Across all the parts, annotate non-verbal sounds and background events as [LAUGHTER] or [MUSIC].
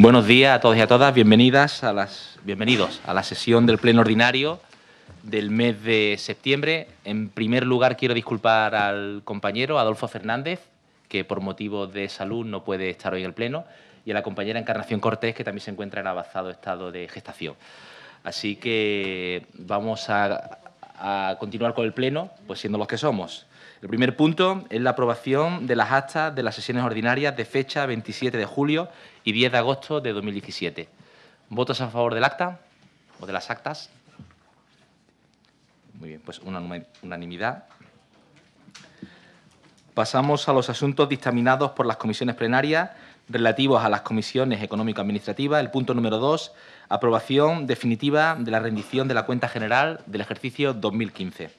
Buenos días a todos y a todas. Bienvenidas a las, bienvenidos a la sesión del Pleno Ordinario del mes de septiembre. En primer lugar, quiero disculpar al compañero Adolfo Fernández, que por motivos de salud no puede estar hoy en el Pleno, y a la compañera Encarnación Cortés, que también se encuentra en avanzado estado de gestación. Así que vamos a, a continuar con el Pleno, pues siendo los que somos. El primer punto es la aprobación de las actas de las sesiones ordinarias de fecha 27 de julio y 10 de agosto de 2017. ¿Votos a favor del acta o de las actas? Muy bien, pues una unanimidad. Pasamos a los asuntos dictaminados por las comisiones plenarias relativos a las comisiones económico-administrativas. El punto número 2, aprobación definitiva de la rendición de la cuenta general del ejercicio 2015.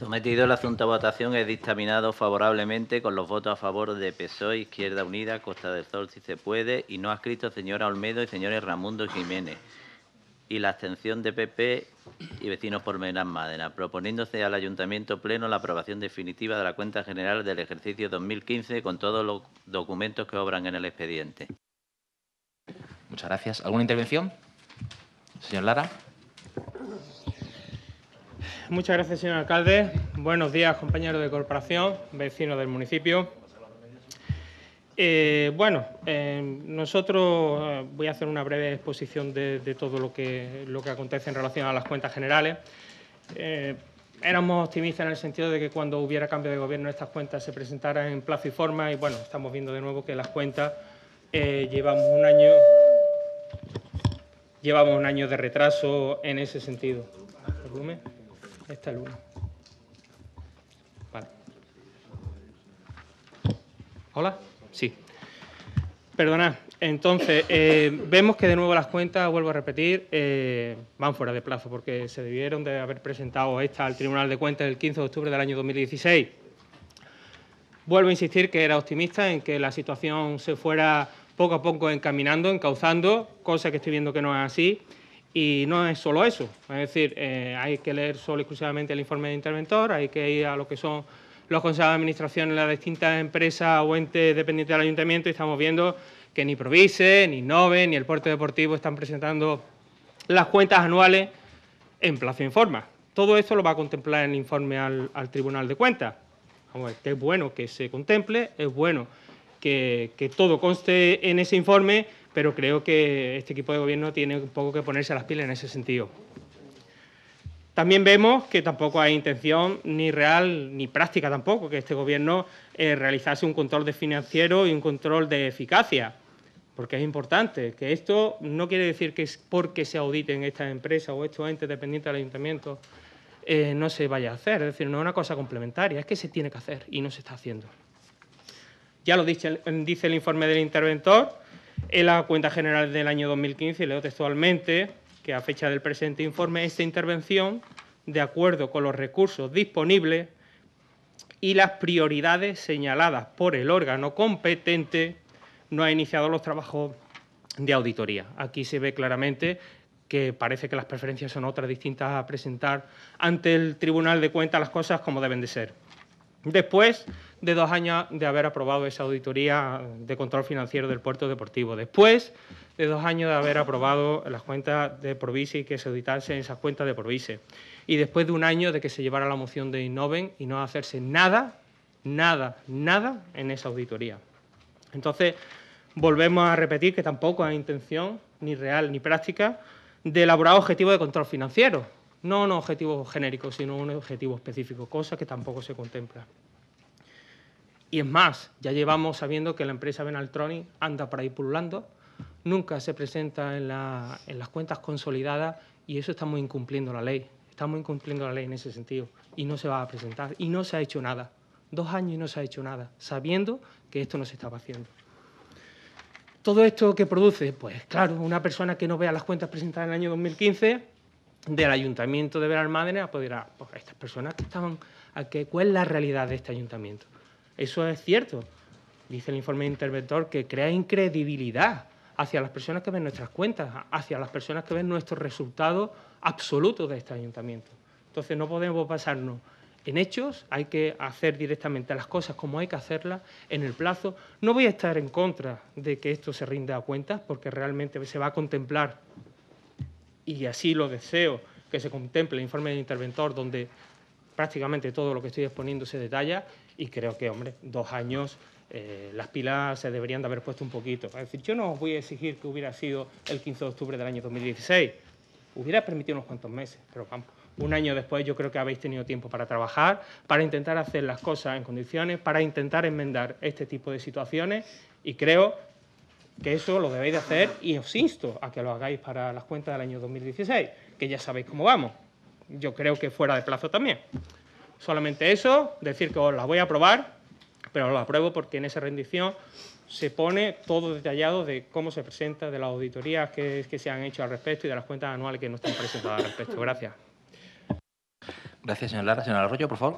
Sometido el asunto a votación, es dictaminado favorablemente con los votos a favor de PSOE, Izquierda Unida, Costa del Sol, si se puede, y no ha escrito señora Olmedo y señores Ramundo Jiménez, y la abstención de PP y Vecinos por Menas Mádena, proponiéndose al Ayuntamiento Pleno la aprobación definitiva de la cuenta general del ejercicio 2015 con todos los documentos que obran en el expediente. Muchas gracias. ¿Alguna intervención? Señor Lara. Muchas gracias, señor alcalde. Buenos días, compañeros de corporación, vecinos del municipio. Eh, bueno, eh, nosotros eh, voy a hacer una breve exposición de, todo lo que, acontece en relación a las cuentas generales. éramos optimistas en el sentido de que cuando hubiera cambio de gobierno estas cuentas se presentaran en plazo y forma y bueno, estamos viendo de nuevo que las cuentas llevamos un año llevamos un año de retraso en ese sentido es el 1. ¿Hola? Sí. Perdona. Entonces, eh, vemos que de nuevo las cuentas, vuelvo a repetir, eh, van fuera de plazo porque se debieron de haber presentado esta al Tribunal de Cuentas el 15 de octubre del año 2016. Vuelvo a insistir que era optimista en que la situación se fuera poco a poco encaminando, encauzando, cosa que estoy viendo que no es así. Y no es solo eso, es decir, eh, hay que leer solo y exclusivamente el informe de interventor, hay que ir a lo que son los consejos de administración en las distintas empresas o entes dependientes del ayuntamiento y estamos viendo que ni Provise, ni Nove, ni el Puerto Deportivo están presentando las cuentas anuales en plazo en forma. Todo esto lo va a contemplar el informe al, Tribunal de Cuentas. es bueno que se contemple, es bueno que todo conste en ese informe pero creo que este equipo de gobierno tiene un poco que ponerse las pilas en ese sentido. También vemos que tampoco hay intención ni real ni práctica tampoco que este gobierno eh, realizase un control de financiero y un control de eficacia, porque es importante que esto no quiere decir que es porque se auditen estas empresas o estos entes dependientes del ayuntamiento eh, no se vaya a hacer, es decir, no es una cosa complementaria, es que se tiene que hacer y no se está haciendo. Ya lo dice el informe del interventor, en la cuenta general del año 2015 leo textualmente que a fecha del presente informe esta intervención, de acuerdo con los recursos disponibles y las prioridades señaladas por el órgano competente, no ha iniciado los trabajos de auditoría. Aquí se ve claramente que parece que las preferencias son otras distintas a presentar ante el Tribunal de Cuentas las cosas como deben de ser. Después, de dos años de haber aprobado esa auditoría de control financiero del puerto deportivo. Después de dos años de haber aprobado las cuentas de Provise y que se en esas cuentas de Provise. Y después de un año de que se llevara la moción de Innoven y no hacerse nada, nada, nada en esa auditoría. Entonces, volvemos a repetir que tampoco hay intención, ni real ni práctica, de elaborar objetivos de control financiero. No un objetivo genérico, sino un objetivo específico, cosa que tampoco se contempla. Y es más, ya llevamos sabiendo que la empresa Benaltroni anda por ahí pululando, nunca se presenta en, las cuentas consolidadas y eso estamos incumpliendo la ley. Estamos incumpliendo la ley en ese sentido y no se va a presentar y no se ha hecho nada. Dos años y no se ha hecho nada, sabiendo que esto no se estaba haciendo. Todo esto que produce, pues claro, una persona que no vea las cuentas presentadas en el año 2015 del ayuntamiento de Benalmádena, pues dirá, pues estas personas que estaban, ¿cuál es la realidad de este ayuntamiento? Eso es cierto. Dice el informe de interventor que crea incredibilidad hacia las personas que ven nuestras cuentas, hacia las personas que ven nuestros resultados absolutos de este ayuntamiento. Entonces no podemos basarnos en hechos, hay que hacer directamente las cosas como hay que hacerlas en el plazo. No voy a estar en contra de que esto se rinda a cuentas porque realmente se va a contemplar, y así lo deseo, que se contemple el informe del interventor donde prácticamente todo lo que estoy exponiendo se detalla y creo que, hombre, dos años eh, las pilas se deberían de haber puesto un poquito. Es decir, yo no os voy a exigir que hubiera sido el 15 de octubre del año 2016, hubiera permitido unos cuantos meses, pero vamos, un año después yo creo que habéis tenido tiempo para trabajar, para intentar hacer las cosas en condiciones, para intentar enmendar este tipo de situaciones y creo que eso lo debéis de hacer y os insto a que lo hagáis para las cuentas del año 2016, que ya sabéis cómo vamos. Yo creo que fuera de plazo también. Solamente eso, decir que os la voy a aprobar, pero la apruebo porque en esa rendición se pone todo detallado de cómo se presenta, de las auditorías que, se han hecho al respecto y de las cuentas anuales que no están presentadas al respecto. Gracias. Gracias, señor Lara. Señor Arroyo, por favor.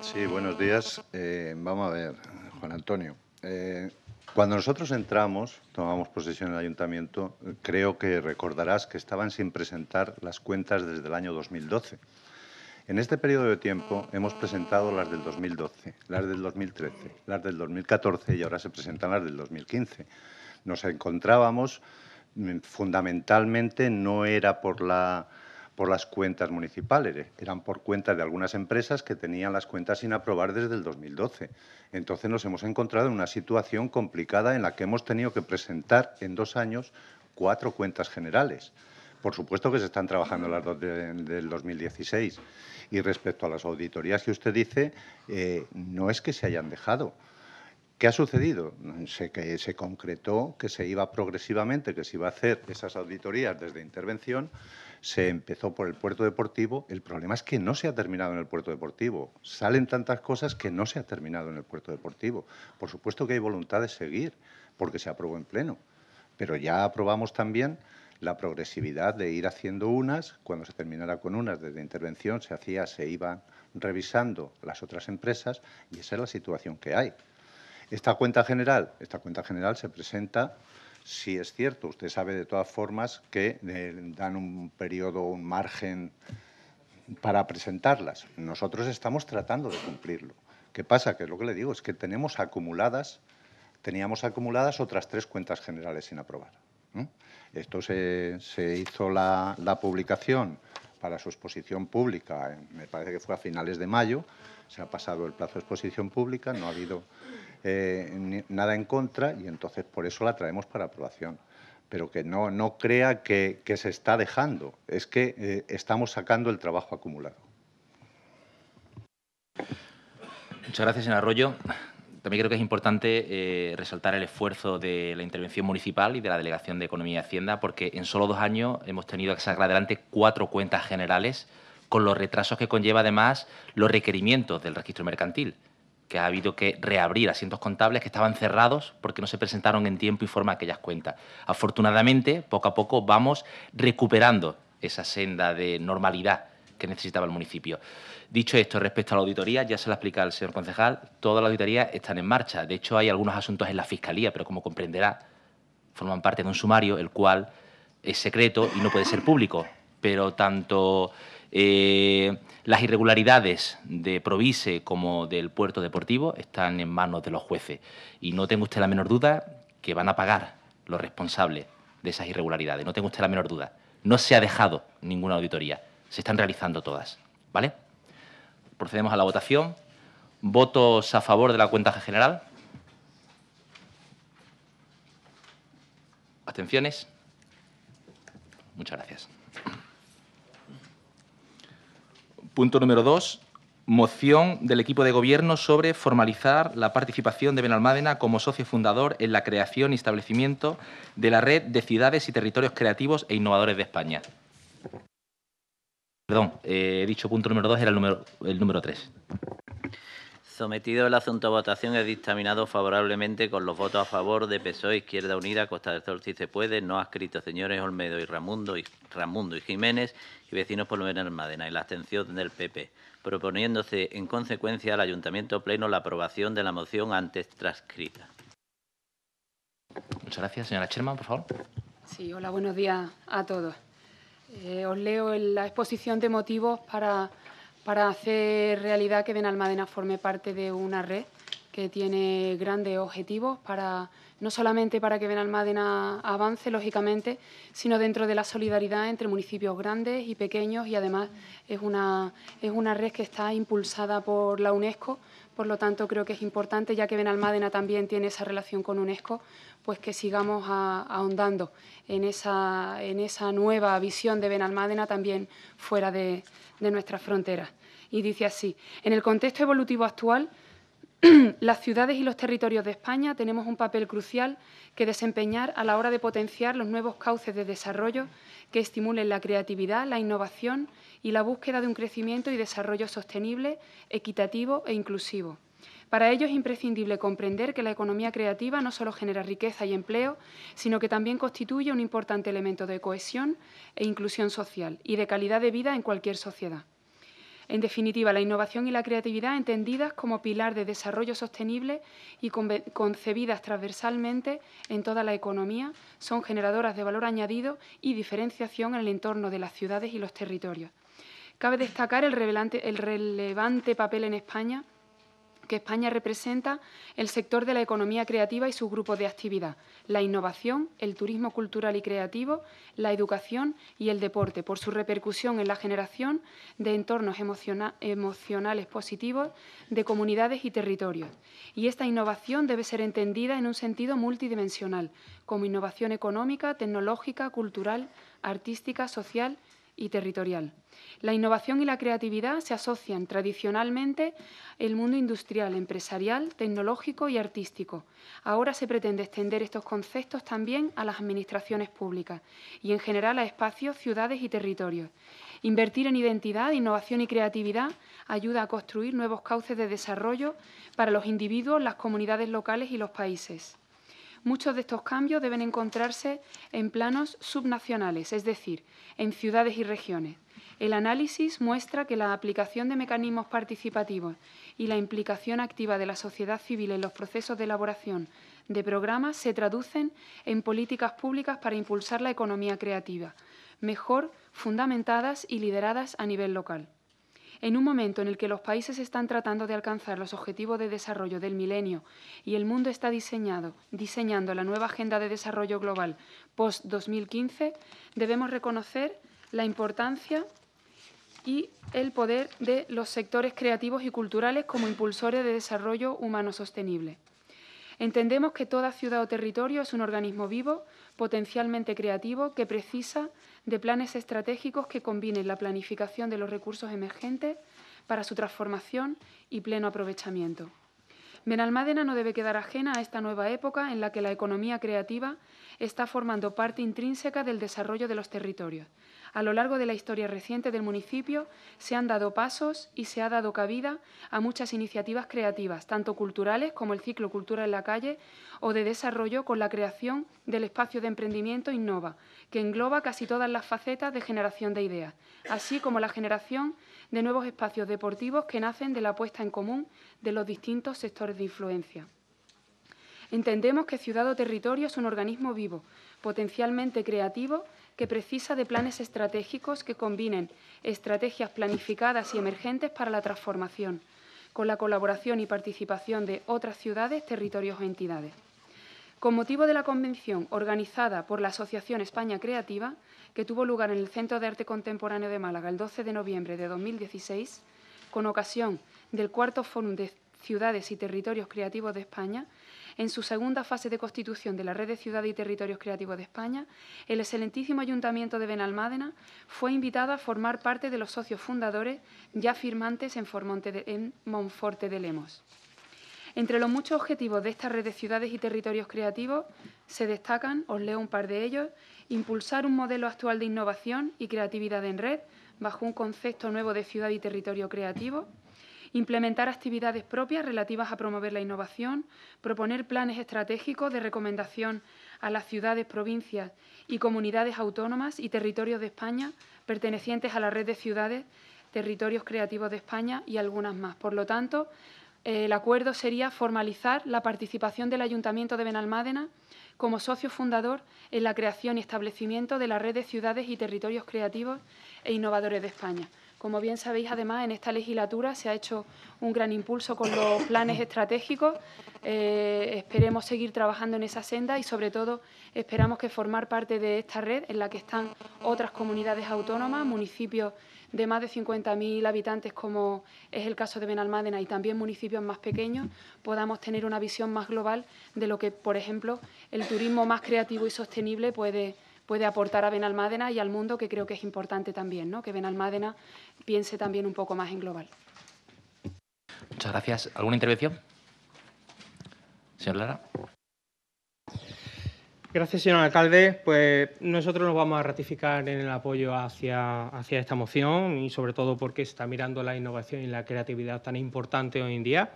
Sí, buenos días. Eh, vamos a ver, Juan Antonio. Eh, cuando nosotros entramos, tomamos posesión el ayuntamiento, creo que recordarás que estaban sin presentar las cuentas desde el año 2012. En este periodo de tiempo hemos presentado las del 2012, las del 2013, las del 2014 y ahora se presentan las del 2015. Nos encontrábamos mm, fundamentalmente no era por por las cuentas municipales, eran por cuentas de algunas empresas que tenían las cuentas sin aprobar desde el 2012. Entonces nos hemos encontrado en una situación complicada en la que hemos tenido que presentar en dos años cuatro cuentas generales. Por supuesto que se están trabajando las dos del 2016. Y respecto a las auditorías que usted dice, eh, no es que se hayan dejado. ¿Qué ha sucedido? Se, que se concretó que se iba progresivamente, que se iba a hacer esas auditorías desde intervención. Se empezó por el puerto deportivo. El problema es que no se ha terminado en el puerto deportivo. Salen tantas cosas que no se ha terminado en el puerto deportivo. Por supuesto que hay voluntad de seguir, porque se aprobó en pleno. Pero ya aprobamos también la progresividad de ir haciendo unas, cuando se terminara con unas desde intervención se hacía, se iban revisando las otras empresas y esa es la situación que hay. Esta cuenta general, esta cuenta general se presenta si es cierto, usted sabe de todas formas que eh, dan un periodo, un margen para presentarlas. Nosotros estamos tratando de cumplirlo. ¿Qué pasa? Que lo que le digo, es que tenemos acumuladas, teníamos acumuladas otras tres cuentas generales sin aprobar. Esto se, hizo la, publicación para su exposición pública, me parece que fue a finales de mayo, se ha pasado el plazo de exposición pública, no ha habido eh, nada en contra y entonces por eso la traemos para aprobación. Pero que no, crea que, se está dejando, es que eh, estamos sacando el trabajo acumulado. Muchas gracias, señor Arroyo. También creo que es importante eh, resaltar el esfuerzo de la intervención municipal y de la Delegación de Economía y Hacienda, porque en solo dos años hemos tenido que sacar adelante cuatro cuentas generales, con los retrasos que conlleva además los requerimientos del registro mercantil, que ha habido que reabrir asientos contables que estaban cerrados porque no se presentaron en tiempo y forma aquellas cuentas. Afortunadamente, poco a poco vamos recuperando esa senda de normalidad que necesitaba el municipio. Dicho esto, respecto a la auditoría, ya se lo explicado el señor concejal, todas las auditorías están en marcha. De hecho, hay algunos asuntos en la Fiscalía, pero como comprenderá, forman parte de un sumario, el cual es secreto y no puede ser público. Pero tanto eh, las irregularidades de Provise como del puerto deportivo están en manos de los jueces. Y no tengo usted la menor duda que van a pagar los responsables de esas irregularidades. No tengo usted la menor duda. No se ha dejado ninguna auditoría. Se están realizando todas. ¿Vale? Procedemos a la votación. ¿Votos a favor de la cuenta general? ¿Atenciones? Muchas gracias. Punto número dos. Moción del equipo de gobierno sobre formalizar la participación de Benalmádena como socio fundador en la creación y establecimiento de la red de ciudades y territorios creativos e innovadores de España. Perdón, he eh, dicho punto número 2 era el número, el número 3. Sometido el asunto a votación he dictaminado favorablemente con los votos a favor de PSOE, Izquierda Unida, Costa del Sol, si se puede, no escrito señores Olmedo y Ramundo, y Ramundo y Jiménez y vecinos por lo en Madena, y la abstención del PP, proponiéndose en consecuencia al Ayuntamiento Pleno la aprobación de la moción antes transcrita. Muchas gracias. Señora Cherman, por favor. Sí, hola, buenos días a todos. Eh, os leo la exposición de motivos para, hacer realidad que Benalmádena forme parte de una red que tiene grandes objetivos para no solamente para que Benalmádena avance, lógicamente, sino dentro de la solidaridad entre municipios grandes y pequeños y además es una, es una red que está impulsada por la UNESCO por lo tanto, creo que es importante, ya que Benalmádena también tiene esa relación con UNESCO, pues que sigamos ahondando en esa, en esa nueva visión de Benalmádena también fuera de, de nuestras fronteras. Y dice así, en el contexto evolutivo actual, [CLEARS THROAT] las ciudades y los territorios de España tenemos un papel crucial que desempeñar a la hora de potenciar los nuevos cauces de desarrollo que estimulen la creatividad, la innovación y la búsqueda de un crecimiento y desarrollo sostenible, equitativo e inclusivo. Para ello es imprescindible comprender que la economía creativa no solo genera riqueza y empleo, sino que también constituye un importante elemento de cohesión e inclusión social y de calidad de vida en cualquier sociedad. En definitiva, la innovación y la creatividad entendidas como pilar de desarrollo sostenible y concebidas transversalmente en toda la economía son generadoras de valor añadido y diferenciación en el entorno de las ciudades y los territorios. Cabe destacar el, relevante papel en España que España representa el sector de la economía creativa y su grupo de actividad, la innovación, el turismo cultural y creativo, la educación y el deporte, por su repercusión en la generación de entornos emocionales positivos de comunidades y territorios. Y esta innovación debe ser entendida en un sentido multidimensional, como innovación económica, tecnológica, cultural, artística, social y territorial. La innovación y la creatividad se asocian tradicionalmente el mundo industrial, empresarial, tecnológico y artístico. Ahora se pretende extender estos conceptos también a las administraciones públicas y en general a espacios, ciudades y territorios. Invertir en identidad, innovación y creatividad ayuda a construir nuevos cauces de desarrollo para los individuos, las comunidades locales y los países. Muchos de estos cambios deben encontrarse en planos subnacionales, es decir, en ciudades y regiones. El análisis muestra que la aplicación de mecanismos participativos y la implicación activa de la sociedad civil en los procesos de elaboración de programas se traducen en políticas públicas para impulsar la economía creativa, mejor fundamentadas y lideradas a nivel local. En un momento en el que los países están tratando de alcanzar los objetivos de desarrollo del milenio y el mundo está diseñando la nueva agenda de desarrollo global post-2015, debemos reconocer la importancia y el poder de los sectores creativos y culturales como impulsores de desarrollo humano sostenible. Entendemos que toda ciudad o territorio es un organismo vivo, potencialmente creativo, que precisa de planes estratégicos que combinen la planificación de los recursos emergentes para su transformación y pleno aprovechamiento. Benalmádena no debe quedar ajena a esta nueva época en la que la economía creativa está formando parte intrínseca del desarrollo de los territorios, a lo largo de la historia reciente del municipio se han dado pasos y se ha dado cabida a muchas iniciativas creativas, tanto culturales como el ciclo Cultura en la calle o de desarrollo con la creación del espacio de emprendimiento Innova, que engloba casi todas las facetas de generación de ideas, así como la generación de nuevos espacios deportivos que nacen de la puesta en común de los distintos sectores de influencia. Entendemos que Ciudad o Territorio es un organismo vivo, potencialmente creativo, que precisa de planes estratégicos que combinen estrategias planificadas y emergentes para la transformación, con la colaboración y participación de otras ciudades, territorios o entidades. Con motivo de la convención organizada por la Asociación España Creativa, que tuvo lugar en el Centro de Arte Contemporáneo de Málaga el 12 de noviembre de 2016, con ocasión del cuarto Fórum de Ciudades y Territorios Creativos de España, en su segunda fase de constitución de la Red de Ciudades y Territorios Creativos de España, el excelentísimo Ayuntamiento de Benalmádena fue invitado a formar parte de los socios fundadores ya firmantes en, Monforte de Lemos. Entre los muchos objetivos de esta red de ciudades y territorios creativos se destacan, os leo un par de ellos, impulsar un modelo actual de innovación y creatividad en red bajo un concepto nuevo de ciudad y territorio creativo, implementar actividades propias relativas a promover la innovación, proponer planes estratégicos de recomendación a las ciudades, provincias y comunidades autónomas y territorios de España pertenecientes a la red de ciudades, territorios creativos de España y algunas más. Por lo tanto, eh, el acuerdo sería formalizar la participación del Ayuntamiento de Benalmádena como socio fundador en la creación y establecimiento de la red de ciudades y territorios creativos e innovadores de España. Como bien sabéis, además, en esta legislatura se ha hecho un gran impulso con los planes estratégicos. Eh, esperemos seguir trabajando en esa senda y, sobre todo, esperamos que formar parte de esta red en la que están otras comunidades autónomas, municipios de más de 50.000 habitantes, como es el caso de Benalmádena, y también municipios más pequeños, podamos tener una visión más global de lo que, por ejemplo, el turismo más creativo y sostenible puede puede aportar a Benalmádena y al mundo, que creo que es importante también, ¿no? que Benalmádena piense también un poco más en global. Muchas gracias. ¿Alguna intervención? Señor Lara. Gracias, señor alcalde. Pues nosotros nos vamos a ratificar en el apoyo hacia, hacia esta moción y sobre todo porque está mirando la innovación y la creatividad tan importante hoy en día.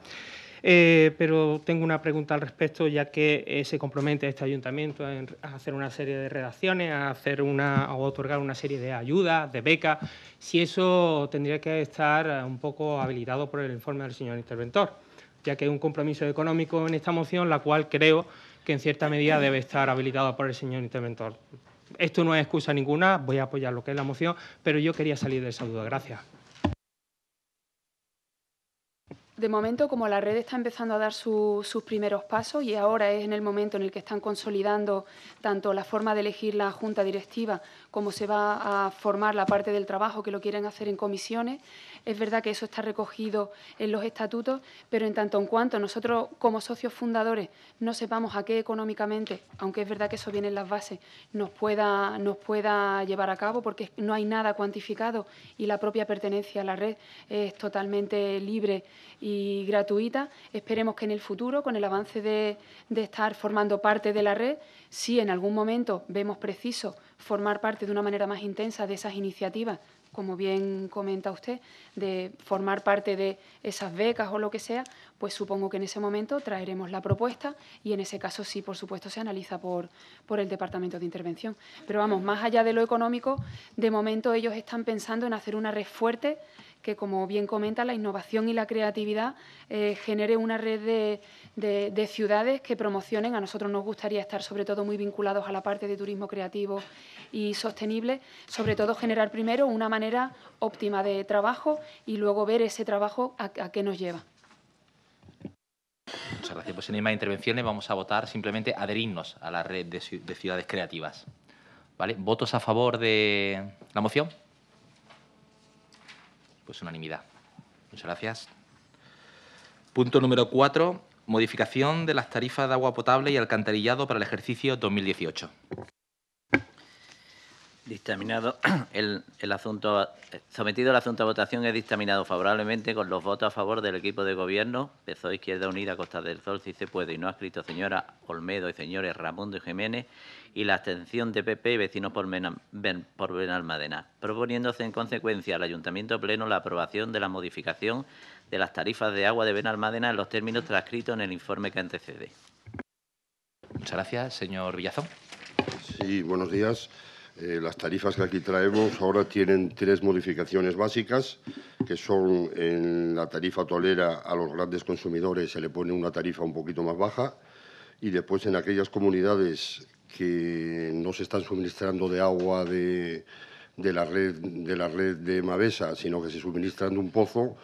Eh, pero tengo una pregunta al respecto, ya que eh, se compromete este ayuntamiento a hacer una serie de redacciones, a hacer una, a otorgar una serie de ayudas, de becas. Si eso tendría que estar eh, un poco habilitado por el informe del señor interventor, ya que hay un compromiso económico en esta moción, la cual creo que en cierta medida debe estar habilitado por el señor interventor. Esto no es excusa ninguna, voy a apoyar lo que es la moción, pero yo quería salir de saludo. Gracias. De momento, como la red está empezando a dar sus primeros pasos y ahora es en el momento en el que están consolidando tanto la forma de elegir la junta directiva como se va a formar la parte del trabajo que lo quieren hacer en comisiones, es verdad que eso está recogido en los estatutos, pero en tanto en cuanto nosotros como socios fundadores no sepamos a qué económicamente, aunque es verdad que eso viene en las bases, nos pueda, llevar a cabo, porque no hay nada cuantificado y la propia pertenencia a la red es totalmente libre y gratuita. Esperemos que en el futuro, con el avance de estar formando parte de la red, si en algún momento vemos preciso formar parte de una manera más intensa de esas iniciativas como bien comenta usted, de formar parte de esas becas o lo que sea, pues supongo que en ese momento traeremos la propuesta y en ese caso sí, por supuesto, se analiza por, por el Departamento de Intervención. Pero vamos, más allá de lo económico, de momento ellos están pensando en hacer una red fuerte que, como bien comenta, la innovación y la creatividad eh, genere una red de, ciudades que promocionen. A nosotros nos gustaría estar, sobre todo, muy vinculados a la parte de turismo creativo y sostenible, sobre todo generar primero una manera óptima de trabajo y luego ver ese trabajo a, qué nos lleva. Muchas gracias. Pues en más intervenciones vamos a votar simplemente adherirnos a la red de, ciudades creativas. ¿Vale? ¿Votos a favor de la moción? Pues unanimidad. Muchas gracias. Punto número 4. Modificación de las tarifas de agua potable y alcantarillado para el ejercicio 2018. Dictaminado [CLEARS THROAT] el, asunto, sometido el asunto a votación es dictaminado favorablemente con los votos a favor del equipo de gobierno PSOE Izquierda Unida Costa del Sol si se puede y no ha escrito señora Olmedo y señores Ramón de Jiménez y la abstención de PP y Vecinos por, Mena, proponiéndose en consecuencia al Ayuntamiento Pleno la aprobación de la modificación de las tarifas de agua de Benalmádena en los términos transcritos en el informe que antecede. Muchas gracias, señor Villazón. Sí, buenos días. Eh, las tarifas que aquí traemos ahora tienen tres modificaciones básicas, que son en la tarifa tolera a los grandes consumidores se le pone una tarifa un poquito más baja y después en aquellas comunidades que no se están suministrando de agua de, la, red, de la red de Mavesa, sino que se suministran de un pozo,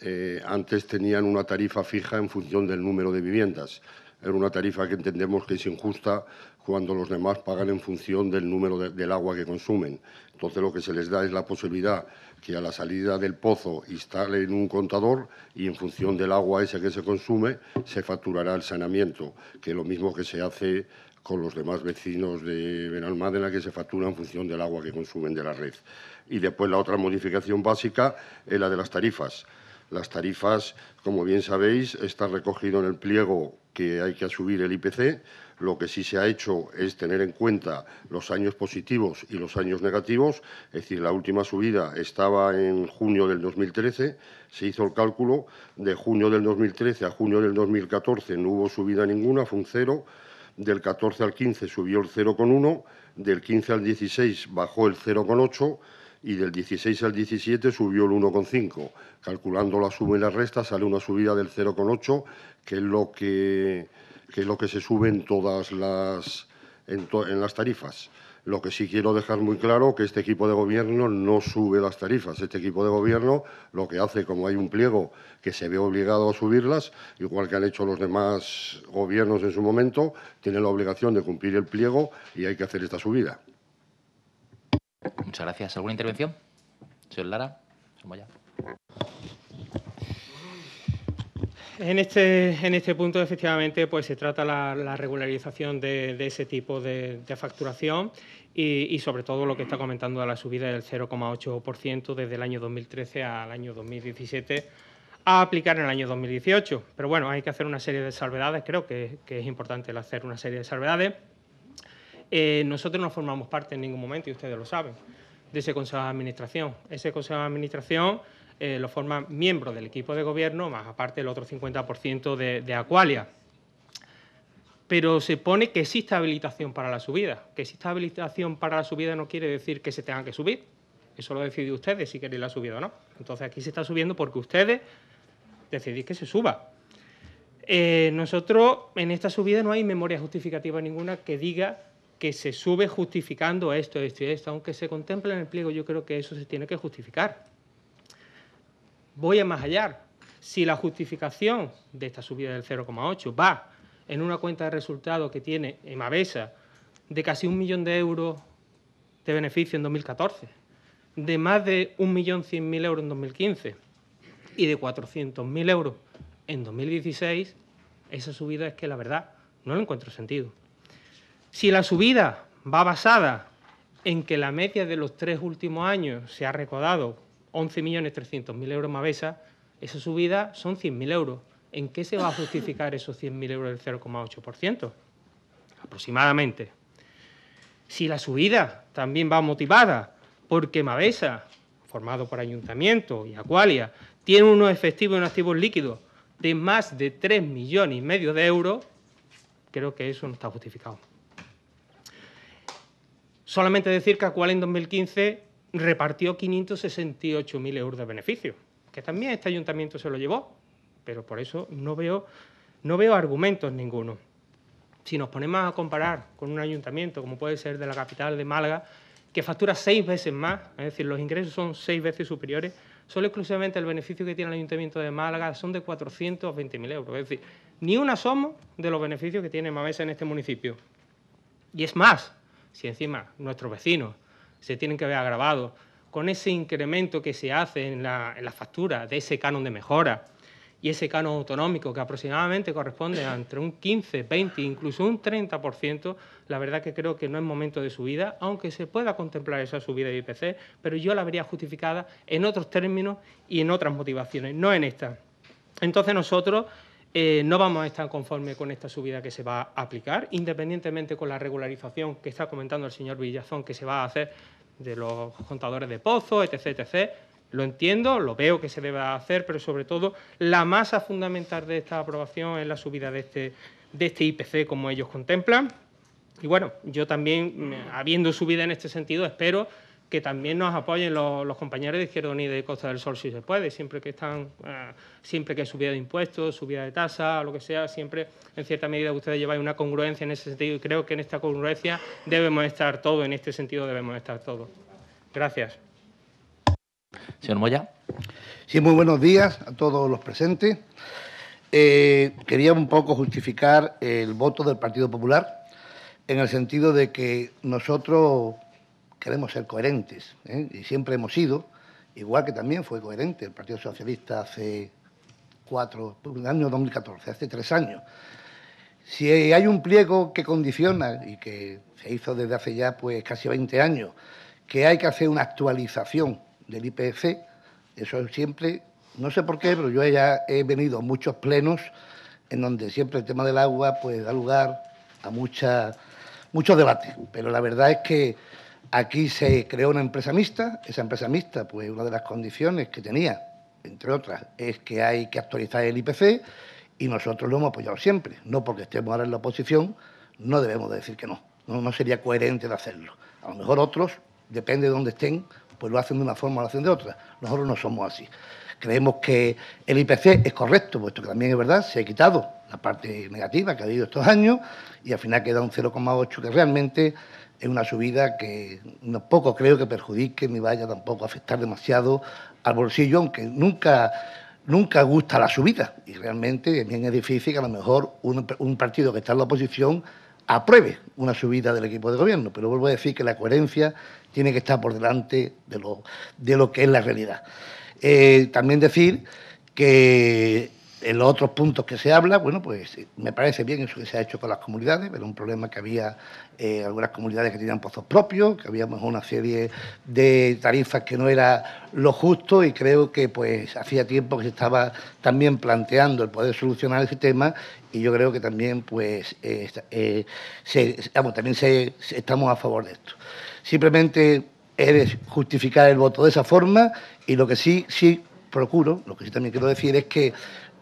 eh, antes tenían una tarifa fija en función del número de viviendas. Era una tarifa que entendemos que es injusta cuando los demás pagan en función del número del agua que consumen. Entonces lo que se les da es la posibilidad que a la salida del pozo instalen un contador y en función del agua esa que se consume se facturará el saneamiento, que es lo mismo que se hace con los demás vecinos de Benalmádena que se factura en función del agua que consumen de la red. Y después la otra modificación básica es la de las tarifas. Las tarifas, como bien sabéis, están recogido en el pliego que hay que subir el IPC lo que sí se ha hecho es tener en cuenta los años positivos y los años negativos, es decir, la última subida estaba en junio del 2013, se hizo el cálculo, de junio del 2013 a junio del 2014 no hubo subida ninguna, fue un cero, del 14 al 15 subió el 0,1, del 15 al 16 bajó el 0,8 y del 16 al 17 subió el 1,5. Calculando la suma y la resta sale una subida del 0,8, que es lo que que es lo que se sube en todas las, en, las tarifas. Lo que sí quiero dejar muy claro que este equipo de gobierno no sube las tarifas. Este equipo de gobierno lo que hace, como hay un pliego que se ve obligado a subirlas, igual que han hecho los demás gobiernos en su momento, tiene la obligación de cumplir el pliego y hay que hacer esta subida. Muchas gracias. ¿Alguna intervención? Señor Lara, vamos en este, en este punto, efectivamente, pues se trata la, regularización de, ese tipo de, facturación y, sobre todo, lo que está comentando de la subida del 0,8% desde el año 2013 al año 2017 a aplicar en el año 2018. Pero bueno, hay que hacer una serie de salvedades, creo que, que es importante hacer una serie de salvedades. Eh, nosotros no formamos parte en ningún momento, y ustedes lo saben, de ese Consejo de Administración. Ese Consejo de Administración eh, lo forman miembros del equipo de gobierno, más aparte el otro 50% de, Acualia. Pero se pone que existe habilitación para la subida. Que existe habilitación para la subida no quiere decir que se tengan que subir. Eso lo deciden ustedes si queréis la subida o no. Entonces aquí se está subiendo porque ustedes decidís que se suba. Eh, nosotros en esta subida no hay memoria justificativa ninguna que diga que se sube justificando esto, esto y esto. Aunque se contemple en el pliego, yo creo que eso se tiene que justificar voy a más allá. Si la justificación de esta subida del 0,8 va en una cuenta de resultados que tiene Emavesa de casi un millón de euros de beneficio en 2014, de más de un millón cien mil euros en 2015 y de 400.000 euros en 2016, esa subida es que la verdad no encuentro sentido. Si la subida va basada en que la media de los tres últimos años se ha recodado 11.300.000 euros Mavesa, esa subida son 100.000 euros. ¿En qué se va a justificar esos 100.000 euros del 0,8%? Aproximadamente. Si la subida también va motivada porque Mavesa, formado por Ayuntamiento y Acualia, tiene unos efectivos y activos líquidos de más de 3 millones y medio de euros, creo que eso no está justificado. Solamente decir que Acualia en 2015 repartió 568.000 euros de beneficio, que también este ayuntamiento se lo llevó, pero por eso no veo, no veo argumentos ninguno. Si nos ponemos a comparar con un ayuntamiento como puede ser de la capital de Málaga, que factura seis veces más, es decir, los ingresos son seis veces superiores, solo exclusivamente el beneficio que tiene el Ayuntamiento de Málaga son de 420.000 euros. Es decir, ni una asomo de los beneficios que tiene Mavesa en este municipio. Y es más, si encima nuestros vecinos se tienen que ver agravados con ese incremento que se hace en la, factura de ese canon de mejora y ese canon autonómico, que aproximadamente corresponde a entre un 15, 20, incluso un 30%, la verdad que creo que no es momento de subida, aunque se pueda contemplar esa subida de IPC, pero yo la vería justificada en otros términos y en otras motivaciones, no en esta. Entonces nosotros eh, no vamos a estar conformes con esta subida que se va a aplicar, independientemente con la regularización que está comentando el señor Villazón que se va a hacer de los contadores de pozos, etcétera. Lo entiendo, lo veo que se debe hacer, pero sobre todo la masa fundamental de esta aprobación es la subida de este, este IPC como ellos contemplan. Y bueno, yo también, mm, habiendo subida en este sentido, espero que también nos apoyen los, compañeros de Izquierda Unida y Costa del Sol si se puede, siempre que están, eh, siempre que subida de impuestos, subida de tasa, lo que sea, siempre en cierta medida ustedes llevan una congruencia en ese sentido y creo que en esta congruencia debemos estar todos, en este sentido debemos estar todos. Gracias. Señor Moya. Sí, muy buenos días a todos los presentes. Eh, quería un poco justificar el voto del Partido Popular en el sentido de que nosotros queremos ser coherentes ¿eh? y siempre hemos sido, igual que también fue coherente el Partido Socialista hace cuatro, un año 2014, hace tres años. Si hay un pliego que condiciona y que se hizo desde hace ya pues casi 20 años, que hay que hacer una actualización del IPC, eso siempre, no sé por qué, pero yo ya he venido a muchos plenos en donde siempre el tema del agua pues da lugar a muchos debates, pero la verdad es que Aquí se creó una empresa mixta. Esa empresa mixta, pues una de las condiciones que tenía, entre otras, es que hay que actualizar el IPC y nosotros lo hemos apoyado siempre. No porque estemos ahora en la oposición, no debemos decir que no. No, sería coherente de hacerlo. A lo mejor otros, depende de dónde estén, pues lo hacen de una forma o lo hacen de otra. Nosotros no somos así. Creemos que el IPC es correcto, puesto que también es verdad, se ha quitado la parte negativa que ha habido estos años y al final queda un 0,8 que realmente es una subida que no poco creo que perjudique ni vaya tampoco a afectar demasiado al bolsillo, aunque nunca, nunca gusta la subida. Y realmente también es difícil que a lo mejor un, partido que está en la oposición apruebe una subida del equipo de gobierno. Pero vuelvo a decir que la coherencia tiene que estar por delante de lo, de lo que es la realidad. Eh, también decir que en los otros puntos que se habla, bueno, pues eh, me parece bien eso que se ha hecho con las comunidades, pero un problema que había eh, algunas comunidades que tenían pozos propios, que había una serie de tarifas que no era lo justo y creo que pues hacía tiempo que se estaba también planteando el poder solucionar ese tema y yo creo que también pues eh, también estamos a favor de esto. Simplemente es justificar el voto de esa forma y lo que sí, sí procuro, lo que sí también quiero decir es que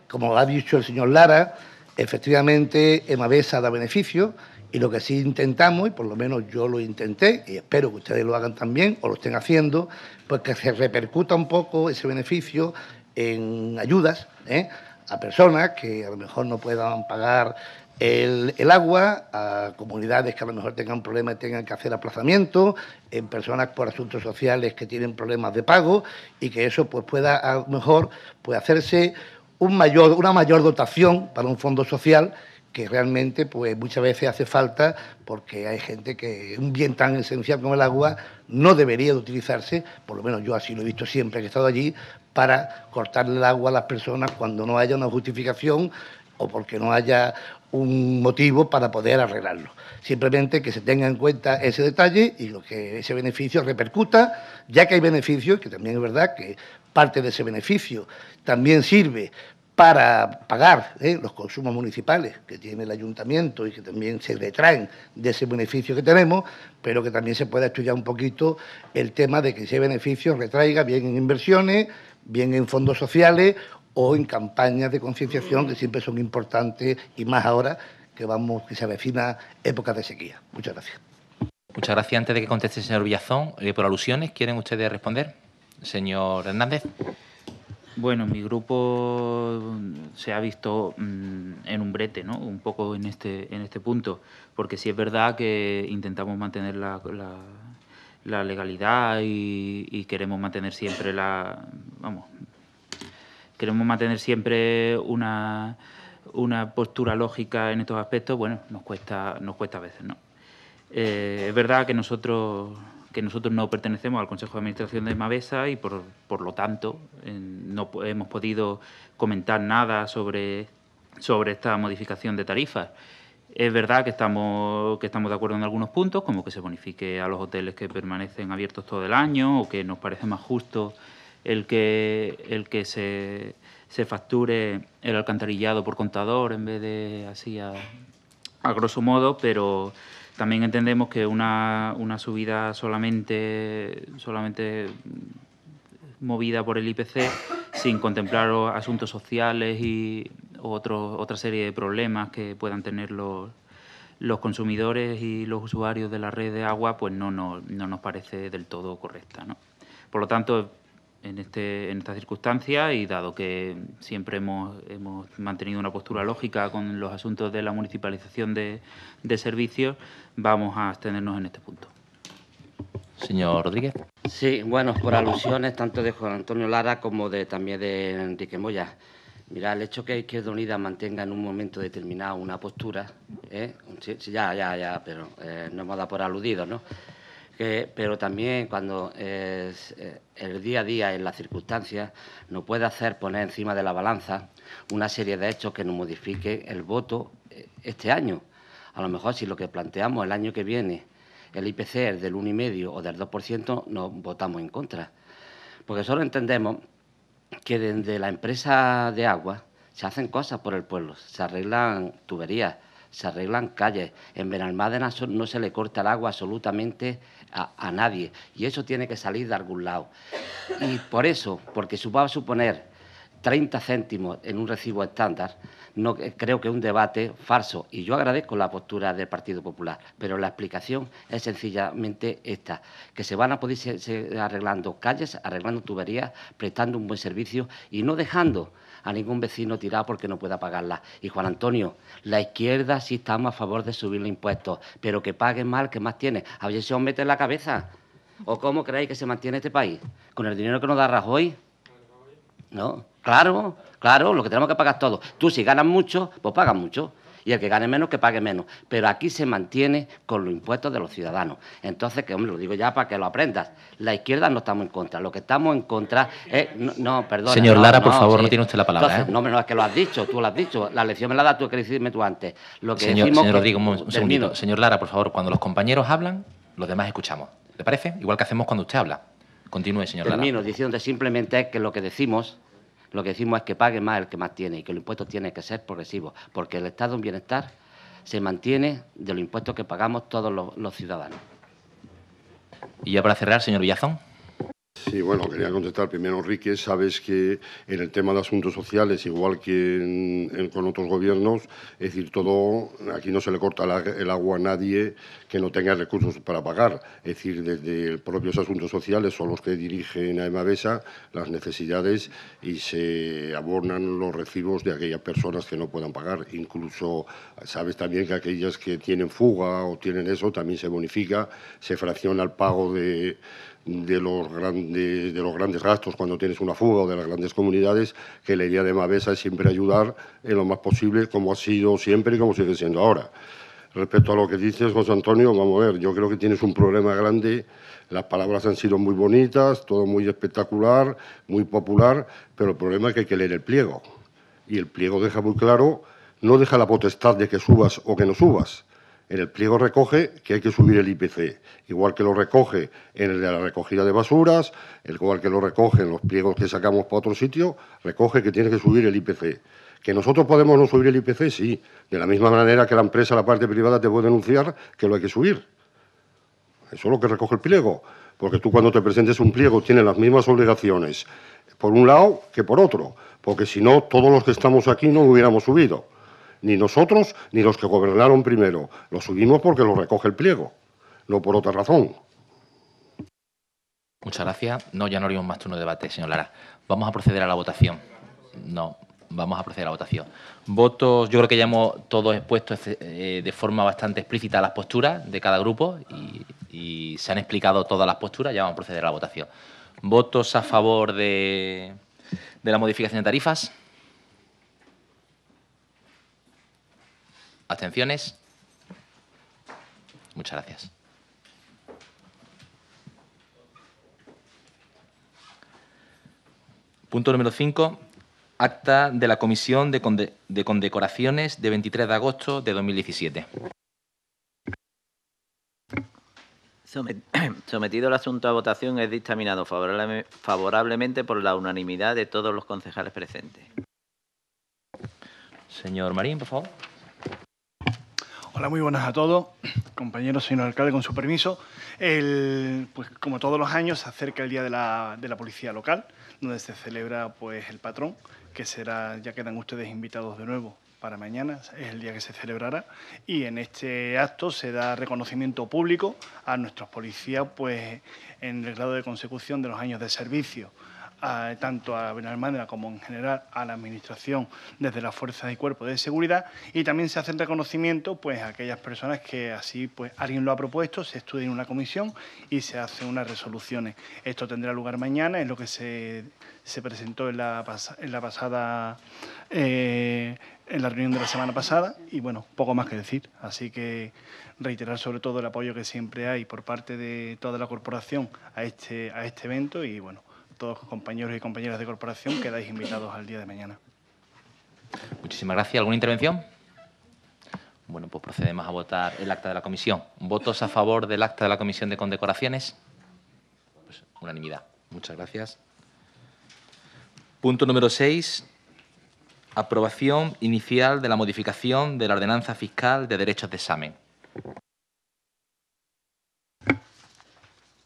como ha dicho el señor Lara, efectivamente Emavesa da beneficio y lo que sí intentamos, y por lo menos yo lo intenté, y espero que ustedes lo hagan también o lo estén haciendo, pues que se repercuta un poco ese beneficio en ayudas ¿eh? a personas que a lo mejor no puedan pagar el, agua, a comunidades que a lo mejor tengan problemas y tengan que hacer aplazamiento, en personas por asuntos sociales que tienen problemas de pago y que eso pues pueda a lo mejor pues, hacerse una mayor dotación para un fondo social que realmente pues muchas veces hace falta porque hay gente que un bien tan esencial como el agua no debería de utilizarse, por lo menos yo así lo he visto siempre que he estado allí, para cortarle el agua a las personas cuando no haya una justificación o porque no haya un motivo para poder arreglarlo. Simplemente que se tenga en cuenta ese detalle y lo que ese beneficio repercuta, ya que hay beneficios, que también es verdad que parte de ese beneficio también sirve para pagar ¿eh? los consumos municipales que tiene el ayuntamiento y que también se retraen de ese beneficio que tenemos, pero que también se pueda estudiar un poquito el tema de que ese beneficio retraiga bien en inversiones, bien en fondos sociales o en campañas de concienciación que siempre son importantes y más ahora que vamos que se avecina época de sequía. Muchas gracias. Muchas gracias. Antes de que conteste el señor Villazón, eh, por alusiones, ¿quieren ustedes responder? Señor Hernández. Bueno, mi grupo mm, se ha visto mm, en un brete, ¿no? Un poco en este, en este punto, porque si es verdad que intentamos mantener la, legalidad y, queremos mantener siempre la, vamos, queremos mantener siempre una, una postura lógica en estos aspectos. Bueno, nos cuesta, nos cuesta a veces, ¿no? Eh, es verdad que nosotros que nosotros no pertenecemos al Consejo de Administración de Mavesa y por, lo tanto no hemos podido comentar nada sobre, sobre esta modificación de tarifas. Es verdad que estamos, que estamos de acuerdo en algunos puntos, como que se bonifique a los hoteles que permanecen abiertos todo el año o que nos parece más justo el que, el que se, facture el alcantarillado por contador en vez de así a, a grosso modo, pero también entendemos que una, subida solamente, solamente movida por el IPC, sin contemplar asuntos sociales y otra serie de problemas que puedan tener los, los consumidores y los usuarios de la red de agua, pues no, nos parece del todo correcta. Por lo tanto, este, en, esta circunstancia, y dado que siempre hemos, hemos, mantenido una postura lógica con los asuntos de la municipalización de, servicios, vamos a abstenernos en este punto. Señor Rodríguez. Sí, bueno, por alusiones tanto de Juan Antonio Lara como de también de Enrique Moya. Mira, el hecho que Izquierda Unida mantenga en un momento determinado una postura, ¿eh? sí, ya, ya, ya, pero eh, no hemos dado por aludido, ¿no? pero también cuando eh, el día a día, en las circunstancias, nos puede hacer poner encima de la balanza una serie de hechos que nos modifique el voto eh, este año. A lo mejor si lo que planteamos el año que viene, el IPC es del 1,5 o del 2%, nos votamos en contra. Porque solo entendemos que desde la empresa de agua se hacen cosas por el pueblo, se arreglan tuberías, se arreglan calles. En Benalmádena no se le corta el agua absolutamente a, nadie. Y eso tiene que salir de algún lado. Y por eso, porque va a suponer 30 céntimos en un recibo estándar, no, eh, creo que es un debate falso. Y yo agradezco la postura del Partido Popular, pero la explicación es sencillamente esta, que se van a poder arreglando calles, arreglando tuberías, prestando un buen servicio y no dejando a ningún vecino tirado porque no pueda pagarla. Y Juan Antonio, la izquierda sí estamos a favor de subir impuestos, pero que paguen mal, que más tiene. A ver si os mete en la cabeza. ¿O cómo creéis que se mantiene este país? ¿Con el dinero que nos da Rajoy? No, claro, claro, lo que tenemos que pagar todo. Tú si ganas mucho, pues pagas mucho y el que gane menos que pague menos. Pero aquí se mantiene con los impuestos de los ciudadanos. Entonces, que hombre, lo digo ya para que lo aprendas. La izquierda no estamos en contra. Lo que estamos en contra es. No, perdón. Señor Lara, por favor, no tiene usted la palabra. ¿eh? No, menos es que lo has dicho, tú lo has dicho. La lección me la dado, tú, que decirme tú antes. Lo que señor, decimos Rodrigo, un, segundito. Señor Lara, por favor, cuando los compañeros hablan, los demás escuchamos. ¿Le parece? Igual que hacemos cuando usted habla. Continúe, señor Lara. Termino diciendo simplemente que lo que decimos lo que decimos es que pague más el que más tiene y que el impuesto tiene que ser progresivo, porque el Estado de bienestar se mantiene de los impuestos que pagamos todos los ciudadanos. Y ya para cerrar, señor Villazón. Sí, bueno, quería contestar primero, Enrique. Sabes que en el tema de asuntos sociales, igual que con otros gobiernos, es decir, todo, aquí no se le corta el agua a nadie que no tenga recursos para pagar. Es decir, desde el propios asuntos sociales son los que dirigen a EMABESA las necesidades y se abonan los recibos de aquellas personas que no puedan pagar. Incluso sabes también que aquellas que tienen fuga o tienen eso también se bonifica, se fracciona el pago de de los, grandes, gastos cuando tienes una fuga o de las grandes comunidades, que la idea de Mavesa es siempre ayudar en lo más posible, como ha sido siempre y como sigue siendo ahora. Respecto a lo que dices, José Antonio, vamos a ver, yo creo que tienes un problema grande. Las palabras han sido muy bonitas, todo muy espectacular, muy popular, pero el problema es que hay que leer el pliego. Y el pliego deja muy claro, no deja la potestad de que subas o que no subas en el pliego recoge que hay que subir el IPC, igual que lo recoge en el de la recogida de basuras, igual que lo recoge en los pliegos que sacamos para otro sitio, recoge que tiene que subir el IPC. Que nosotros podemos no subir el IPC, sí, de la misma manera que la empresa, la parte privada, te puede denunciar que lo hay que subir. Eso es lo que recoge el pliego, porque tú cuando te presentes un pliego tienes las mismas obligaciones, por un lado que por otro, porque si no, todos los que estamos aquí no hubiéramos subido ni nosotros ni los que gobernaron primero. Lo subimos porque lo recoge el pliego, no por otra razón. Muchas gracias. No, ya no haríamos más turno de debate, señor Lara. Vamos a proceder a la votación. No, vamos a proceder a la votación. Votos, yo creo que ya hemos todos expuesto eh, de forma bastante explícita las posturas de cada grupo y, se han explicado todas las posturas. Ya vamos a proceder a la votación. Votos a favor de la modificación de tarifas. ¿Atenciones? Muchas gracias. Punto número 5. Acta de la Comisión de, de Condecoraciones de 23 de agosto de 2017. [CLEARS THROAT] Sometido el asunto a votación, es dictaminado favorablemente por la unanimidad de todos los concejales presentes. Señor Marín, por favor. Hola, muy buenas a todos. Compañeros, señor alcalde, con su permiso. pues, como todos los años, se acerca el Día de la, Policía Local, donde se celebra pues, el patrón, que será, ya quedan ustedes invitados de nuevo para mañana, es el día que se celebrará. Y en este acto se da reconocimiento público a nuestros policías pues, en el grado de consecución de los años de servicio tanto a Benalmádena como en general a la Administración desde las fuerzas y cuerpos de seguridad y también se hace el reconocimiento pues, a aquellas personas que así pues, alguien lo ha propuesto, se estudia en una comisión y se hacen unas resoluciones. Esto tendrá lugar mañana, es lo que se, presentó en la, en la pasada... Eh, en la reunión de la semana pasada y bueno, poco más que decir. Así que reiterar sobre todo el apoyo que siempre hay por parte de toda la corporación a este, a este evento y bueno, todos compañeros y compañeras de corporación, quedáis invitados al día de mañana. Muchísimas gracias. ¿Alguna intervención? Bueno, pues procedemos a votar el acta de la comisión. ¿Votos a favor del acta de la comisión de condecoraciones? Pues unanimidad. Muchas gracias. Punto número 6. Aprobación inicial de la modificación de la ordenanza fiscal de derechos de examen.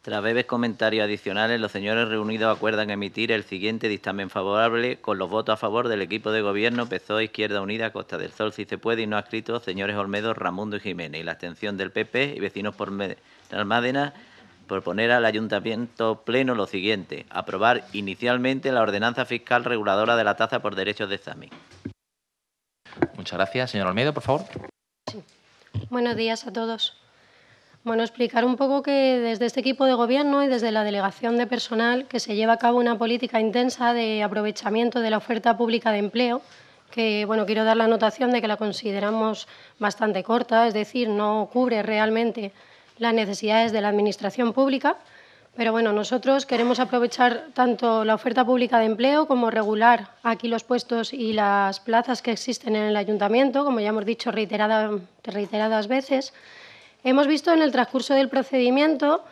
Tras breves comentarios adicionales, los señores reunidos acuerdan emitir el siguiente dictamen favorable con los votos a favor del equipo de gobierno PSOE, Izquierda Unida, Costa del Sol, si se puede, y no ha escrito. señores Olmedo, Ramundo y Jiménez, y la abstención del PP y Vecinos por Almádena, proponer al Ayuntamiento Pleno lo siguiente, aprobar inicialmente la ordenanza fiscal reguladora de la tasa por derechos de examen. Muchas gracias. Señor Olmedo, por favor. Buenos días a todos. Bueno, explicar un poco que desde este equipo de gobierno y desde la delegación de personal que se lleva a cabo una política intensa de aprovechamiento de la oferta pública de empleo, que bueno, quiero dar la anotación de que la consideramos bastante corta, es decir, no cubre realmente las necesidades de la administración pública, pero bueno, nosotros queremos aprovechar tanto la oferta pública de empleo como regular aquí los puestos y las plazas que existen en el ayuntamiento, como ya hemos dicho reiteradas veces Hemos visto en el transcurso del procedimiento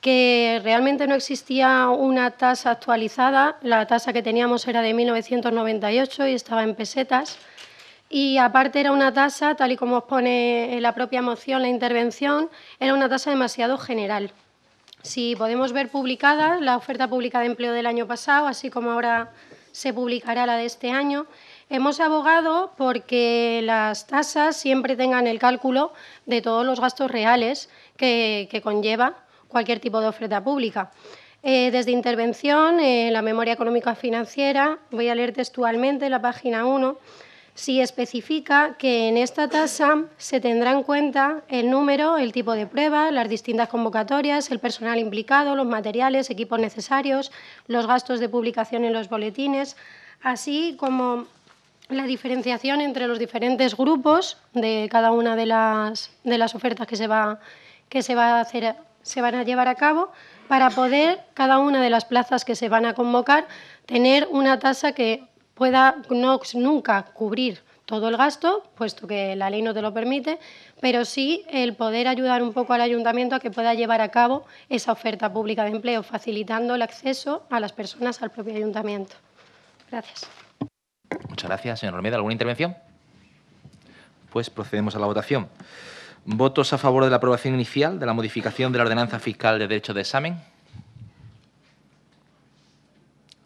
que realmente no existía una tasa actualizada. La tasa que teníamos era de 1998 y estaba en pesetas. Y aparte era una tasa, tal y como os pone la propia moción, la intervención, era una tasa demasiado general. Si podemos ver publicada la oferta pública de empleo del año pasado, así como ahora se publicará la de este año, Hemos abogado porque las tasas siempre tengan el cálculo de todos los gastos reales que, conlleva cualquier tipo de oferta pública. Eh, desde intervención, la memoria económica financiera, voy a leer textualmente la página 1, si especifica que en esta tasa se tendrá en cuenta el número, el tipo de prueba, las distintas convocatorias, el personal implicado, los materiales, equipos necesarios, los gastos de publicación en los boletines, así como la diferenciación entre los diferentes grupos de cada una de las, de las ofertas que se va, que se va a hacer se van a llevar a cabo para poder cada una de las plazas que se van a convocar tener una tasa que pueda no, nunca cubrir todo el gasto, puesto que la ley no te lo permite, pero sí el poder ayudar un poco al ayuntamiento a que pueda llevar a cabo esa oferta pública de empleo, facilitando el acceso a las personas al propio ayuntamiento. Gracias. Muchas gracias, señor Romero. ¿Alguna intervención? Pues procedemos a la votación. ¿Votos a favor de la aprobación inicial de la modificación de la ordenanza fiscal de derecho de examen?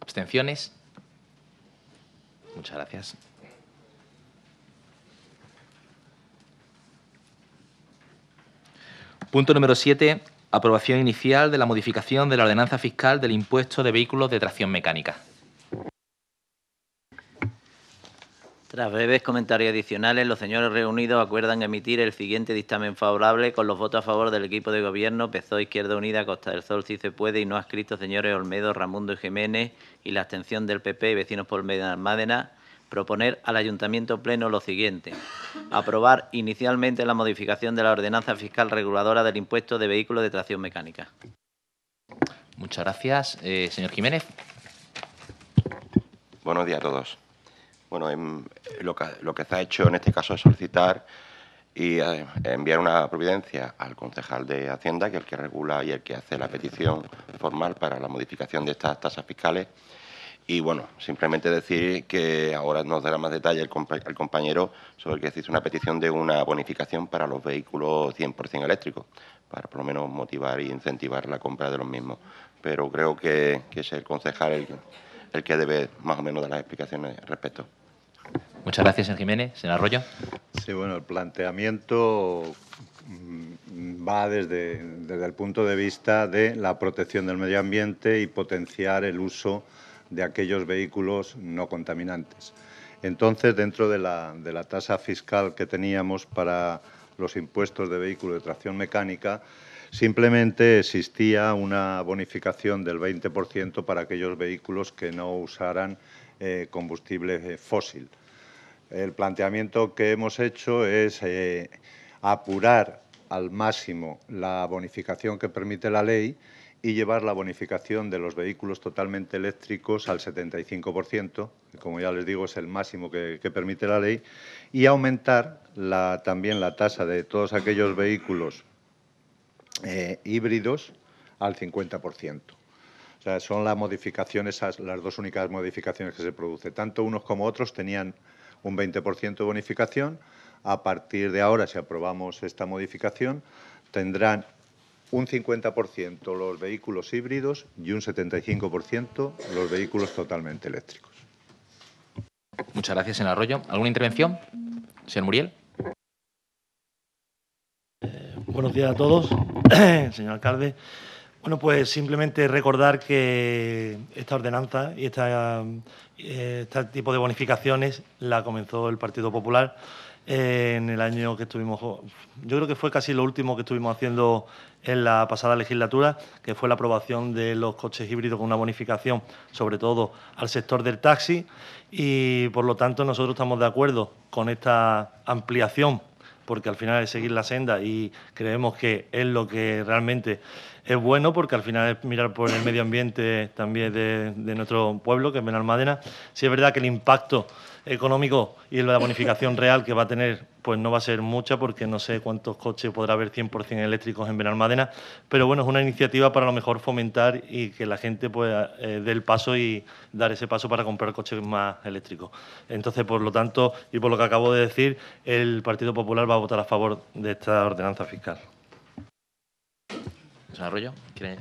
¿Abstenciones? Muchas gracias. Punto número 7. Aprobación inicial de la modificación de la ordenanza fiscal del impuesto de vehículos de tracción mecánica. Tras breves comentarios adicionales, los señores reunidos acuerdan emitir el siguiente dictamen favorable con los votos a favor del equipo de gobierno PSOE Izquierda Unida, Costa del Sol, si se puede, y no ha escrito, señores Olmedo, Ramundo y Jiménez, y la abstención del PP y Vecinos por Medina Almádena, proponer al Ayuntamiento Pleno lo siguiente. Aprobar inicialmente la modificación de la ordenanza fiscal reguladora del impuesto de vehículos de tracción mecánica. Muchas gracias. Eh, señor Jiménez. Buenos días a todos. Bueno, lo, que, se ha hecho en este caso es solicitar y eh, enviar una providencia al concejal de Hacienda, que es el que regula y el que hace la petición formal para la modificación de estas tasas fiscales. Y bueno, simplemente decir que ahora nos dará más detalle el, compañero sobre que se hizo una petición de una bonificación para los vehículos 100% eléctricos, para por lo menos motivar e incentivar la compra de los mismos. Pero creo que, es el concejal el, el que debe más o menos dar las explicaciones al respecto. Muchas gracias, señor Jiménez. Señor Arroyo. Sí, bueno, el planteamiento mm, va desde, el punto de vista de la protección del medio ambiente y potenciar el uso de aquellos vehículos no contaminantes. Entonces, dentro de la, tasa fiscal que teníamos para los impuestos de vehículos de tracción mecánica, simplemente existía una bonificación del 20% para aquellos vehículos que no usaran eh, combustible eh, fósil el planteamiento que hemos hecho es eh, apurar al máximo la bonificación que permite la ley y llevar la bonificación de los vehículos totalmente eléctricos al 75%, como ya les digo es el máximo que, permite la ley, y aumentar la, también la tasa de todos aquellos vehículos eh, híbridos al 50%. O sea, son las modificaciones, las dos únicas modificaciones que se producen. Tanto unos como otros tenían un 20% de bonificación. A partir de ahora, si aprobamos esta modificación, tendrán un 50% los vehículos híbridos y un 75% los vehículos totalmente eléctricos. Muchas gracias, señor Arroyo. ¿Alguna intervención? Señor Muriel. Eh, buenos días a todos, [CLEARS THROAT] señor alcalde. Bueno, pues simplemente recordar que esta ordenanza y esta, eh, este tipo de bonificaciones la comenzó el Partido Popular eh, en el año que estuvimos, yo creo que fue casi lo último que estuvimos haciendo en la pasada legislatura, que fue la aprobación de los coches híbridos con una bonificación, sobre todo al sector del taxi, y por lo tanto nosotros estamos de acuerdo con esta ampliación, porque al final es seguir la senda y creemos que es lo que realmente es bueno porque al final es mirar por el medio ambiente también de, nuestro pueblo, que es Benalmádena. Sí es verdad que el impacto económico y la bonificación real que va a tener, pues no va a ser mucha porque no sé cuántos coches podrá haber 100% eléctricos en Benalmádena, pero bueno, es una iniciativa para a lo mejor fomentar y que la gente pueda eh, el paso y dar ese paso para comprar coches más eléctricos. Entonces, por lo tanto, y por lo que acabo de decir, el Partido Popular va a votar a favor de esta ordenanza fiscal. Desarrollo. Eh,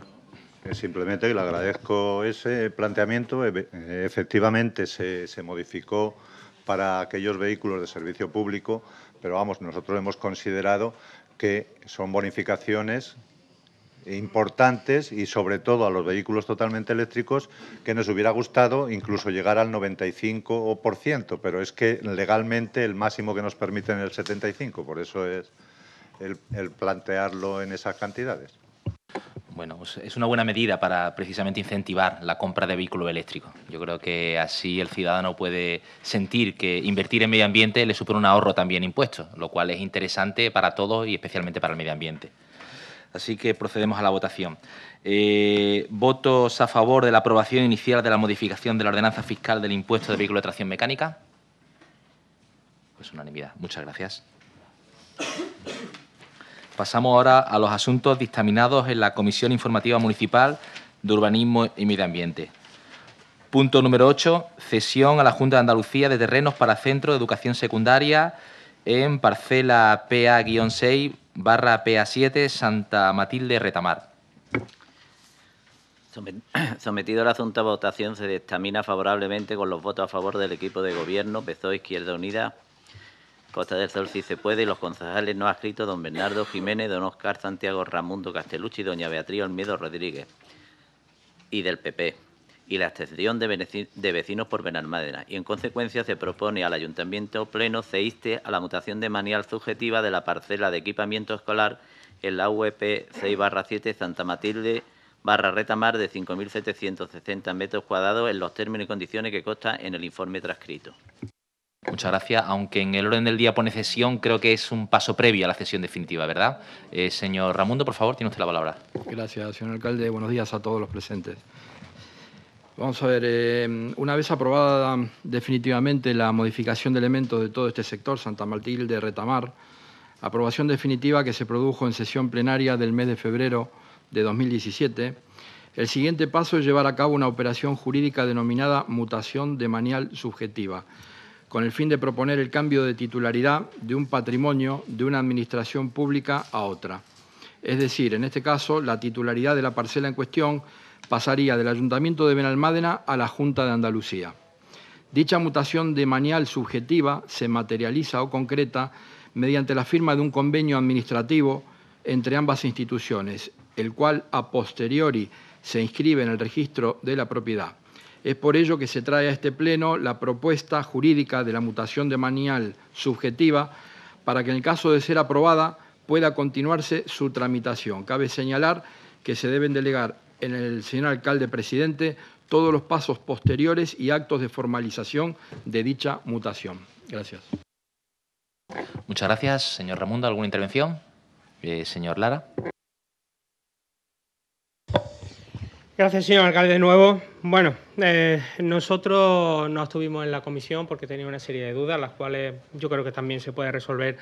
simplemente le agradezco ese planteamiento. Eh, efectivamente se, modificó para aquellos vehículos de servicio público, pero vamos, nosotros hemos considerado que son bonificaciones importantes y sobre todo a los vehículos totalmente eléctricos que nos hubiera gustado incluso llegar al 95%, pero es que legalmente el máximo que nos permiten es el 75%, por eso es el plantearlo en esas cantidades. Bueno, pues es una buena medida para precisamente incentivar la compra de vehículos eléctricos. Yo creo que así el ciudadano puede sentir que invertir en medio ambiente le supone un ahorro también impuestos, lo cual es interesante para todos y especialmente para el medio ambiente. Así que procedemos a la votación. Eh, ¿Votos a favor de la aprobación inicial de la modificación de la ordenanza fiscal del impuesto de vehículo de tracción mecánica? Pues unanimidad. Muchas gracias. Pasamos ahora a los asuntos dictaminados en la Comisión Informativa Municipal de Urbanismo y Medio Ambiente. Punto número 8, cesión a la Junta de Andalucía de terrenos para Centro de Educación Secundaria en parcela PA-6 barra PA7 Santa Matilde Retamar. [CLEARS THROAT] Sometido el asunto a votación, se dictamina favorablemente con los votos a favor del equipo de gobierno PSOE Izquierda Unida, Costa del Sol si se puede, y los concejales no ha escrito don Bernardo Jiménez, don Oscar Santiago Ramundo Castellucci, doña Beatriz Olmedo Rodríguez y del PP y la excepción de vecinos por Benalmádena y en consecuencia se propone al Ayuntamiento Pleno ceíste a la mutación de manial subjetiva de la parcela de equipamiento escolar en la UEP 6 7 Santa Matilde barra retamar de 5.760 metros cuadrados en los términos y condiciones que consta en el informe transcrito. Muchas gracias. Aunque en el orden del día pone cesión, creo que es un paso previo a la cesión definitiva, ¿verdad? Eh, señor Ramundo, por favor, tiene usted la palabra. Gracias, señor alcalde. Buenos días a todos los presentes. Vamos a ver, eh, una vez aprobada definitivamente la modificación de elementos de todo este sector, Santa de Retamar, aprobación definitiva que se produjo en sesión plenaria del mes de febrero de 2017, el siguiente paso es llevar a cabo una operación jurídica denominada mutación de manial subjetiva con el fin de proponer el cambio de titularidad de un patrimonio de una administración pública a otra. Es decir, en este caso, la titularidad de la parcela en cuestión pasaría del Ayuntamiento de Benalmádena a la Junta de Andalucía. Dicha mutación de manial subjetiva se materializa o concreta mediante la firma de un convenio administrativo entre ambas instituciones, el cual a posteriori se inscribe en el registro de la propiedad. Es por ello que se trae a este Pleno la propuesta jurídica de la mutación de manial subjetiva para que en el caso de ser aprobada pueda continuarse su tramitación. Cabe señalar que se deben delegar en el señor alcalde presidente todos los pasos posteriores y actos de formalización de dicha mutación. Gracias. Muchas gracias, señor Ramundo. ¿Alguna intervención? Eh, señor Lara. Gracias, señor alcalde, de nuevo. Bueno, eh, nosotros no estuvimos en la comisión porque tenía una serie de dudas, las cuales yo creo que también se puede resolver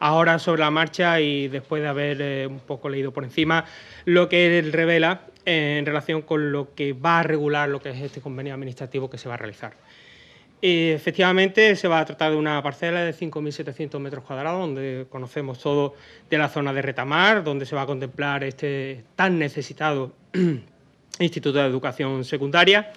ahora sobre la marcha y después de haber eh, un poco leído por encima lo que él revela eh, en relación con lo que va a regular lo que es este convenio administrativo que se va a realizar. Y efectivamente, se va a tratar de una parcela de 5.700 metros cuadrados, donde conocemos todo de la zona de retamar, donde se va a contemplar este tan necesitado [CLEARS THROAT] Instituto de Educación Secundaria.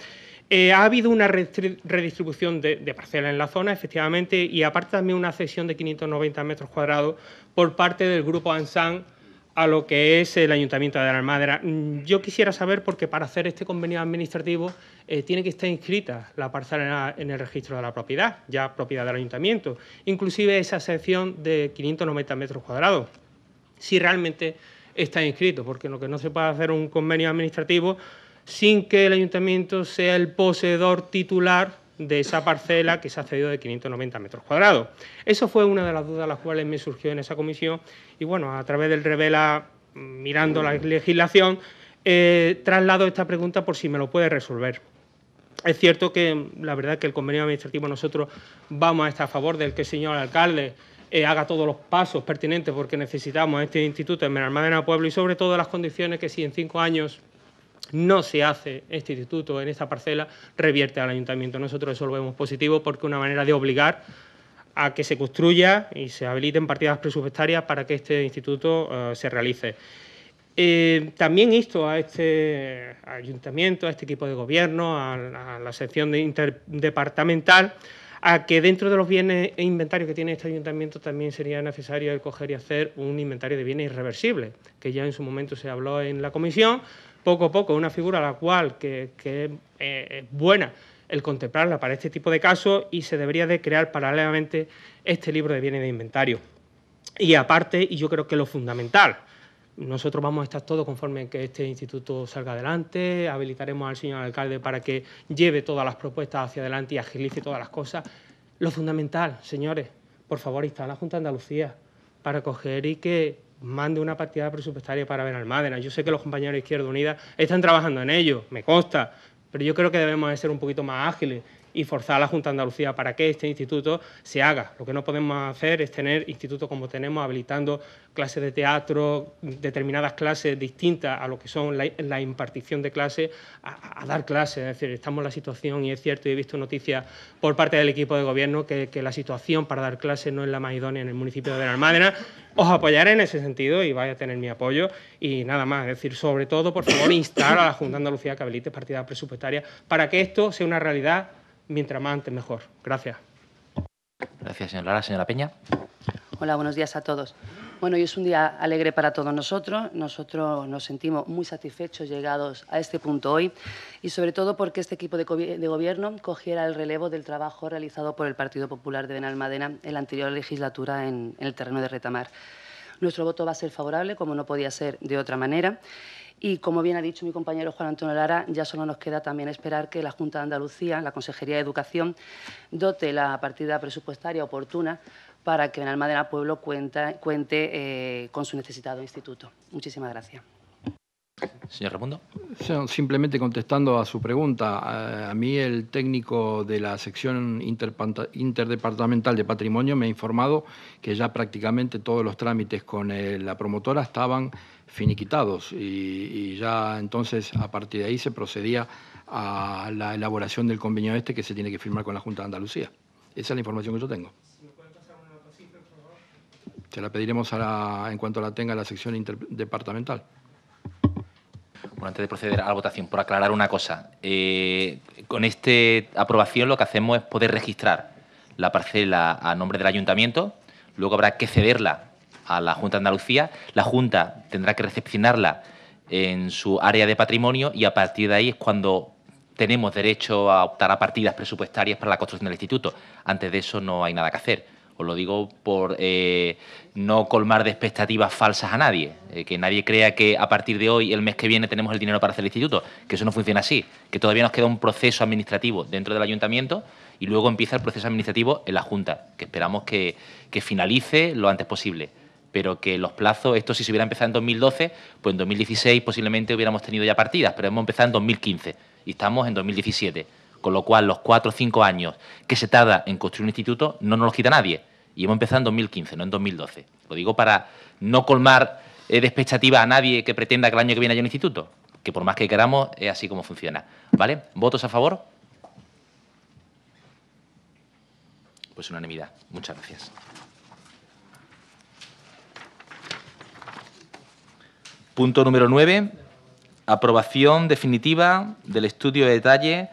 Eh, ha habido una redistribución de, parcelas en la zona, efectivamente, y aparte también una cesión de 590 metros cuadrados por parte del grupo ANSAN a lo que es el Ayuntamiento de la Almadera. Mm, yo quisiera saber, porque para hacer este convenio administrativo eh, tiene que estar inscrita la parcela en el registro de la propiedad, ya propiedad del Ayuntamiento, inclusive esa cesión de 590 metros cuadrados. Si realmente está inscrito, porque lo que no se puede hacer un convenio administrativo sin que el ayuntamiento sea el poseedor titular de esa parcela que se ha cedido de 590 metros cuadrados. Eso fue una de las dudas las cuales me surgió en esa comisión y bueno, a través del Revela, mm, mirando la legislación, eh, traslado esta pregunta por si me lo puede resolver. Es cierto que mm, la verdad que el convenio administrativo nosotros vamos a estar a favor del que el señor alcalde eh, haga todos los pasos pertinentes porque necesitamos este instituto en Madera Pueblo y sobre todo las condiciones que si en cinco años no se hace este instituto en esta parcela, revierte al ayuntamiento. Nosotros eso lo vemos positivo porque una manera de obligar a que se construya y se habiliten partidas presupuestarias para que este instituto eh, se realice. Eh, también insto a este ayuntamiento, a este equipo de gobierno, a, la sección interdepartamental, a que dentro de los bienes e inventarios que tiene este ayuntamiento también sería necesario coger y hacer un inventario de bienes irreversibles, que ya en su momento se habló en la comisión, poco a poco, una figura a la cual que, eh, es buena el contemplarla para este tipo de casos y se debería de crear paralelamente este libro de bienes de inventario. Y aparte, y yo creo que lo fundamental, nosotros vamos a estar todos conforme que este instituto salga adelante, habilitaremos al señor alcalde para que lleve todas las propuestas hacia adelante y agilice todas las cosas. Lo fundamental, señores, por favor, está la Junta de Andalucía para coger y que mande una partida presupuestaria para Benalmádena. Yo sé que los compañeros de Izquierda Unida están trabajando en ello, me consta, pero yo creo que debemos de ser un poquito más ágiles y forzar a la Junta de Andalucía para que este instituto se haga. Lo que no podemos hacer es tener institutos como tenemos, habilitando clases de teatro, determinadas clases distintas a lo que son la, impartición de clases, a, dar clases. Es decir, estamos en la situación, y es cierto, y he visto noticias por parte del equipo de gobierno que, la situación para dar clases no es la más idónea en el municipio de La Benalmádena. Os apoyaré en ese sentido y vais a tener mi apoyo. Y nada más, es decir, sobre todo, por favor, instar a la Junta de Andalucía que habilite partida presupuestaria para que esto sea una realidad mientras más antes mejor. Gracias. Gracias, señora Lara. Señora Peña. Hola, buenos días a todos. Bueno, hoy es un día alegre para todos nosotros. Nosotros nos sentimos muy satisfechos llegados a este punto hoy y sobre todo porque este equipo de, gobierno cogiera el relevo del trabajo realizado por el Partido Popular de Benalmádena en la anterior legislatura en el terreno de Retamar. Nuestro voto va a ser favorable, como no podía ser de otra manera. Y como bien ha dicho mi compañero Juan Antonio Lara, ya solo nos queda también esperar que la Junta de Andalucía, la Consejería de Educación, dote la partida presupuestaria oportuna para que la Pueblo cuente eh, con su necesitado instituto. Muchísimas gracias. Señor Ramundo. Simplemente contestando a su pregunta, eh, a mí el técnico de la sección interdepartamental de patrimonio me ha informado que ya prácticamente todos los trámites con eh, la promotora estaban finiquitados y, ya entonces a partir de ahí se procedía a la elaboración del convenio este que se tiene que firmar con la Junta de Andalucía. Esa es la información que yo tengo. Se la pediremos en cuanto la tenga la sección interdepartamental. Bueno, antes de proceder a la votación, por aclarar una cosa, eh, con esta aprobación lo que hacemos es poder registrar la parcela a nombre del ayuntamiento, luego habrá que cederla a la Junta de Andalucía, la Junta tendrá que recepcionarla en su área de patrimonio y a partir de ahí es cuando tenemos derecho a optar a partidas presupuestarias para la construcción del instituto. Antes de eso no hay nada que hacer. Os lo digo por eh, no colmar de expectativas falsas a nadie. Eh, que nadie crea que a partir de hoy, el mes que viene, tenemos el dinero para hacer el instituto. Que eso no funciona así. Que todavía nos queda un proceso administrativo dentro del ayuntamiento y luego empieza el proceso administrativo en la Junta, que esperamos que, que finalice lo antes posible pero que los plazos, esto si se hubiera empezado en 2012, pues en 2016 posiblemente hubiéramos tenido ya partidas, pero hemos empezado en 2015 y estamos en 2017 con lo cual, los cuatro o cinco años que se tarda en construir un instituto no nos los quita nadie. Y hemos empezado en 2015, no en 2012. Lo digo para no colmar eh, de expectativa a nadie que pretenda que el año que viene haya un instituto, que por más que queramos es así como funciona. ¿Vale? ¿Votos a favor? Pues unanimidad. Muchas gracias. Punto número 9. Aprobación definitiva del estudio de detalle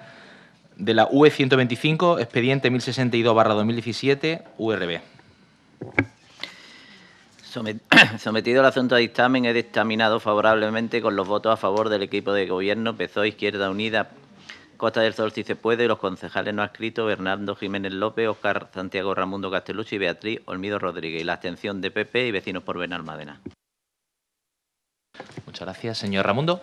de la UE 125, expediente 1062-2017, URB. [COUGHS] Sometido al asunto a dictamen, he dictaminado favorablemente con los votos a favor del equipo de gobierno PSOE Izquierda Unida, Costa del Sol si se puede, y los concejales no adscritos Bernardo Jiménez López, Oscar Santiago Ramundo Castellucci y Beatriz Olmido Rodríguez, la abstención de PP y Vecinos por Benalmádena. Muchas gracias, señor Ramundo.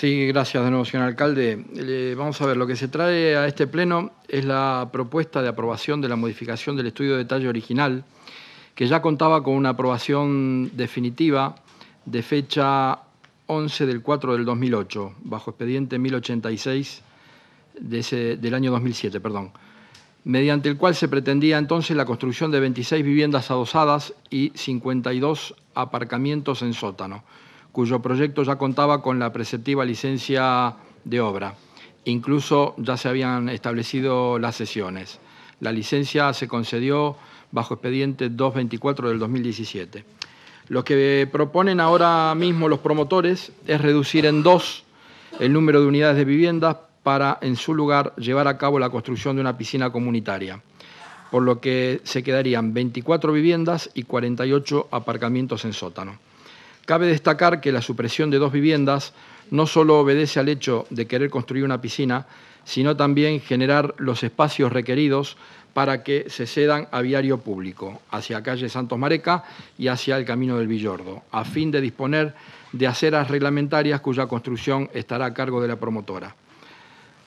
Sí, gracias de nuevo, señor alcalde. vamos a ver, lo que se trae a este pleno es la propuesta de aprobación de la modificación del estudio de detalle original, que ya contaba con una aprobación definitiva de fecha 11 del 4 del 2008, bajo expediente 1086 del año 2007, perdón, mediante el cual se pretendía entonces la construcción de 26 viviendas adosadas y 52 aparcamientos en sótano cuyo proyecto ya contaba con la preceptiva licencia de obra. Incluso ya se habían establecido las sesiones. La licencia se concedió bajo expediente 224 del 2017. Lo que proponen ahora mismo los promotores es reducir en dos el número de unidades de viviendas para, en su lugar, llevar a cabo la construcción de una piscina comunitaria, por lo que se quedarían 24 viviendas y 48 aparcamientos en sótano. Cabe destacar que la supresión de dos viviendas no solo obedece al hecho de querer construir una piscina, sino también generar los espacios requeridos para que se cedan a viario público, hacia calle Santos Mareca y hacia el Camino del Villordo, a fin de disponer de aceras reglamentarias cuya construcción estará a cargo de la promotora.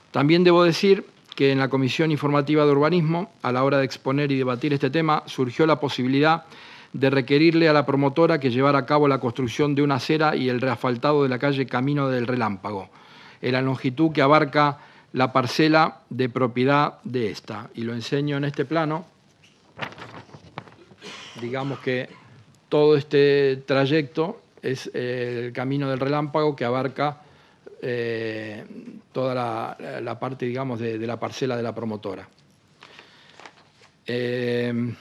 También debo decir que en la Comisión Informativa de Urbanismo, a la hora de exponer y debatir este tema, surgió la posibilidad de de requerirle a la promotora que llevara a cabo la construcción de una acera y el reasfaltado de la calle Camino del Relámpago, en la longitud que abarca la parcela de propiedad de esta. Y lo enseño en este plano. Digamos que todo este trayecto es eh, el Camino del Relámpago que abarca eh, toda la, parte, digamos, de, de, la parcela de la promotora. Eh,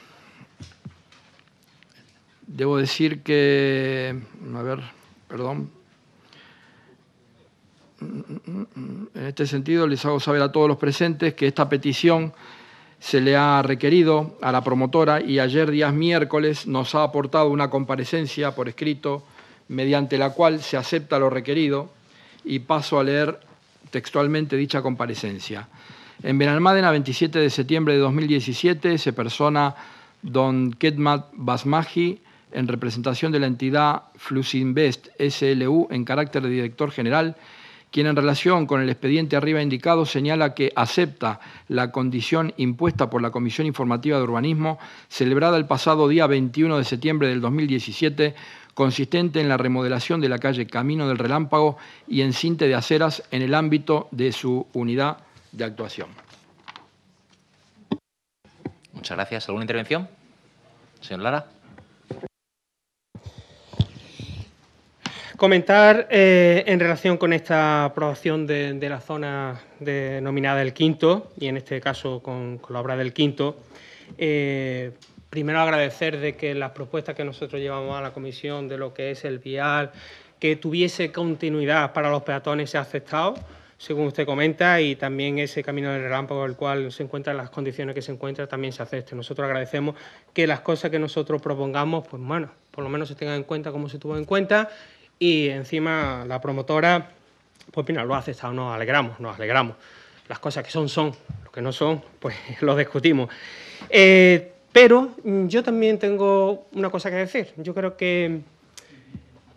Debo decir que, mm, a ver, perdón, en este sentido les hago saber a todos los presentes que esta petición se le ha requerido a la promotora y ayer, día miércoles, nos ha aportado una comparecencia por escrito mediante la cual se acepta lo requerido y paso a leer textualmente dicha comparecencia. En Benalmádena, 27 de septiembre de 2017, se persona don Kedmat Basmaji, en representación de la entidad Flusinvest SLU en carácter de director general, quien en relación con el expediente arriba indicado señala que acepta la condición impuesta por la Comisión Informativa de Urbanismo, celebrada el pasado día 21 de septiembre del 2017, consistente en la remodelación de la calle Camino del Relámpago y en cinte de aceras en el ámbito de su unidad de actuación. Muchas gracias. ¿Alguna intervención? Señor Lara. Comentar eh, en relación con esta aprobación de, la zona denominada El Quinto, y en este caso con, la obra del Quinto, eh, primero agradecer de que las propuestas que nosotros llevamos a la comisión de lo que es el vial, que tuviese continuidad para los peatones se ha aceptado, según usted comenta, y también ese camino del por el cual se encuentran las condiciones que se encuentra, también se acepte. Nosotros agradecemos que las cosas que nosotros propongamos, pues bueno, por lo menos se tengan en cuenta como se tuvo en cuenta y encima la promotora, pues mira, lo hace aceptado, nos alegramos, nos alegramos. Las cosas que son, son, lo que no son, pues [LAUGHS] lo discutimos. Eh, pero mm, yo también tengo una cosa que decir. Yo creo que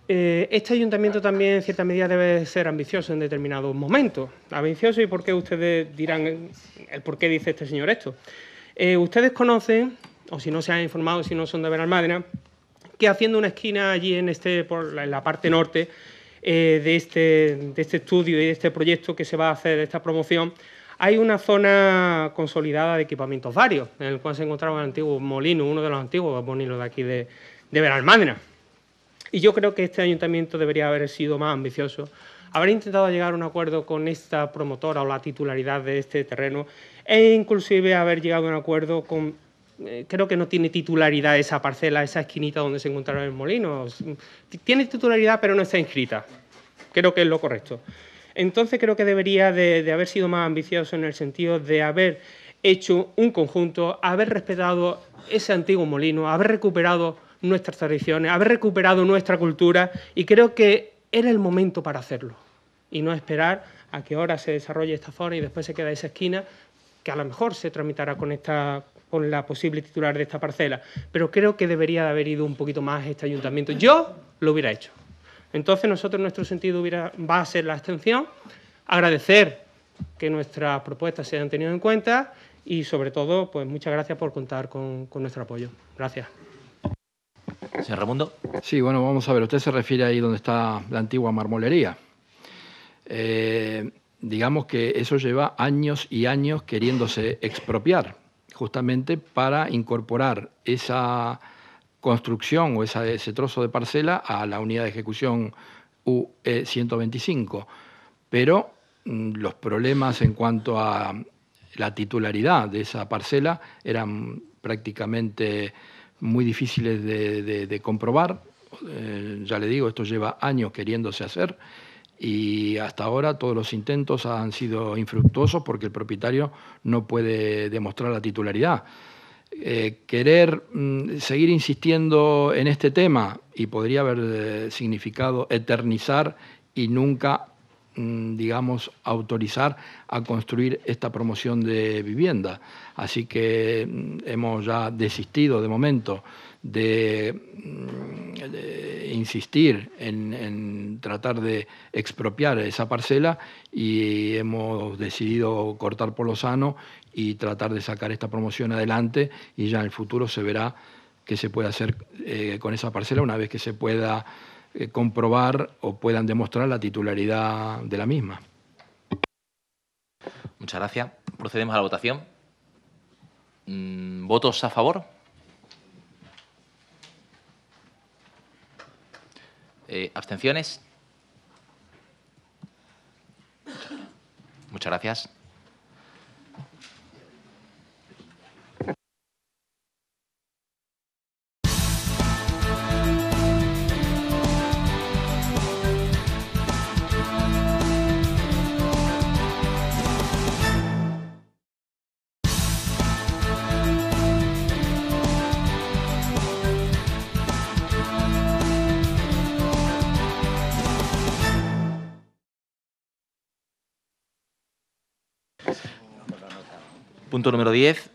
eh, este ayuntamiento también en cierta medida debe ser ambicioso en determinados momentos. Ambicioso y por qué ustedes dirán el por qué dice este señor esto. Eh, ustedes conocen, o si no se han informado, si no son de Benalmádena, haciendo una esquina allí en, este, la, en la parte norte eh, de, este, de este estudio y de este proyecto que se va a hacer, de esta promoción, hay una zona consolidada de equipamientos varios, en el cual se encontraba un antiguo molino, uno de los antiguos molinos de aquí de, de Y yo creo que este ayuntamiento debería haber sido más ambicioso, haber intentado llegar a un acuerdo con esta promotora o la titularidad de este terreno e inclusive haber llegado a un acuerdo con eh, creo que no tiene titularidad esa parcela, esa esquinita donde se encontraron el molino. Tiene titularidad, pero no está inscrita. Creo que es lo correcto. Entonces creo que debería de, haber sido más ambicioso en el sentido de haber hecho un conjunto, haber respetado ese antiguo molino, haber recuperado nuestras tradiciones, haber recuperado nuestra cultura y creo que era el momento para hacerlo y no esperar a que ahora se desarrolle esta zona y después se queda esa esquina que a lo mejor se tramitará con esta con la posible titular de esta parcela, pero creo que debería de haber ido un poquito más este ayuntamiento. Yo lo hubiera hecho. Entonces, nosotros, nuestro sentido hubiera, va a ser la extensión, agradecer que nuestras propuestas se hayan tenido en cuenta y, sobre todo, pues muchas gracias por contar con, nuestro apoyo. Gracias. Señor Ramundo. Sí, bueno, vamos a ver, usted se refiere ahí donde está la antigua marmolería. Eh, digamos que eso lleva años y años queriéndose expropiar justamente para incorporar esa construcción o ese trozo de parcela a la unidad de ejecución UE-125. Pero mm, los problemas en cuanto a la titularidad de esa parcela eran prácticamente muy difíciles de, comprobar. Eh, ya le digo, esto lleva años queriéndose hacer y hasta ahora todos los intentos han sido infructuosos porque el propietario no puede demostrar la titularidad. Eh, querer mm, seguir insistiendo en este tema y podría haber eh, significado eternizar y nunca, mm, digamos, autorizar a construir esta promoción de vivienda. Así que mm, hemos ya desistido de momento. Mm, de, insistir en, tratar de expropiar esa parcela y hemos decidido cortar por lo sano y tratar de sacar esta promoción adelante y ya en el futuro se verá qué se puede hacer eh, con esa parcela una vez que se pueda eh, comprobar o puedan demostrar la titularidad de la misma. Muchas gracias. Procedemos a la votación. Mm, ¿Votos a favor? Eh, ¿Abstenciones? Muchas gracias. Punto número 10.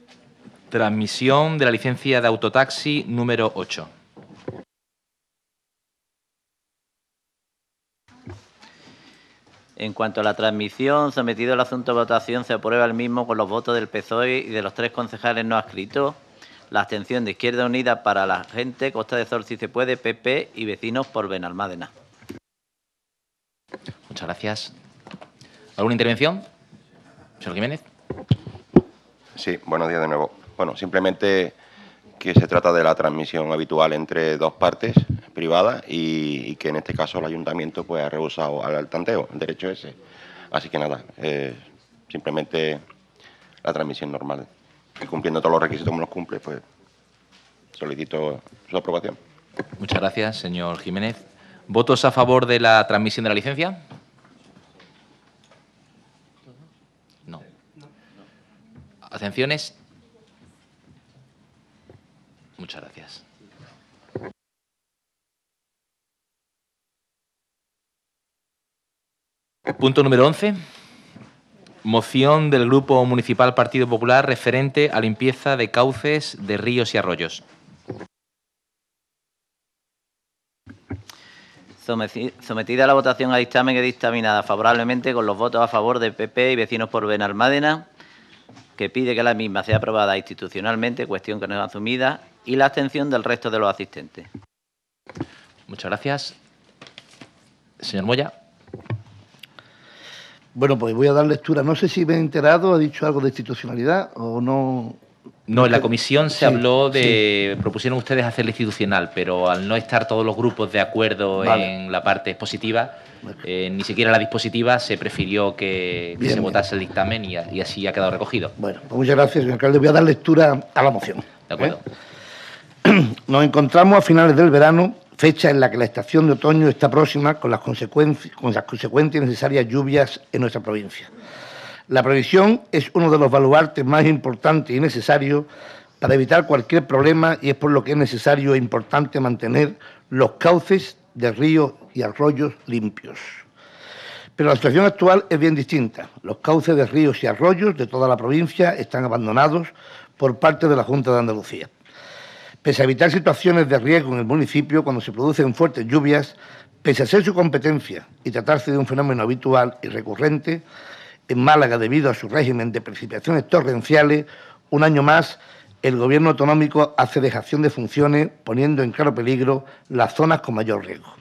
Transmisión de la licencia de autotaxi número 8. En cuanto a la transmisión, sometido el asunto de votación, se aprueba el mismo con los votos del PSOE y de los tres concejales no adscritos. La abstención de Izquierda Unida para la gente, Costa de Sol si se puede, PP y vecinos por Benalmádena. Muchas gracias. ¿Alguna intervención? Señor Jiménez. Sí, buenos días de nuevo. Bueno, simplemente que se trata de la transmisión habitual entre dos partes privadas y, que en este caso el ayuntamiento pues ha rehusado al tanteo, el derecho ese. Así que nada, eh, simplemente la transmisión normal. Y cumpliendo todos los requisitos como los cumple, pues solicito su aprobación. Muchas gracias, señor Jiménez. ¿Votos a favor de la transmisión de la licencia? ¿Atenciones? Muchas gracias. Punto número 11. Moción del Grupo Municipal Partido Popular referente a limpieza de cauces de ríos y arroyos. Sometida a la votación a dictamen y dictaminada favorablemente con los votos a favor de PP y Vecinos por Benalmádena, que pide que la misma sea aprobada institucionalmente, cuestión que no es asumida, y la abstención del resto de los asistentes. Muchas gracias. Señor Moya. Bueno, pues voy a dar lectura. No sé si me he enterado, ha dicho algo de institucionalidad o no no, en la comisión se habló de. Propusieron ustedes hacerle institucional, pero al no estar todos los grupos de acuerdo en la parte expositiva, eh, ni siquiera la dispositiva, se prefirió que, se votase el dictamen y, así ha quedado recogido. Bueno, pues muchas gracias, señor alcalde. Voy a dar lectura a la moción. De acuerdo. ¿eh? [CLEARS THROAT] Nos encontramos a finales del verano, fecha en la que la estación de otoño está próxima con las, consecuencias, con las consecuentes y necesarias lluvias en nuestra provincia. La previsión es uno de los baluartes más importantes y necesarios para evitar cualquier problema y es por lo que es necesario e importante mantener los cauces de ríos y arroyos limpios. Pero la situación actual es bien distinta. Los cauces de ríos y arroyos de toda la provincia están abandonados por parte de la Junta de Andalucía. Pese a evitar situaciones de riesgo en el municipio cuando se producen fuertes lluvias, pese a ser su competencia y tratarse de un fenómeno habitual y recurrente, en Málaga debido a su régimen de precipitaciones torrenciales, un año más el Gobierno autonómico hace dejación de funciones poniendo en claro peligro las zonas con mayor riesgo.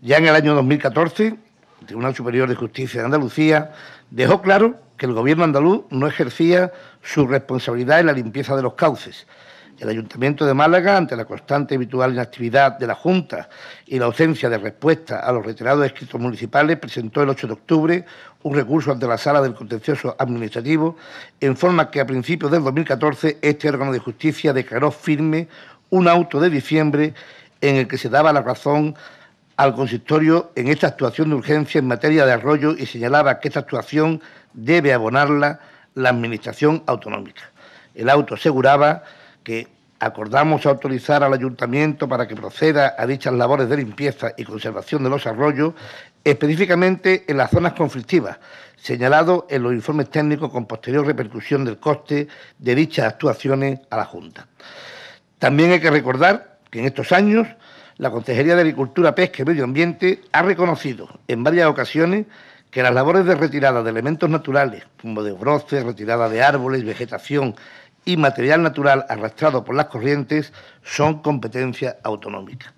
Ya en el año 2014, el Tribunal Superior de Justicia de Andalucía dejó claro que el Gobierno andaluz no ejercía su responsabilidad en la limpieza de los cauces. El Ayuntamiento de Málaga, ante la constante y habitual inactividad de la Junta y la ausencia de respuesta a los reiterados escritos municipales, presentó el 8 de octubre un recurso ante la Sala del Contencioso Administrativo, en forma que a principios del 2014 este órgano de justicia declaró firme un auto de diciembre en el que se daba la razón al consistorio en esta actuación de urgencia en materia de arroyo y señalaba que esta actuación debe abonarla la Administración Autonómica. El auto aseguraba que acordamos autorizar al ayuntamiento para que proceda a dichas labores de limpieza y conservación de los arroyos específicamente en las zonas conflictivas, señalado en los informes técnicos con posterior repercusión del coste de dichas actuaciones a la Junta. También hay que recordar que en estos años la Consejería de Agricultura, Pesca y Medio Ambiente ha reconocido en varias ocasiones que las labores de retirada de elementos naturales, como de broces, retirada de árboles, vegetación y material natural arrastrado por las corrientes, son competencia autonómica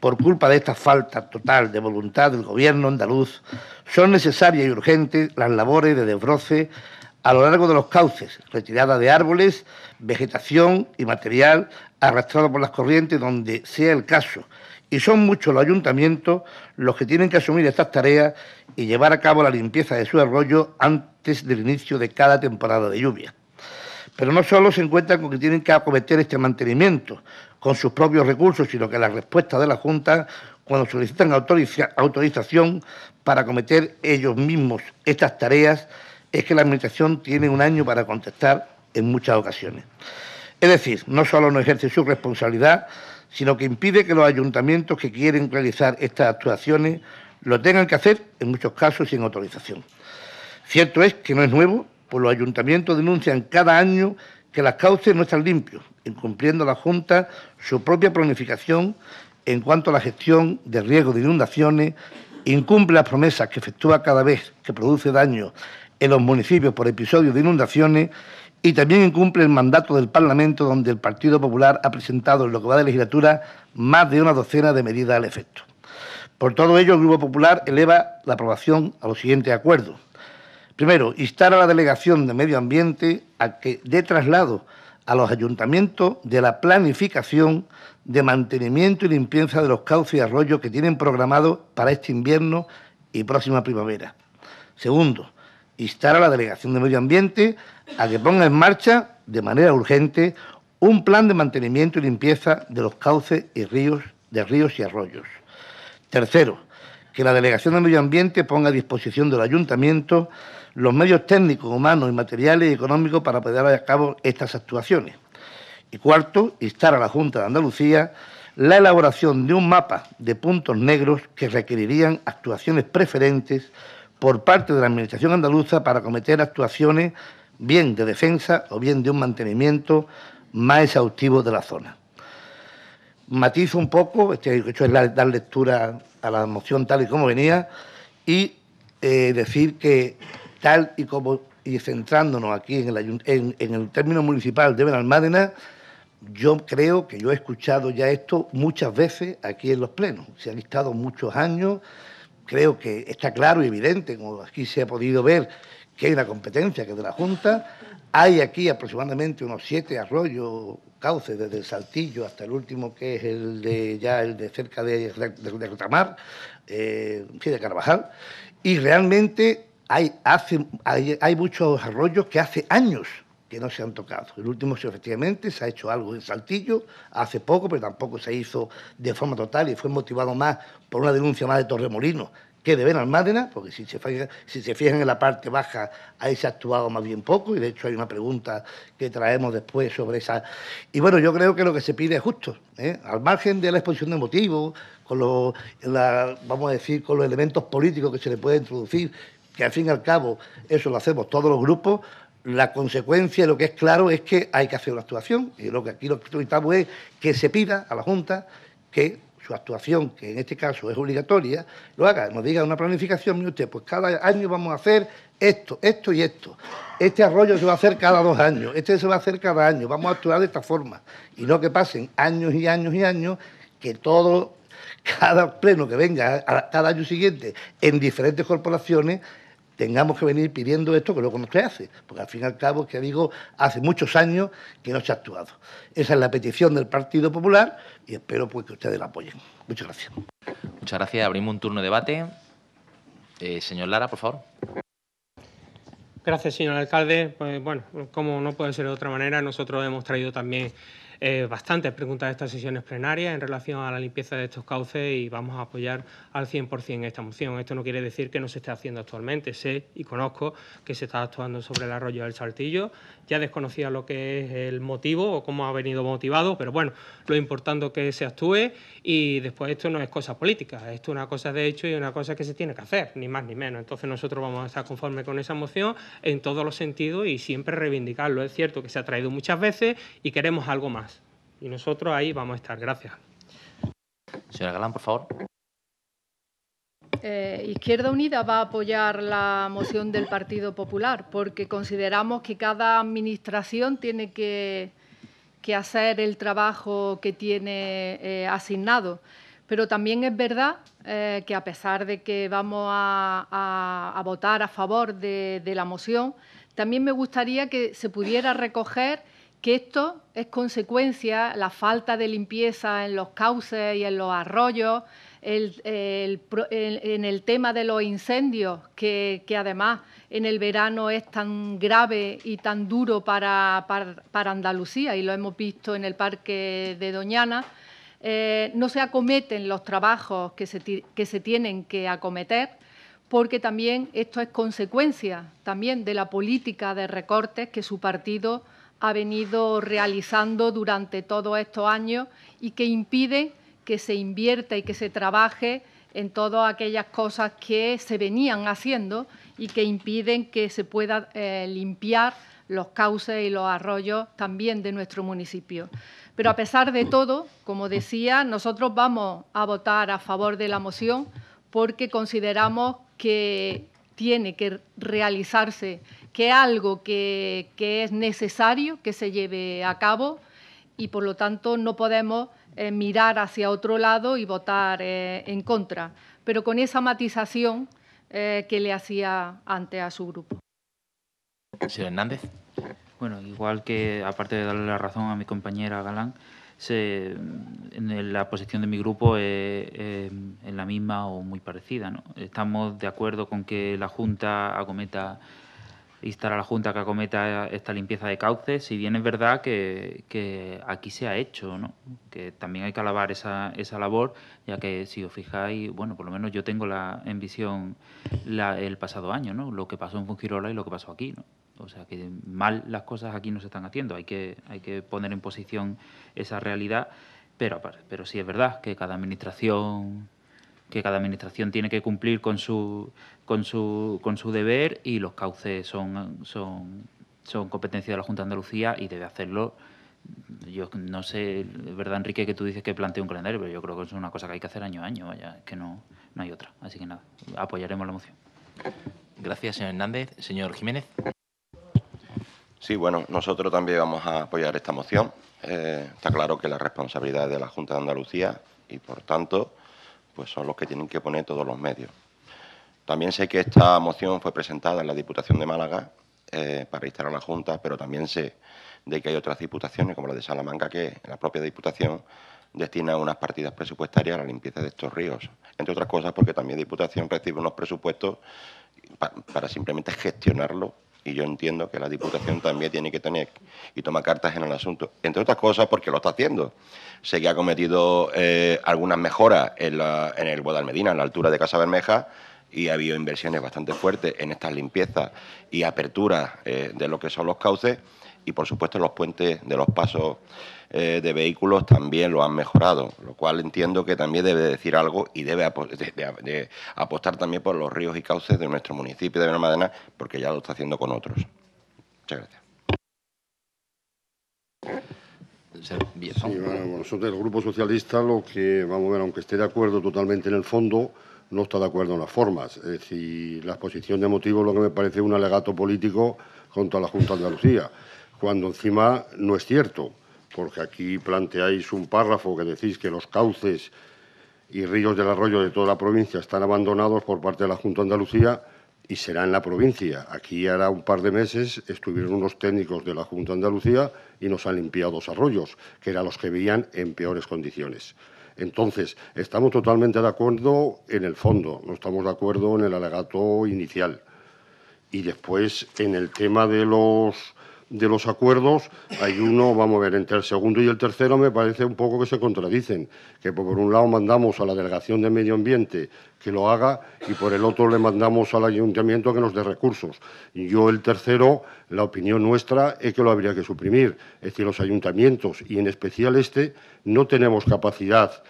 por culpa de esta falta total de voluntad del gobierno andaluz, son necesarias y urgentes las labores de desbroce a lo largo de los cauces, retirada de árboles, vegetación y material arrastrado por las corrientes donde sea el caso. Y son muchos los ayuntamientos los que tienen que asumir estas tareas y llevar a cabo la limpieza de su arroyo antes del inicio de cada temporada de lluvia. Pero no solo se encuentran con que tienen que acometer este mantenimiento, con sus propios recursos, sino que la respuesta de la Junta cuando solicitan autorización para cometer ellos mismos estas tareas es que la Administración tiene un año para contestar en muchas ocasiones. Es decir, no solo no ejerce su responsabilidad, sino que impide que los ayuntamientos que quieren realizar estas actuaciones lo tengan que hacer, en muchos casos, sin autorización. Cierto es que no es nuevo, pues los ayuntamientos denuncian cada año que las cauces no están limpios, incumpliendo la Junta su propia planificación en cuanto a la gestión de riesgo de inundaciones, incumple las promesas que efectúa cada vez que produce daño en los municipios por episodios de inundaciones y también incumple el mandato del Parlamento donde el Partido Popular ha presentado en lo que va de legislatura más de una docena de medidas al efecto. Por todo ello, el Grupo Popular eleva la aprobación a los siguientes acuerdos. Primero, instar a la Delegación de Medio Ambiente a que dé traslado a los ayuntamientos de la planificación de mantenimiento y limpieza de los cauces y arroyos que tienen programados para este invierno y próxima primavera. Segundo, instar a la Delegación de Medio Ambiente a que ponga en marcha, de manera urgente, un plan de mantenimiento y limpieza de los cauces y ríos, de ríos y arroyos. Tercero, que la Delegación de Medio Ambiente ponga a disposición del Ayuntamiento los medios técnicos, humanos y materiales y económicos para poder llevar a cabo estas actuaciones. Y cuarto, instar a la Junta de Andalucía la elaboración de un mapa de puntos negros que requerirían actuaciones preferentes por parte de la Administración andaluza para cometer actuaciones bien de defensa o bien de un mantenimiento más exhaustivo de la zona. Matizo un poco, este hecho es dar lectura a la moción tal y como venía, y eh, decir que tal y como, y centrándonos aquí en el, en, el término municipal de Benalmádena, yo creo que yo he escuchado ya esto muchas veces aquí en los plenos. Se han estado muchos años. Creo que está claro y evidente, como aquí se ha podido ver, que hay una competencia que es de la Junta. Hay aquí aproximadamente unos siete arroyos, cauces, desde el Saltillo hasta el último, que es el de ya el de cerca de, de, de eh, de Carvajal. Y realmente hay, muchos arroyos que hace años que no se han tocado. El último, efectivamente, se ha hecho algo en Saltillo hace poco, pero tampoco se hizo de forma total y fue motivado más por una denuncia más de Torremolino que de Benalmádena, porque si se, fijan, si se fijan en la parte baja, ahí se ha actuado más bien poco, y de hecho hay una pregunta que traemos después sobre esa. Y bueno, yo creo que lo que se pide es justo, ¿eh? al margen de la exposición de motivos, con los, vamos a decir, con los elementos políticos que se le puede introducir, que al fin y al cabo eso lo hacemos todos los grupos, la consecuencia lo que es claro es que hay que hacer una actuación y lo que aquí lo que necesitamos es que se pida a la Junta que su actuación, que en este caso es obligatoria, lo haga, nos diga una planificación, mire usted, pues cada año vamos a hacer esto, esto y esto. Este arroyo se va a hacer cada dos años, este se va a hacer cada año, vamos a actuar de esta forma. Y no que pasen años y años y años, que todo, cada pleno que venga cada año siguiente en diferentes corporaciones tengamos que venir pidiendo esto que luego no se hace, porque al fin y al cabo, que digo, hace muchos años que no se ha actuado. Esa es la petición del Partido Popular y espero pues, que ustedes la apoyen. Muchas gracias. Muchas gracias. Abrimos un turno de debate. Eh, señor Lara, por favor. Gracias, señor alcalde. Pues bueno, como no puede ser de otra manera, nosotros hemos traído también eh, bastantes preguntas de estas sesiones plenarias en relación a la limpieza de estos cauces y vamos a apoyar al 100% esta moción. Esto no quiere decir que no se esté haciendo actualmente. Sé y conozco que se está actuando sobre el arroyo del Saltillo. Ya desconocía lo que es el motivo o cómo ha venido motivado, pero bueno, lo importante es que se actúe y después esto no es cosa política, esto es una cosa de hecho y una cosa que se tiene que hacer, ni más ni menos. Entonces nosotros vamos a estar conformes con esa moción en todos los sentidos y siempre reivindicarlo. Es cierto que se ha traído muchas veces y queremos algo más y nosotros ahí vamos a estar. Gracias. Señora Galán, por favor. Eh, Izquierda Unida va a apoyar la moción del Partido Popular porque consideramos que cada administración tiene que, hacer el trabajo que tiene eh, asignado. Pero también es verdad eh, que a pesar de que vamos a, votar a favor de la moción, también me gustaría que se pudiera recoger que esto es consecuencia, la falta de limpieza en los cauces y en los arroyos, en el tema de los incendios, que, además en el verano es tan grave y tan duro para, Andalucía, y lo hemos visto en el Parque de Doñana, eh, no se acometen los trabajos que se, que se tienen que acometer porque también esto es consecuencia también de la política de recortes que su partido ha venido realizando durante todos estos años y que impide que se invierta y que se trabaje en todas aquellas cosas que se venían haciendo y que impiden que se pueda eh, limpiar los cauces y los arroyos también de nuestro municipio. Pero a pesar de todo, como decía, nosotros vamos a votar a favor de la moción porque consideramos que tiene que realizarse que algo que, es necesario que se lleve a cabo y por lo tanto no podemos eh, mirar hacia otro lado y votar eh, en contra, pero con esa matización eh, que le hacía ante a su grupo. Señor Hernández. Bueno, igual que aparte de darle la razón a mi compañera Galán, se, en la posición de mi grupo es, la misma o muy parecida. ¿no? Estamos de acuerdo con que la Junta acometa instar a la Junta que acometa esta limpieza de cauces, si bien es verdad que, aquí se ha hecho, ¿no? que también hay que alabar esa, esa, labor, ya que si os fijáis, bueno, por lo menos yo tengo la, en visión el pasado año, ¿no? lo que pasó en Fungirola y lo que pasó aquí. ¿no? O sea, que mal las cosas aquí no se están haciendo, hay que, hay que poner en posición esa realidad, pero, pero sí es verdad que cada administración que cada administración tiene que cumplir con su con su, con su deber y los cauces son, son, son competencia de la Junta de Andalucía y debe hacerlo yo no sé, verdad, Enrique, que tú dices que plantea un calendario, pero yo creo que es una cosa que hay que hacer año a año, vaya, que no, no hay otra. Así que nada, apoyaremos la moción. Gracias, señor Hernández. Señor Jiménez. Sí, bueno, nosotros también vamos a apoyar esta moción. Eh, está claro que la responsabilidad es de la Junta de Andalucía y, por tanto, pues son los que tienen que poner todos los medios. También sé que esta moción fue presentada en la Diputación de Málaga eh, para instar a la Junta, pero también sé de que hay otras diputaciones, como la de Salamanca, que la propia Diputación destina unas partidas presupuestarias a la limpieza de estos ríos. Entre otras cosas porque también Diputación recibe unos presupuestos para simplemente gestionarlo y yo entiendo que la Diputación también tiene que tener y tomar cartas en el asunto, entre otras cosas porque lo está haciendo. Sé que ha cometido eh, algunas mejoras en, la, en el Guadalmedina, en la altura de Casa Bermeja, y ha habido inversiones bastante fuertes en estas limpiezas y aperturas eh, de lo que son los cauces y, por supuesto, los puentes de los pasos eh, de vehículos también lo han mejorado, lo cual entiendo que también debe decir algo y debe apostar también por los ríos y cauces de nuestro municipio de Benalmadena, porque ya lo está haciendo con otros. Muchas gracias. nosotros del Grupo Socialista lo que vamos a ver, aunque esté de acuerdo totalmente en el fondo, no está de acuerdo en las formas. Es decir, la exposición de motivos lo que me parece un alegato político contra la Junta de Andalucía, cuando encima no es cierto, porque aquí planteáis un párrafo que decís que los cauces y ríos del arroyo de toda la provincia están abandonados por parte de la Junta de Andalucía y será en la provincia. Aquí hará un par de meses estuvieron unos técnicos de la Junta de Andalucía y nos han limpiado dos arroyos, que eran los que veían en peores condiciones. Entonces, estamos totalmente de acuerdo en el fondo, no estamos de acuerdo en el alegato inicial. Y después, en el tema de los de los acuerdos, hay uno, vamos a ver, entre el segundo y el tercero me parece un poco que se contradicen, que por un lado mandamos a la Delegación de Medio Ambiente que lo haga y por el otro le mandamos al ayuntamiento que nos dé recursos. Y yo el tercero, la opinión nuestra es que lo habría que suprimir. Es decir, los ayuntamientos y en especial este no tenemos capacidad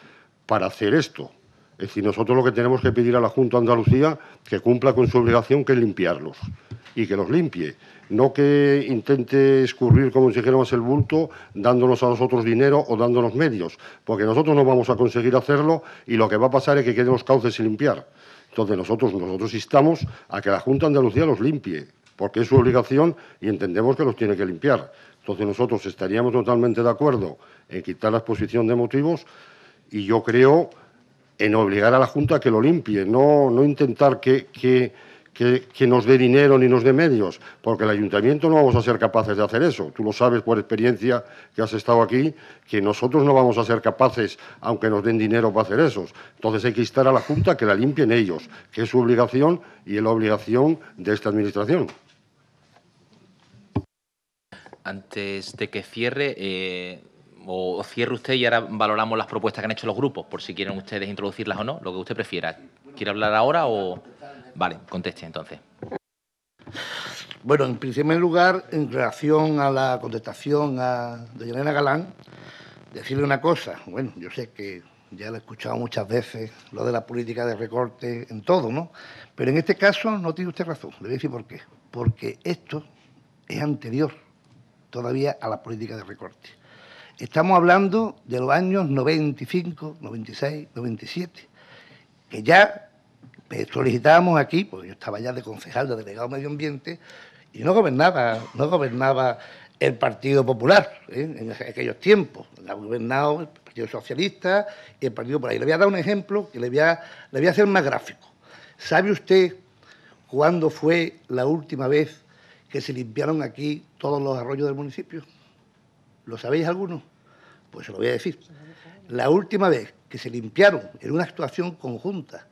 para hacer esto. Es decir, nosotros lo que tenemos que pedir a la Junta de Andalucía que cumpla con su obligación que es limpiarlos y que los limpie no que intente escurrir, como si dijéramos, el bulto dándonos a nosotros dinero o dándonos medios, porque nosotros no vamos a conseguir hacerlo y lo que va a pasar es que queden los cauces sin limpiar. Entonces nosotros, nosotros instamos a que la Junta de Andalucía los limpie, porque es su obligación y entendemos que los tiene que limpiar. Entonces nosotros estaríamos totalmente de acuerdo en quitar la exposición de motivos y yo creo en obligar a la Junta a que lo limpie, no, no intentar que, que que, nos dé dinero ni nos dé medios, porque el ayuntamiento no vamos a ser capaces de hacer eso. Tú lo sabes por experiencia que has estado aquí, que nosotros no vamos a ser capaces, aunque nos den dinero para hacer eso. Entonces hay que instar a la Junta que la limpien ellos, que es su obligación y es la obligación de esta Administración. Antes de que cierre, eh, o cierre usted y ahora valoramos las propuestas que han hecho los grupos, por si quieren ustedes introducirlas o no, lo que usted prefiera. ¿Quiere hablar ahora o...? Vale, conteste entonces. Bueno, en primer lugar, en relación a la contestación a Doña Galán, decirle una cosa. Bueno, yo sé que ya lo he escuchado muchas veces, lo de la política de recorte en todo, ¿no? Pero en este caso no tiene usted razón. Le voy a decir por qué. Porque esto es anterior todavía a la política de recorte. Estamos hablando de los años 95, 96, 97, que ya eh, solicitábamos aquí, porque yo estaba ya de concejal, de delegado medio ambiente, y no gobernaba, no gobernaba el Partido Popular ¿eh? en aquellos tiempos. La gobernado el Partido Socialista y el Partido por ahí. le voy a dar un ejemplo que le voy a, le voy a hacer más gráfico. ¿Sabe usted cuándo fue la última vez que se limpiaron aquí todos los arroyos del municipio? ¿Lo sabéis alguno? Pues se lo voy a decir. La última vez que se limpiaron en una actuación conjunta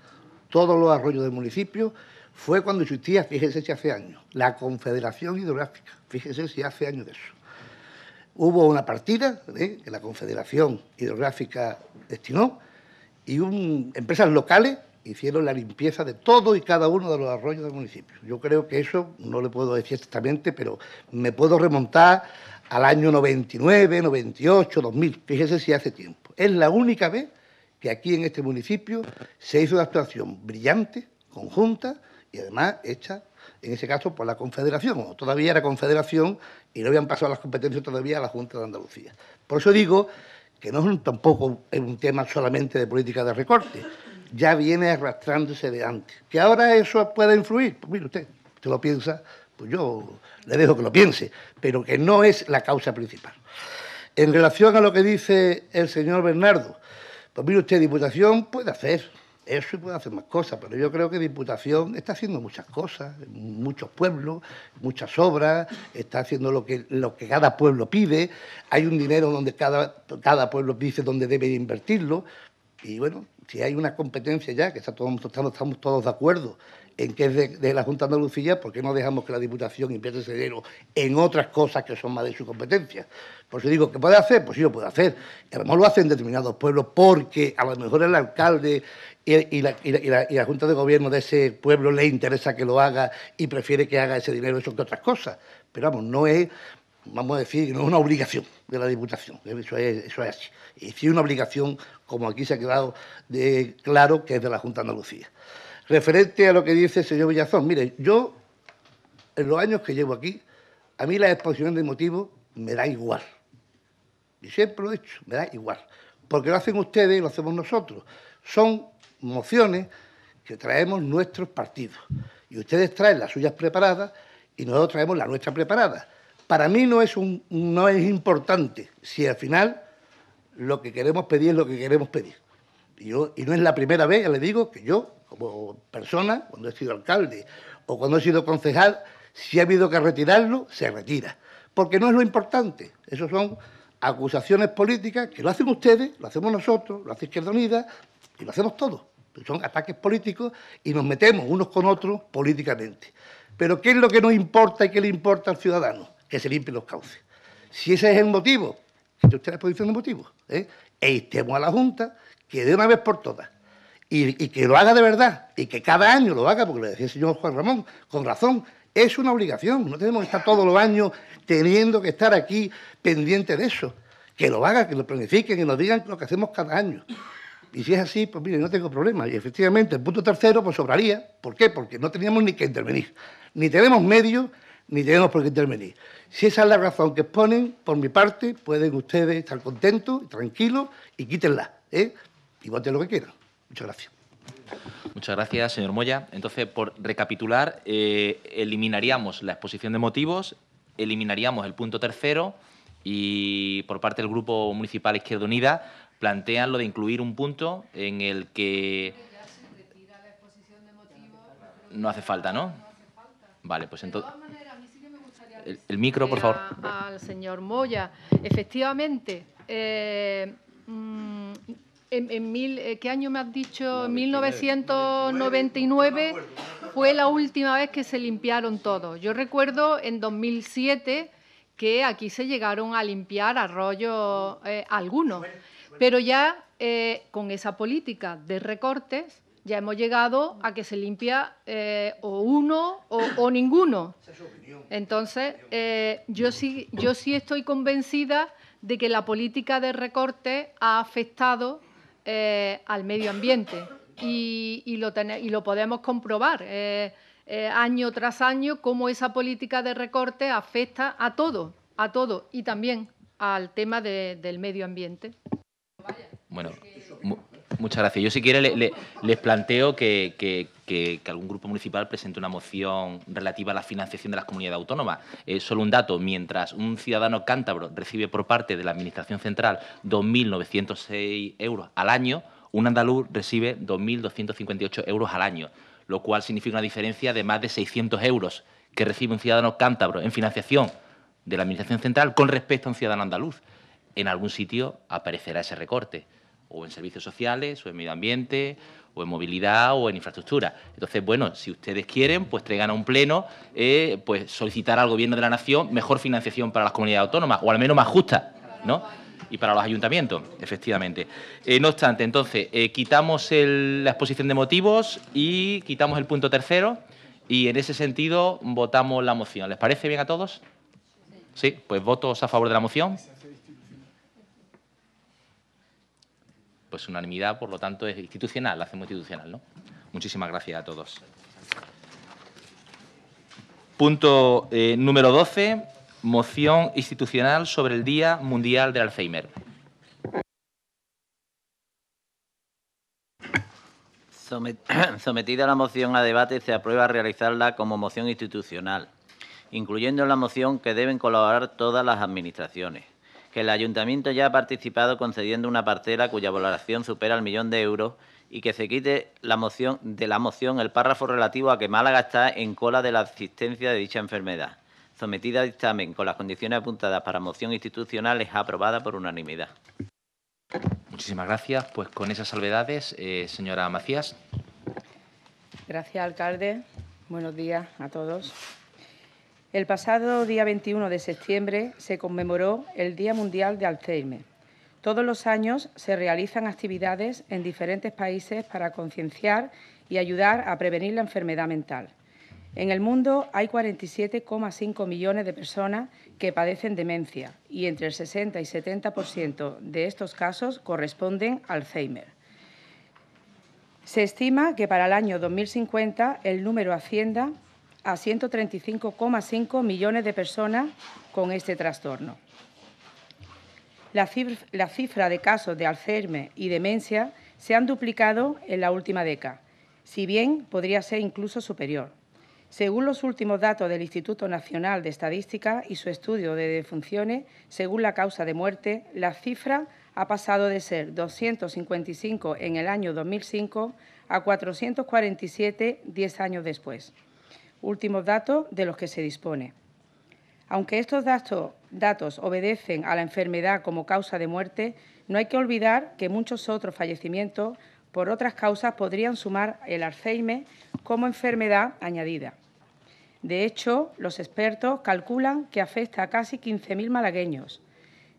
todos los arroyos del municipio, fue cuando existía, fíjese si hace años, la Confederación Hidrográfica. Fíjese si hace años de eso. Hubo una partida ¿eh? que la Confederación Hidrográfica destinó y empresas locales hicieron la limpieza de todo y cada uno de los arroyos del municipio. Yo creo que eso no le puedo decir exactamente, pero me puedo remontar al año 99, 98, 2000, fíjese si hace tiempo. Es la única vez que aquí en este municipio se hizo una actuación brillante, conjunta y además hecha, en ese caso, por la Confederación. O todavía era Confederación y no habían pasado las competencias todavía a la Junta de Andalucía. Por eso digo que no es tampoco un tema solamente de política de recorte, ya viene arrastrándose de antes. ¿Que ahora eso pueda influir? Pues mire usted, usted lo piensa, pues yo le dejo que lo piense, pero que no es la causa principal. En relación a lo que dice el señor Bernardo, pues usted, Diputación puede hacer eso y puede hacer más cosas, pero yo creo que Diputación está haciendo muchas cosas, muchos pueblos, muchas obras, está haciendo lo que, lo que cada pueblo pide, hay un dinero donde cada, cada pueblo dice dónde debe invertirlo, y bueno, si hay una competencia ya, que estamos todos de acuerdo en que es de, la Junta de Andalucía, ...porque no dejamos que la Diputación invierta ese dinero en otras cosas que son más de su competencia? Por eso digo, ¿qué puede hacer? Pues sí lo puede hacer. a lo mejor lo hacen determinados pueblos porque a lo mejor el alcalde y, la, Junta de Gobierno de ese pueblo le interesa que lo haga y prefiere que haga ese dinero eso que otras cosas. Pero vamos, no es, vamos a decir, no es una obligación de la Diputación. Eso es, así. Y sí es una obligación, como aquí se ha quedado claro, que es de la Junta de Andalucía. Referente a lo que dice el señor Villazón, mire, yo, en los años que llevo aquí, a mí la exposición de motivos me da igual. Y siempre lo he dicho, me da igual. Porque lo hacen ustedes y lo hacemos nosotros. Son mociones que traemos nuestros partidos. Y ustedes traen las suyas preparadas y nosotros traemos las nuestras preparadas. Para mí no es, un, no es importante si al final lo que queremos pedir es lo que queremos pedir. Y, no es la primera vez, ya le digo, que yo, como persona, cuando he sido alcalde o cuando he sido concejal, si ha habido que retirarlo, se retira. Porque no es lo importante. Esos son acusaciones políticas que lo hacen ustedes, lo hacemos nosotros, lo hace Izquierda Unida y lo hacemos todos. Son ataques políticos y nos metemos unos con otros políticamente. Pero ¿qué es lo que nos importa y qué le importa al ciudadano? Que se limpien los cauces. Si ese es el motivo, que usted la exposición de motivo ¿eh? e instemos a la Junta que de una vez por todas, y, que lo haga de verdad, y que cada año lo haga, porque le decía el señor Juan Ramón, con razón, es una obligación, no tenemos que estar todos los años teniendo que estar aquí pendiente de eso, que lo haga, que lo planifiquen, que nos digan lo que hacemos cada año. Y si es así, pues mire, no tengo problema. Y efectivamente, el punto tercero, pues sobraría. ¿Por qué? Porque no teníamos ni que intervenir. Ni tenemos medios, ni tenemos por qué intervenir. Si esa es la razón que exponen, por mi parte, pueden ustedes estar contentos, tranquilos y quítenla. ¿eh? y lo que quiera. Muchas gracias. Muchas gracias, señor Moya. Entonces, por recapitular, eh, eliminaríamos la exposición de motivos, eliminaríamos el punto tercero y por parte del Grupo Municipal Izquierda Unida plantean lo de incluir un punto en el que... No hace falta, ¿no? Vale, pues entonces... El, el micro, por favor. Al señor Moya, efectivamente, eh, mm, mil, eh, ¿Qué año me has dicho? 1999 fue la última vez que se limpiaron todos. Yo recuerdo en 2007 que aquí se llegaron a limpiar arroyos eh, algunos, pero ya eh, con esa política de recortes ya hemos llegado a que se limpia o uno o, ninguno. Entonces, yo, sí, yo sí estoy convencida de que la política de recorte ha afectado eh, al medio ambiente. Y, lo podemos comprobar eh, eh, año tras año cómo esa política de recorte afecta a todo, a todo y también al tema del medio ambiente. Bueno, muchas gracias. Yo si quiere les planteo que, que, algún grupo municipal presente una moción relativa a la financiación de las comunidades autónomas. es eh, solo un dato, mientras un ciudadano cántabro recibe por parte de la Administración Central 2.906 euros al año, un andaluz recibe 2.258 euros al año, lo cual significa una diferencia de más de 600 euros que recibe un ciudadano cántabro en financiación de la Administración Central con respecto a un ciudadano andaluz. En algún sitio aparecerá ese recorte, o en servicios sociales, o en medio ambiente, o en movilidad o en infraestructura. Entonces, bueno, si ustedes quieren, pues traigan a un pleno, eh, pues solicitar al Gobierno de la Nación mejor financiación para las comunidades autónomas, o al menos más justa, ¿no? Y para los ayuntamientos, efectivamente. Eh, no obstante, entonces, eh, quitamos la exposición de motivos y quitamos el punto tercero y en ese sentido votamos la moción. ¿Les parece bien a todos? Sí, pues votos a favor de la moción. pues unanimidad, por lo tanto, es institucional, la hacemos institucional. ¿no? Muchísimas gracias a todos. Punto eh, número 12, moción institucional sobre el Día Mundial del Alzheimer. [COUGHS] Sometida la moción a debate, se aprueba realizarla como moción institucional, incluyendo en la moción que deben colaborar todas las administraciones que el ayuntamiento ya ha participado concediendo una partera cuya valoración supera el millón de euros y que se quite la moción, de la moción el párrafo relativo a que Málaga está en cola de la existencia de dicha enfermedad, sometida a dictamen con las condiciones apuntadas para moción institucional es aprobada por unanimidad. Muchísimas gracias. Pues con esas salvedades, eh, señora Macías. Gracias, alcalde. Buenos días a todos. El pasado día 21 de septiembre se conmemoró el Día Mundial de Alzheimer. Todos los años se realizan actividades en diferentes países para concienciar y ayudar a prevenir la enfermedad mental. En el mundo hay 47,5 millones de personas que padecen demencia y entre el 60 y 70% de estos casos corresponden a Alzheimer. Se estima que para el año 2050 el número ascienda a 135,5 millones de personas con este trastorno. La cifra, de casos de Alzheimer y demencia se han duplicado en la última década, si bien podría ser incluso superior. Según los últimos datos del Instituto Nacional de Estadística y su estudio de defunciones, según la causa de muerte, la cifra ha pasado de ser 255 en el año 2005 a 447 10 años después últimos datos de los que se dispone. Aunque estos datos, obedecen a la enfermedad como causa de muerte, no hay que olvidar que muchos otros fallecimientos por otras causas podrían sumar el Alzheimer como enfermedad añadida. De hecho, los expertos calculan que afecta a casi 15.000 malagueños.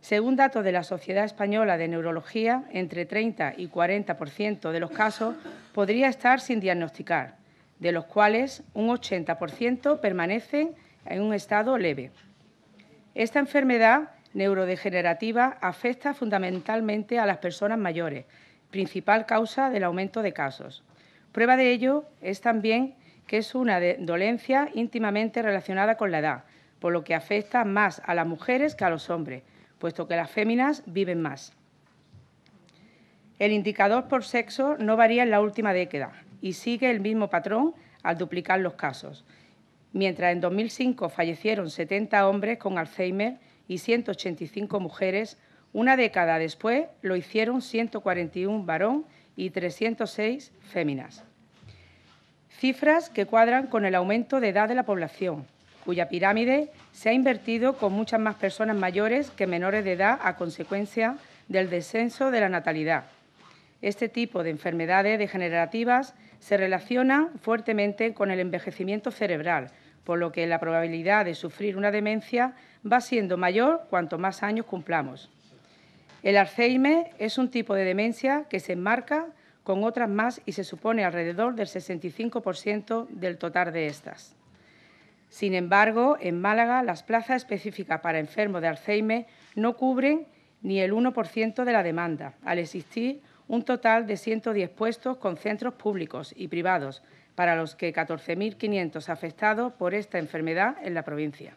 Según datos de la Sociedad Española de Neurología, entre 30 y 40% de los casos podría estar sin diagnosticar de los cuales un 80% permanecen en un estado leve. Esta enfermedad neurodegenerativa afecta fundamentalmente a las personas mayores, principal causa del aumento de casos. Prueba de ello es también que es una dolencia íntimamente relacionada con la edad, por lo que afecta más a las mujeres que a los hombres, puesto que las féminas viven más. El indicador por sexo no varía en la última década, y sigue el mismo patrón al duplicar los casos. Mientras en 2005 fallecieron 70 hombres con Alzheimer y 185 mujeres, una década después lo hicieron 141 varón y 306 féminas. Cifras que cuadran con el aumento de edad de la población, cuya pirámide se ha invertido con muchas más personas mayores que menores de edad a consecuencia del descenso de la natalidad. Este tipo de enfermedades degenerativas se relaciona fuertemente con el envejecimiento cerebral, por lo que la probabilidad de sufrir una demencia va siendo mayor cuanto más años cumplamos. El Alzheimer es un tipo de demencia que se enmarca con otras más y se supone alrededor del 65% del total de estas. Sin embargo, en Málaga las plazas específicas para enfermos de Alzheimer no cubren ni el 1% de la demanda, al existir un total de 110 puestos con centros públicos y privados, para los que 14.500 afectados por esta enfermedad en la provincia.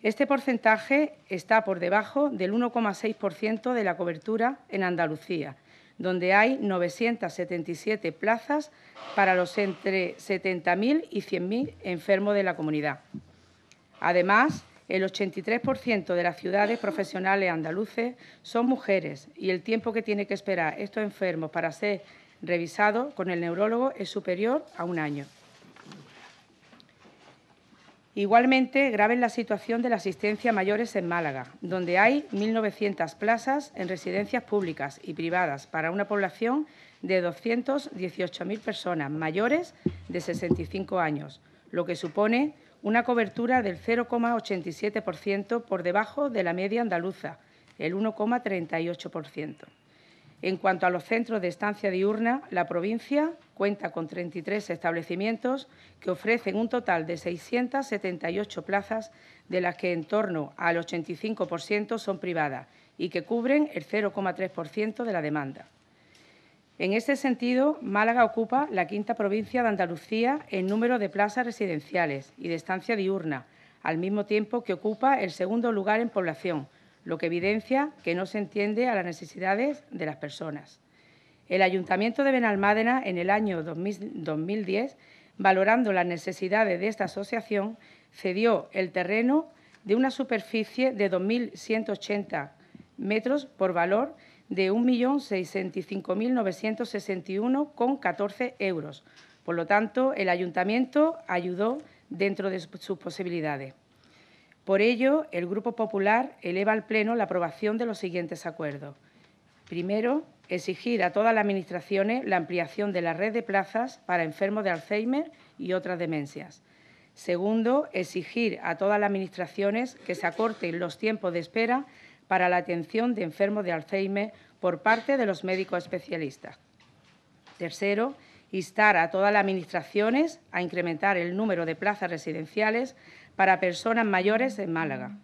Este porcentaje está por debajo del 1,6% de la cobertura en Andalucía, donde hay 977 plazas para los entre 70.000 y 100.000 enfermos de la comunidad. Además, el 83% de las ciudades profesionales andaluces son mujeres y el tiempo que tienen que esperar estos enfermos para ser revisados con el neurólogo es superior a un año. Igualmente, grave es la situación de la asistencia a mayores en Málaga, donde hay 1.900 plazas en residencias públicas y privadas para una población de 218.000 personas mayores de 65 años, lo que supone una cobertura del 0,87% por debajo de la media andaluza, el 1,38%. En cuanto a los centros de estancia diurna, la provincia cuenta con 33 establecimientos que ofrecen un total de 678 plazas, de las que en torno al 85% son privadas y que cubren el 0,3% de la demanda. En este sentido, Málaga ocupa la quinta provincia de Andalucía en número de plazas residenciales y de estancia diurna, al mismo tiempo que ocupa el segundo lugar en población, lo que evidencia que no se entiende a las necesidades de las personas. El Ayuntamiento de Benalmádena, en el año 2010, valorando las necesidades de esta asociación, cedió el terreno de una superficie de 2.180 metros por valor de 1.065.961,14 euros. Por lo tanto, el Ayuntamiento ayudó dentro de sus posibilidades. Por ello, el Grupo Popular eleva al Pleno la aprobación de los siguientes acuerdos. Primero, exigir a todas las administraciones la ampliación de la red de plazas para enfermos de Alzheimer y otras demencias. Segundo, exigir a todas las administraciones que se acorten los tiempos de espera para la atención de enfermos de Alzheimer por parte de los médicos especialistas. Tercero, instar a todas las administraciones a incrementar el número de plazas residenciales para personas mayores en Málaga.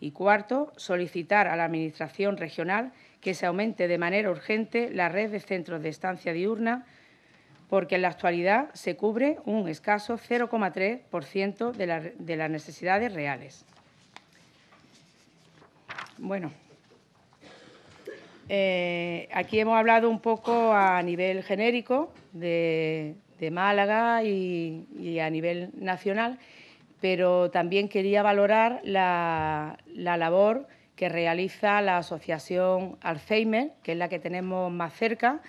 Y cuarto, solicitar a la Administración regional que se aumente de manera urgente la red de centros de estancia diurna, porque en la actualidad se cubre un escaso 0,3% de, de las necesidades reales. Bueno, eh, aquí hemos hablado un poco a nivel genérico de, Málaga y, a nivel nacional, pero también quería valorar la, labor que realiza la Asociación Alzheimer, que es la que tenemos más cerca.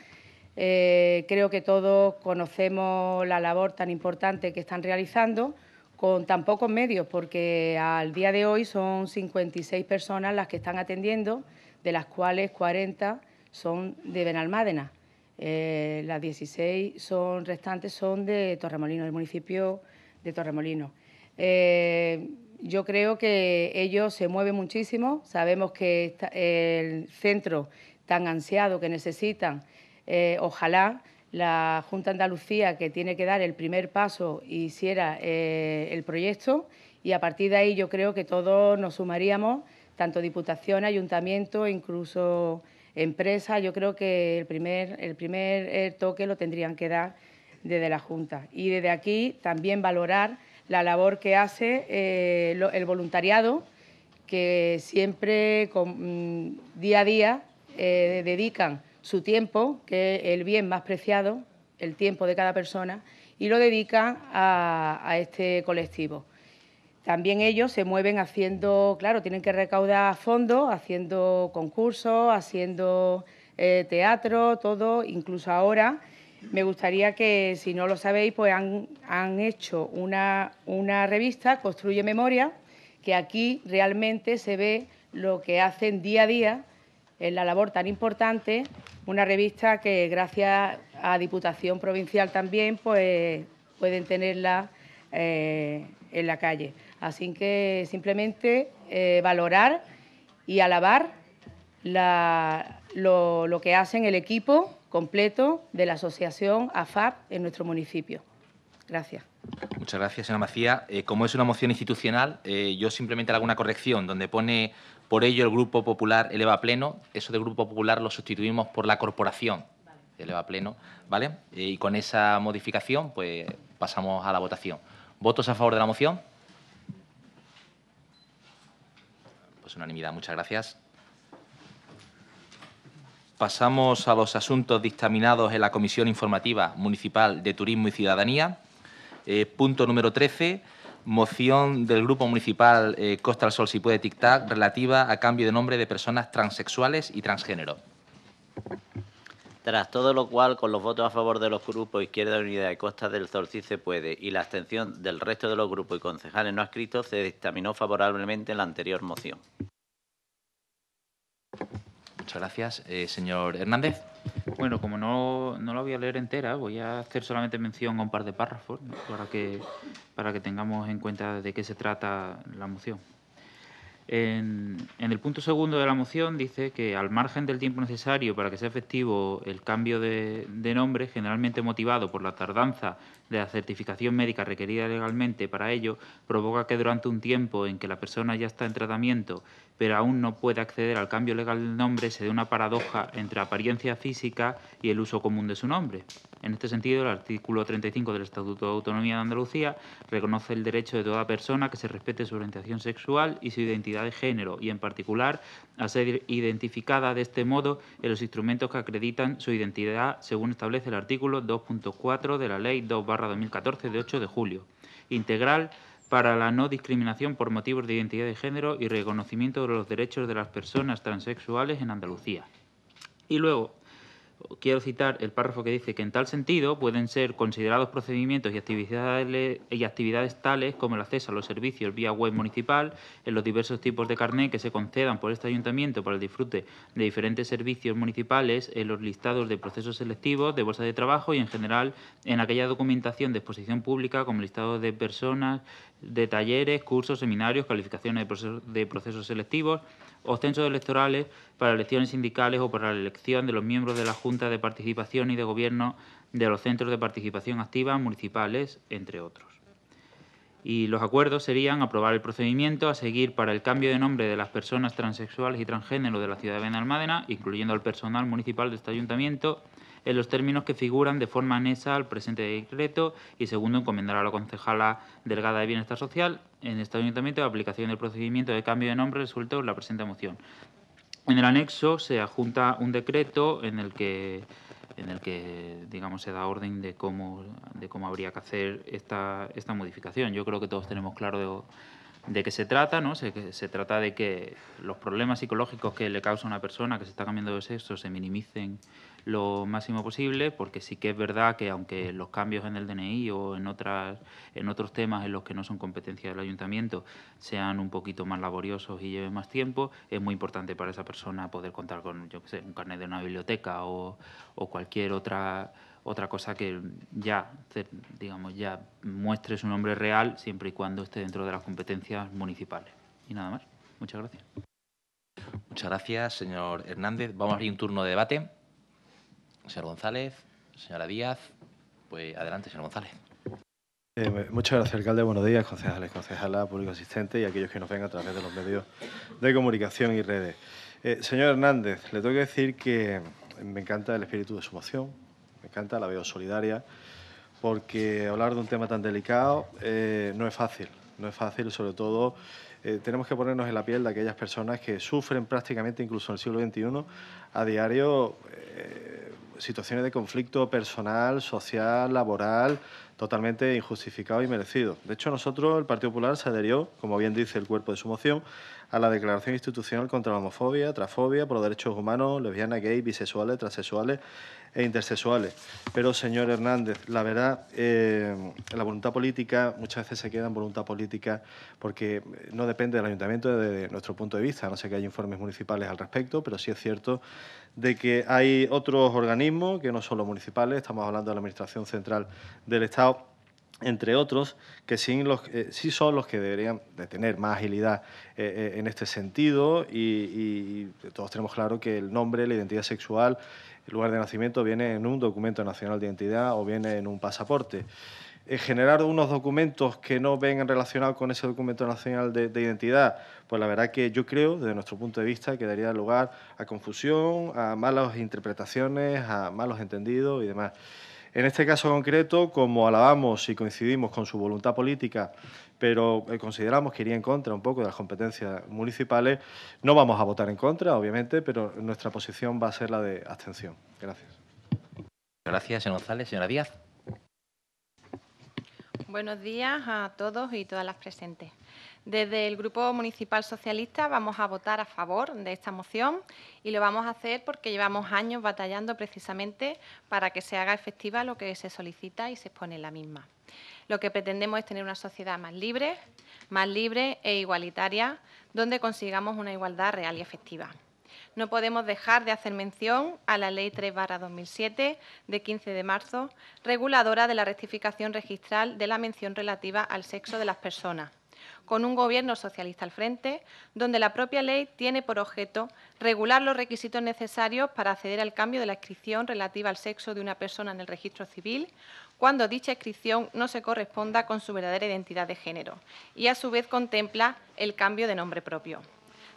Eh, creo que todos conocemos la labor tan importante que están realizando con tan pocos medios, porque al día de hoy son 56 personas las que están atendiendo, de las cuales 40 son de Benalmádena. Eh, las 16 son restantes son de Torremolino, del municipio de Torremolino. Eh, yo creo que ellos se mueven muchísimo, sabemos que el centro tan ansiado que necesitan, eh, ojalá la Junta Andalucía que tiene que dar el primer paso hiciera eh, el proyecto y a partir de ahí yo creo que todos nos sumaríamos, tanto Diputación, Ayuntamiento, incluso empresa, yo creo que el primer, el primer eh, toque lo tendrían que dar desde la Junta. Y desde aquí también valorar la labor que hace eh, el voluntariado, que siempre con, mm, día a día dedican su tiempo, que es el bien más preciado, el tiempo de cada persona, y lo dedican a, este colectivo. También ellos se mueven haciendo, claro, tienen que recaudar fondos, haciendo concursos, haciendo eh, teatro, todo, incluso ahora. Me gustaría que, si no lo sabéis, pues han, han hecho una, una revista, Construye Memoria, que aquí realmente se ve lo que hacen día a día en la labor tan importante, una revista que gracias a Diputación Provincial también pues pueden tenerla eh, en la calle. Así que simplemente eh, valorar y alabar lo, que hacen el equipo completo de la asociación AFAP en nuestro municipio. Gracias. Muchas gracias, señora Macía. Eh, como es una moción institucional, yo simplemente hago una corrección donde pone por ello, el Grupo Popular eleva pleno. Eso de Grupo Popular lo sustituimos por la corporación eleva pleno, ¿vale? Eh, y con esa modificación, pues pasamos a la votación. ¿Votos a favor de la moción? Pues unanimidad, muchas gracias. Pasamos a los asuntos dictaminados en la Comisión Informativa Municipal de Turismo y Ciudadanía. Eh, punto número 13 moción del Grupo Municipal eh, Costa del Sol, si puede, tic-tac, relativa a cambio de nombre de personas transexuales y transgénero. Tras todo lo cual, con los votos a favor de los grupos Izquierda Unida y Costa del Sol si se puede y la abstención del resto de los grupos y concejales no adscritos, se dictaminó favorablemente la anterior moción. Muchas gracias. Eh, señor Hernández. Bueno, como no, no, la voy a leer entera, voy a hacer solamente mención a un par de párrafos para, que, para que tengamos en cuenta de qué se trata la moción. En, el punto segundo de la moción dice que al margen del tiempo necesario para que sea efectivo el cambio de nombre, generalmente motivado por la tardanza de la certificación médica requerida legalmente para ello provoca que durante un tiempo en que la persona ya está en tratamiento, pero aún no puede acceder al cambio legal del nombre, se dé una paradoja entre apariencia física y el uso común de su nombre. En este sentido, el artículo 35 del Estatuto de Autonomía de Andalucía reconoce el derecho de toda persona que se respete su orientación sexual y su identidad de género, y en particular a ser identificada de este modo en los instrumentos que acreditan su identidad, según establece el artículo 2.4 de la Ley 2-2014 de 8 de julio, integral para la no discriminación por motivos de identidad de género y reconocimiento de los derechos de las personas transexuales en Andalucía. Y luego, quiero citar el párrafo que dice que en tal sentido pueden ser considerados procedimientos y actividades, y actividades tales como el acceso a los servicios vía web municipal, en los diversos tipos de carnet que se concedan por este ayuntamiento para el disfrute de diferentes servicios municipales, en los listados de procesos selectivos, de bolsas de trabajo y en general en aquella documentación de exposición pública como listado de personas, de talleres, cursos, seminarios, calificaciones de procesos, selectivos o censos electorales para elecciones sindicales o para la elección de los miembros de la Junta de Participación y de Gobierno de los centros de participación activa municipales, entre otros. Y los acuerdos serían aprobar el procedimiento a seguir para el cambio de nombre de las personas transexuales y transgénero de la ciudad de Benalmádena, incluyendo al personal municipal de este ayuntamiento, en los términos que figuran de forma anexa al presente decreto y segundo, encomendar a la concejala Delgada de Bienestar Social en este ayuntamiento la aplicación del procedimiento de cambio de nombre resultó la presente moción. En el anexo se adjunta un decreto en el que en el que digamos se da orden de cómo de cómo habría que hacer esta, esta modificación. Yo creo que todos tenemos claro de, qué se trata, ¿no? Se, se, trata de que los problemas psicológicos que le causa a una persona que se está cambiando de sexo se minimicen lo máximo posible, porque sí que es verdad que aunque los cambios en el DNI o en, otras, en otros temas en los que no son competencia del ayuntamiento sean un poquito más laboriosos y lleven más tiempo, es muy importante para esa persona poder contar con, yo qué sé, un carnet de una biblioteca o, cualquier otra otra cosa que ya, digamos, ya muestre su nombre real siempre y cuando esté dentro de las competencias municipales. Y nada más. Muchas gracias. Muchas gracias, señor Hernández. Vamos a abrir un turno de debate. Señor González, señora Díaz, pues adelante, señor González. Eh, muchas gracias, alcalde. Buenos días, concejales, concejalas, público asistente y aquellos que nos ven a través de los medios de comunicación y redes. Eh, señor Hernández, le tengo que decir que me encanta el espíritu de su moción, me encanta, la veo solidaria, porque hablar de un tema tan delicado eh, no es fácil, no es fácil, sobre todo tenemos que ponernos en la piel de aquellas personas que sufren prácticamente, incluso en el siglo XXI, a diario situaciones de conflicto personal, social, laboral, totalmente injustificado y merecido. De hecho, nosotros, el Partido Popular, se adherió, como bien dice el cuerpo de su moción, a la Declaración Institucional contra la Homofobia, Transfobia, por los Derechos Humanos, lesbianas, gays, bisexuales, transsexuales e intersexuales. Pero, señor Hernández, la verdad, eh, la voluntad política muchas veces se queda en voluntad política porque no depende del ayuntamiento desde nuestro punto de vista, no sé que hay informes municipales al respecto, pero sí es cierto de que hay otros organismos que no son los municipales, estamos hablando de la Administración Central del Estado, entre otros, que eh, sí, son los que deberían de tener más agilidad eh, eh, en este sentido y, todos tenemos claro que el nombre, la identidad sexual, el lugar de nacimiento viene en un documento nacional de identidad o viene en un pasaporte. generar unos documentos que no vengan relacionados con ese documento nacional de, de, identidad, pues la verdad que yo creo, desde nuestro punto de vista, que daría lugar a confusión, a malas interpretaciones, a malos entendidos y demás. En este caso concreto, como alabamos y coincidimos con su voluntad política, pero eh, consideramos que iría en contra un poco de las competencias municipales, no vamos a votar en contra, obviamente, pero nuestra posición va a ser la de abstención. Gracias. Gracias, señor González. Señora Díaz. Buenos días a todos y todas las presentes. Desde el Grupo Municipal Socialista vamos a votar a favor de esta moción y lo vamos a hacer porque llevamos años batallando precisamente para que se haga efectiva lo que se solicita y se expone en la misma. Lo que pretendemos es tener una sociedad más libre, más libre e igualitaria, donde consigamos una igualdad real y efectiva. No podemos dejar de hacer mención a la Ley 3-2007 de 15 de marzo, reguladora de la rectificación registral de la mención relativa al sexo de las personas con un gobierno socialista al frente, donde la propia ley tiene por objeto regular los requisitos necesarios para acceder al cambio de la inscripción relativa al sexo de una persona en el registro civil, cuando dicha inscripción no se corresponda con su verdadera identidad de género y, a su vez, contempla el cambio de nombre propio.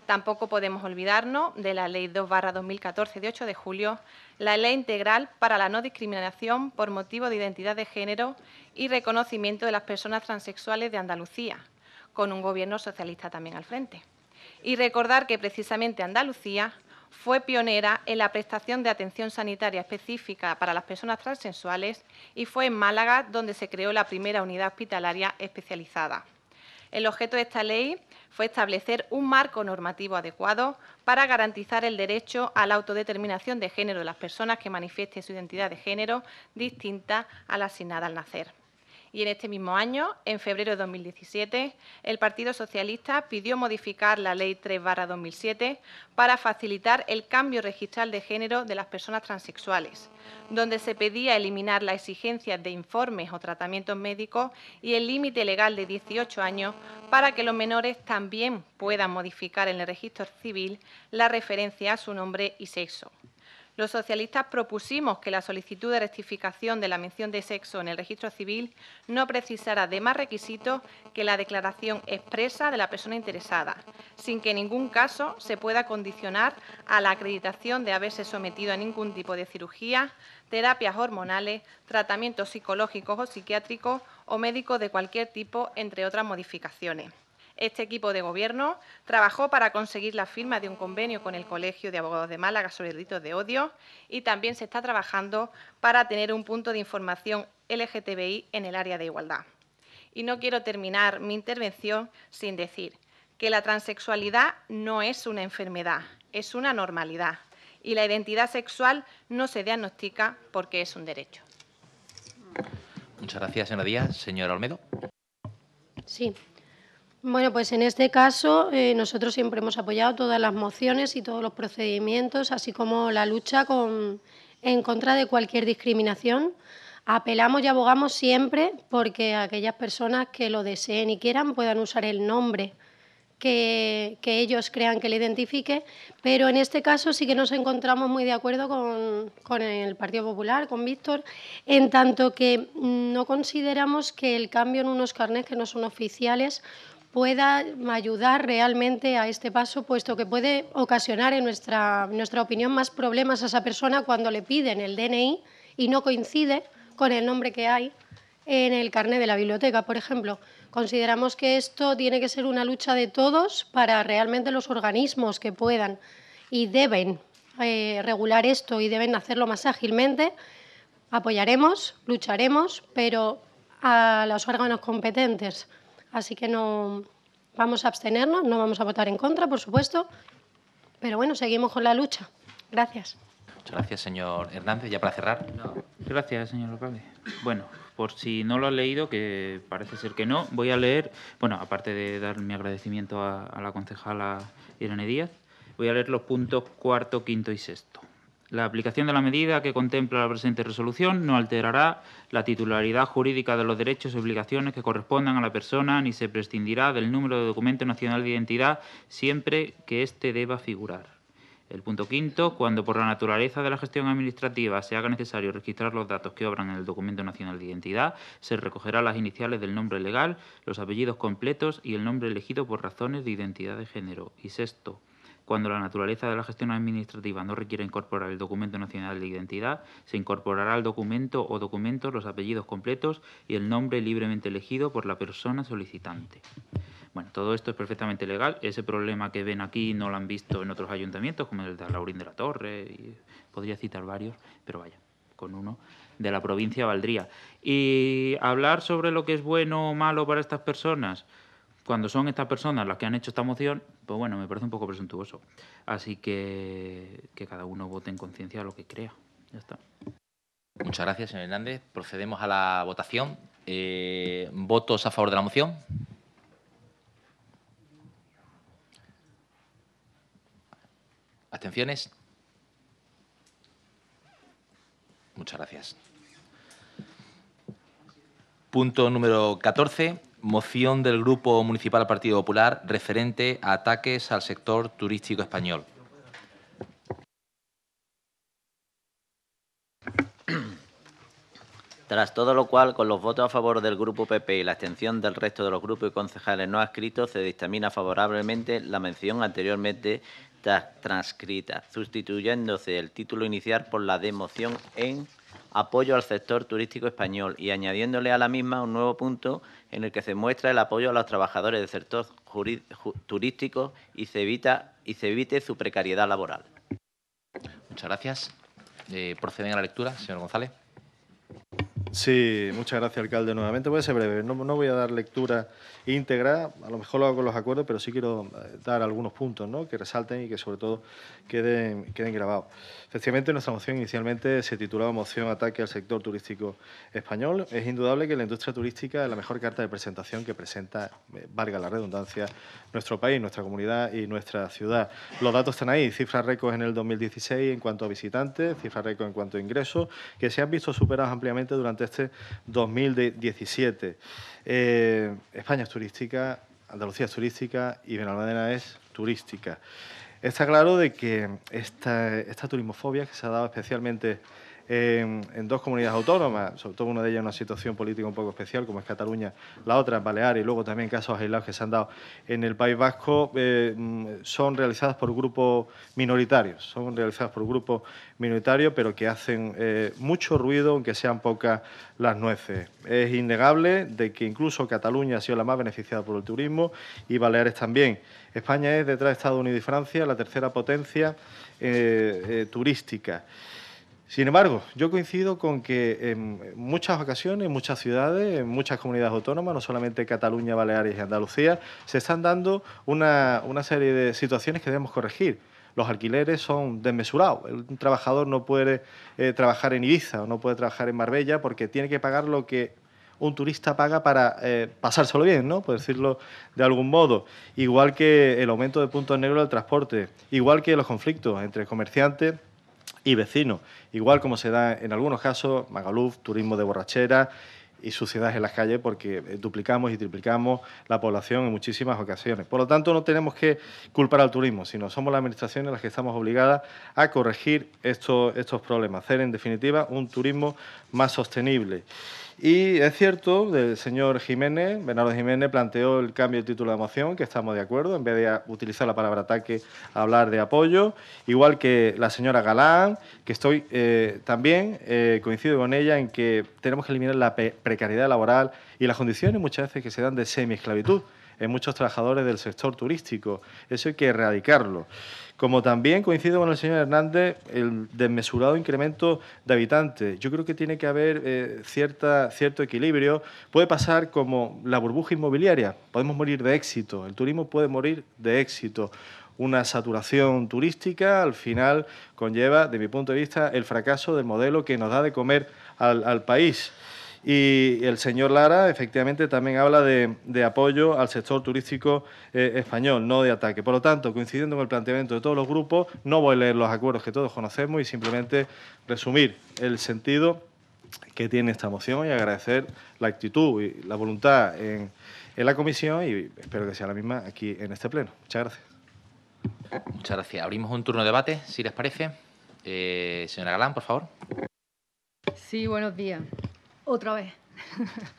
Tampoco podemos olvidarnos de la Ley 2-2014 de 8 de julio, la Ley Integral para la No Discriminación por motivo de identidad de género y reconocimiento de las personas transexuales de Andalucía, con un gobierno socialista también al frente. Y recordar que precisamente Andalucía fue pionera en la prestación de atención sanitaria específica para las personas transsexuales y fue en Málaga donde se creó la primera unidad hospitalaria especializada. El objeto de esta ley fue establecer un marco normativo adecuado para garantizar el derecho a la autodeterminación de género de las personas que manifiesten su identidad de género distinta a la asignada al nacer y en este mismo año, en febrero de 2017, el Partido Socialista pidió modificar la Ley 3-2007 para facilitar el cambio registral de género de las personas transexuales, donde se pedía eliminar la exigencia de informes o tratamientos médicos y el límite legal de 18 años para que los menores también puedan modificar en el registro civil la referencia a su nombre y sexo. Los socialistas propusimos que la solicitud de rectificación de la mención de sexo en el registro civil no precisara de más requisitos que la declaración expresa de la persona interesada, sin que en ningún caso se pueda condicionar a la acreditación de haberse sometido a ningún tipo de cirugía, terapias hormonales, tratamientos psicológicos o psiquiátricos o médicos de cualquier tipo, entre otras modificaciones. Este equipo de gobierno trabajó para conseguir la firma de un convenio con el Colegio de Abogados de Málaga sobre delitos de odio y también se está trabajando para tener un punto de información LGTBI en el área de igualdad. Y no quiero terminar mi intervención sin decir que la transexualidad no es una enfermedad, es una normalidad y la identidad sexual no se diagnostica porque es un derecho. Muchas gracias, señora Díaz. Señora Olmedo. Sí, bueno, pues en este caso eh, nosotros siempre hemos apoyado todas las mociones y todos los procedimientos, así como la lucha en contra de cualquier discriminación. Apelamos y abogamos siempre porque aquellas personas que lo deseen y quieran puedan usar el nombre que, ellos crean que le identifique, pero en este caso sí que nos encontramos muy de acuerdo con, con el Partido Popular, con Víctor, en tanto que no consideramos que el cambio en unos carnets que no son oficiales pueda ayudar realmente a este paso, puesto que puede ocasionar, en nuestra, nuestra opinión, más problemas a esa persona cuando le piden el DNI y no coincide con el nombre que hay en el carnet de la biblioteca, por ejemplo. Consideramos que esto tiene que ser una lucha de todos para realmente los organismos que puedan y deben eh, regular esto y deben hacerlo más ágilmente. Apoyaremos, lucharemos, pero a los órganos competentes. Así que no vamos a abstenernos, no vamos a votar en contra, por supuesto, pero bueno, seguimos con la lucha. Gracias. Muchas gracias, señor Hernández. Ya para cerrar. Gracias, señor alcalde. Bueno, por si no lo ha leído, que parece ser que no, voy a leer, bueno, aparte de dar mi agradecimiento a, a la concejala Irene Díaz, voy a leer los puntos cuarto, quinto y sexto. La aplicación de la medida que contempla la presente resolución no alterará la titularidad jurídica de los derechos y obligaciones que correspondan a la persona ni se prescindirá del número de documento nacional de identidad siempre que éste deba figurar. El punto quinto, cuando por la naturaleza de la gestión administrativa se haga necesario registrar los datos que obran en el documento nacional de identidad, se recogerán las iniciales del nombre legal, los apellidos completos y el nombre elegido por razones de identidad de género. Y sexto, cuando la naturaleza de la gestión administrativa no requiere incorporar el documento nacional de identidad, se incorporará al documento o documentos los apellidos completos y el nombre libremente elegido por la persona solicitante. Bueno, todo esto es perfectamente legal. Ese problema que ven aquí no lo han visto en otros ayuntamientos, como el de Laurín de la Torre, podría citar varios, pero vaya, con uno de la provincia valdría. Y hablar sobre lo que es bueno o malo para estas personas, cuando son estas personas las que han hecho esta moción, pues bueno, me parece un poco presuntuoso. Así que que cada uno vote en conciencia lo que crea. Ya está. Muchas gracias, señor Hernández. Procedemos a la votación. Eh, ¿Votos a favor de la moción? ¿Abstenciones? Muchas gracias. Punto número 14 moción del Grupo Municipal Partido Popular referente a ataques al sector turístico español. Tras todo lo cual, con los votos a favor del Grupo PP y la extensión del resto de los grupos y concejales no adscritos, se dictamina favorablemente la mención anteriormente transcrita, sustituyéndose el título inicial por la de moción en apoyo al sector turístico español y añadiéndole a la misma un nuevo punto en el que se muestra el apoyo a los trabajadores del sector turístico y se, evita, y se evite su precariedad laboral. Muchas gracias. Eh, proceden a la lectura, señor González. Sí, muchas gracias, alcalde, nuevamente. Voy a ser breve, no, voy a dar lectura íntegra, a lo mejor lo hago con los acuerdos, pero sí quiero eh, dar algunos puntos ¿no? que resalten y que sobre todo queden, queden grabados. Efectivamente, nuestra moción inicialmente se titulaba Moción Ataque al Sector Turístico Español. Es indudable que la industria turística es la mejor carta de presentación que presenta, eh, valga la redundancia, nuestro país, nuestra comunidad y nuestra ciudad. Los datos están ahí, cifras récord en el 2016 en cuanto a visitantes, cifras récord en cuanto a ingresos, que se han visto superados ampliamente durante este 2017. Eh, España es turística, Andalucía es turística y Benalmádena es turística. Está claro de que esta, esta turismofobia que se ha dado especialmente en dos comunidades autónomas, sobre todo una de ellas en una situación política un poco especial, como es Cataluña, la otra es Baleares, y luego también casos aislados que se han dado en el País Vasco, eh, son realizadas por grupos minoritarios, son realizadas por grupos minoritarios, pero que hacen eh, mucho ruido, aunque sean pocas las nueces. Es innegable de que incluso Cataluña ha sido la más beneficiada por el turismo y Baleares también. España es, detrás de Estados Unidos y Francia, la tercera potencia eh, turística. Sin embargo, yo coincido con que en muchas ocasiones, en muchas ciudades, en muchas comunidades autónomas, no solamente Cataluña, Baleares y Andalucía, se están dando una, serie de situaciones que debemos corregir los alquileres son desmesurados. Un trabajador no puede eh, trabajar en Ibiza o no puede trabajar en Marbella porque tiene que pagar lo que un turista paga para eh, pasárselo bien, ¿no? Por decirlo de algún modo. Igual que el aumento de puntos negros del transporte, igual que los conflictos entre comerciantes y vecinos, igual como se da en algunos casos, Magaluf, turismo de borrachera y suciedad en las calles, porque eh, duplicamos y triplicamos la población en muchísimas ocasiones. Por lo tanto, no tenemos que culpar al turismo, sino somos las administraciones las que estamos obligadas a corregir estos, estos problemas, hacer en definitiva un turismo más sostenible. Y es cierto, el señor Jiménez, Bernardo Jiménez, planteó el cambio de título de moción, que estamos de acuerdo, en vez de utilizar la palabra ataque, hablar de apoyo, igual que la señora Galán, que estoy eh, también, eh, coincido con ella en que tenemos que eliminar la precariedad laboral y las condiciones muchas veces que se dan de semi esclavitud en muchos trabajadores del sector turístico. Eso hay que erradicarlo. Como también coincido con el señor Hernández, el desmesurado incremento de habitantes. Yo creo que tiene que haber eh, cierta, cierto equilibrio. Puede pasar como la burbuja inmobiliaria. Podemos morir de éxito. El turismo puede morir de éxito una saturación turística al final conlleva, de mi punto de vista, el fracaso del modelo que nos da de comer al país. Y el señor Lara, efectivamente, también habla de, apoyo al sector turístico eh, español, no de ataque. Por lo tanto, coincidiendo con el planteamiento de todos los grupos, no voy a leer los acuerdos que todos conocemos y simplemente resumir el sentido que tiene esta moción y agradecer la actitud y la voluntad en, la comisión y espero que sea la misma aquí en este pleno. Muchas gracias. Muchas gracias. Abrimos un turno de debate, si les parece. Eh, señora Galán, por favor. Sí, buenos días. Otra vez. [LAUGHS]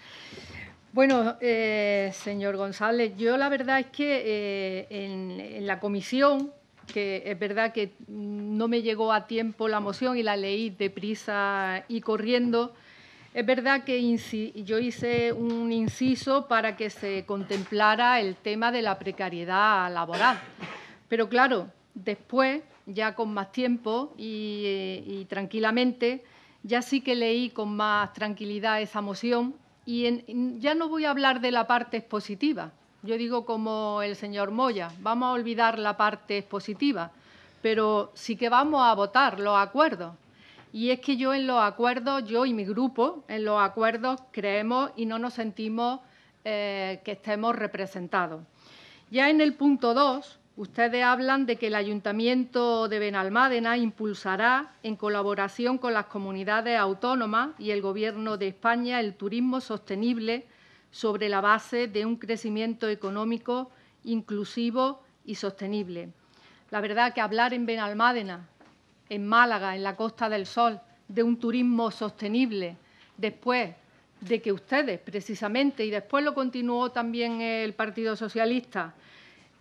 bueno, eh, señor González, yo la verdad es que eh, en, la comisión que es verdad que no me llegó a tiempo la moción y la leí deprisa y corriendo. Es verdad que yo hice un inciso para que se contemplara el tema de la precariedad laboral. Pero claro, después, ya con más tiempo y eh, tranquilamente, ya sí que leí con más tranquilidad esa moción y ya no voy a hablar de la parte expositiva. Yo digo como el señor Moya, vamos a olvidar la parte expositiva, pero sí que vamos a votar los acuerdos. Y es que yo en los acuerdos, yo y mi grupo, en los acuerdos creemos y no nos sentimos eh, que estemos representados. Ya en el punto 2, Ustedes hablan de que el Ayuntamiento de Benalmádena impulsará, en colaboración con las comunidades autónomas y el Gobierno de España, el turismo sostenible sobre la base de un crecimiento económico inclusivo y sostenible. La verdad que hablar en Benalmádena, en Málaga, en la Costa del Sol, de un turismo sostenible, después de que ustedes, precisamente, y después lo continuó también el Partido Socialista,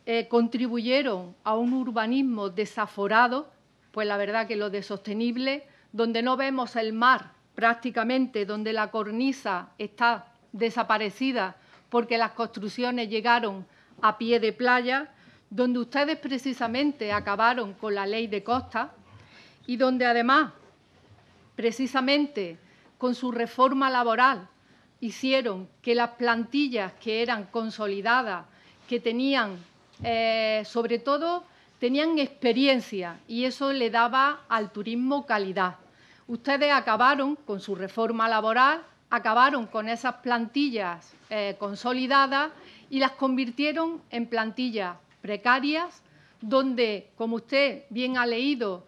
eh, contribuyeron a un urbanismo desaforado, pues la verdad que lo de sostenible, donde no vemos el mar prácticamente, donde la cornisa está desaparecida porque las construcciones llegaron a pie de playa, donde ustedes precisamente acabaron con la ley de costa y donde además, precisamente con su reforma laboral, hicieron que las plantillas que eran consolidadas, que tenían eh, sobre todo, tenían experiencia y eso le daba al turismo calidad. Ustedes acabaron con su reforma laboral, acabaron con esas plantillas eh, consolidadas y las convirtieron en plantillas precarias, donde, como usted bien ha leído,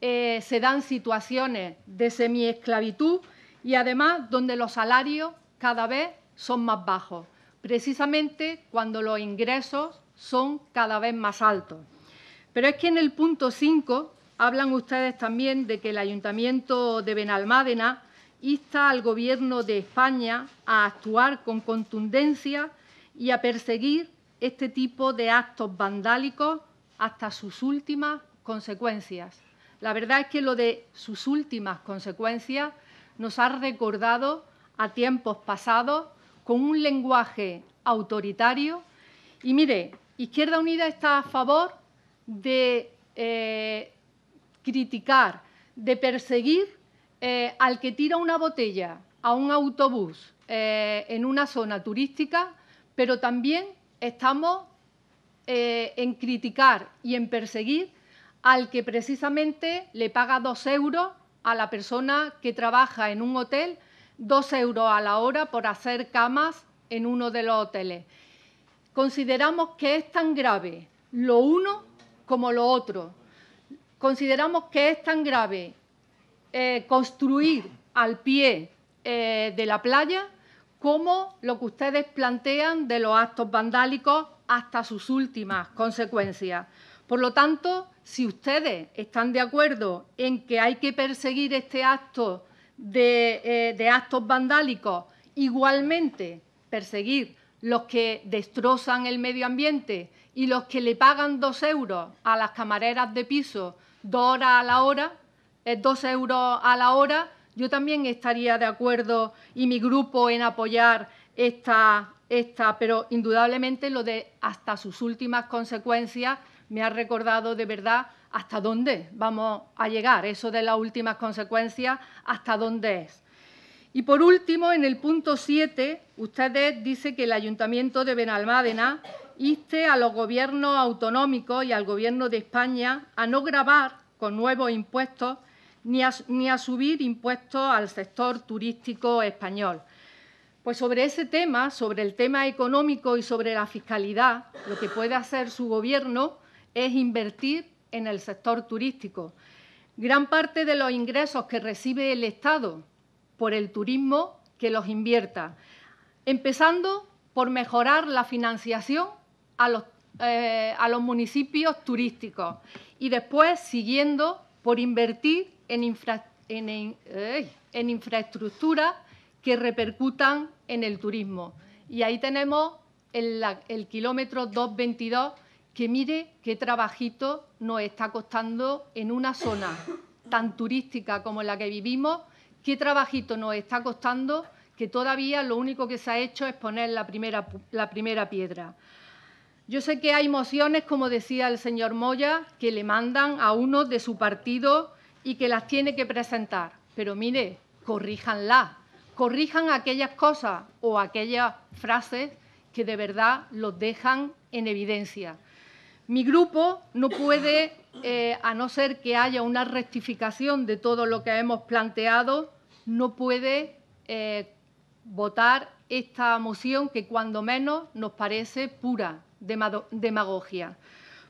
eh, se dan situaciones de semiesclavitud y además donde los salarios cada vez son más bajos, precisamente cuando los ingresos son cada vez más altos. Pero es que en el punto 5 hablan ustedes también de que el Ayuntamiento de Benalmádena insta al Gobierno de España a actuar con contundencia y a perseguir este tipo de actos vandálicos hasta sus últimas consecuencias. La verdad es que lo de sus últimas consecuencias nos ha recordado a tiempos pasados con un lenguaje autoritario. Y mire, Izquierda Unida está a favor de eh, criticar, de perseguir eh, al que tira una botella a un autobús eh, en una zona turística, pero también estamos en criticar y en perseguir al que precisamente le paga dos euros a la persona que trabaja en un hotel, dos euros a la hora por hacer camas en uno de los hoteles. Consideramos que es tan grave lo uno como lo otro. Consideramos que es tan grave eh, construir al pie eh, de la playa como lo que ustedes plantean de los actos vandálicos hasta sus últimas consecuencias. Por lo tanto, si ustedes están de acuerdo en que hay que perseguir este acto de eh, actos vandálicos, igualmente perseguir los que destrozan el medio ambiente y los que le pagan dos euros a las camareras de piso, dos horas a la hora, eh, dos euros a la hora, yo también estaría de acuerdo y mi grupo en apoyar esta, esta, pero indudablemente lo de hasta sus últimas consecuencias me ha recordado de verdad hasta dónde vamos a llegar, eso de las últimas consecuencias, hasta dónde es. Y por último, en el punto 7, ustedes dice que el Ayuntamiento de Benalmádena inste a los gobiernos autonómicos y al Gobierno de España a no grabar con nuevos impuestos ni a subir impuestos al sector turístico español. Pues sobre ese tema, sobre el tema económico y sobre la fiscalidad, lo que puede hacer su Gobierno es invertir en el sector turístico. Gran parte de los ingresos que recibe el Estado por el turismo que los invierta, empezando por mejorar la financiación a los, eh, municipios turísticos y después siguiendo por invertir en, infraestructuras que repercutan en el turismo. Y ahí tenemos el, el kilómetro 222 que mire qué trabajito nos está costando en una zona tan turística como la que vivimos qué trabajito nos está costando que todavía lo único que se ha hecho es poner la primera, la primera piedra. Yo sé que hay mociones, como decía el señor Moya, que le mandan a uno de su partido y que las tiene que presentar. Pero mire, corríjanlas, corrijan aquellas cosas o aquellas frases que de verdad los dejan en evidencia. Mi grupo no puede eh, a no ser que haya una rectificación de todo lo que hemos planteado, no puede eh, votar esta moción que cuando menos nos parece pura demagogia.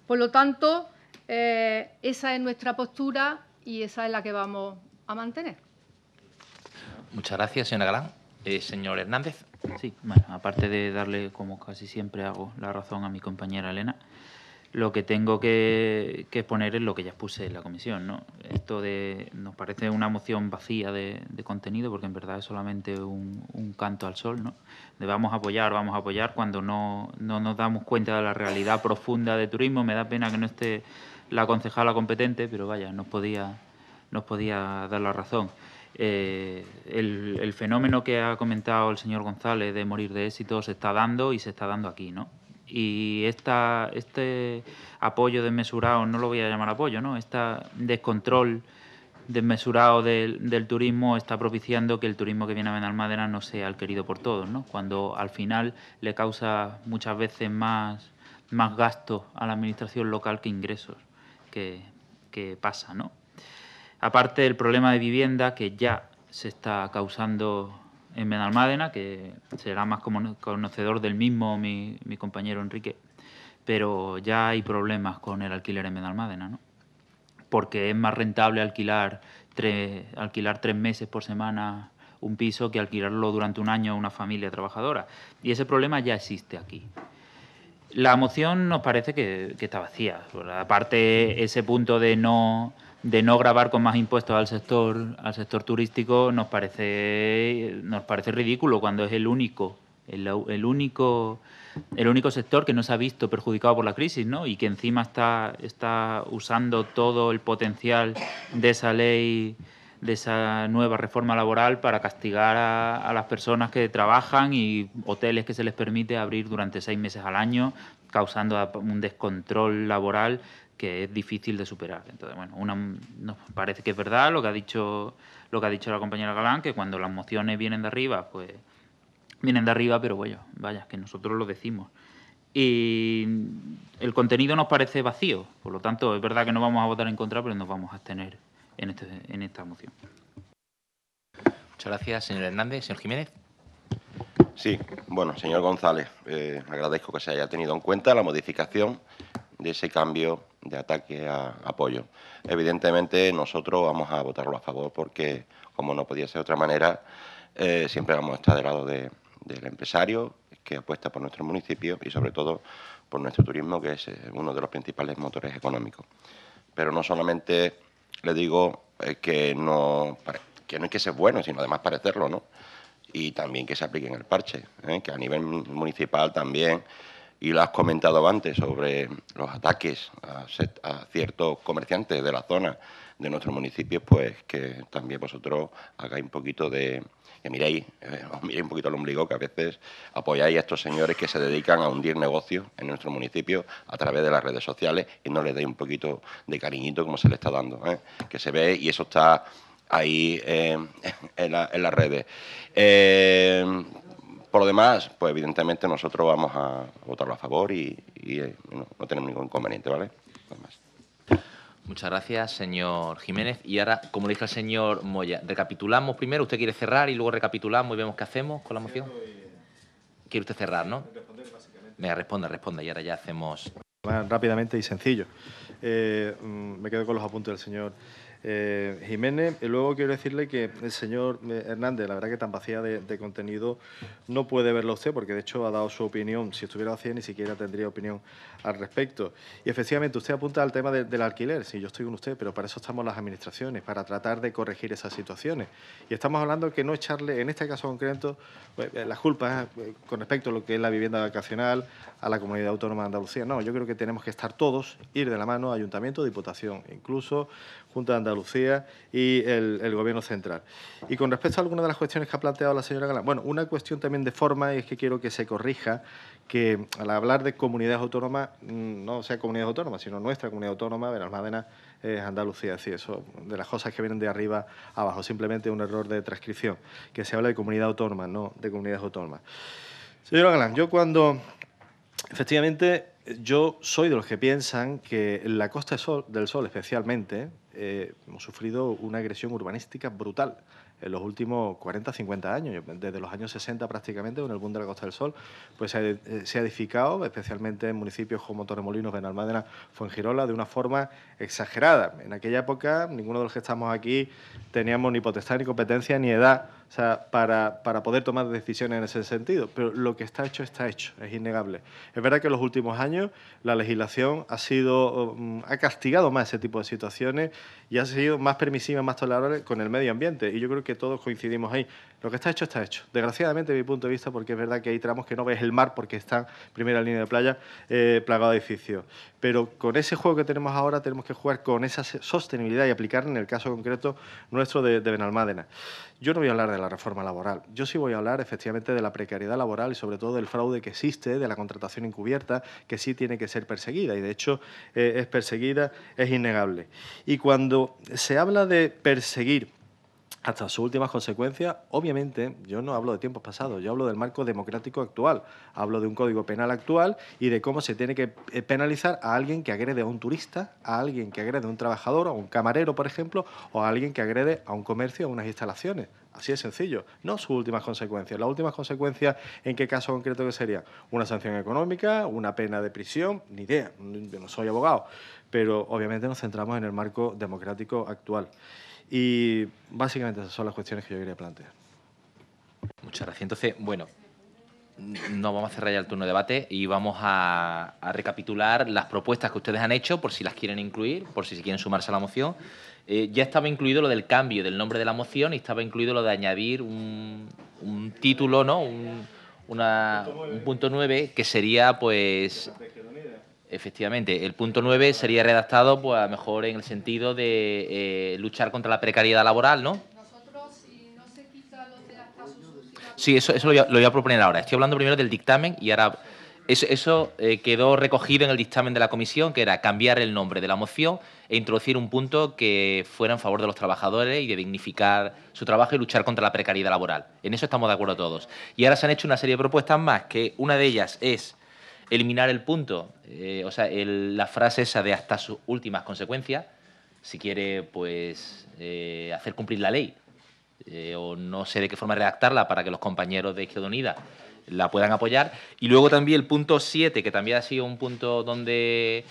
Por lo tanto, eh, esa es nuestra postura y esa es la que vamos a mantener. Muchas gracias, señora Galán. señor Hernández. Sí, bueno, aparte de darle, como casi siempre hago, la razón a mi compañera Elena, lo que tengo que, exponer es lo que ya expuse en la comisión. ¿no? Esto de, nos parece una moción vacía de, contenido porque en verdad es solamente un, canto al sol. ¿no? De vamos a apoyar, vamos a apoyar cuando no, nos damos cuenta de la realidad profunda de turismo. Me da pena que no esté la concejala competente, pero vaya, nos podía, nos podía dar la razón. Eh, el, el fenómeno que ha comentado el señor González de morir de éxito se está dando y se está dando aquí, ¿no? y este apoyo desmesurado, no lo voy a llamar apoyo, ¿no? Este descontrol desmesurado del, turismo está propiciando que el turismo que viene a Benalmádena no sea el querido por todos, ¿no? Cuando al final le causa muchas veces más, más gasto a la administración local que ingresos que, que pasa, ¿no? Aparte del problema de vivienda que ya se está causando en Benalmádena, que será más como conocedor del mismo mi, compañero Enrique, pero ya hay problemas con el alquiler en Benalmádena, ¿no? Porque es más rentable alquilar tres, alquilar tres meses por semana un piso que alquilarlo durante un año a una familia trabajadora. Y ese problema ya existe aquí. La moción nos parece que, que está vacía. Aparte, ese punto de no de no grabar con más impuestos al sector, al sector turístico nos parece, nos parece ridículo cuando es el único, el, único, el único sector que no se ha visto perjudicado por la crisis ¿no? y que encima está, está usando todo el potencial de esa ley, de esa nueva reforma laboral para castigar a, a las personas que trabajan y hoteles que se les permite abrir durante seis meses al año, causando un descontrol laboral que es difícil de superar. Entonces, bueno, nos parece que es verdad lo que ha dicho lo que ha dicho la compañera Galán, que cuando las mociones vienen de arriba, pues vienen de arriba, pero bueno, vaya, que nosotros lo decimos. Y el contenido nos parece vacío, por lo tanto, es verdad que no vamos a votar en contra, pero nos vamos a abstener en, este, en esta moción. Muchas gracias, señor Hernández. Señor Jiménez. Sí, bueno, señor González, eh, agradezco que se haya tenido en cuenta la modificación de ese cambio de ataque a apoyo. Evidentemente nosotros vamos a votarlo a favor porque, como no podía ser de otra manera, eh, siempre vamos a estar del lado del empresario que apuesta por nuestro municipio y sobre todo por nuestro turismo, que es eh, uno de los principales motores económicos. Pero no solamente le digo eh, que, no, que no hay que ser bueno, sino además parecerlo, ¿no? Y también que se aplique en el parche, que a nivel municipal también y lo has comentado antes sobre los ataques a, ciertos comerciantes de la zona de nuestro municipio, pues que también vosotros hagáis un poquito de, que miréis, eh, os miréis un poquito al ombligo, que a veces apoyáis a estos señores que se dedican a hundir negocios en nuestro municipio a través de las redes sociales y no les deis un poquito de cariñito como se le está dando, ¿eh? que se ve y eso está ahí eh, en, en, las redes. Por lo demás, pues evidentemente nosotros vamos a votarlo a favor y, eh, no, tenemos ningún inconveniente, ¿vale? Muchas gracias, señor Jiménez. Y ahora, como le el señor Moya, recapitulamos primero. ¿Usted quiere cerrar y luego recapitulamos y vemos qué hacemos con la moción? Eh, ¿Quiere usted cerrar, no? Me responda, responde. y ahora ya hacemos... Rápidamente y sencillo. Eh, mm, me quedo con los apuntes del señor eh, Jiménez, luego quiero decirle que el señor eh, Hernández, la verdad que tan vacía de, contenido no puede verlo usted, porque de hecho ha dado su opinión. Si estuviera vacía, ni siquiera tendría opinión al respecto. Y efectivamente, usted apunta al tema del alquiler. Sí, yo estoy con usted, pero para eso estamos las administraciones, para tratar de corregir esas situaciones. Y estamos hablando que no echarle, en este caso concreto, eh, las culpas con respecto a lo que es la vivienda vacacional a la comunidad autónoma de Andalucía. No, yo creo que tenemos que estar todos, ir de la mano, ayuntamiento, diputación, incluso Junta de Andalucía y el, Gobierno Central. Y con respecto a algunas de las cuestiones que ha planteado la señora Galán, bueno, una cuestión también de forma y es que quiero que se corrija que al hablar de comunidades autónomas, mm, no sea comunidades autónomas, sino nuestra comunidad autónoma, de Benalmádena es Andalucía, sí, eso, de las cosas que vienen de arriba abajo, simplemente un error de transcripción, que se habla de comunidad autónoma, no de comunidades autónomas. Señora Galán, yo cuando, efectivamente, yo soy de los que piensan que la Costa del Sol especialmente, eh, hemos sufrido una agresión urbanística brutal en los últimos 40, 50 años, desde los años 60 prácticamente, en el boom de la Costa del Sol, pues se ha, se ha edificado, especialmente en municipios como Torremolinos, Benalmádena, Fuengirola, de una forma exagerada. En aquella época, ninguno de los que estamos aquí teníamos ni potestad, ni competencia, ni edad o sea, para, para, poder tomar decisiones en ese sentido. Pero lo que está hecho está hecho, es innegable. Es verdad que en los últimos años la legislación ha sido um, ha castigado más ese tipo de situaciones y ha sido más permisiva, más tolerable con el medio ambiente. Y yo creo que todos coincidimos ahí. Lo que está hecho está hecho. Desgraciadamente, desde mi punto de vista, porque es verdad que hay tramos que no ves el mar porque están primera línea de playa eh, plagado de edificios. Pero con ese juego que tenemos ahora tenemos que jugar con esa sostenibilidad y aplicar en el caso concreto nuestro de, Benalmádena. Yo no voy a hablar de la reforma laboral. Yo sí voy a hablar efectivamente de la precariedad laboral y sobre todo del fraude que existe, de la contratación encubierta, que sí tiene que ser perseguida y de hecho eh, es perseguida, es innegable. Y cuando se habla de perseguir hasta sus últimas consecuencias. Obviamente, yo no hablo de tiempos pasados, yo hablo del marco democrático actual, hablo de un código penal actual y de cómo se tiene que eh, penalizar a alguien que agrede a un turista, a alguien que agrede a un trabajador, a un camarero, por ejemplo, o a alguien que agrede a un comercio, a unas instalaciones. Así de sencillo, no sus últimas consecuencias. Las últimas consecuencias, ¿en qué caso concreto que sería? Una sanción económica, una pena de prisión, ni idea, yo no soy abogado, pero obviamente nos centramos en el marco democrático actual. Y básicamente esas son las cuestiones que yo quería plantear. Muchas gracias. Entonces, bueno, no vamos a cerrar ya el turno de debate y vamos a, recapitular las propuestas que ustedes han hecho, por si las quieren incluir, por si se quieren sumarse a la moción. Eh, ya estaba incluido lo del cambio del nombre de la moción y estaba incluido lo de añadir un, título, ¿no? Un, un punto nueve que sería, pues, Efectivamente, el punto 9 sería redactado, pues a mejor en el sentido de eh, luchar contra la precariedad laboral, ¿no? Nosotros, si no se los Sí, eso, eso lo, voy a, proponer ahora. Estoy hablando primero del dictamen y ahora. Eso, eh, quedó recogido en el dictamen de la comisión, que era cambiar el nombre de la moción e introducir un punto que fuera en favor de los trabajadores y de dignificar su trabajo y luchar contra la precariedad laboral. En eso estamos de acuerdo todos. Y ahora se han hecho una serie de propuestas más, que una de ellas es eliminar el punto, eh, o sea, la frase esa de hasta sus últimas consecuencias, si quiere pues eh, hacer cumplir la ley, eh, o no sé de qué forma redactarla para que los compañeros de Izquierda Unida la puedan apoyar. Y luego también el punto 7, que también ha sido un punto donde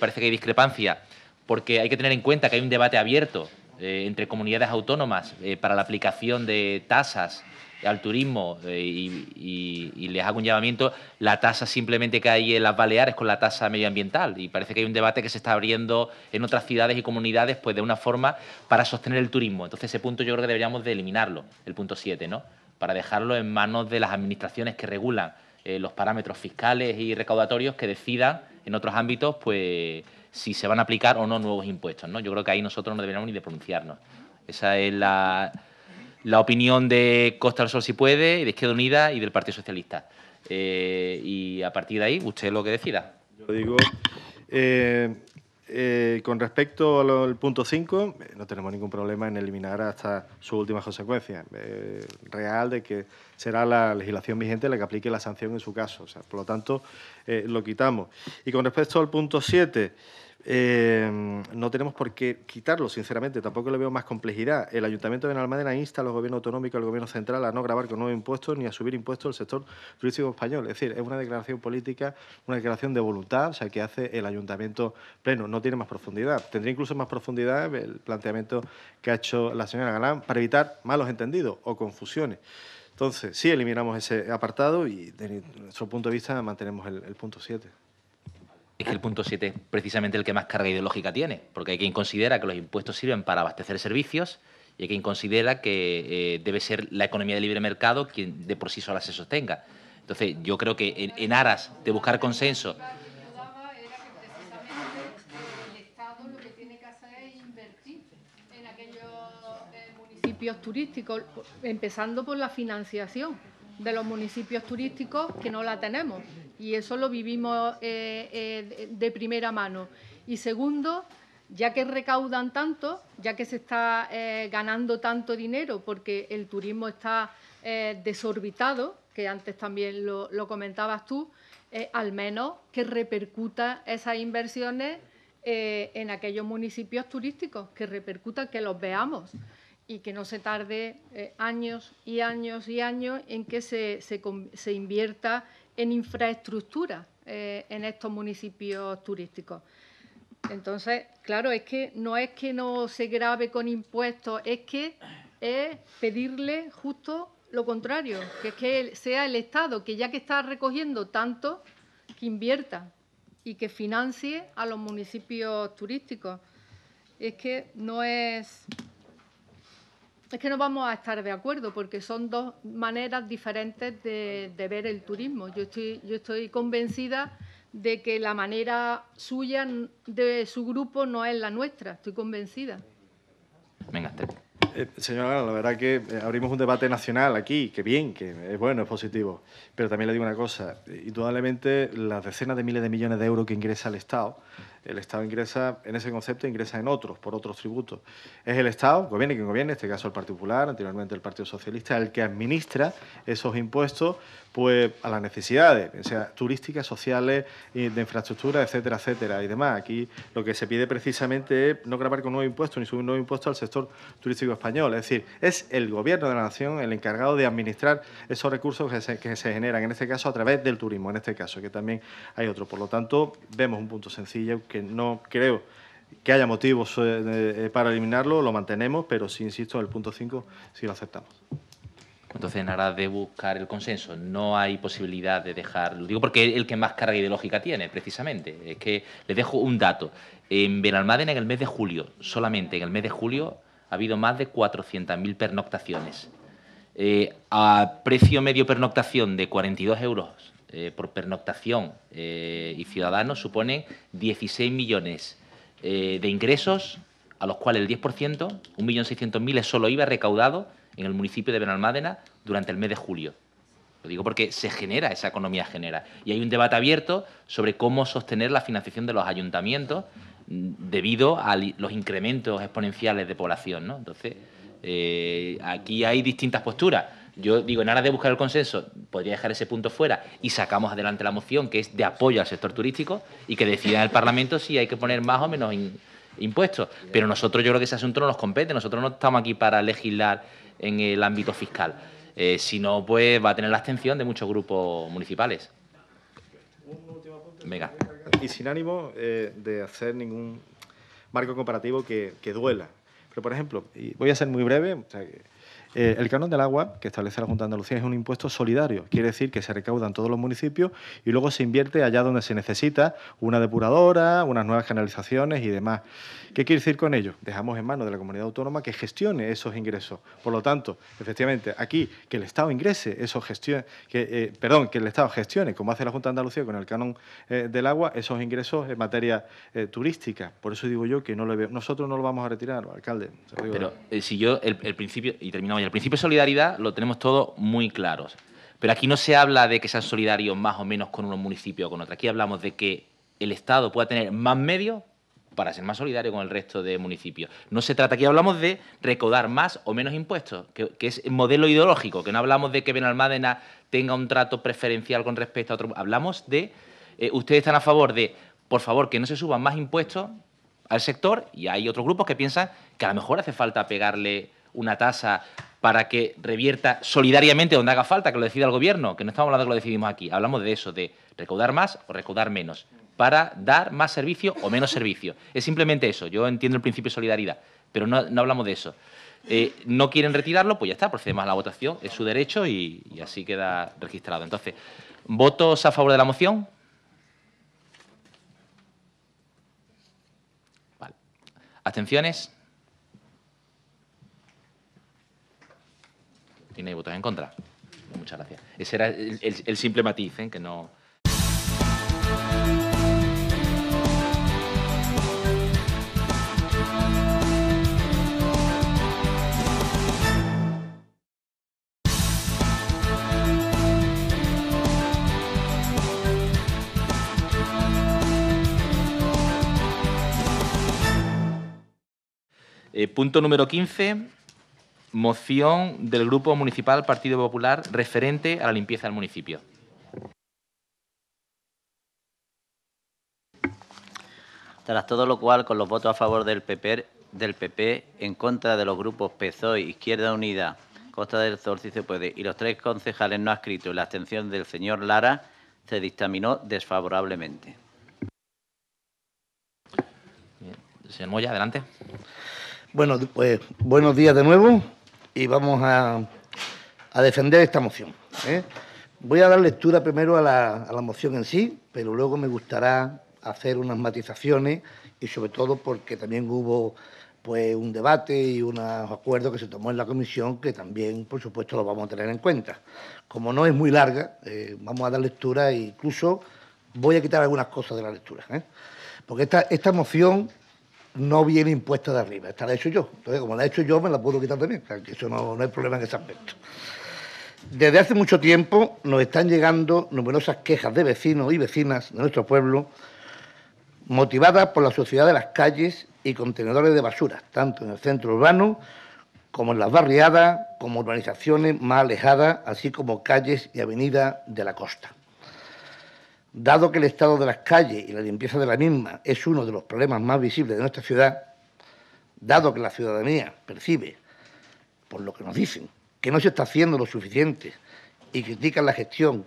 parece que hay discrepancia, porque hay que tener en cuenta que hay un debate abierto entre comunidades autónomas para la aplicación de tasas eh, al turismo eh, y, les hago un llamamiento, la tasa simplemente que hay en las Baleares con la tasa medioambiental. Y parece que hay un debate que se está abriendo en otras ciudades y comunidades pues de una forma para sostener el turismo. Entonces ese punto yo creo que deberíamos de eliminarlo, el punto 7, ¿no? Para dejarlo en manos de las administraciones que regulan eh, los parámetros fiscales y recaudatorios que decidan en otros ámbitos pues si se van a aplicar o no nuevos impuestos. ¿no? Yo creo que ahí nosotros no deberíamos ni de pronunciarnos. Esa es la, la opinión de Costa del Sol si puede, de Izquierda Unida y del Partido Socialista. Eh, y a partir de ahí, usted lo que decida. Yo digo, eh, eh, con respecto al punto 5, no tenemos ningún problema en eliminar hasta sus última consecuencias. real de que será la legislación vigente la que aplique la sanción en su caso. O sea, por lo tanto, lo quitamos. Y con respecto al punto 7... Em, no tenemos por qué quitarlo, sinceramente, tampoco le veo más complejidad. El Ayuntamiento de Benalmádena insta a los gobiernos autonómicos y al gobierno central a no grabar con nuevos impuestos ni a subir impuestos al sector turístico español. Es decir, es una declaración política, una declaración de voluntad, o sea, que hace el Ayuntamiento pleno. No tiene más profundidad. Tendría incluso más profundidad el planteamiento que ha hecho la señora Galán para evitar malos entendidos o confusiones. Entonces, sí eliminamos ese apartado y desde nuestro punto de vista mantenemos el, el punto 7 es que el punto 7 es precisamente el que más carga ideológica tiene, porque hay quien considera que los impuestos sirven para abastecer servicios y hay quien considera que eh, debe ser la economía de libre mercado quien de por sí sola se sostenga. Entonces, yo creo que en, aras de buscar consenso... turísticos, empezando por la financiación de los municipios turísticos que no la tenemos y eso lo vivimos eh, eh, de primera mano. Y segundo, ya que recaudan tanto, ya que se está eh, ganando tanto dinero porque el turismo está desorbitado, que antes también lo, comentabas tú, al menos que repercuta esas inversiones en aquellos municipios turísticos, que repercuta que los veamos y que no se tarde eh, años y años y años en que se, invierta en infraestructura eh, en estos municipios turísticos. Entonces, claro, es que no es que no se grave con impuestos, es que es pedirle justo lo contrario, que es que sea el Estado que ya que está recogiendo tanto, que invierta y que financie a los municipios turísticos. Es que no es es que no vamos a estar de acuerdo porque son dos maneras diferentes de, ver el turismo. Yo estoy, yo estoy convencida de que la manera suya, de su grupo, no es la nuestra. Estoy convencida. Venga, Esther. Eh, señora, la verdad que eh, abrimos un debate nacional aquí, que bien, que es bueno, es positivo. Pero también le digo una cosa, eh, indudablemente las decenas de miles de millones de euros que ingresa el Estado el Estado ingresa en ese concepto, ingresa en otros, por otros tributos. Es el Estado, gobierne quien gobierne, en este caso el particular, anteriormente el Partido Socialista, el que administra esos impuestos pues, a las necesidades, o sea, turísticas, sociales, de infraestructura, etcétera, etcétera, y demás. Aquí lo que se pide precisamente es no grabar con nuevo impuesto ni subir un nuevo impuesto al sector turístico español. Es decir, es el Gobierno de la Nación el encargado de administrar esos recursos que se, generan, en este caso a través del turismo, en este caso, que también hay otro. Por lo tanto, vemos un punto sencillo que no creo que haya motivos eh, eh, para eliminarlo, lo mantenemos, pero sí, insisto, en el punto 5 sí lo aceptamos. Entonces, en aras de buscar el consenso, no hay posibilidad de dejarlo. digo porque es el que más carga ideológica tiene, precisamente. Es que les dejo un dato. En Benalmádena, en el mes de julio, solamente en el mes de julio, ha habido más de 400.000 pernoctaciones. Eh, a precio medio pernoctación de 42 euros eh, por pernoctación eh, y ciudadanos suponen 16 millones eh, de ingresos, a los cuales el 10%, 1.600.000, es solo iba recaudado en el municipio de Benalmádena durante el mes de julio. Lo digo porque se genera, esa economía genera. Y hay un debate abierto sobre cómo sostener la financiación de los ayuntamientos mm, debido a los incrementos exponenciales de población. Entonces, aquí hay distintas posturas yo digo, en aras de buscar el consenso, podría dejar ese punto fuera y sacamos adelante la moción que es de apoyo al sector turístico y que decida el Parlamento si hay que poner más o menos impuestos. Pero nosotros yo creo que ese asunto no nos compete, nosotros no estamos aquí para legislar en el ámbito fiscal. Eh, sino pues va a tener la abstención de muchos grupos municipales. Venga. Y sin ánimo eh, de hacer ningún marco comparativo que, duela. Pero, por ejemplo, y voy a ser muy breve, o eh, el canon del agua que establece la Junta de Andalucía es un impuesto solidario, quiere decir que se recauda en todos los municipios y luego se invierte allá donde se necesita una depuradora, unas nuevas canalizaciones y demás. ¿Qué quiere decir con ello? Dejamos en manos de la comunidad autónoma que gestione esos ingresos. Por lo tanto, efectivamente, aquí que el Estado ingrese esos gestiones... que, eh, perdón, que el Estado gestione, como hace la Junta de Andalucía con el canon eh, del agua, esos ingresos en materia turística. Por eso digo yo que no Nosotros no lo vamos a retirar, alcalde. Pero si yo, el, principio, y terminamos el principio de solidaridad lo tenemos todos muy claros. Pero aquí no se habla de que sean solidarios más o menos con unos municipios o con otros. Aquí hablamos de que el Estado pueda tener más medios para ser más solidario con el resto de municipios. No se trata, aquí hablamos de recaudar más o menos impuestos, que, es es modelo ideológico, que no hablamos de que Benalmádena tenga un trato preferencial con respecto a otro. Hablamos de, eh, ustedes están a favor de, por favor, que no se suban más impuestos al sector y hay otros grupos que piensan que a lo mejor hace falta pegarle una tasa para que revierta solidariamente donde haga falta, que lo decida el gobierno, que no estamos hablando de que lo decidimos aquí, hablamos de eso, de recaudar más o recaudar menos, para dar más servicio o menos servicio. Es simplemente eso, yo entiendo el principio de solidaridad, pero no, hablamos de eso. Eh, no quieren retirarlo, pues ya está, procedemos a la votación, es su derecho y, así queda registrado. Entonces, ¿votos a favor de la moción? Vale. ¿Abstenciones? no hay votos en contra. Muchas gracias. Ese era el, simple matiz, en ¿eh? que no... Eh, punto número 15, Moción del Grupo Municipal Partido Popular referente a la limpieza del municipio. Tras todo lo cual, con los votos a favor del PP, del PP en contra de los grupos PSOE, Izquierda Unida, Costa del Sol, si se puede, y los tres concejales no adscritos y la abstención del señor Lara, se dictaminó desfavorablemente. Bien. Señor Moya, adelante. Bueno, pues buenos días de nuevo y vamos a, defender esta moción. ¿eh? Voy a dar lectura primero a la, moción en sí, pero luego me gustará hacer unas matizaciones y sobre todo porque también hubo pues un debate y unos acuerdos que se tomó en la comisión que también, por supuesto, lo vamos a tener en cuenta. Como no es muy larga, eh, vamos a dar lectura e incluso voy a quitar algunas cosas de la lectura. ¿eh? Porque esta, esta moción no viene impuesta de arriba, esta la he hecho yo. Entonces, como la he hecho yo, me la puedo quitar también. eso no, es hay problema en ese aspecto. Desde hace mucho tiempo nos están llegando numerosas quejas de vecinos y vecinas de nuestro pueblo, motivadas por la suciedad de las calles y contenedores de basura, tanto en el centro urbano como en las barriadas, como urbanizaciones más alejadas, así como calles y avenidas de la costa. Dado que el estado de las calles y la limpieza de la misma es uno de los problemas más visibles de nuestra ciudad, dado que la ciudadanía percibe, por lo que nos dicen, que no se está haciendo lo suficiente y critica la gestión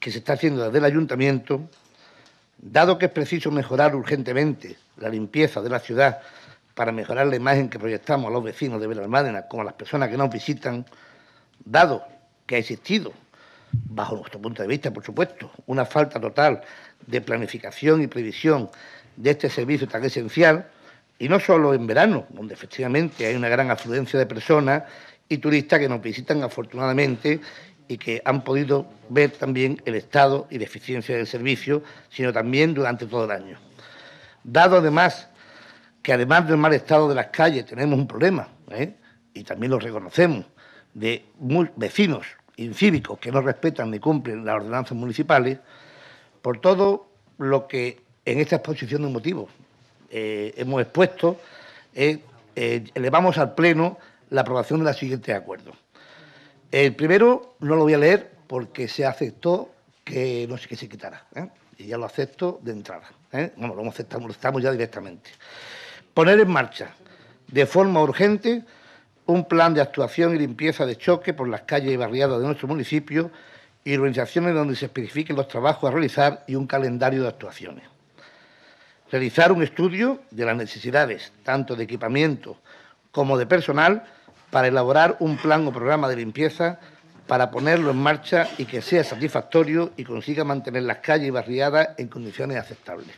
que se está haciendo desde el ayuntamiento, dado que es preciso mejorar urgentemente la limpieza de la ciudad para mejorar la imagen que proyectamos a los vecinos de Belalmádena como a las personas que nos visitan, dado que ha existido bajo nuestro punto de vista, por supuesto, una falta total de planificación y previsión de este servicio tan esencial, y no solo en verano, donde efectivamente hay una gran afluencia de personas y turistas que nos visitan afortunadamente y que han podido ver también el estado y deficiencia del servicio, sino también durante todo el año. Dado además que además del mal estado de las calles tenemos un problema, ¿eh? y también lo reconocemos, de vecinos incívicos que no respetan ni cumplen las ordenanzas municipales, por todo lo que en esta exposición de motivos eh, hemos expuesto, eh, elevamos al Pleno la aprobación de los siguientes acuerdos. El primero no lo voy a leer porque se aceptó que no sé qué se quitara, ¿eh? y ya lo acepto de entrada. Bueno, ¿eh? lo lo aceptamos ya directamente. Poner en marcha de forma urgente un plan de actuación y limpieza de choque por las calles y barriadas de nuestro municipio y organizaciones donde se especifiquen los trabajos a realizar y un calendario de actuaciones. Realizar un estudio de las necesidades, tanto de equipamiento como de personal, para elaborar un plan o programa de limpieza para ponerlo en marcha y que sea satisfactorio y consiga mantener las calles y barriadas en condiciones aceptables.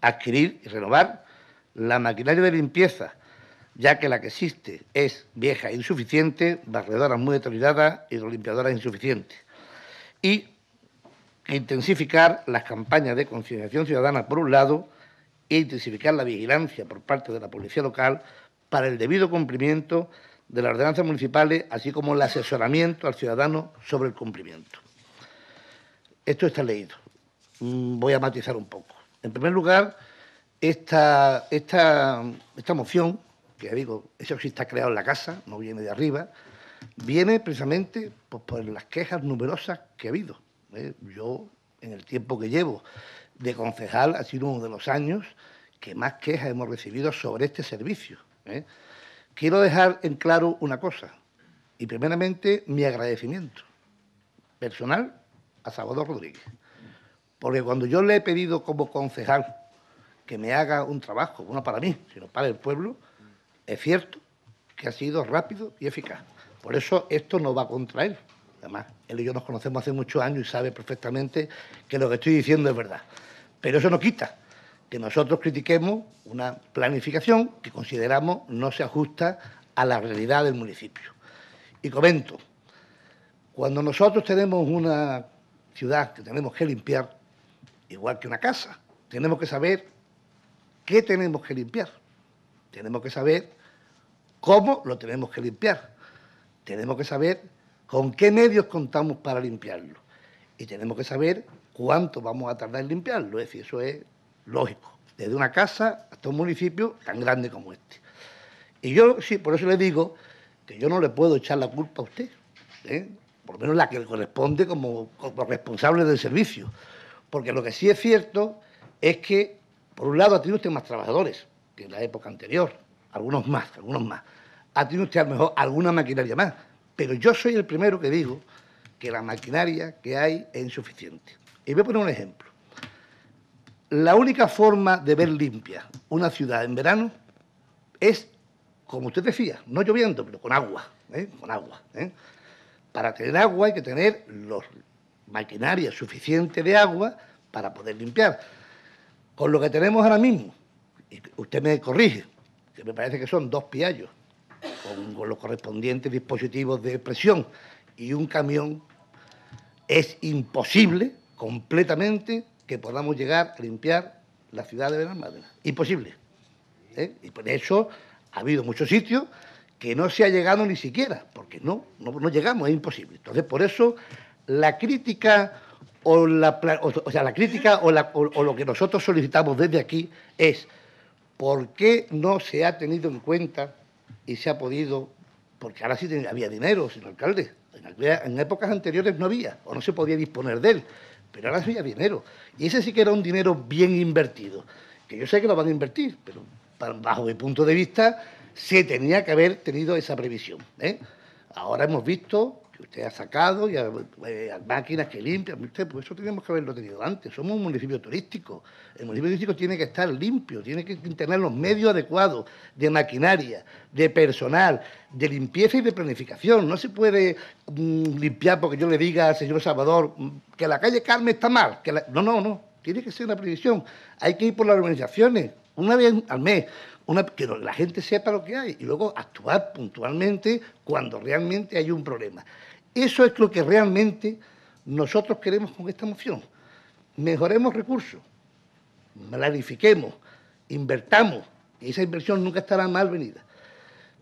Adquirir y renovar la maquinaria de limpieza ya que la que existe es vieja e insuficiente, barredoras muy deteriorada y limpiadoras insuficiente. Y intensificar las campañas de concienciación ciudadana por un lado e intensificar la vigilancia por parte de la policía local para el debido cumplimiento de las ordenanzas municipales, así como el asesoramiento al ciudadano sobre el cumplimiento. Esto está leído. Mm, voy a matizar un poco. En primer lugar, esta, esta, esta moción que ya digo, eso sí está creado en la casa, no viene de arriba, viene precisamente pues, por las quejas numerosas que ha habido. ¿eh? Yo, en el tiempo que llevo de concejal, ha sido uno de los años que más quejas hemos recibido sobre este servicio. ¿eh? Quiero dejar en claro una cosa, y primeramente mi agradecimiento personal a Salvador Rodríguez, porque cuando yo le he pedido como concejal que me haga un trabajo, no para mí, sino para el pueblo, es cierto que ha sido rápido y eficaz. Por eso esto no va contra él. Además, él y yo nos conocemos hace muchos años y sabe perfectamente que lo que estoy diciendo es verdad. Pero eso no quita que nosotros critiquemos una planificación que consideramos no se ajusta a la realidad del municipio. Y comento, cuando nosotros tenemos una ciudad que tenemos que limpiar, igual que una casa, tenemos que saber qué tenemos que limpiar tenemos que saber cómo lo tenemos que limpiar. Tenemos que saber con qué medios contamos para limpiarlo. Y tenemos que saber cuánto vamos a tardar en limpiarlo. Es decir, eso es lógico. Desde una casa hasta un municipio tan grande como este. Y yo, sí, por eso le digo que yo no le puedo echar la culpa a usted. ¿eh? por lo menos la que le corresponde como, como, responsable del servicio. Porque lo que sí es cierto es que, por un lado, ha tenido usted más trabajadores, que en la época anterior, algunos más, algunos más. Ha tenido usted a lo mejor alguna maquinaria más, pero yo soy el primero que digo que la maquinaria que hay es insuficiente. Y voy a poner un ejemplo. La única forma de ver limpia una ciudad en verano es, como usted decía, no lloviendo, pero con agua, ¿eh? con agua. ¿eh? Para tener agua hay que tener los maquinaria suficiente de agua para poder limpiar. Con lo que tenemos ahora mismo, usted me corrige, que me parece que son dos piallos, con, los correspondientes dispositivos de presión y un camión, es imposible completamente que podamos llegar a limpiar la ciudad de Benalmádena. Imposible. ¿eh? Y por eso ha habido muchos sitios que no se ha llegado ni siquiera, porque no, no, llegamos, es imposible. Entonces, por eso la crítica o, la, sea, la crítica o lo que nosotros solicitamos desde aquí es ¿por qué no se ha tenido en cuenta y se ha podido, porque ahora sí había dinero, señor alcalde, en, épocas anteriores no había o no se podía disponer de él, pero ahora sí había dinero. Y ese sí que era un dinero bien invertido, que yo sé que lo van a invertir, pero bajo mi punto de vista se tenía que haber tenido esa previsión. ¿eh? Ahora hemos visto que usted ha sacado y a, eh, máquinas que limpian. Usted, pues eso tenemos que haberlo tenido antes. Somos un municipio turístico. El municipio turístico tiene que estar limpio, tiene que tener los medios adecuados de maquinaria, de personal, de limpieza y de planificación. No se puede mm, limpiar porque yo le diga al señor Salvador mm, que la calle Carmen está mal. Que No, no, no. Tiene que ser una previsión. Hay que ir por las organizaciones una vez al mes. Una, que la gente sepa lo que hay y luego actuar puntualmente cuando realmente hay un problema. Eso es lo que realmente nosotros queremos con esta moción. Mejoremos recursos, planifiquemos, invertamos. Y esa inversión nunca estará mal venida.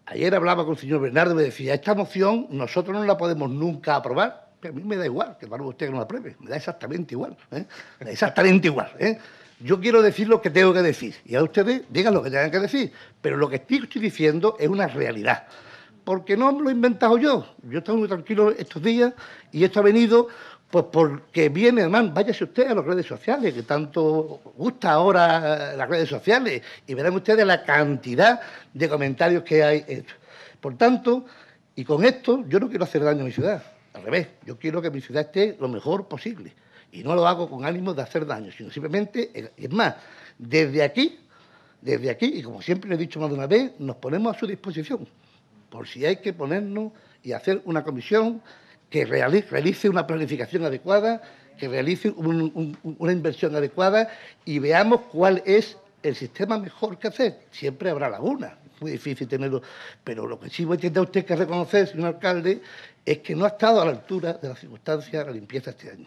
Ayer hablaba con el señor Bernardo y me decía, esta moción nosotros no la podemos nunca aprobar. Pero a mí me da igual, que para usted que no la apruebe, me da exactamente igual. ¿eh? exactamente igual. ¿eh? Yo quiero decir lo que tengo que decir y a ustedes digan lo que tengan que decir, pero lo que estoy diciendo es una realidad porque no lo he inventado yo. Yo estado muy tranquilo estos días y esto ha venido pues porque viene, además, váyase usted a las redes sociales, que tanto gusta ahora las redes sociales, y verán ustedes la cantidad de comentarios que hay. Por tanto, y con esto yo no quiero hacer daño a mi ciudad, al revés, yo quiero que mi ciudad esté lo mejor posible. Y no lo hago con ánimo de hacer daño, sino simplemente, eh, es más, desde aquí, desde aquí, y como siempre lo he dicho más de una vez, nos ponemos a su disposición por si hay que ponernos y hacer una comisión que realice una planificación adecuada, que realice una inversión adecuada y veamos cuál es el sistema mejor que hacer. Siempre habrá lagunas, muy difícil tenerlo, pero lo que sí tiene usted que reconocer, señor alcalde, es que no ha estado a la altura de las circunstancias de la limpieza este año.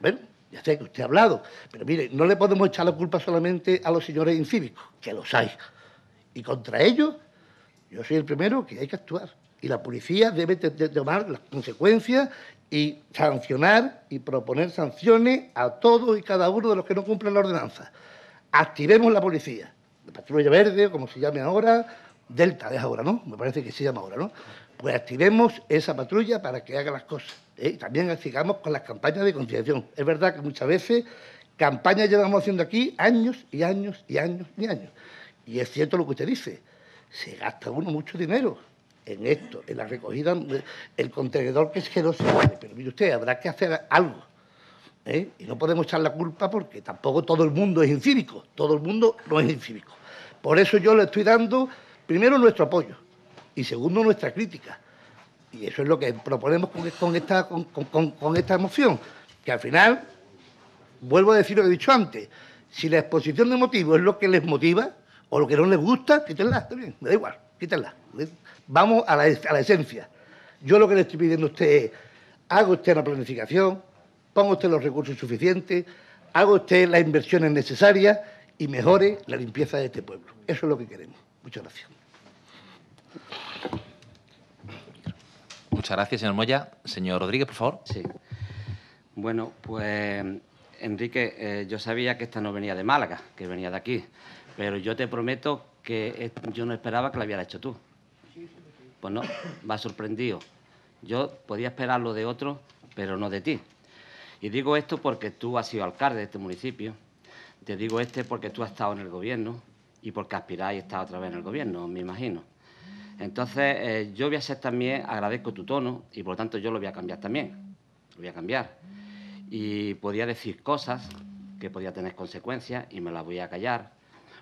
Bueno, ya sé que usted ha hablado, pero mire, no le podemos echar la culpa solamente a los señores incívicos, que los hay. Y contra ellos yo soy el primero que hay que actuar. Y la policía debe tomar las consecuencias y sancionar y proponer sanciones a todos y cada uno de los que no cumplen la ordenanza. Activemos la policía. La patrulla verde, como se llame ahora, Delta es ahora, ¿no? Me parece que se llama ahora, ¿no? Pues activemos esa patrulla para que haga las cosas. ¿eh? ...y También sigamos con las campañas de concienciación. Es verdad que muchas veces campañas llevamos haciendo aquí años y años y años y años. Y es cierto lo que usted dice se gasta uno mucho dinero en esto, en la recogida, el contenedor que es que no se vale. Pero mire usted, habrá que hacer algo. ¿eh? Y no podemos echar la culpa porque tampoco todo el mundo es incívico, todo el mundo no es incívico. Por eso yo le estoy dando, primero, nuestro apoyo y segundo, nuestra crítica. Y eso es lo que proponemos con, esta, con, con esta moción, que al final, vuelvo a decir lo que he dicho antes, si la exposición de motivos es lo que les motiva, o lo que no les gusta, quítenla, está me da igual, quítenla. Vamos a la, esencia. Yo lo que le estoy pidiendo a usted es... haga usted la planificación, ponga usted los recursos suficientes, haga usted las inversiones necesarias y mejore la limpieza de este pueblo. Eso es lo que queremos. Muchas gracias. Muchas gracias, señor Moya. Señor Rodríguez, por favor. Sí. Bueno, pues, Enrique, eh, yo sabía que esta no venía de Málaga, que venía de aquí. Pero yo te prometo que eh, yo no esperaba que lo hubiera hecho tú. Pues no, me ha sorprendido. Yo podía esperarlo de otro, pero no de ti. Y digo esto porque tú has sido alcalde de este municipio. Te digo este porque tú has estado en el gobierno y porque aspiráis a estar otra vez en el gobierno, me imagino. Entonces, eh, yo voy a ser también, agradezco tu tono y por lo tanto yo lo voy a cambiar también. Lo voy a cambiar. Y podía decir cosas que podía tener consecuencias y me las voy a callar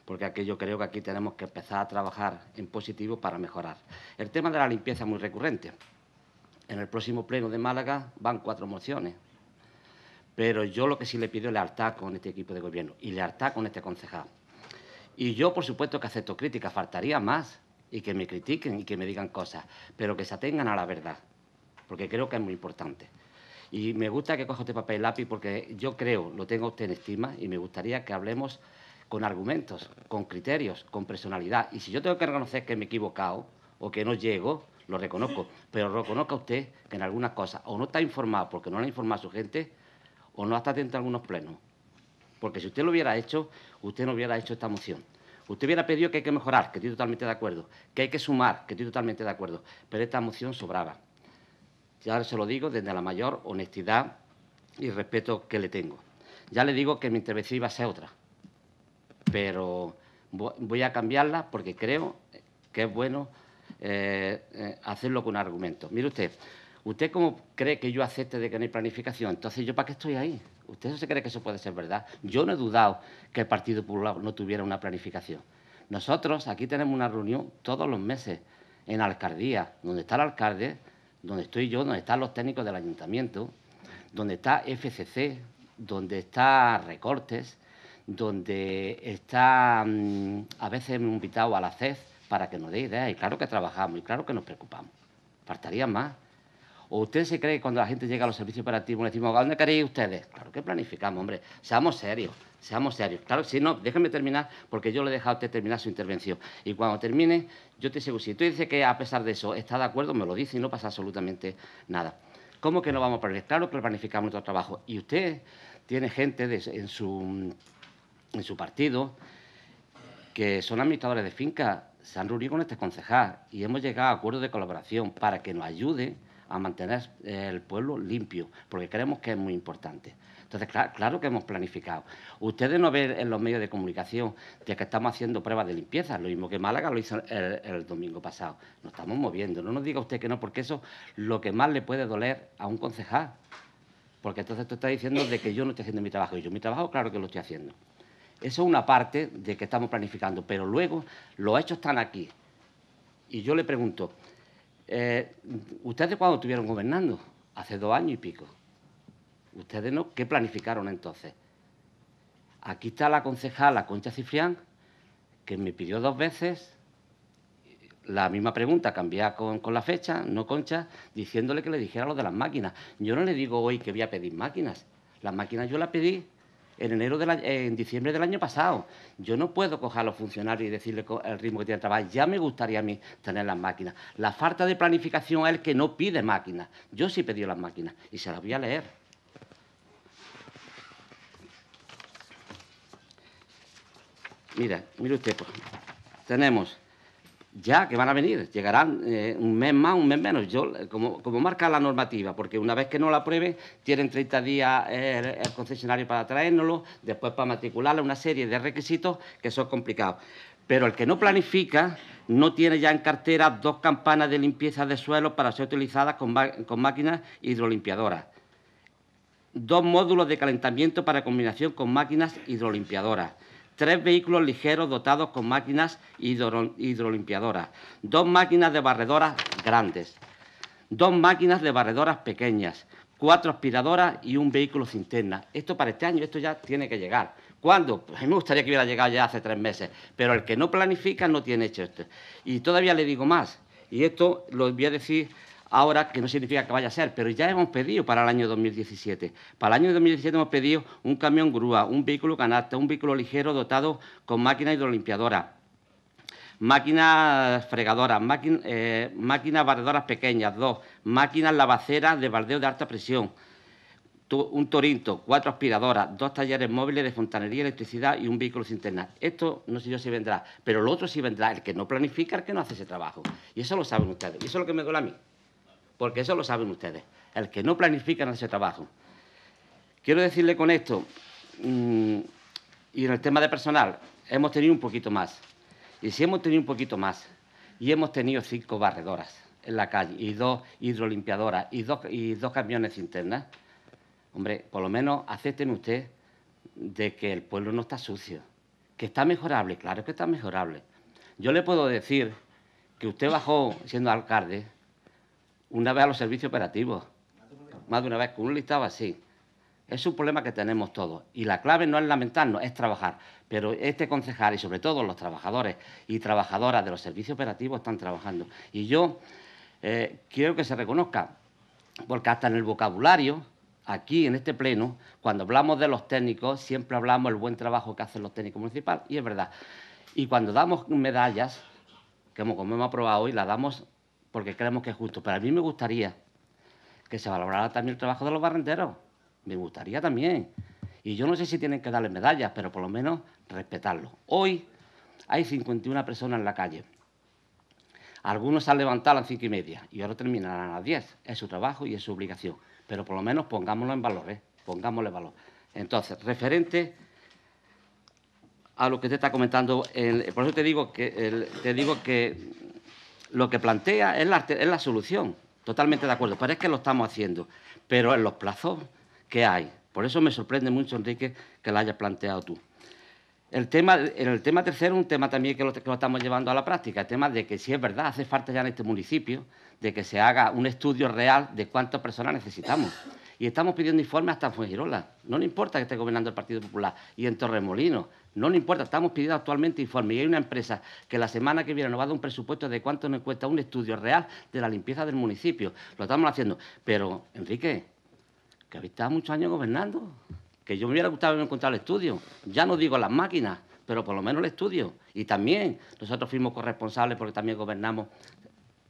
porque yo creo que aquí tenemos que empezar a trabajar en positivo para mejorar. El tema de la limpieza es muy recurrente. En el próximo pleno de Málaga van cuatro mociones, pero yo lo que sí le pido es lealtad con este equipo de gobierno y lealtad con este concejal. Y yo, por supuesto, que acepto críticas, faltaría más, y que me critiquen y que me digan cosas, pero que se atengan a la verdad, porque creo que es muy importante. Y me gusta que coja este papel y lápiz porque yo creo, lo tengo usted en estima, y me gustaría que hablemos con argumentos, con criterios, con personalidad. Y si yo tengo que reconocer que me he equivocado o que no llego, lo reconozco. Pero reconozca usted que en algunas cosas o no está informado porque no le ha informado a su gente o no está atento a algunos plenos. Porque si usted lo hubiera hecho, usted no hubiera hecho esta moción. Usted hubiera pedido que hay que mejorar, que estoy totalmente de acuerdo, que hay que sumar, que estoy totalmente de acuerdo, pero esta moción sobraba. Ya se lo digo desde la mayor honestidad y respeto que le tengo. Ya le digo que mi intervención iba a ser otra, pero voy a cambiarla porque creo que es bueno eh, eh, hacerlo con argumentos. Mire usted, ¿usted cómo cree que yo acepte de que no hay planificación? Entonces, ¿yo para qué estoy ahí? ¿Usted no se cree que eso puede ser verdad? Yo no he dudado que el Partido Popular no tuviera una planificación. Nosotros aquí tenemos una reunión todos los meses en alcaldía, donde está el alcalde, donde estoy yo, donde están los técnicos del ayuntamiento, donde está FCC, donde está Recortes, donde está mm, a veces invitado a la CED para que nos dé ideas. Y claro que trabajamos y claro que nos preocupamos. Faltaría más. ¿O usted se cree que cuando la gente llega a los servicios operativos le decimos, ¿a dónde queréis ustedes? Claro que planificamos, hombre. Seamos serios, seamos serios. Claro si no, déjeme terminar porque yo le he dejado a usted terminar su intervención. Y cuando termine, yo te seguro si tú dice que a pesar de eso está de acuerdo, me lo dice y no pasa absolutamente nada. ¿Cómo que no vamos a planificar? Claro que planificamos nuestro trabajo. Y usted tiene gente en su en su partido, que son administradores de finca se han reunido con este concejal y hemos llegado a acuerdos de colaboración para que nos ayude a mantener eh, el pueblo limpio, porque creemos que es muy importante. Entonces, claro, que hemos planificado. Ustedes no ven en los medios de comunicación de que estamos haciendo pruebas de limpieza, lo mismo que Málaga lo hizo el, el domingo pasado. Nos estamos moviendo, no nos diga usted que no, porque eso es lo que más le puede doler a un concejal. Porque entonces tú está diciendo de que yo no estoy haciendo mi trabajo, y yo mi trabajo claro que lo estoy haciendo. Eso es una parte de que estamos planificando, pero luego los hechos están aquí. Y yo le pregunto, eh, ¿ustedes cuándo estuvieron gobernando? Hace dos años y pico. ¿Ustedes no? ¿Qué planificaron entonces? Aquí está la concejala Concha Cifrián, que me pidió dos veces la misma pregunta, cambiada con, con la fecha, no Concha, diciéndole que le dijera lo de las máquinas. Yo no le digo hoy que voy a pedir máquinas. Las máquinas yo las pedí en enero de en diciembre del año pasado. Yo no puedo coger a los funcionarios y decirle el ritmo que tiene el trabajo. Ya me gustaría a mí tener las máquinas. La falta de planificación es el que no pide máquinas. Yo sí pedí las máquinas y se las voy a leer. Mira, mire usted, pues, tenemos ya que van a venir, llegarán eh, un mes más, un mes menos, eh, como, marca la normativa, porque una vez que no la aprueben, tienen 30 días eh, el, concesionario para traérnoslo, después para matricularla, una serie de requisitos que son complicados. Pero el que no planifica no tiene ya en cartera dos campanas de limpieza de suelo para ser utilizadas con máquinas hidrolimpiadoras, dos módulos de calentamiento para combinación con máquinas hidrolimpiadoras tres vehículos ligeros dotados con máquinas hidrolimpiadoras, dos máquinas de barredoras grandes, dos máquinas de barredoras pequeñas, cuatro aspiradoras y un vehículo cinterna. Esto para este año, esto ya tiene que llegar. ¿Cuándo? Pues me gustaría que hubiera llegado ya hace tres meses, pero el que no planifica no tiene hecho esto. Y todavía le digo más, y esto lo voy a decir ahora, que no significa que vaya a ser, pero ya hemos pedido para el año 2017. Para el año 2017 hemos pedido un camión grúa, un vehículo canasta, un vehículo ligero dotado con máquinas hidrolimpiadoras, máquinas fregadoras, eh, máquinas barredoras pequeñas, dos, máquinas lavaceras de baldeo de alta presión, un Torinto, cuatro aspiradoras, dos talleres móviles de fontanería, electricidad y un vehículo terna. Esto no sé yo si vendrá, pero lo otro sí vendrá, el que no planifica, el que no hace ese trabajo. Y eso lo saben ustedes, y eso es lo que me duele a mí porque eso lo saben ustedes, el que no planifican ese trabajo. Quiero decirle con esto, mm, y en el tema de personal, hemos tenido un poquito más. Y si hemos tenido un poquito más, y hemos tenido cinco barredoras en la calle, y dos hidrolimpiadoras, y dos, y dos camiones internas, hombre, por lo menos acepten usted de que el pueblo no está sucio, que está mejorable, claro que está mejorable. Yo le puedo decir que usted bajó siendo alcalde una vez a los servicios operativos, más de una vez, con un listado así. Es un problema que tenemos todos. Y la clave no es lamentarnos, es trabajar. Pero este concejal y sobre todo los trabajadores y trabajadoras de los servicios operativos están trabajando. Y yo eh, quiero que se reconozca, porque hasta en el vocabulario, aquí en este pleno, cuando hablamos de los técnicos, siempre hablamos del buen trabajo que hacen los técnicos municipales. Y es verdad. Y cuando damos medallas, como, como hemos aprobado hoy, la damos porque creemos que es justo. Pero a mí me gustaría que se valorara también el trabajo de los barrenderos. Me gustaría también. Y yo no sé si tienen que darle medallas, pero por lo menos respetarlo. Hoy hay 51 personas en la calle. Algunos se han levantado a las 5 y media y ahora terminarán a las 10. Es su trabajo y es su obligación. Pero por lo menos pongámoslo en valor, ¿eh? pongámosle valor. Entonces, referente a lo que te está comentando, por eso te digo que, te digo que lo que plantea es la, solución, totalmente de acuerdo, pero es que lo estamos haciendo, pero en los plazos que hay. Por eso me sorprende mucho, Enrique, que lo hayas planteado tú. El tema, el tema tercero, un tema también que lo, que lo, estamos llevando a la práctica, el tema de que si es verdad, hace falta ya en este municipio, de que se haga un estudio real de cuántas personas necesitamos. Y estamos pidiendo informes hasta en Fuengirola. No le importa que esté gobernando el Partido Popular. Y en Torremolino No le importa. Estamos pidiendo actualmente informes. Y hay una empresa que la semana que viene nos va a dar un presupuesto de cuánto nos cuesta un estudio real de la limpieza del municipio. Lo estamos haciendo. Pero, Enrique, que habéis estado muchos años gobernando. Que yo me hubiera gustado haber encontrado el estudio. Ya no digo las máquinas, pero por lo menos el estudio. Y también nosotros fuimos corresponsables porque también gobernamos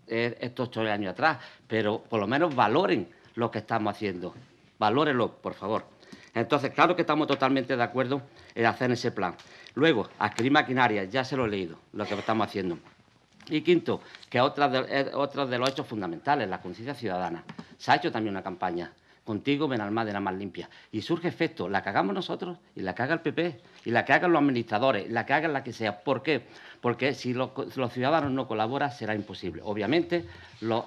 eh, estos ocho años atrás, pero por lo menos valoren lo que estamos haciendo. Valórenlo, por favor. Entonces, claro que estamos totalmente de acuerdo en hacer ese plan. Luego, adquirir maquinaria, ya se lo he leído, lo que estamos haciendo. Y quinto, que otra de, otro de los hechos fundamentales, la conciencia ciudadana. Se ha hecho también una campaña Contigo de la más limpia. Y surge efecto, la cagamos nosotros y la caga el PP y la cagan los administradores, la cagan la que sea. ¿Por qué? Porque si los, ciudadanos no colaboran será imposible. Obviamente,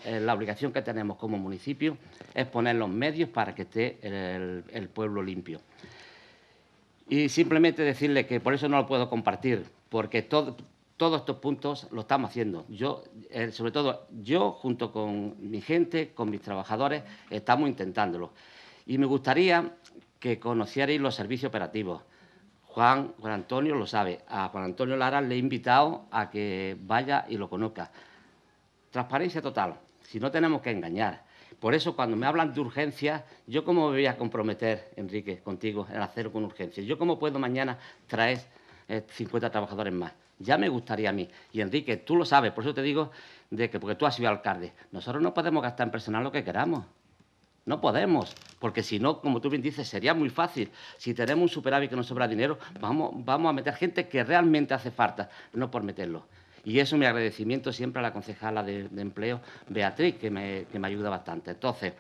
eh, la obligación que tenemos como municipio es poner los medios para que esté el, el pueblo limpio. Y simplemente decirle que por eso no lo puedo compartir, porque todo, todos estos puntos lo estamos haciendo. Yo, eh, sobre todo, yo junto con mi gente, con mis trabajadores, estamos intentándolo. Y me gustaría que conocierais los servicios operativos. Juan, Juan Antonio lo sabe. A Juan Antonio Lara le he invitado a que vaya y lo conozca. Transparencia total. Si no tenemos que engañar. Por eso, cuando me hablan de urgencia, yo cómo me voy a comprometer, Enrique, contigo, en hacerlo con urgencia. Yo cómo puedo mañana traer 50 eh, trabajadores más. Ya me gustaría a mí. Y Enrique, tú lo sabes, por eso te digo de que porque tú has sido alcalde. Nosotros no podemos gastar en personal lo que queramos. No podemos, porque si no, como tú bien dices, sería muy fácil. Si tenemos un superávit que nos sobra dinero, vamos, vamos a meter gente que realmente hace falta, no por meterlo. Y eso mi agradecimiento siempre a la concejala de, empleo, Beatriz, que me, que me ayuda bastante. Entonces,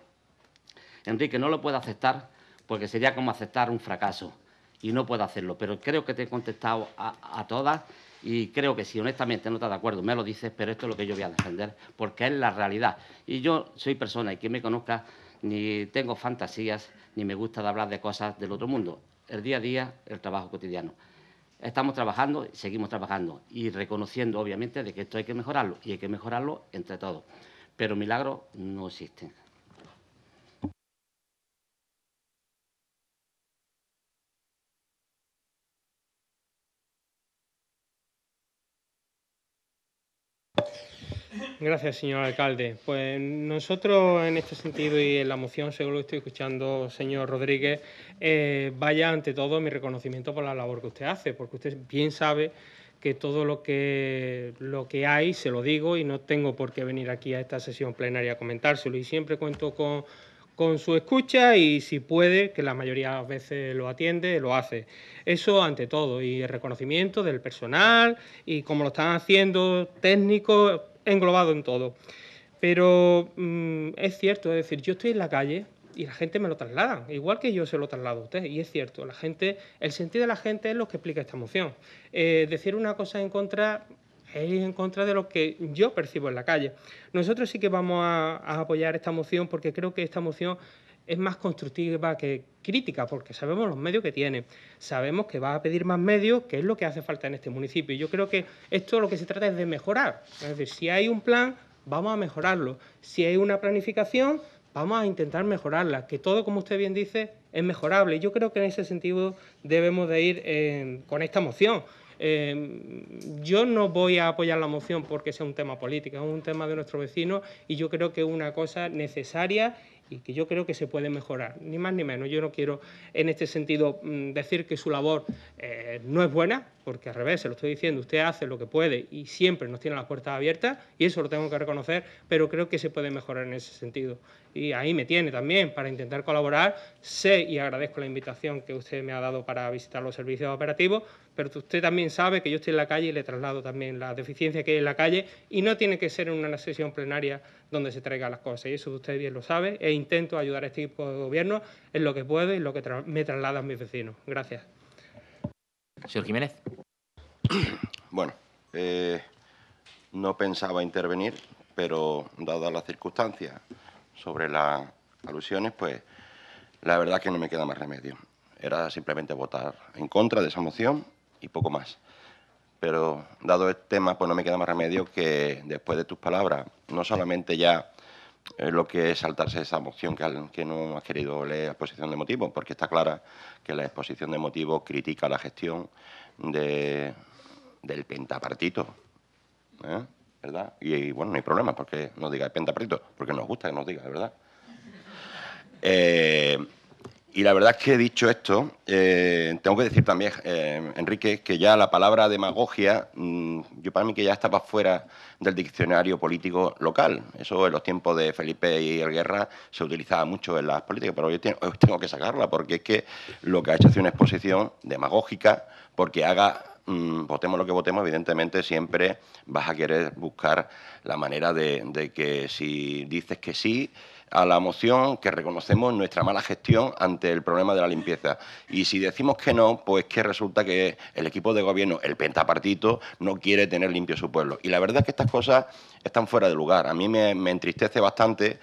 Enrique, no lo puedo aceptar porque sería como aceptar un fracaso y no puedo hacerlo. Pero creo que te he contestado a todas y creo que si honestamente no estás de acuerdo, me lo dices, pero esto es lo que yo voy a defender, porque es la realidad. Y yo soy persona y quien me conozca, ni tengo fantasías, ni me gusta hablar de cosas del otro mundo. El día a día, el trabajo cotidiano. Estamos trabajando, y seguimos trabajando y reconociendo, obviamente, de que esto hay que mejorarlo y hay que mejorarlo entre todos. Pero milagros no existen. Gracias, señor alcalde. Pues nosotros en este sentido y en la moción, según lo estoy escuchando, señor Rodríguez, eh, vaya ante todo mi reconocimiento por la labor que usted hace, porque usted bien sabe que todo lo que, lo que hay, se lo digo y no tengo por qué venir aquí a esta sesión plenaria a comentárselo. Y siempre cuento con con su escucha y si puede, que la mayoría de las veces lo atiende, lo hace. Eso ante todo, y el reconocimiento del personal y como lo están haciendo técnicos, englobado en todo. Pero mm, es cierto, es decir, yo estoy en la calle y la gente me lo traslada, igual que yo se lo traslado a usted, y es cierto, la gente, el sentido de la gente es lo que explica esta moción. Eh, decir una cosa en contra es en contra de lo que yo percibo en la calle. Nosotros sí que vamos a, apoyar esta moción porque creo que esta moción es más constructiva que crítica, porque sabemos los medios que tiene, sabemos que va a pedir más medios, que es lo que hace falta en este municipio. Yo creo que esto lo que se trata es de mejorar. Es decir, si hay un plan, vamos a mejorarlo. Si hay una planificación, vamos a intentar mejorarla, que todo, como usted bien dice, es mejorable. Yo creo que en ese sentido debemos de ir eh, con esta moción. Em, yo no voy a apoyar la moción porque sea un tema político, es un tema de nuestro vecino y yo creo que es una cosa necesaria y que yo creo que se puede mejorar, ni más ni menos. Yo no quiero en este sentido mm, decir que su labor eh, no es buena, porque al revés, se lo estoy diciendo, usted hace lo que puede y siempre nos tiene las puertas abiertas y eso lo tengo que reconocer, pero creo que se puede mejorar en ese sentido. Y ahí me tiene también para intentar colaborar. Sé y agradezco la invitación que usted me ha dado para visitar los servicios operativos, pero usted también sabe que yo estoy en la calle y le traslado también la deficiencia que hay en la calle y no tiene que ser en una sesión plenaria donde se traigan las cosas. Y eso usted bien lo sabe e intento ayudar a este tipo de gobierno en lo que puede y en lo que me me trasladan mis vecinos. Gracias. Señor Jiménez. [COUGHS] Bueno, eh, no pensaba intervenir, pero dadas las circunstancias sobre las alusiones, pues la verdad que no me queda más remedio. Era simplemente votar en contra de esa moción y poco más. Pero dado el este tema, pues no me queda más remedio que, después de tus palabras, no solamente ya eh, lo que es saltarse esa moción que, no ha querido leer la exposición de motivos, porque está clara que la exposición de motivos critica la gestión del pentapartito. ¿eh? ¿Verdad? Y, bueno, no hay problema porque nos diga el pentapartito, porque nos gusta que nos diga, ¿verdad? Eh, y la verdad es que dicho esto, eh, tengo que decir también, eh, Enrique, que ya la palabra demagogia, mm, yo para mí que ya estaba fuera del diccionario político local. Eso en los tiempos de Felipe y el Guerra se utilizaba mucho en las políticas, pero hoy tengo, que sacarla porque es que lo que ha hecho es una exposición demagógica porque haga mm, votemos lo que votemos, evidentemente siempre vas a querer buscar la manera de, que si dices que sí, a la moción que reconocemos nuestra mala gestión ante el problema de la limpieza. Y si decimos que no, pues que resulta que el equipo de gobierno, el pentapartito, no quiere tener limpio su pueblo. Y la verdad es que estas cosas están fuera de lugar. A mí me, entristece bastante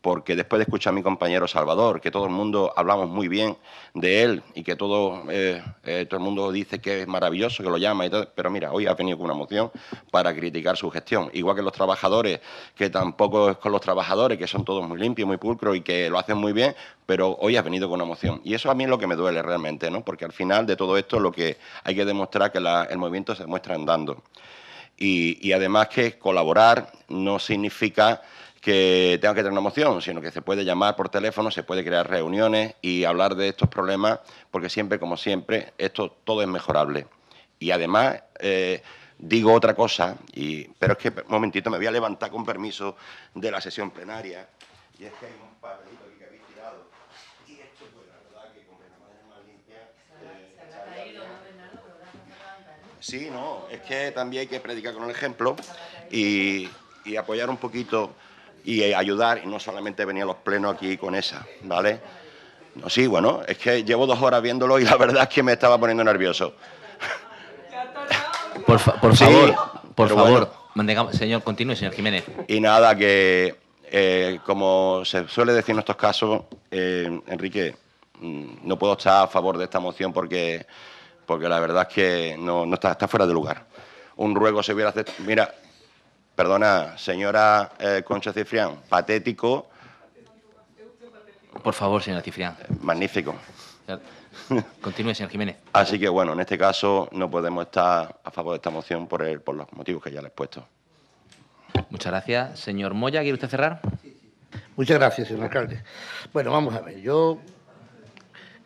porque después de escuchar a mi compañero Salvador, que todo el mundo hablamos muy bien de él y que todo, eh, eh, todo el mundo dice que es maravilloso, que lo llama y todo, pero mira, hoy ha venido con una moción para criticar su gestión. Igual que los trabajadores, que tampoco es con los trabajadores, que son todos muy limpios, muy pulcros y que lo hacen muy bien, pero hoy ha venido con una moción. Y eso a mí es lo que me duele realmente, ¿no? porque al final de todo esto lo que hay que demostrar que el movimiento se muestra andando. y además que colaborar no significa que tenga que tener una moción, sino que se puede llamar por teléfono, se puede crear reuniones y hablar de estos problemas, porque siempre, como siempre, esto todo es mejorable. Y además, eh, digo otra cosa, y, pero es que, un momentito, me voy a levantar con permiso de la sesión plenaria, y es que hay un papelito aquí que habéis tirado, y esto, pues la verdad, que con la madre más limpia... Eh, se ha caído, no Sí, no, es que también hay que predicar con el ejemplo y, y apoyar un poquito y ayudar y no solamente venir a los plenos aquí con esa, ¿vale? No, sí, bueno, es que llevo dos horas viéndolo y la verdad es que me estaba poniendo nervioso. Por, favor, por favor, señor, continúe, señor Jiménez. Y nada, que eh, como se suele decir en estos casos, eh, Enrique, mm, no puedo estar a favor de esta moción porque, porque la verdad es que no, está, está fuera de lugar. Un ruego se hubiera Mira, Perdona, señora eh, Concha Cifrián, patético. Por favor, señora Cifrián. Eh, magnífico. Continúe, señor Jiménez. Así que, bueno, en este caso no podemos estar a favor de esta moción por, los motivos que ya le he puesto. Muchas gracias. Señor Moya, ¿quiere usted cerrar? sí. Muchas gracias, señor alcalde. Bueno, vamos a ver. Yo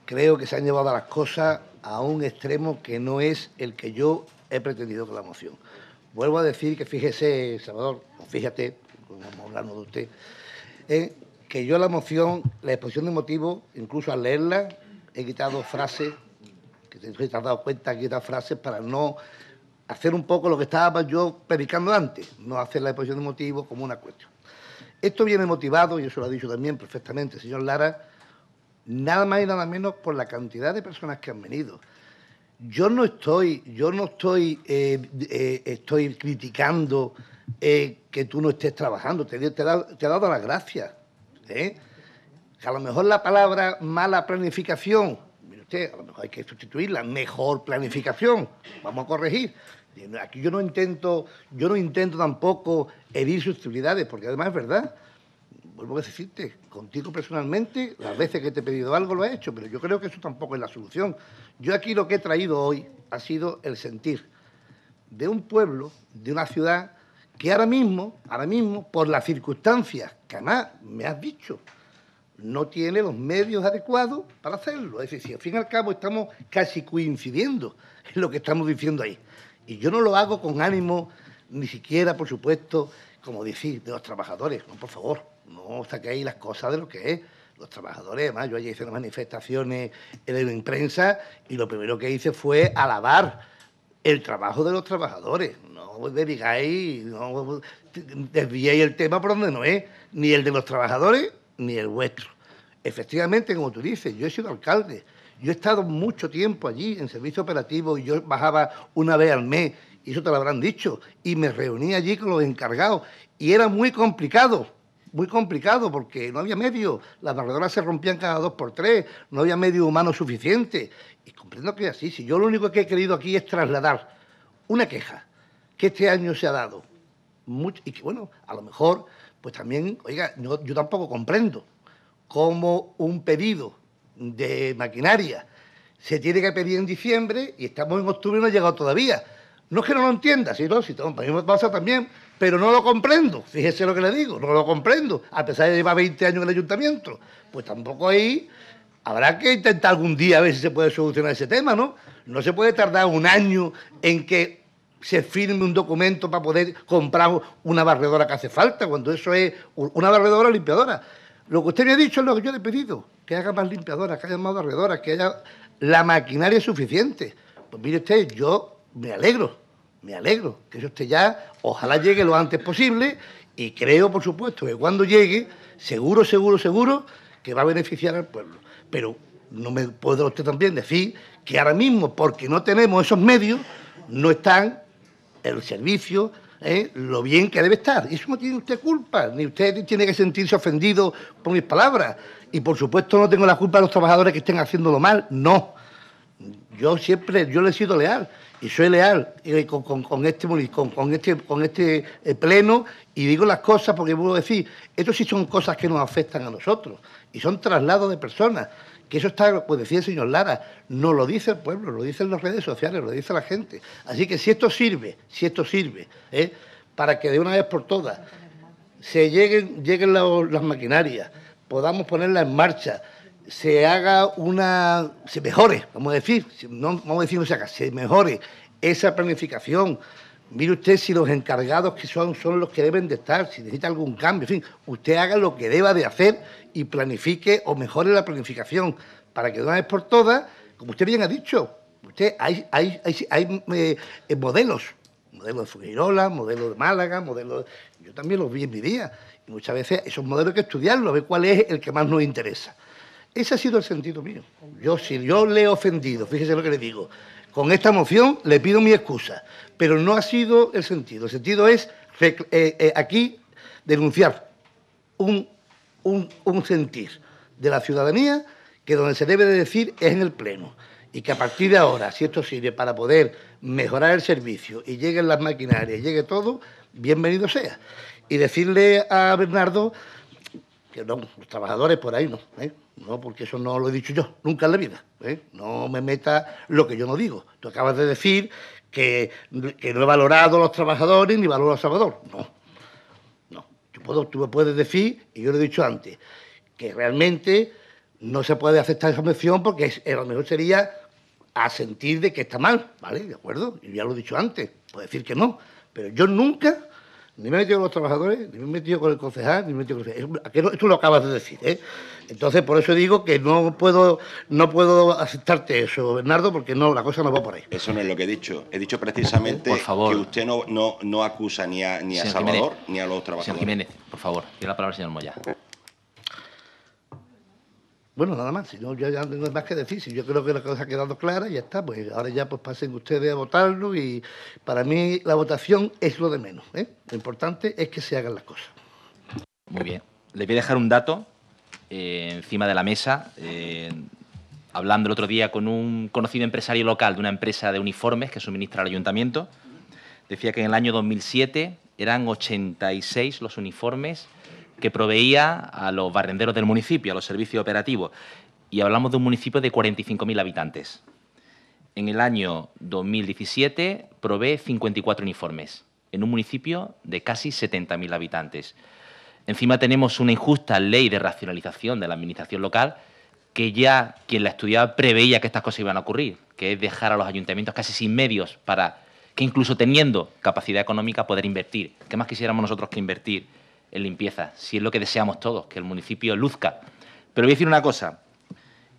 creo que se han llevado las cosas a un extremo que no es el que yo he pretendido con la moción. Vuelvo a decir que fíjese, Salvador, fíjate, como hablando de usted, eh, que yo la moción, la exposición de motivos, incluso al leerla, he quitado frases, que te has dado cuenta, he quitado frases para no hacer un poco lo que estaba yo predicando antes, no hacer la exposición de motivos como una cuestión. Esto viene motivado, y eso lo ha dicho también perfectamente el señor Lara, nada más y nada menos por la cantidad de personas que han venido yo no estoy, yo no estoy, eh, eh, estoy criticando eh, que tú no estés trabajando, te, te, he dado la gracia. A lo mejor la palabra mala planificación, mire usted, a lo mejor hay que sustituirla, mejor planificación, vamos a corregir. Aquí yo no intento, yo no intento tampoco herir susceptibilidades, porque además es verdad vuelvo a decirte, contigo personalmente, las veces que te he pedido algo lo he hecho, pero yo creo que eso tampoco es la solución. Yo aquí lo que he traído hoy ha sido el sentir de un pueblo, de una ciudad, que ahora mismo, ahora mismo, por las circunstancias que además me has dicho, no tiene los medios adecuados para hacerlo. Es decir, si al fin y al cabo estamos casi coincidiendo en lo que estamos diciendo ahí. Y yo no lo hago con ánimo, ni siquiera, por supuesto, como decir, de los trabajadores, no, por favor. No saquéis las cosas de lo que es. Los trabajadores, además, yo ayer hice unas manifestaciones en la imprensa y lo primero que hice fue alabar el trabajo de los trabajadores. No digáis, no desviéis el tema por donde no es, ni el de los trabajadores ni el vuestro. Efectivamente, como tú dices, yo he sido alcalde. Yo he estado mucho tiempo allí en servicio operativo y yo bajaba una vez al mes, y eso te lo habrán dicho, y me reuní allí con los encargados. Y era muy complicado muy complicado porque no había medio. Las barredoras se rompían cada dos por tres, no había medio humano suficiente. Y comprendo que así. Si yo lo único que he querido aquí es trasladar una queja que este año se ha dado. Mucho, y que, bueno, a lo mejor, pues también, oiga, yo, tampoco comprendo cómo un pedido de maquinaria se tiene que pedir en diciembre y estamos en octubre y no ha llegado todavía. No es que no lo entienda, sino si todo, para me pasa también pero no lo comprendo. Fíjese lo que le digo, no lo comprendo, a pesar de llevar 20 años en el ayuntamiento. Pues tampoco ahí habrá que intentar algún día a ver si se puede solucionar ese tema, ¿no? No se puede tardar un año en que se firme un documento para poder comprar una barredora que hace falta, cuando eso es una barredora limpiadora. Lo que usted me ha dicho es lo que yo le he pedido, que haga más limpiadoras, que haya más barredoras, que haya la maquinaria suficiente. Pues mire usted, yo me alegro me alegro que eso esté ya, ojalá llegue lo antes posible y creo, por supuesto, que cuando llegue, seguro, seguro, seguro, que va a beneficiar al pueblo. Pero no me puede usted también decir que ahora mismo, porque no tenemos esos medios, no están el servicio, ¿eh? lo bien que debe estar. ...y Eso no tiene usted culpa, ni usted tiene que sentirse ofendido por mis palabras. Y por supuesto no tengo la culpa de los trabajadores que estén haciendo lo mal, no. Yo siempre, yo le he sido leal y soy leal eh, este con, este, con, este, eh, pleno y digo las cosas porque puedo decir, esto sí son cosas que nos afectan a nosotros y son traslados de personas. Que eso está, pues decía el señor Lara, no lo dice el pueblo, lo dicen las redes sociales, lo dice la gente. Así que si esto sirve, si esto sirve, ¿eh? para que de una vez por todas se lleguen, lleguen las, maquinarias, podamos ponerlas en marcha, se haga una, se mejore, vamos a decir, no, vamos a decir se se mejore esa planificación. Mire usted si los encargados que son son los que deben de estar, si necesita algún cambio, en fin, usted haga lo que deba de hacer y planifique o mejore la planificación para que de una vez por todas, como usted bien ha dicho, usted hay, hay, hay, hay eh, modelos, modelo de Fugirola, modelo de Málaga, modelo... Yo también los vi en mi día y muchas veces esos modelos hay que estudiarlos, ver cuál es el que más nos interesa. Ese ha sido el sentido mío. Yo, si yo le he ofendido, fíjese lo que le digo, con esta moción le pido mi excusa, pero no ha sido el sentido. El sentido es eh, eh, aquí denunciar un, sentir de la ciudadanía que donde se debe de decir es en el Pleno y que a partir de ahora, si esto sirve para poder mejorar el servicio y lleguen las maquinarias, y llegue todo, bienvenido sea. Y decirle a Bernardo que no, los trabajadores por ahí no. ¿eh? No, porque eso no lo he dicho yo, nunca en la vida. ¿eh? No me meta lo que yo no digo. Tú acabas de decir que, no he valorado a los trabajadores ni valoro a Salvador. No, no. tú me puedes decir, y yo lo he dicho antes, que realmente no se puede aceptar esa mención porque a lo mejor sería asentir de que está mal, ¿vale? ¿De acuerdo? Y ya lo he dicho antes, puedo decir que no. Pero yo nunca ni me he metido con los trabajadores, ni me he metido con el concejal, ni me he metido con el... Esto lo acabas de decir, ¿eh? Entonces, por eso digo que no puedo, no puedo aceptarte eso, Bernardo, porque no, la cosa no va por ahí. Eso no es lo que he dicho. He dicho precisamente que usted no, no, no acusa ni a, ni a Salvador ni a los trabajadores. Señor Jiménez, por favor, tiene la palabra señor Moya. Bueno, nada más, si no, ya no es más que decir, yo creo que la cosa ha quedado clara, ya está, pues ahora ya pues pasen ustedes a votarlo y para mí la votación es lo de menos, ¿eh? Lo importante es que se hagan las cosas. Muy bien, le voy a dejar un dato eh, encima de la mesa. Eh, hablando el otro día con un conocido empresario local de una empresa de uniformes que suministra al ayuntamiento, decía que en el año 2007 eran 86 los uniformes que proveía a los barrenderos del municipio, a los servicios operativos. Y hablamos de un municipio de 45.000 habitantes. En el año 2017 provee 54 uniformes en un municipio de casi 70.000 habitantes. Encima tenemos una injusta ley de racionalización de la administración local que ya quien la estudiaba preveía que estas cosas iban a ocurrir, que es dejar a los ayuntamientos casi sin medios para que incluso teniendo capacidad económica poder invertir. ¿Qué más quisiéramos nosotros que invertir en limpieza, si es lo que deseamos todos, que el municipio luzca. Pero voy a decir una cosa,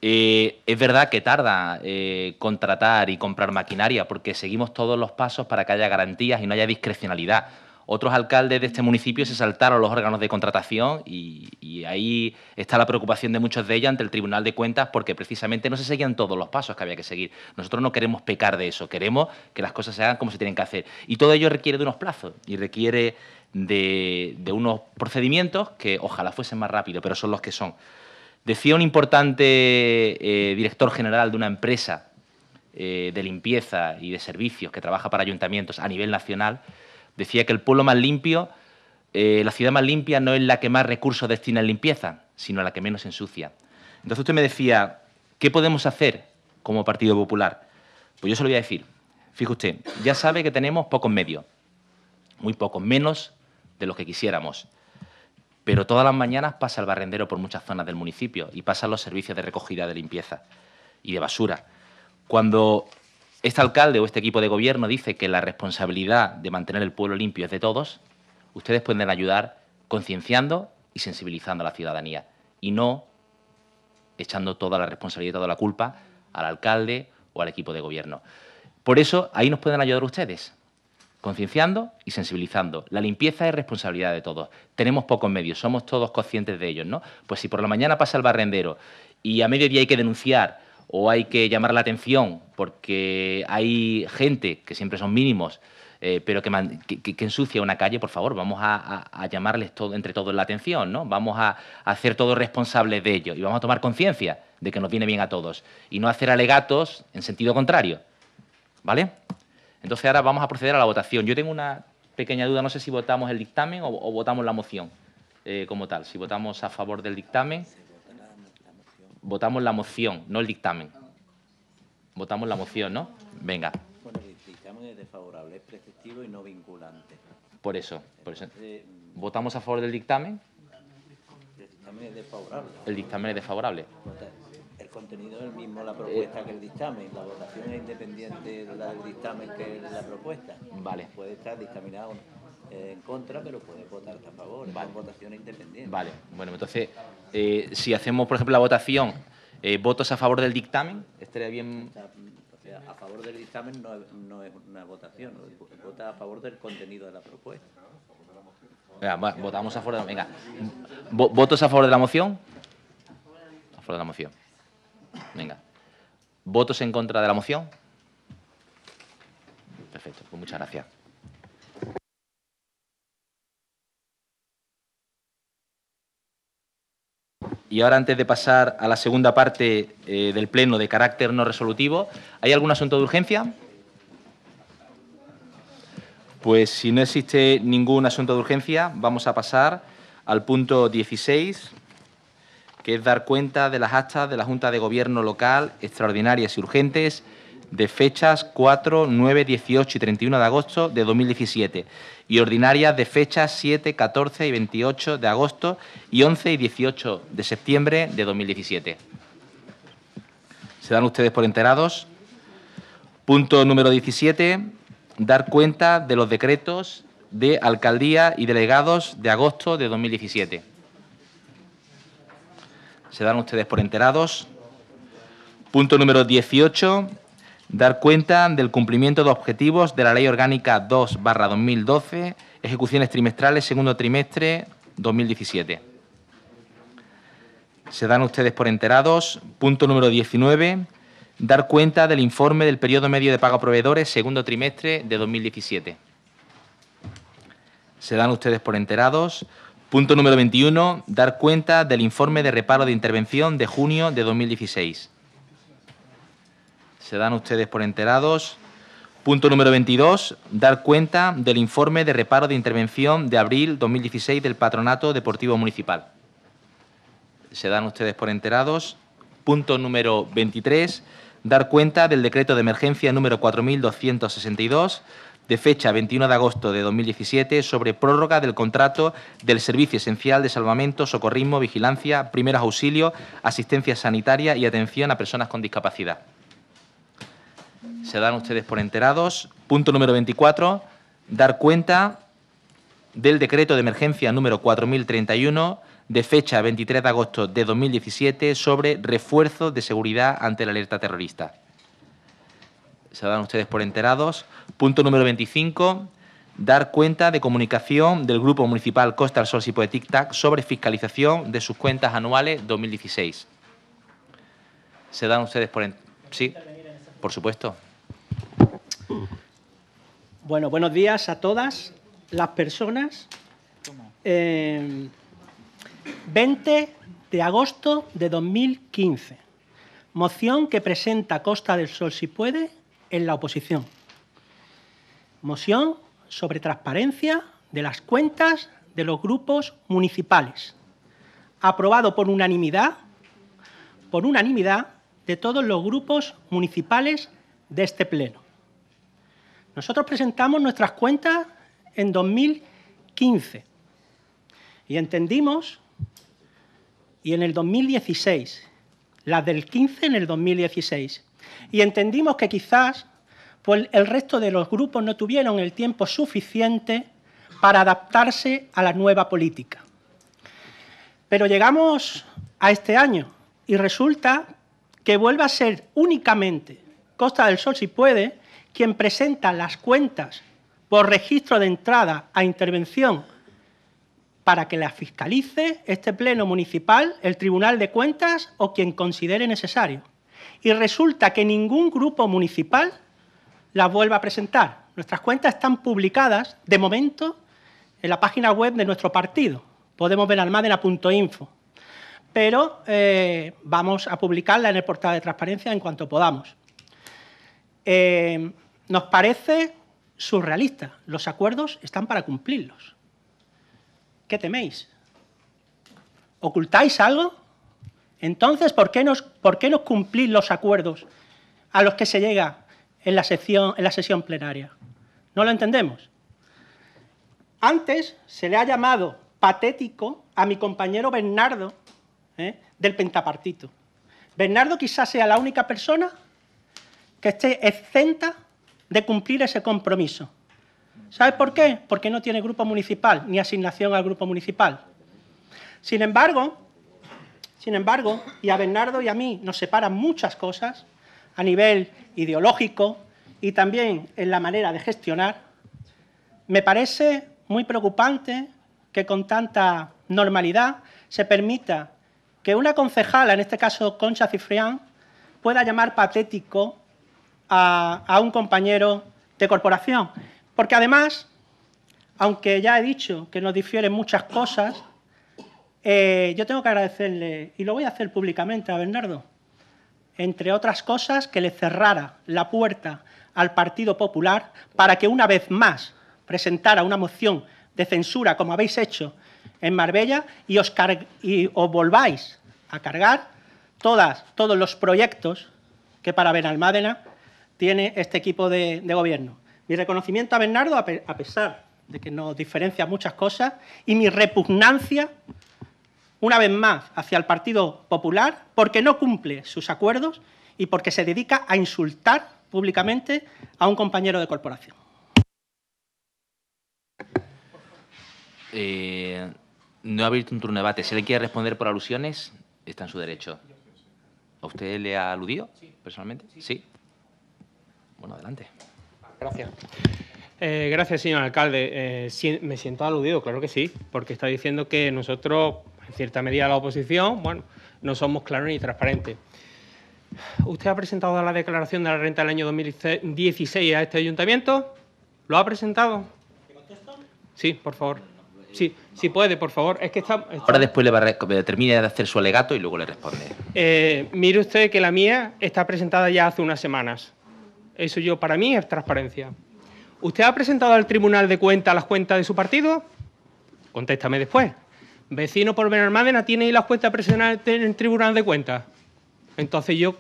eh, es verdad que tarda eh, contratar y comprar maquinaria porque seguimos todos los pasos para que haya garantías y no haya discrecionalidad. Otros alcaldes de este municipio se saltaron los órganos de contratación y, y ahí está la preocupación de muchos de ellos ante el Tribunal de Cuentas porque precisamente no se seguían todos los pasos que había que seguir. Nosotros no queremos pecar de eso, queremos que las cosas se hagan como se tienen que hacer. Y todo ello requiere de unos plazos y requiere de, unos procedimientos que ojalá fuesen más rápidos, pero son los que son. Decía un importante eh, director general de una empresa eh, de limpieza y de servicios que trabaja para ayuntamientos a nivel nacional, decía que el pueblo más limpio, eh, la ciudad más limpia no es la que más recursos destina en limpieza, sino la que menos ensucia. Entonces usted me decía, ¿qué podemos hacer como Partido Popular? Pues yo se lo voy a decir. Fíjese usted, ya sabe que tenemos pocos medios, muy pocos, menos de los que quisiéramos. Pero todas las mañanas pasa el barrendero por muchas zonas del municipio y pasan los servicios de recogida de limpieza y de basura. Cuando este alcalde o este equipo de gobierno dice que la responsabilidad de mantener el pueblo limpio es de todos, ustedes pueden ayudar concienciando y sensibilizando a la ciudadanía y no echando toda la responsabilidad y toda la culpa al alcalde o al equipo de gobierno. Por eso ahí nos pueden ayudar ustedes concienciando y sensibilizando. La limpieza es responsabilidad de todos. Tenemos pocos medios, somos todos conscientes de ellos, ¿no? Pues si por la mañana pasa el barrendero y a mediodía hay que denunciar o hay que llamar la atención porque hay gente, que siempre son mínimos, eh, pero que, ensucia una calle, por favor, vamos a, llamarles todo, entre todos la atención, ¿no? Vamos a, a hacer todos responsables de ello y vamos a tomar conciencia de que nos viene bien a todos y no hacer alegatos en sentido contrario, ¿vale? Entonces ahora vamos a proceder a la votación. Yo tengo una pequeña duda, no sé si votamos el dictamen o, votamos la moción eh, como tal. Si votamos a favor del dictamen, votamos la moción, no el dictamen. Votamos la moción, ¿no? Venga. Bueno, dictamen es desfavorable, es preceptivo y no vinculante. Por eso, por eso. Eh, ¿Votamos a favor del dictamen? El dictamen El dictamen es desfavorable contenido es el mismo la propuesta que el dictamen. La votación es independiente del dictamen que la propuesta. Puede estar dictaminado eh, en contra, pero puede votar a favor. Va en votación independiente. Vale. Bueno, entonces, eh, si hacemos, por ejemplo, la votación, eh, votos a favor del dictamen, estaría bien. a favor del dictamen no es, una votación, vota a favor del contenido de la propuesta. votamos a favor de la, venga. ¿Votos a favor de la moción? A favor de la moción. Venga. ¿Votos en contra de la moción? Perfecto, pues muchas gracias. Y ahora, antes de pasar a la segunda parte eh, del Pleno de carácter no resolutivo, ¿hay algún asunto de urgencia? Pues si no existe ningún asunto de urgencia, vamos a pasar al punto 16, que es dar cuenta de las actas de la Junta de Gobierno local extraordinarias y urgentes de fechas 4, 9, 18 y 31 de agosto de 2017 y ordinarias de fechas 7, 14 y 28 de agosto y 11 y 18 de septiembre de 2017. ¿Se dan ustedes por enterados? Punto número 17. Dar cuenta de los decretos de alcaldía y delegados de agosto de 2017 se dan ustedes por enterados. Punto número 18. Dar cuenta del cumplimiento de objetivos de la Ley Orgánica 2 2012, ejecuciones trimestrales, segundo trimestre 2017. Se dan ustedes por enterados. Punto número 19. Dar cuenta del informe del periodo medio de pago a proveedores, segundo trimestre de 2017. Se dan ustedes por enterados. Punto número 21. Dar cuenta del informe de reparo de intervención de junio de 2016. Se dan ustedes por enterados. Punto número 22. Dar cuenta del informe de reparo de intervención de abril 2016 del Patronato Deportivo Municipal. Se dan ustedes por enterados. Punto número 23. Dar cuenta del decreto de emergencia número 4262 de fecha 21 de agosto de 2017 sobre prórroga del contrato del Servicio Esencial de Salvamento, Socorrismo, Vigilancia, Primeros Auxilios, Asistencia Sanitaria y Atención a Personas con Discapacidad. Se dan ustedes por enterados. Punto número 24, dar cuenta del decreto de emergencia número 4031 de fecha 23 de agosto de 2017 sobre refuerzo de seguridad ante la alerta terrorista. Se dan ustedes por enterados. Punto número 25. Dar cuenta de comunicación del Grupo Municipal Costa del Sol puede Tic Tac sobre fiscalización de sus cuentas anuales 2016. ¿Se dan ustedes por.? Sí, por supuesto. Bueno, buenos días a todas las personas. 20 eh, de agosto de 2015. Moción que presenta Costa del Sol, si puede, en la oposición moción sobre transparencia de las cuentas de los grupos municipales, aprobado por unanimidad, por unanimidad de todos los grupos municipales de este Pleno. Nosotros presentamos nuestras cuentas en 2015 y entendimos, y en el 2016, las del 15 en el 2016, y entendimos que quizás pues el resto de los grupos no tuvieron el tiempo suficiente para adaptarse a la nueva política. Pero llegamos a este año y resulta que vuelve a ser únicamente Costa del Sol, si puede, quien presenta las cuentas por registro de entrada a intervención para que las fiscalice este Pleno Municipal, el Tribunal de Cuentas o quien considere necesario. Y resulta que ningún grupo municipal las vuelva a presentar. Nuestras cuentas están publicadas, de momento, en la página web de nuestro partido. Podemos ver almadena.info Pero eh, vamos a publicarla en el portal de transparencia en cuanto podamos. Eh, nos parece surrealista. Los acuerdos están para cumplirlos. ¿Qué teméis? ¿Ocultáis algo? Entonces, ¿por qué, nos, ¿por qué no cumplís los acuerdos a los que se llega en la, sección, en la sesión plenaria. No lo entendemos. Antes se le ha llamado patético a mi compañero Bernardo ¿eh? del Pentapartito. Bernardo quizás sea la única persona que esté exenta de cumplir ese compromiso. ¿Sabes por qué? Porque no tiene grupo municipal ni asignación al grupo municipal. Sin embargo, sin embargo, y a Bernardo y a mí nos separan muchas cosas, a nivel ideológico y también en la manera de gestionar, me parece muy preocupante que con tanta normalidad se permita que una concejala, en este caso Concha Cifrián, pueda llamar patético a, un compañero de corporación. Porque además, aunque ya he dicho que nos difieren muchas cosas, eh, yo tengo que agradecerle, y lo voy a hacer públicamente a Bernardo, entre otras cosas, que le cerrara la puerta al Partido Popular para que una vez más presentara una moción de censura, como habéis hecho en Marbella, y os, volváis a cargar todos los proyectos que para Benalmádena tiene este equipo de, gobierno. Mi reconocimiento a Bernardo, a, a pesar de que nos diferencia muchas cosas, y mi repugnancia una vez más, hacia el Partido Popular porque no cumple sus acuerdos y porque se dedica a insultar públicamente a un compañero de corporación. Eh, no ha abierto un turno de debate. Si le quiere responder por alusiones, está en su derecho. ¿A usted le ha aludido personalmente? Sí. Bueno, adelante. Gracias. Eh, gracias, señor alcalde. Eh, me siento aludido, claro que sí, porque está diciendo que nosotros, en cierta medida la oposición, bueno, no somos claros ni transparentes. Usted ha presentado la declaración de la renta del año 2016 a este ayuntamiento. ¿Lo ha presentado? Sí, por favor. Sí, si puede, por favor. Es que Ahora después le va a termine de hacer su alegato y luego le responde. Eh, mire usted que la mía está presentada ya hace unas semanas. Eso yo, para mí, es transparencia. ¿Usted ha presentado al Tribunal de Cuentas las cuentas de su partido? Contéstame después. Vecino por Benalmádena, ¿tiene ahí las cuentas presionadas en el Tribunal de Cuentas? Entonces yo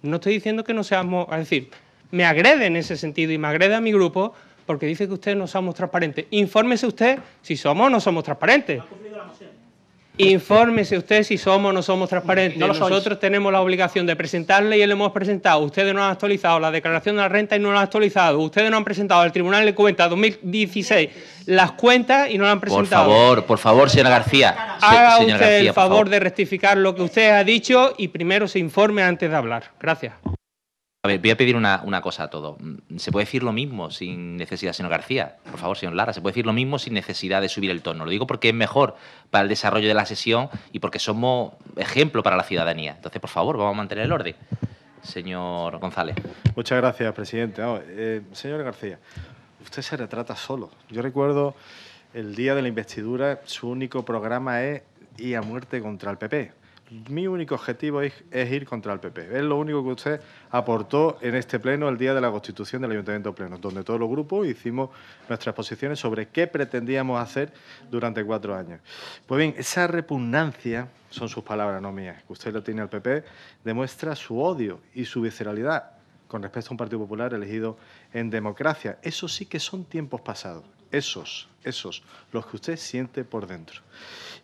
no estoy diciendo que no seamos... Es decir, me agrede en ese sentido y me agrede a mi grupo porque dice que ustedes no somos transparentes. Infórmese usted si somos o no somos transparentes. Infórmese usted si somos o no somos transparentes. Nosotros tenemos la obligación de presentarle y le hemos presentado. Ustedes no han actualizado la declaración de la renta y no la han actualizado. Ustedes no han presentado al Tribunal de Cuentas 2016 las cuentas y no la han presentado. Por favor, por favor, señora García. Haga usted el favor, favor de rectificar lo que usted ha dicho y primero se informe antes de hablar. Gracias voy a pedir una, cosa a todo. Mm, ¿Se puede decir lo mismo sin necesidad, señor García? Por favor, señor Lara, ¿se puede decir lo mismo sin necesidad de subir el tono? Lo digo porque es mejor para el desarrollo de la sesión y porque somos ejemplo para la ciudadanía. Entonces, por favor, vamos a mantener el orden. Señor González. Muchas gracias, presidente. Eh, señor García, usted se retrata solo. Yo recuerdo el día de la investidura, su único programa es ir a muerte contra el PP mi único objetivo es, ir contra el PP. Es lo único que usted aportó en este pleno el día de la constitución del Ayuntamiento Pleno, donde todos los grupos hicimos nuestras posiciones sobre qué pretendíamos hacer durante cuatro años. Pues bien, esa repugnancia, son sus palabras, no mías, que usted lo tiene al PP, demuestra su odio y su visceralidad con respecto a un Partido Popular elegido en democracia. Eso sí que son tiempos pasados, esos, esos, los que usted siente por dentro.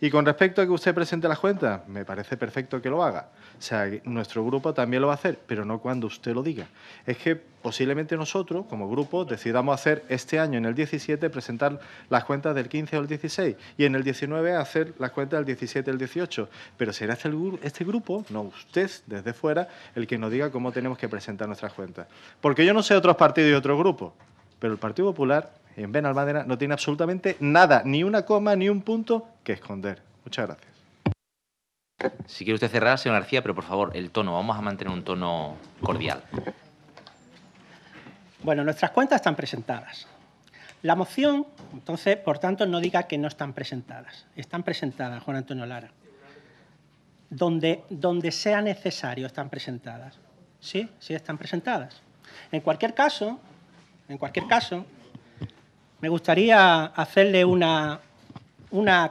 Y con respecto a que usted presente las cuentas, me parece perfecto que lo haga. O sea, nuestro grupo también lo va a hacer, pero no cuando usted lo diga. Es que posiblemente nosotros, como grupo, decidamos hacer este año, en el 17, presentar las cuentas del 15 o el 16 y en el 19 hacer las cuentas del 17 el 18. Pero será este, este grupo, no usted desde fuera, el que nos diga cómo tenemos que presentar nuestras cuentas. Porque yo no sé otros partidos y otros grupos, pero el Partido Popular en Benalmádena no tiene absolutamente nada, ni una coma, ni un punto que esconder. Muchas gracias. Si quiere usted cerrar, señor García, pero por favor, el tono, vamos a mantener un tono cordial. Bueno, nuestras cuentas están presentadas. La moción, entonces, por tanto, no diga que no están presentadas. Están presentadas, Juan Antonio Lara. Donde, donde sea necesario están presentadas. Sí, sí están presentadas. En cualquier caso, en cualquier caso, me gustaría hacerle una,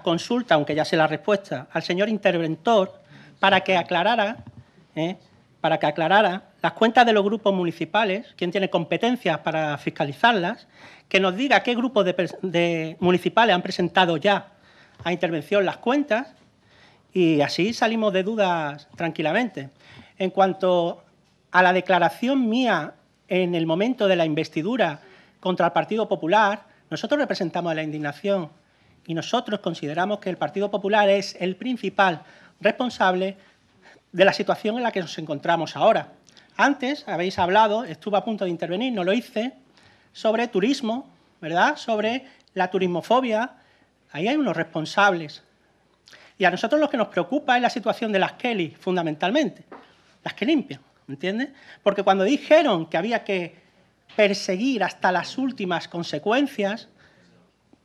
consulta, aunque ya sé la respuesta, al señor interventor para que aclarara, ¿eh? para que las cuentas de los grupos municipales, quién tiene competencias para fiscalizarlas, que nos diga qué grupos de municipales han presentado ya a intervención las cuentas y así salimos de dudas tranquilamente. En cuanto a la declaración mía en el momento de la investidura contra el Partido Popular, nosotros representamos la indignación y nosotros consideramos que el Partido Popular es el principal responsable de la situación en la que nos encontramos ahora. Antes habéis hablado, estuve a punto de intervenir, no lo hice, sobre turismo, ¿verdad? Sobre la turismofobia. Ahí hay unos responsables. Y a nosotros lo que nos preocupa es la situación de las Kelly, fundamentalmente. Las que limpian, ¿entiendes? Porque cuando dijeron que había que perseguir hasta las últimas consecuencias.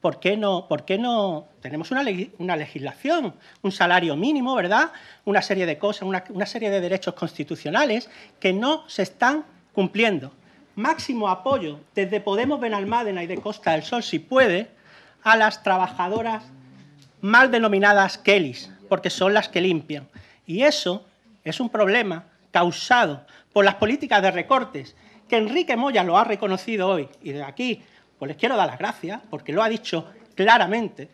¿Por qué no? Por no? Tenemos una, legislación, un salario mínimo, ¿verdad? Una serie de cosas, una, una serie de derechos constitucionales que no se están cumpliendo. Máximo apoyo desde Podemos Benalmádena y de Costa del Sol, si puede, a las trabajadoras mal denominadas Kellys, porque son las que limpian. Y eso es un problema causado por las políticas de recortes que Enrique Moya lo ha reconocido hoy. Y de aquí, pues les quiero dar las gracias, porque lo ha dicho claramente.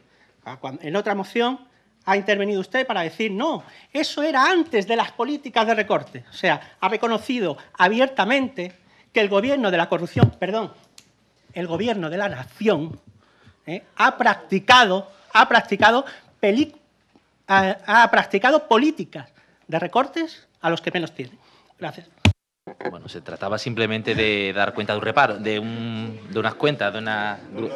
Ah, en otra moción ha intervenido usted para decir, no, eso era antes de las políticas de recorte. O sea, ha reconocido abiertamente que el gobierno de la corrupción, perdón, el gobierno de la nación eh, ha practicado, ha practicado políticas de recortes a los que menos tienen. Gracias. Bueno, se trataba simplemente de dar cuenta de un reparo, de, unas cuentas, de, de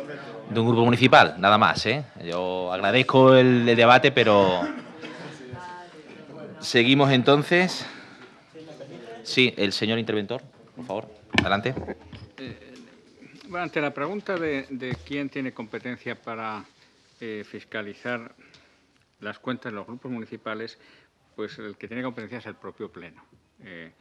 un grupo municipal, nada más. ¿eh? Yo agradezco el, debate, pero seguimos entonces. Sí, el señor interventor, por favor, adelante. Eh, bueno, ante la pregunta de, quién tiene competencia para eh, fiscalizar las cuentas de los grupos municipales, pues el que tiene competencia es el propio Pleno. Eh,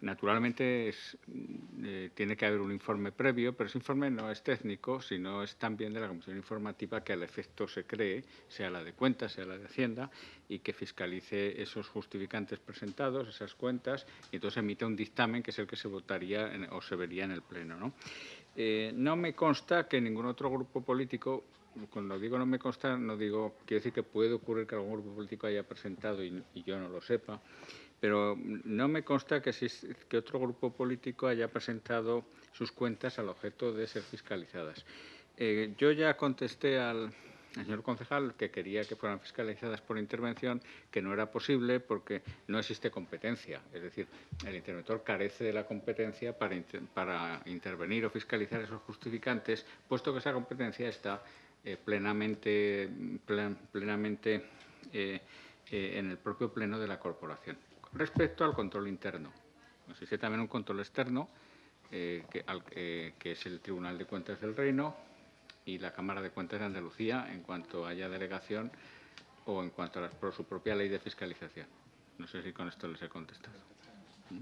Naturalmente mm, eh, tiene que haber un informe previo, pero ese informe no es técnico, sino es también de la Comisión Informativa que al efecto se cree, sea la de cuentas, sea la de Hacienda, y que fiscalice esos justificantes presentados, esas cuentas, y entonces emite un dictamen que es el que se votaría o se vería en el Pleno. Eh, ¿no? me consta que ningún otro grupo político cuando digo no me consta, no digo, quiero decir que puede ocurrir que algún grupo político haya presentado y yo no lo sepa, pero no me consta que, otro grupo político haya presentado sus cuentas al objeto de ser fiscalizadas. Eh, yo ya contesté al, señor concejal que quería que fueran fiscalizadas por intervención, que no era posible porque no existe competencia. Es decir, el interventor carece de la competencia para, intervenir o fiscalizar esos justificantes, puesto que esa competencia está eh, plenamente, plenamente eh, en el propio pleno de la corporación respecto al control interno. Existe también un control externo, eh, eh, que, es el Tribunal de Cuentas del Reino y la Cámara de Cuentas de Andalucía, en cuanto haya delegación o en cuanto a su propia ley de fiscalización. No sé si con esto les he contestado. ¿Mm?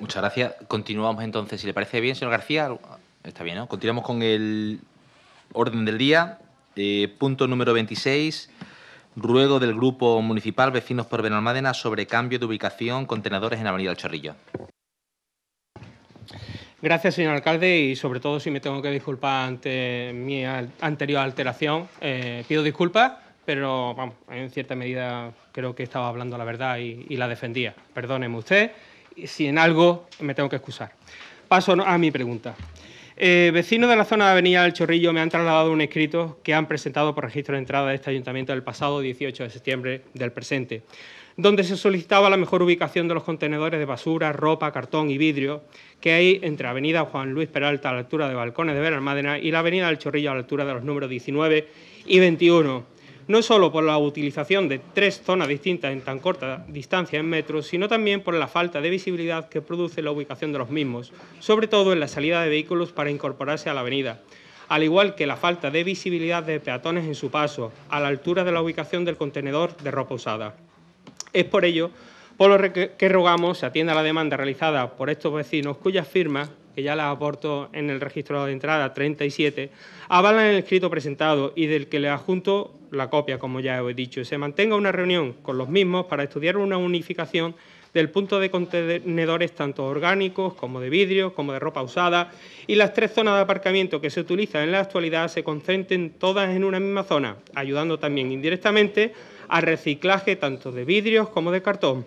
Muchas gracias. Continuamos entonces, si le parece bien, señor García. Ah, está bien, ¿no? Continuamos con el orden del día. Eh, punto número 26 Ruego del Grupo Municipal Vecinos por Benalmádena sobre cambio de ubicación contenedores en Avenida del Chorrillo. Gracias, señor alcalde, y sobre todo si me tengo que disculpar ante mi anterior alteración, eh, pido disculpas, pero vamos, en cierta medida creo que estaba hablando la verdad y, y la defendía. Perdóneme usted si en algo me tengo que excusar. Paso a mi pregunta. Eh, vecinos de la zona de Avenida del Chorrillo me han trasladado un escrito que han presentado por registro de entrada de este ayuntamiento del pasado 18 de septiembre del presente, donde se solicitaba la mejor ubicación de los contenedores de basura, ropa, cartón y vidrio que hay entre Avenida Juan Luis Peralta a la altura de Balcones de Veramadena, y la Avenida del Chorrillo a la altura de los números 19 y 21 no solo por la utilización de tres zonas distintas en tan corta distancia en metros, sino también por la falta de visibilidad que produce la ubicación de los mismos, sobre todo en la salida de vehículos para incorporarse a la avenida al igual que la falta de visibilidad de peatones en su paso, a la altura de la ubicación del contenedor de ropa usada. Es por ello por lo que rogamos se atienda la demanda realizada por estos vecinos cuyas firmas que ya la aporto en el registro de entrada 37, avalan el escrito presentado y del que le adjunto la copia, como ya he dicho. Se mantenga una reunión con los mismos para estudiar una unificación del punto de contenedores tanto orgánicos como de vidrio, como de ropa usada, y las tres zonas de aparcamiento que se utilizan en la actualidad se concentren todas en una misma zona, ayudando también indirectamente al reciclaje tanto de vidrios como de cartón.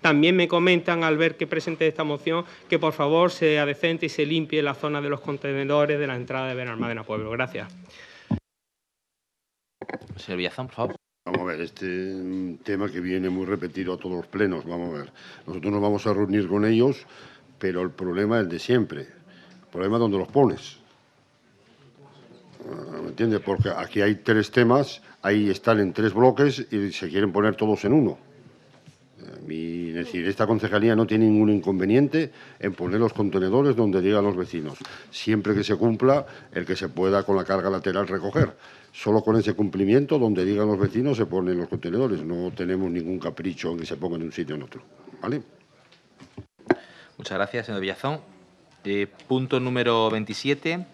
También me comentan al ver que presente esta moción que por favor se adecente y se limpie la zona de los contenedores de la entrada de Benalmádena Pueblo. Gracias. Villazón, por favor. Vamos a ver, este tema que viene muy repetido a todos los plenos, vamos a ver. Nosotros nos vamos a reunir con ellos, pero el problema es el de siempre. El problema es donde los pones. Ah, ¿Me entiendes? Porque aquí hay tres temas, ahí están en tres bloques y se quieren poner todos en uno es decir, esta concejalía no tiene ningún inconveniente en poner los contenedores donde digan los vecinos, siempre que se cumpla el que se pueda con la carga lateral recoger. Solo con ese cumplimiento, donde digan los vecinos, se ponen los contenedores. No tenemos ningún capricho en que se pongan en un sitio o en otro. ¿Vale? Muchas gracias, señor Villazón. Eh, punto número 27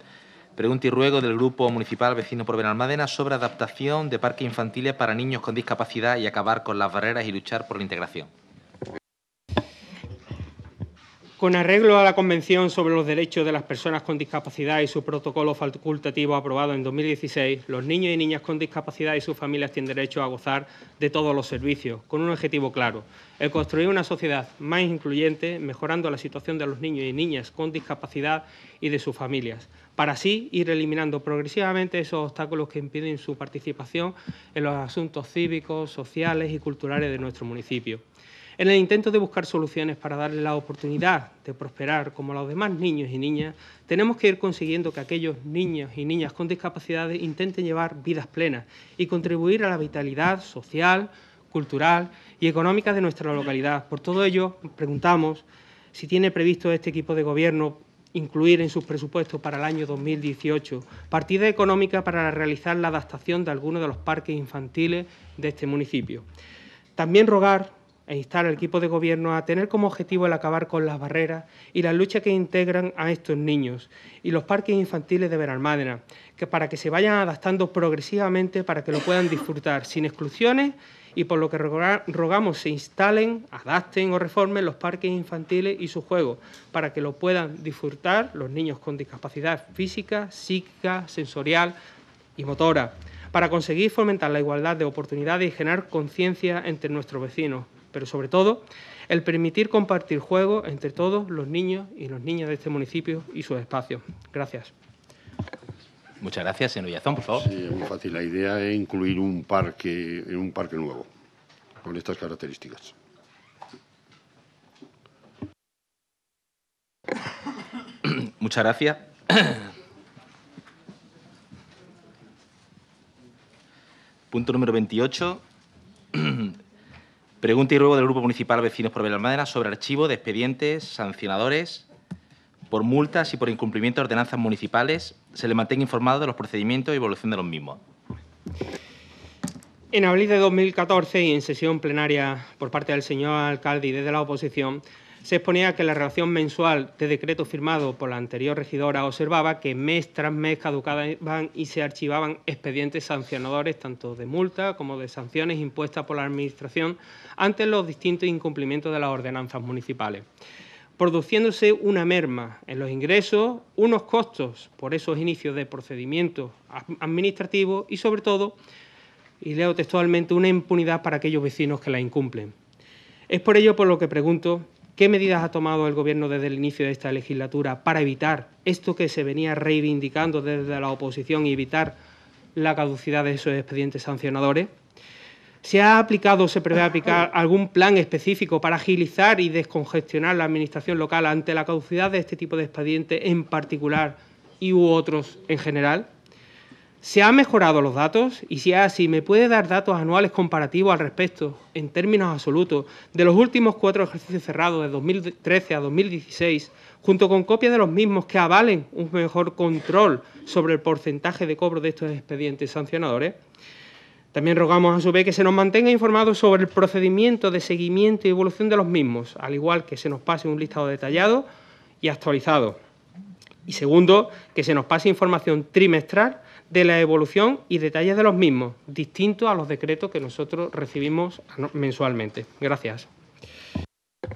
Pregunta y ruego del Grupo Municipal Vecino por Benalmádena sobre adaptación de parques infantiles para niños con discapacidad y acabar con las barreras y luchar por la integración. Con arreglo a la Convención sobre los Derechos de las Personas con Discapacidad y su protocolo facultativo aprobado en 2016, los niños y niñas con discapacidad y sus familias tienen derecho a gozar de todos los servicios, con un objetivo claro, el construir una sociedad más incluyente, mejorando la situación de los niños y niñas con discapacidad y de sus familias, para así ir eliminando progresivamente esos obstáculos que impiden su participación en los asuntos cívicos, sociales y culturales de nuestro municipio. En el intento de buscar soluciones para darle la oportunidad de prosperar como los demás niños y niñas, tenemos que ir consiguiendo que aquellos niños y niñas con discapacidades intenten llevar vidas plenas y contribuir a la vitalidad social, cultural y económica de nuestra localidad. Por todo ello, preguntamos si tiene previsto este equipo de gobierno incluir en sus presupuestos para el año 2018 partida económica para realizar la adaptación de algunos de los parques infantiles de este municipio. También rogar e instar al equipo de gobierno a tener como objetivo el acabar con las barreras y la lucha que integran a estos niños y los parques infantiles de Benalmádena, que para que se vayan adaptando progresivamente para que lo puedan disfrutar sin exclusiones y por lo que rogamos se instalen, adapten o reformen los parques infantiles y sus juegos para que lo puedan disfrutar los niños con discapacidad física, psíquica, sensorial y motora para conseguir fomentar la igualdad de oportunidades y generar conciencia entre nuestros vecinos, pero sobre todo el permitir compartir juegos entre todos los niños y los niñas de este municipio y sus espacios. Gracias. Muchas gracias, señor Villazón, por favor. Sí, muy fácil. La idea es incluir un parque, un parque nuevo con estas características. [COUGHS] Muchas gracias. [COUGHS] Punto número 28. [COUGHS] Pregunta y ruego del Grupo Municipal Vecinos por Madera sobre archivo de expedientes sancionadores por multas y por incumplimiento de ordenanzas municipales. Se le mantenga informado de los procedimientos y evolución de los mismos. En abril de 2014 y en sesión plenaria por parte del señor alcalde y desde la oposición, se exponía que la relación mensual de decreto firmado por la anterior regidora observaba que mes tras mes caducaban y se archivaban expedientes sancionadores, tanto de multa como de sanciones impuestas por la Administración ante los distintos incumplimientos de las ordenanzas municipales produciéndose una merma en los ingresos, unos costos por esos inicios de procedimientos administrativos y, sobre todo, y leo textualmente, una impunidad para aquellos vecinos que la incumplen. Es por ello por lo que pregunto ¿Qué medidas ha tomado el Gobierno desde el inicio de esta legislatura para evitar esto que se venía reivindicando desde la oposición y evitar la caducidad de esos expedientes sancionadores? ¿Se ha aplicado o se prevé aplicar algún plan específico para agilizar y descongestionar la Administración local ante la caducidad de este tipo de expedientes en particular y u otros en general? ¿Se han mejorado los datos? Y si es así, ¿me puede dar datos anuales comparativos al respecto, en términos absolutos, de los últimos cuatro ejercicios cerrados de 2013 a 2016, junto con copias de los mismos que avalen un mejor control sobre el porcentaje de cobro de estos expedientes sancionadores? También rogamos a su vez que se nos mantenga informado sobre el procedimiento de seguimiento y evolución de los mismos, al igual que se nos pase un listado detallado y actualizado. Y segundo, que se nos pase información trimestral de la evolución y detalles de los mismos, distintos a los decretos que nosotros recibimos mensualmente. Gracias.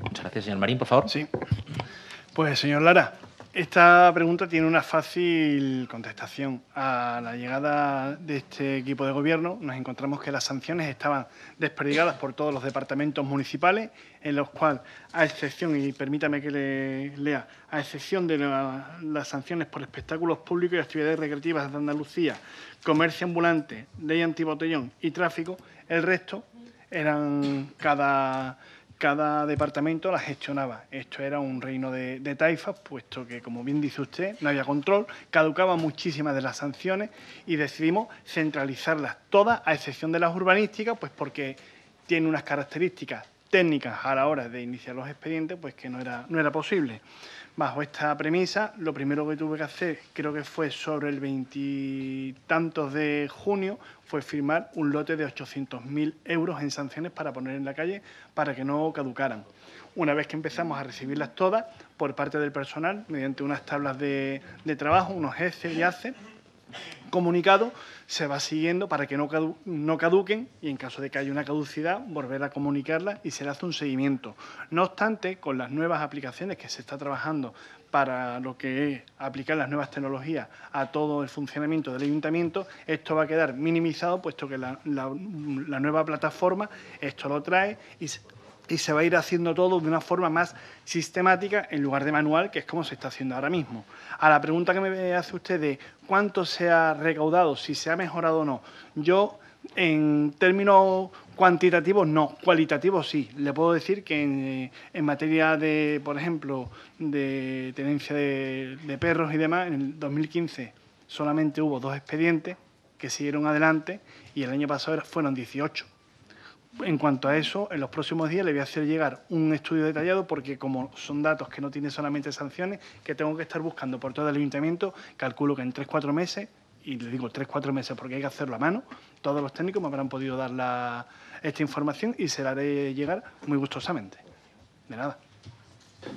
Muchas gracias, señor Marín, por favor. Sí. Pues, señor Lara, esta pregunta tiene una fácil contestación. A la llegada de este equipo de gobierno nos encontramos que las sanciones estaban desperdigadas por todos los departamentos municipales, en los cuales, a excepción, y permítame que le lea, a excepción de las sanciones por espectáculos públicos y actividades recreativas de Andalucía, comercio ambulante, ley antibotellón y tráfico, el resto eran cada cada departamento la gestionaba. Esto era un reino de, taifas, puesto que, como bien dice usted, no había control, caducaban muchísimas de las sanciones y decidimos centralizarlas todas, a excepción de las urbanísticas, pues porque tiene unas características técnicas a la hora de iniciar los expedientes, pues que no era, no era posible. Bajo esta premisa, lo primero que tuve que hacer, creo que fue sobre el veintitantos de junio, fue firmar un lote de 800.000 euros en sanciones para poner en la calle para que no caducaran. Una vez que empezamos a recibirlas todas por parte del personal, mediante unas tablas de, trabajo, unos ECE y hace comunicado se va siguiendo para que no, caduquen y en caso de que haya una caducidad volver a comunicarla y se le hace un seguimiento. No obstante, con las nuevas aplicaciones que se está trabajando para lo que es aplicar las nuevas tecnologías a todo el funcionamiento del ayuntamiento, esto va a quedar minimizado puesto que la, nueva plataforma esto lo trae y y se va a ir haciendo todo de una forma más sistemática en lugar de manual, que es como se está haciendo ahora mismo. A la pregunta que me hace usted de cuánto se ha recaudado, si se ha mejorado o no, yo en términos cuantitativos no, cualitativos sí. Le puedo decir que en, materia de, por ejemplo, de tenencia de, de perros y demás, en el 2015 solamente hubo dos expedientes que siguieron adelante y el año pasado fueron 18 en cuanto a eso, en los próximos días le voy a hacer llegar un estudio detallado porque como son datos que no tienen solamente sanciones, que tengo que estar buscando por todo el ayuntamiento, calculo que en tres cuatro meses, y le digo tres cuatro meses porque hay que hacerlo a mano, todos los técnicos me habrán podido dar esta información y se la haré llegar muy gustosamente. De nada.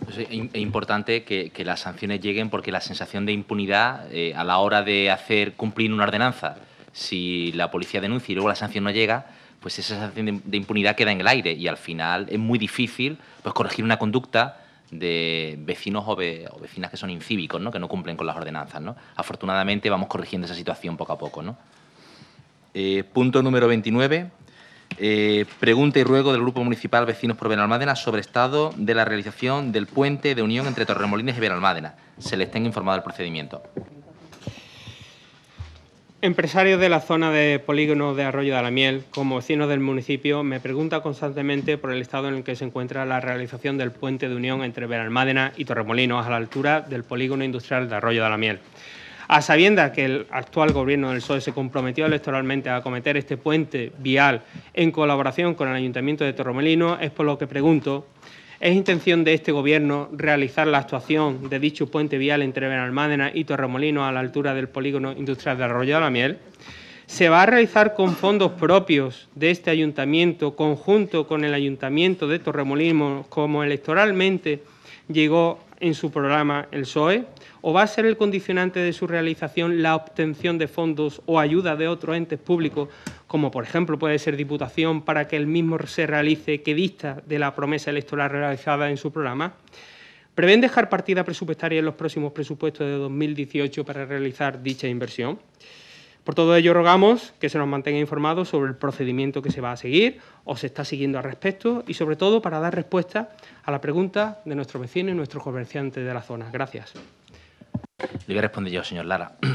Pues, eh, es importante que, las sanciones lleguen porque la sensación de impunidad eh, a la hora de hacer cumplir una ordenanza, si la policía denuncia y luego la sanción no llega, pues esa sensación de impunidad queda en el aire y al final es muy difícil pues, corregir una conducta de vecinos o, vecinas que son incívicos, que no cumplen con las ordenanzas. Afortunadamente vamos corrigiendo esa situación poco a poco. Eh, punto número 29. Eh, pregunta y ruego del Grupo Municipal Vecinos por Benalmádena sobre estado de la realización del puente de unión entre Torremolines y Benalmádena. Se les tenga informado el procedimiento. Empresarios de la zona de polígono de Arroyo de la Miel, como vecinos del municipio, me pregunta constantemente por el estado en el que se encuentra la realización del puente de unión entre Veralmádena y Torremolinos a la altura del polígono industrial de Arroyo de la Miel. A sabiendas que el actual gobierno del PSOE se comprometió electoralmente a acometer este puente vial en colaboración con el Ayuntamiento de Torremolinos, es por lo que pregunto es intención de este Gobierno realizar la actuación de dicho puente vial entre Benalmádena y Torremolino a la altura del polígono industrial de Arroyo de la Miel. Se va a realizar con fondos propios de este ayuntamiento, conjunto con el ayuntamiento de Torremolinos, como electoralmente llegó en su programa el SOE ¿O va a ser el condicionante de su realización la obtención de fondos o ayuda de otros entes públicos, como por ejemplo puede ser Diputación, para que el mismo se realice que dista de la promesa electoral realizada en su programa? ¿Prevén dejar partida presupuestaria en los próximos presupuestos de 2018 para realizar dicha inversión? Por todo ello, rogamos que se nos mantenga informados sobre el procedimiento que se va a seguir o se está siguiendo al respecto y, sobre todo, para dar respuesta a la pregunta de nuestros vecinos y nuestros comerciantes de la zona. Gracias. Le voy a responder yo, señor Lara. [CLEARS THROAT]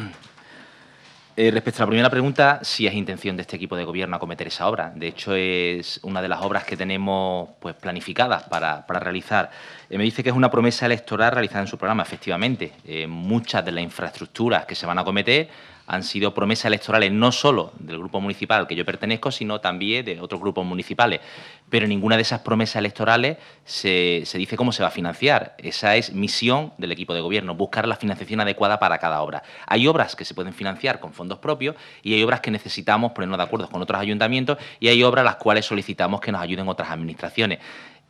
Eh, respecto a la primera pregunta, si es intención de este equipo de gobierno acometer esa obra. De hecho, es una de las obras que tenemos pues, planificadas para, realizar. Eh, me dice que es una promesa electoral realizada en su programa, efectivamente. Eh, muchas de las infraestructuras que se van a acometer han sido promesas electorales no solo del grupo municipal al que yo pertenezco, sino también de otros grupos municipales. Pero ninguna de esas promesas electorales se, dice cómo se va a financiar. Esa es misión del equipo de gobierno, buscar la financiación adecuada para cada obra. Hay obras que se pueden financiar con fondos propios y hay obras que necesitamos ponernos de acuerdo con otros ayuntamientos y hay obras las cuales solicitamos que nos ayuden otras administraciones.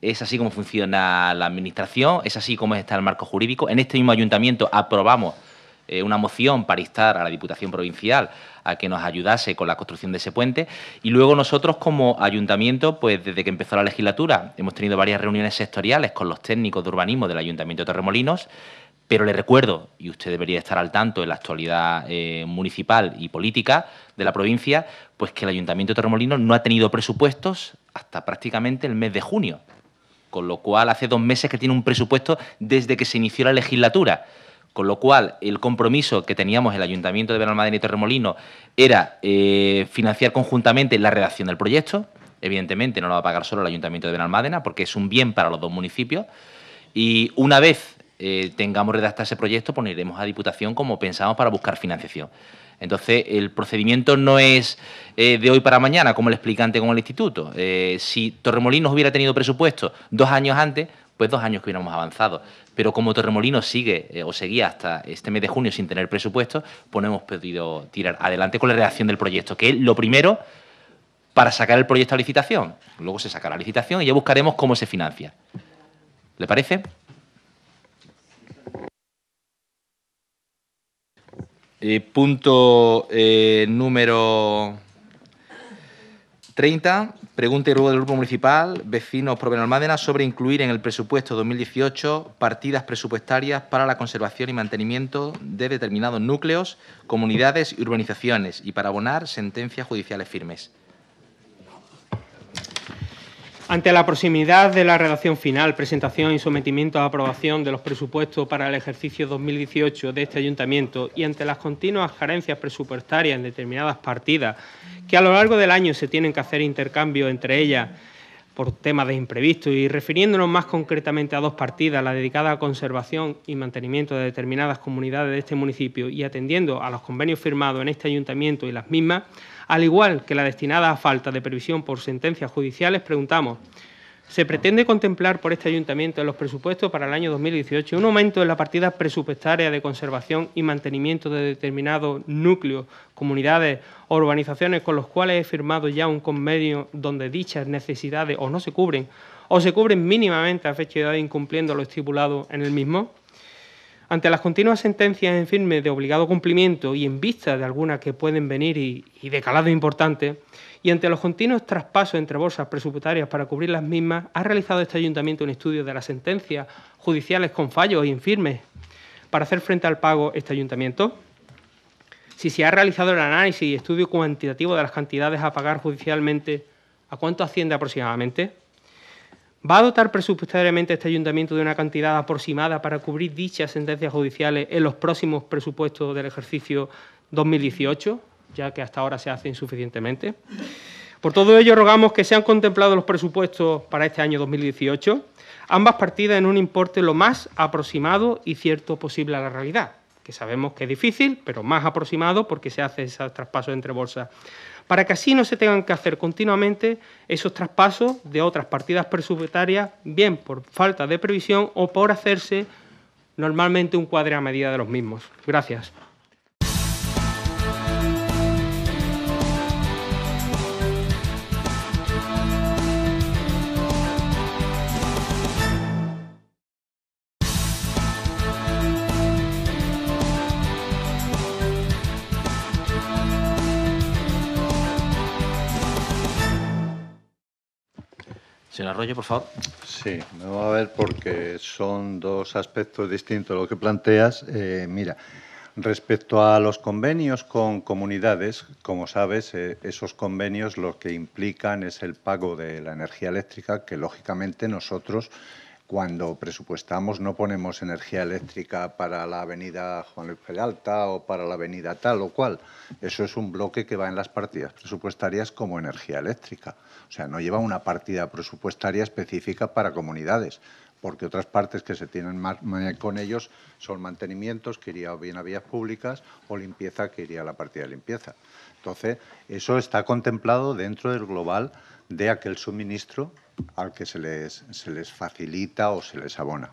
Es así como funciona la administración, es así como está el marco jurídico. En este mismo ayuntamiento aprobamos eh, una moción para instar a la Diputación Provincial a que nos ayudase con la construcción de ese puente. Y luego nosotros como ayuntamiento, pues desde que empezó la legislatura, hemos tenido varias reuniones sectoriales con los técnicos de urbanismo del Ayuntamiento de Torremolinos. Pero le recuerdo, y usted debería estar al tanto en la actualidad eh, municipal y política de la provincia, pues que el Ayuntamiento de Torremolinos no ha tenido presupuestos hasta prácticamente el mes de junio. Con lo cual, hace dos meses que tiene un presupuesto desde que se inició la legislatura. Con lo cual, el compromiso que teníamos el Ayuntamiento de Benalmádena y Torremolino era eh, financiar conjuntamente la redacción del proyecto. Evidentemente, no lo va a pagar solo el Ayuntamiento de Benalmádena, porque es un bien para los dos municipios. Y una vez eh, tengamos redactado ese proyecto, poneremos pues a Diputación como pensamos para buscar financiación. Entonces, el procedimiento no es eh, de hoy para mañana, como el explicante con el instituto. si Torremolinos hubiera tenido presupuesto dos años antes, pues dos años que hubiéramos avanzado pero como Torremolinos sigue eh, o seguía hasta este mes de junio sin tener presupuesto, pues hemos podido tirar adelante con la redacción del proyecto, que es lo primero para sacar el proyecto a licitación. Luego se sacará la licitación y ya buscaremos cómo se financia. ¿Le parece? Eh, punto eh, número 30. Pregunta y ruego del Grupo Municipal, vecinos Provenalmádena, sobre incluir en el presupuesto 2018 partidas presupuestarias para la conservación y mantenimiento de determinados núcleos, comunidades y urbanizaciones y para abonar sentencias judiciales firmes. Ante la proximidad de la redacción final, presentación y sometimiento a aprobación de los presupuestos para el ejercicio 2018 de este ayuntamiento y ante las continuas carencias presupuestarias en determinadas partidas, que a lo largo del año se tienen que hacer intercambios entre ellas por temas de imprevisto y refiriéndonos más concretamente a dos partidas, la dedicada a conservación y mantenimiento de determinadas comunidades de este municipio y atendiendo a los convenios firmados en este ayuntamiento y las mismas, al igual que la destinada a falta de previsión por sentencias judiciales, preguntamos, ¿se pretende contemplar por este ayuntamiento en los presupuestos para el año 2018 un aumento en la partida presupuestaria de conservación y mantenimiento de determinados núcleos, comunidades o urbanizaciones con los cuales he firmado ya un convenio donde dichas necesidades o no se cubren o se cubren mínimamente a fecha de edad incumpliendo lo estipulado en el mismo? Ante las continuas sentencias en firme de obligado cumplimiento y en vista de algunas que pueden venir y, de calado importante, y ante los continuos traspasos entre bolsas presupuestarias para cubrir las mismas, ha realizado este ayuntamiento un estudio de las sentencias judiciales con fallos y infirmes para hacer frente al pago este ayuntamiento. Si se ha realizado el análisis y estudio cuantitativo de las cantidades a pagar judicialmente, ¿a cuánto asciende aproximadamente? ¿Va a dotar presupuestariamente este ayuntamiento de una cantidad aproximada para cubrir dichas sentencias judiciales en los próximos presupuestos del ejercicio 2018, ya que hasta ahora se hace insuficientemente? Por todo ello, rogamos que sean contemplados los presupuestos para este año 2018, ambas partidas en un importe lo más aproximado y cierto posible a la realidad sabemos que es difícil, pero más aproximado porque se hace esos traspasos entre bolsas, para que así no se tengan que hacer continuamente esos traspasos de otras partidas presupuestarias, bien por falta de previsión o por hacerse normalmente un cuadre a medida de los mismos. Gracias. Sí, me por favor. a ver porque son dos aspectos distintos lo que planteas. Eh, mira, respecto a los convenios con comunidades, como sabes, eh, esos convenios lo que implican es el pago de la energía eléctrica, que lógicamente nosotros cuando presupuestamos no ponemos energía eléctrica para la avenida Juan Luis Peralta o para la avenida tal o cual. Eso es un bloque que va en las partidas presupuestarias como energía eléctrica. O sea, no lleva una partida presupuestaria específica para comunidades, porque otras partes que se tienen con ellos son mantenimientos que iría bien a vías públicas o limpieza que iría a la partida de limpieza. Entonces, eso está contemplado dentro del global de aquel suministro al que se les, se les facilita o se les abona.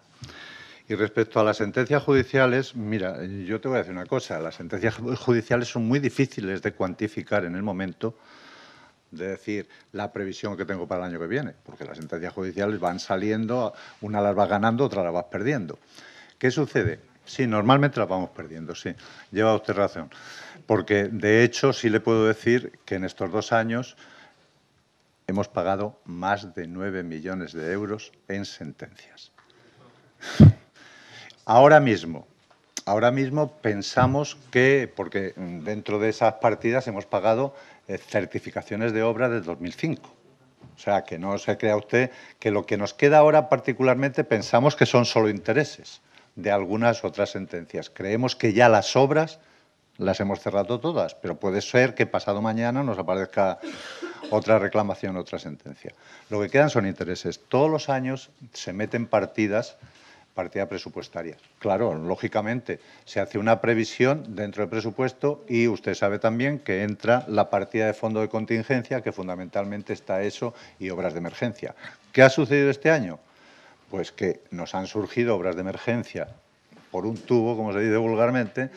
Y respecto a las sentencias judiciales, mira, yo te voy a decir una cosa, las sentencias judiciales son muy difíciles de cuantificar en el momento de decir la previsión que tengo para el año que viene, porque las sentencias judiciales van saliendo, una las vas ganando, otra las vas perdiendo. ¿Qué sucede? Sí, normalmente las vamos perdiendo, sí, lleva usted razón, porque de hecho sí le puedo decir que en estos dos años hemos pagado más de 9 millones de euros en sentencias. Ahora mismo, ahora mismo pensamos que, porque dentro de esas partidas hemos pagado eh, certificaciones de obra de 2005. O sea, que no se crea usted que lo que nos queda ahora particularmente pensamos que son solo intereses de algunas otras sentencias. Creemos que ya las obras las hemos cerrado todas, pero puede ser que pasado mañana nos aparezca otra reclamación, otra sentencia. Lo que quedan son intereses. Todos los años se meten partidas, partida presupuestaria. Claro, lógicamente, se hace una previsión dentro del presupuesto y usted sabe también que entra la partida de fondo de contingencia, que fundamentalmente está eso, y obras de emergencia. ¿Qué ha sucedido este año? Pues que nos han surgido obras de emergencia por un tubo, como se dice vulgarmente,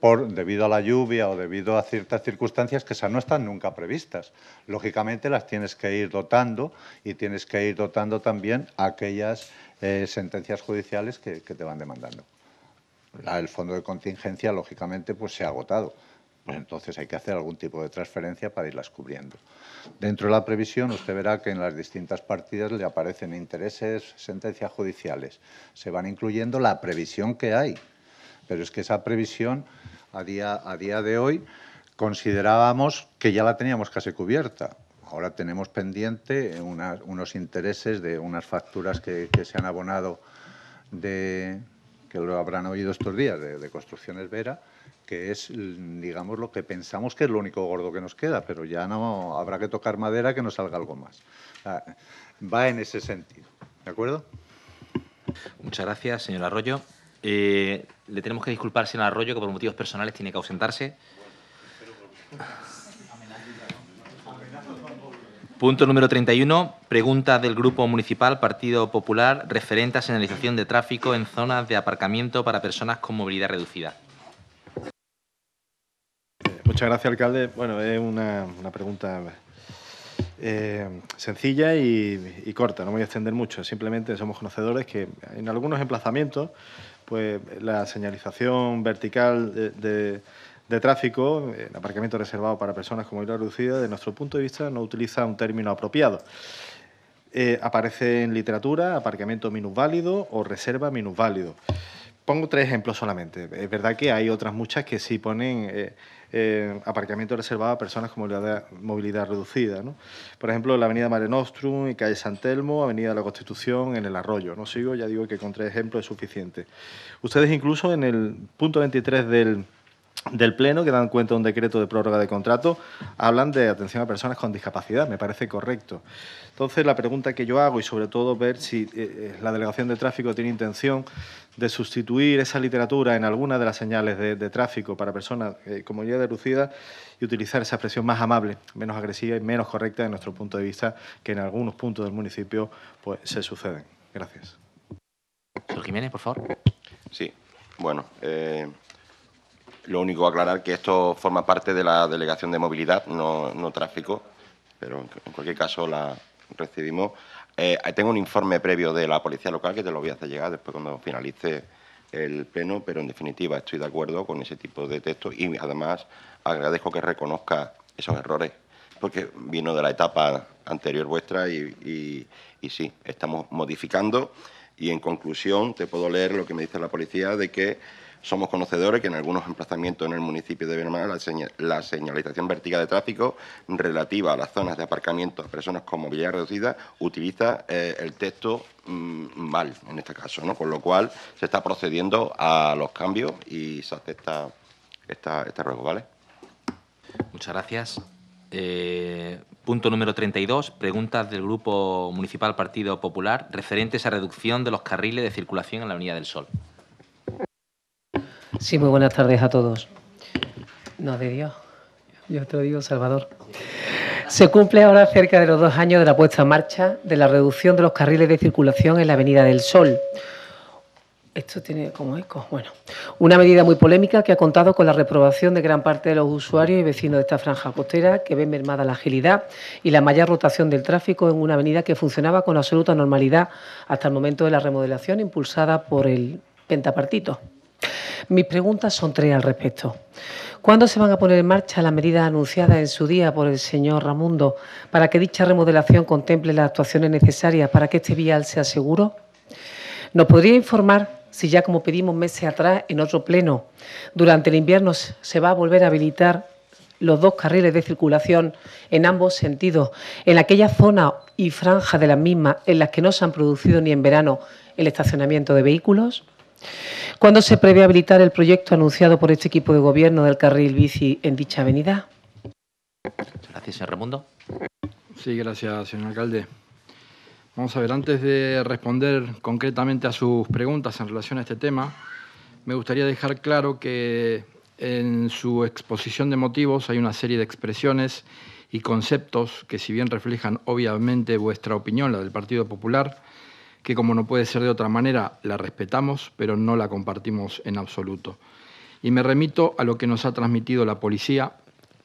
por, debido a la lluvia o debido a ciertas circunstancias que esas no están nunca previstas. Lógicamente las tienes que ir dotando y tienes que ir dotando también aquellas eh, sentencias judiciales que, te van demandando. el fondo de contingencia, lógicamente, pues se ha agotado. entonces hay que hacer algún tipo de transferencia para irlas cubriendo. Dentro de la previsión, usted verá que en las distintas partidas le aparecen intereses, sentencias judiciales. Se van incluyendo la previsión que hay pero es que esa previsión, a día, a día de hoy, considerábamos que ya la teníamos casi cubierta. Ahora tenemos pendiente unos intereses de unas facturas que, se han abonado de que lo habrán oído estos días, de, Construcciones Vera, que es, digamos, lo que pensamos que es lo único gordo que nos queda, pero ya no habrá que tocar madera que nos salga algo más. Va en ese sentido, ¿de acuerdo? Muchas gracias, señor Arroyo. Eh, le tenemos que disculpar señor Arroyo, que por motivos personales tiene que ausentarse. Punto número 31. Pregunta del Grupo Municipal Partido Popular referente a señalización de tráfico en zonas de aparcamiento para personas con movilidad reducida. Muchas gracias, alcalde. Bueno, es una, pregunta eh, sencilla y, corta, no voy a extender mucho. Simplemente somos conocedores que en algunos emplazamientos pues la señalización vertical de, tráfico, aparcamiento reservado para personas con movilidad reducida, de nuestro punto de vista no utiliza un término apropiado. Eh, aparece en literatura aparcamiento minusválido o reserva minusválido. Pongo tres ejemplos solamente. Es verdad que hay otras muchas que sí ponen eh, eh, aparcamiento reservado a personas con movilidad, reducida. Por ejemplo, la avenida Mare Nostrum, y calle San Telmo, avenida La Constitución, en el Arroyo. No sigo, ya digo que con tres ejemplos es suficiente. Ustedes incluso en el punto 23 del del Pleno que dan cuenta de un decreto de prórroga de contrato, hablan de atención a personas con discapacidad, me parece correcto. Entonces, la pregunta que yo hago y sobre todo ver si eh, eh, la Delegación de Tráfico tiene intención de sustituir esa literatura en alguna de las señales de, tráfico para personas eh, como ya deducida y utilizar esa expresión más amable, menos agresiva y menos correcta de nuestro punto de vista que en algunos puntos del municipio pues, se suceden. Gracias. Señor Jiménez, por favor. Sí, bueno. Lo único aclarar que esto forma parte de la delegación de movilidad, no, no tráfico, pero en cualquier caso la recibimos. Eh, tengo un informe previo de la policía local que te lo voy a hacer llegar después cuando finalice el pleno, pero en definitiva estoy de acuerdo con ese tipo de texto y además agradezco que reconozca esos errores porque vino de la etapa anterior vuestra y, y, y, sí, estamos modificando. Y en conclusión, te puedo leer lo que me dice la policía de que somos conocedores que en algunos emplazamientos en el municipio de Benalmádena la, señalización vertical de tráfico relativa a las zonas de aparcamiento a personas con movilidad reducida utiliza eh, el texto mm, mal en este caso, ¿no? Con lo cual se está procediendo a los cambios y se acepta esta, este ruego, ¿vale? Muchas gracias. Eh, punto número 32, preguntas del Grupo Municipal Partido Popular referentes a reducción de los carriles de circulación en la Avenida del Sol. Sí, muy buenas tardes a todos. No, de Dios. Yo te lo digo, Salvador. Se cumple ahora cerca de los dos años de la puesta en marcha de la reducción de los carriles de circulación en la Avenida del Sol. Esto tiene como eco. Bueno, una medida muy polémica que ha contado con la reprobación de gran parte de los usuarios y vecinos de esta franja costera, que ven mermada la agilidad y la mayor rotación del tráfico en una avenida que funcionaba con absoluta normalidad hasta el momento de la remodelación impulsada por el pentapartito. Mis preguntas son tres al respecto. ¿Cuándo se van a poner en marcha las medidas anunciadas en su día por el señor Ramundo para que dicha remodelación contemple las actuaciones necesarias para que este vial sea seguro? ¿Nos podría informar si ya como pedimos meses atrás en otro pleno, durante el invierno se va a volver a habilitar los dos carriles de circulación en ambos sentidos, en aquella zona y franja de las mismas en las que no se han producido ni en verano el estacionamiento de vehículos? ¿Cuándo se prevé habilitar el proyecto anunciado por este equipo de gobierno del carril bici en dicha avenida? Gracias, señor Remundo. Sí, gracias, señor alcalde. Vamos a ver, antes de responder concretamente a sus preguntas en relación a este tema, me gustaría dejar claro que en su exposición de motivos hay una serie de expresiones y conceptos que si bien reflejan obviamente vuestra opinión, la del Partido Popular, que como no puede ser de otra manera, la respetamos, pero no la compartimos en absoluto. Y me remito a lo que nos ha transmitido la policía,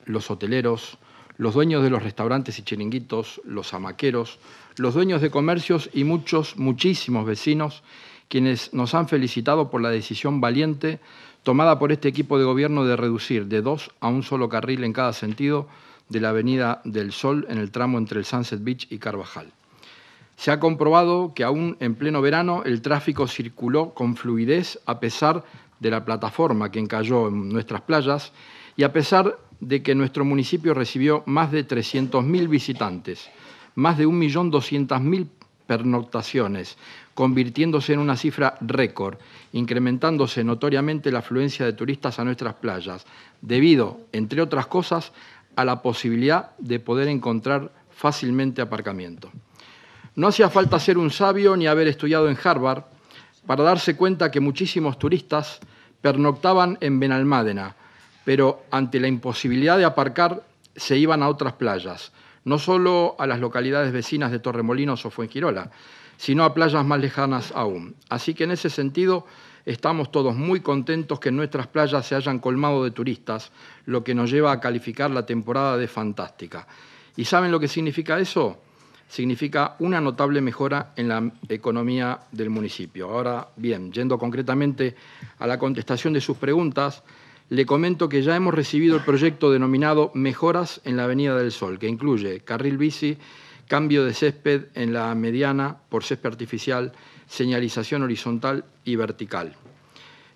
los hoteleros, los dueños de los restaurantes y chiringuitos, los amaqueros, los dueños de comercios y muchos, muchísimos vecinos, quienes nos han felicitado por la decisión valiente tomada por este equipo de gobierno de reducir de dos a un solo carril en cada sentido de la Avenida del Sol en el tramo entre el Sunset Beach y Carvajal. Se ha comprobado que aún en pleno verano el tráfico circuló con fluidez a pesar de la plataforma que encalló en nuestras playas y a pesar de que nuestro municipio recibió más de 300.000 visitantes, más de 1.200.000 pernoctaciones, convirtiéndose en una cifra récord, incrementándose notoriamente la afluencia de turistas a nuestras playas, debido, entre otras cosas, a la posibilidad de poder encontrar fácilmente aparcamiento. No hacía falta ser un sabio ni haber estudiado en Harvard para darse cuenta que muchísimos turistas pernoctaban en Benalmádena, pero ante la imposibilidad de aparcar se iban a otras playas, no solo a las localidades vecinas de Torremolinos o Fuengirola, sino a playas más lejanas aún. Así que en ese sentido estamos todos muy contentos que nuestras playas se hayan colmado de turistas, lo que nos lleva a calificar la temporada de fantástica. ¿Y saben lo que significa eso? significa una notable mejora en la economía del municipio. Ahora bien, yendo concretamente a la contestación de sus preguntas, le comento que ya hemos recibido el proyecto denominado Mejoras en la Avenida del Sol, que incluye carril bici, cambio de césped en la mediana por césped artificial, señalización horizontal y vertical.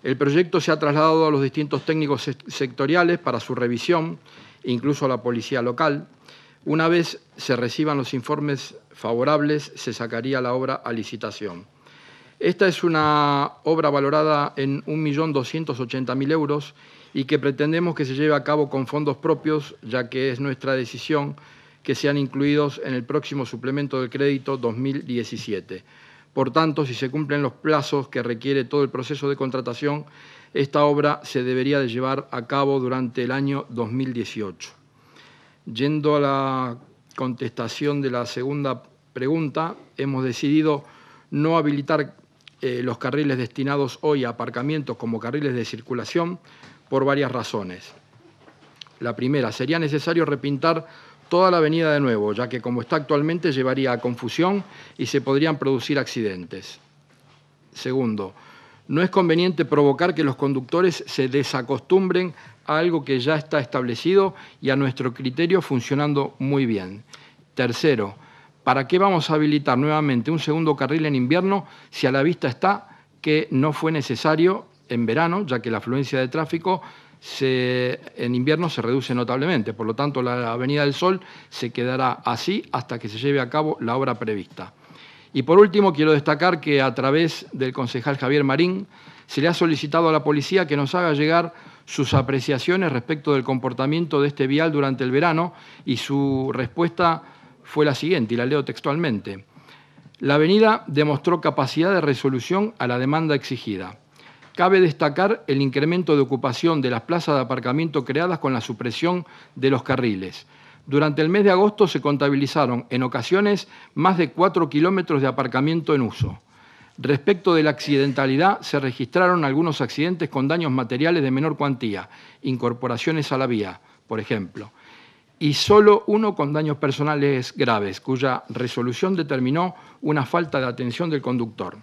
El proyecto se ha trasladado a los distintos técnicos sectoriales para su revisión, incluso a la policía local, una vez se reciban los informes favorables, se sacaría la obra a licitación. Esta es una obra valorada en 1.280.000 euros y que pretendemos que se lleve a cabo con fondos propios, ya que es nuestra decisión que sean incluidos en el próximo suplemento del crédito 2017. Por tanto, si se cumplen los plazos que requiere todo el proceso de contratación, esta obra se debería de llevar a cabo durante el año 2018. Yendo a la contestación de la segunda pregunta, hemos decidido no habilitar eh, los carriles destinados hoy a aparcamientos como carriles de circulación por varias razones. La primera, sería necesario repintar toda la avenida de nuevo, ya que como está actualmente llevaría a confusión y se podrían producir accidentes. Segundo, no es conveniente provocar que los conductores se desacostumbren algo que ya está establecido y a nuestro criterio funcionando muy bien. Tercero, ¿para qué vamos a habilitar nuevamente un segundo carril en invierno si a la vista está que no fue necesario en verano, ya que la afluencia de tráfico se, en invierno se reduce notablemente? Por lo tanto, la Avenida del Sol se quedará así hasta que se lleve a cabo la obra prevista. Y por último, quiero destacar que a través del concejal Javier Marín, se le ha solicitado a la policía que nos haga llegar sus apreciaciones respecto del comportamiento de este vial durante el verano y su respuesta fue la siguiente, y la leo textualmente. La avenida demostró capacidad de resolución a la demanda exigida. Cabe destacar el incremento de ocupación de las plazas de aparcamiento creadas con la supresión de los carriles. Durante el mes de agosto se contabilizaron en ocasiones más de 4 kilómetros de aparcamiento en uso. Respecto de la accidentalidad, se registraron algunos accidentes con daños materiales de menor cuantía, incorporaciones a la vía, por ejemplo, y solo uno con daños personales graves, cuya resolución determinó una falta de atención del conductor.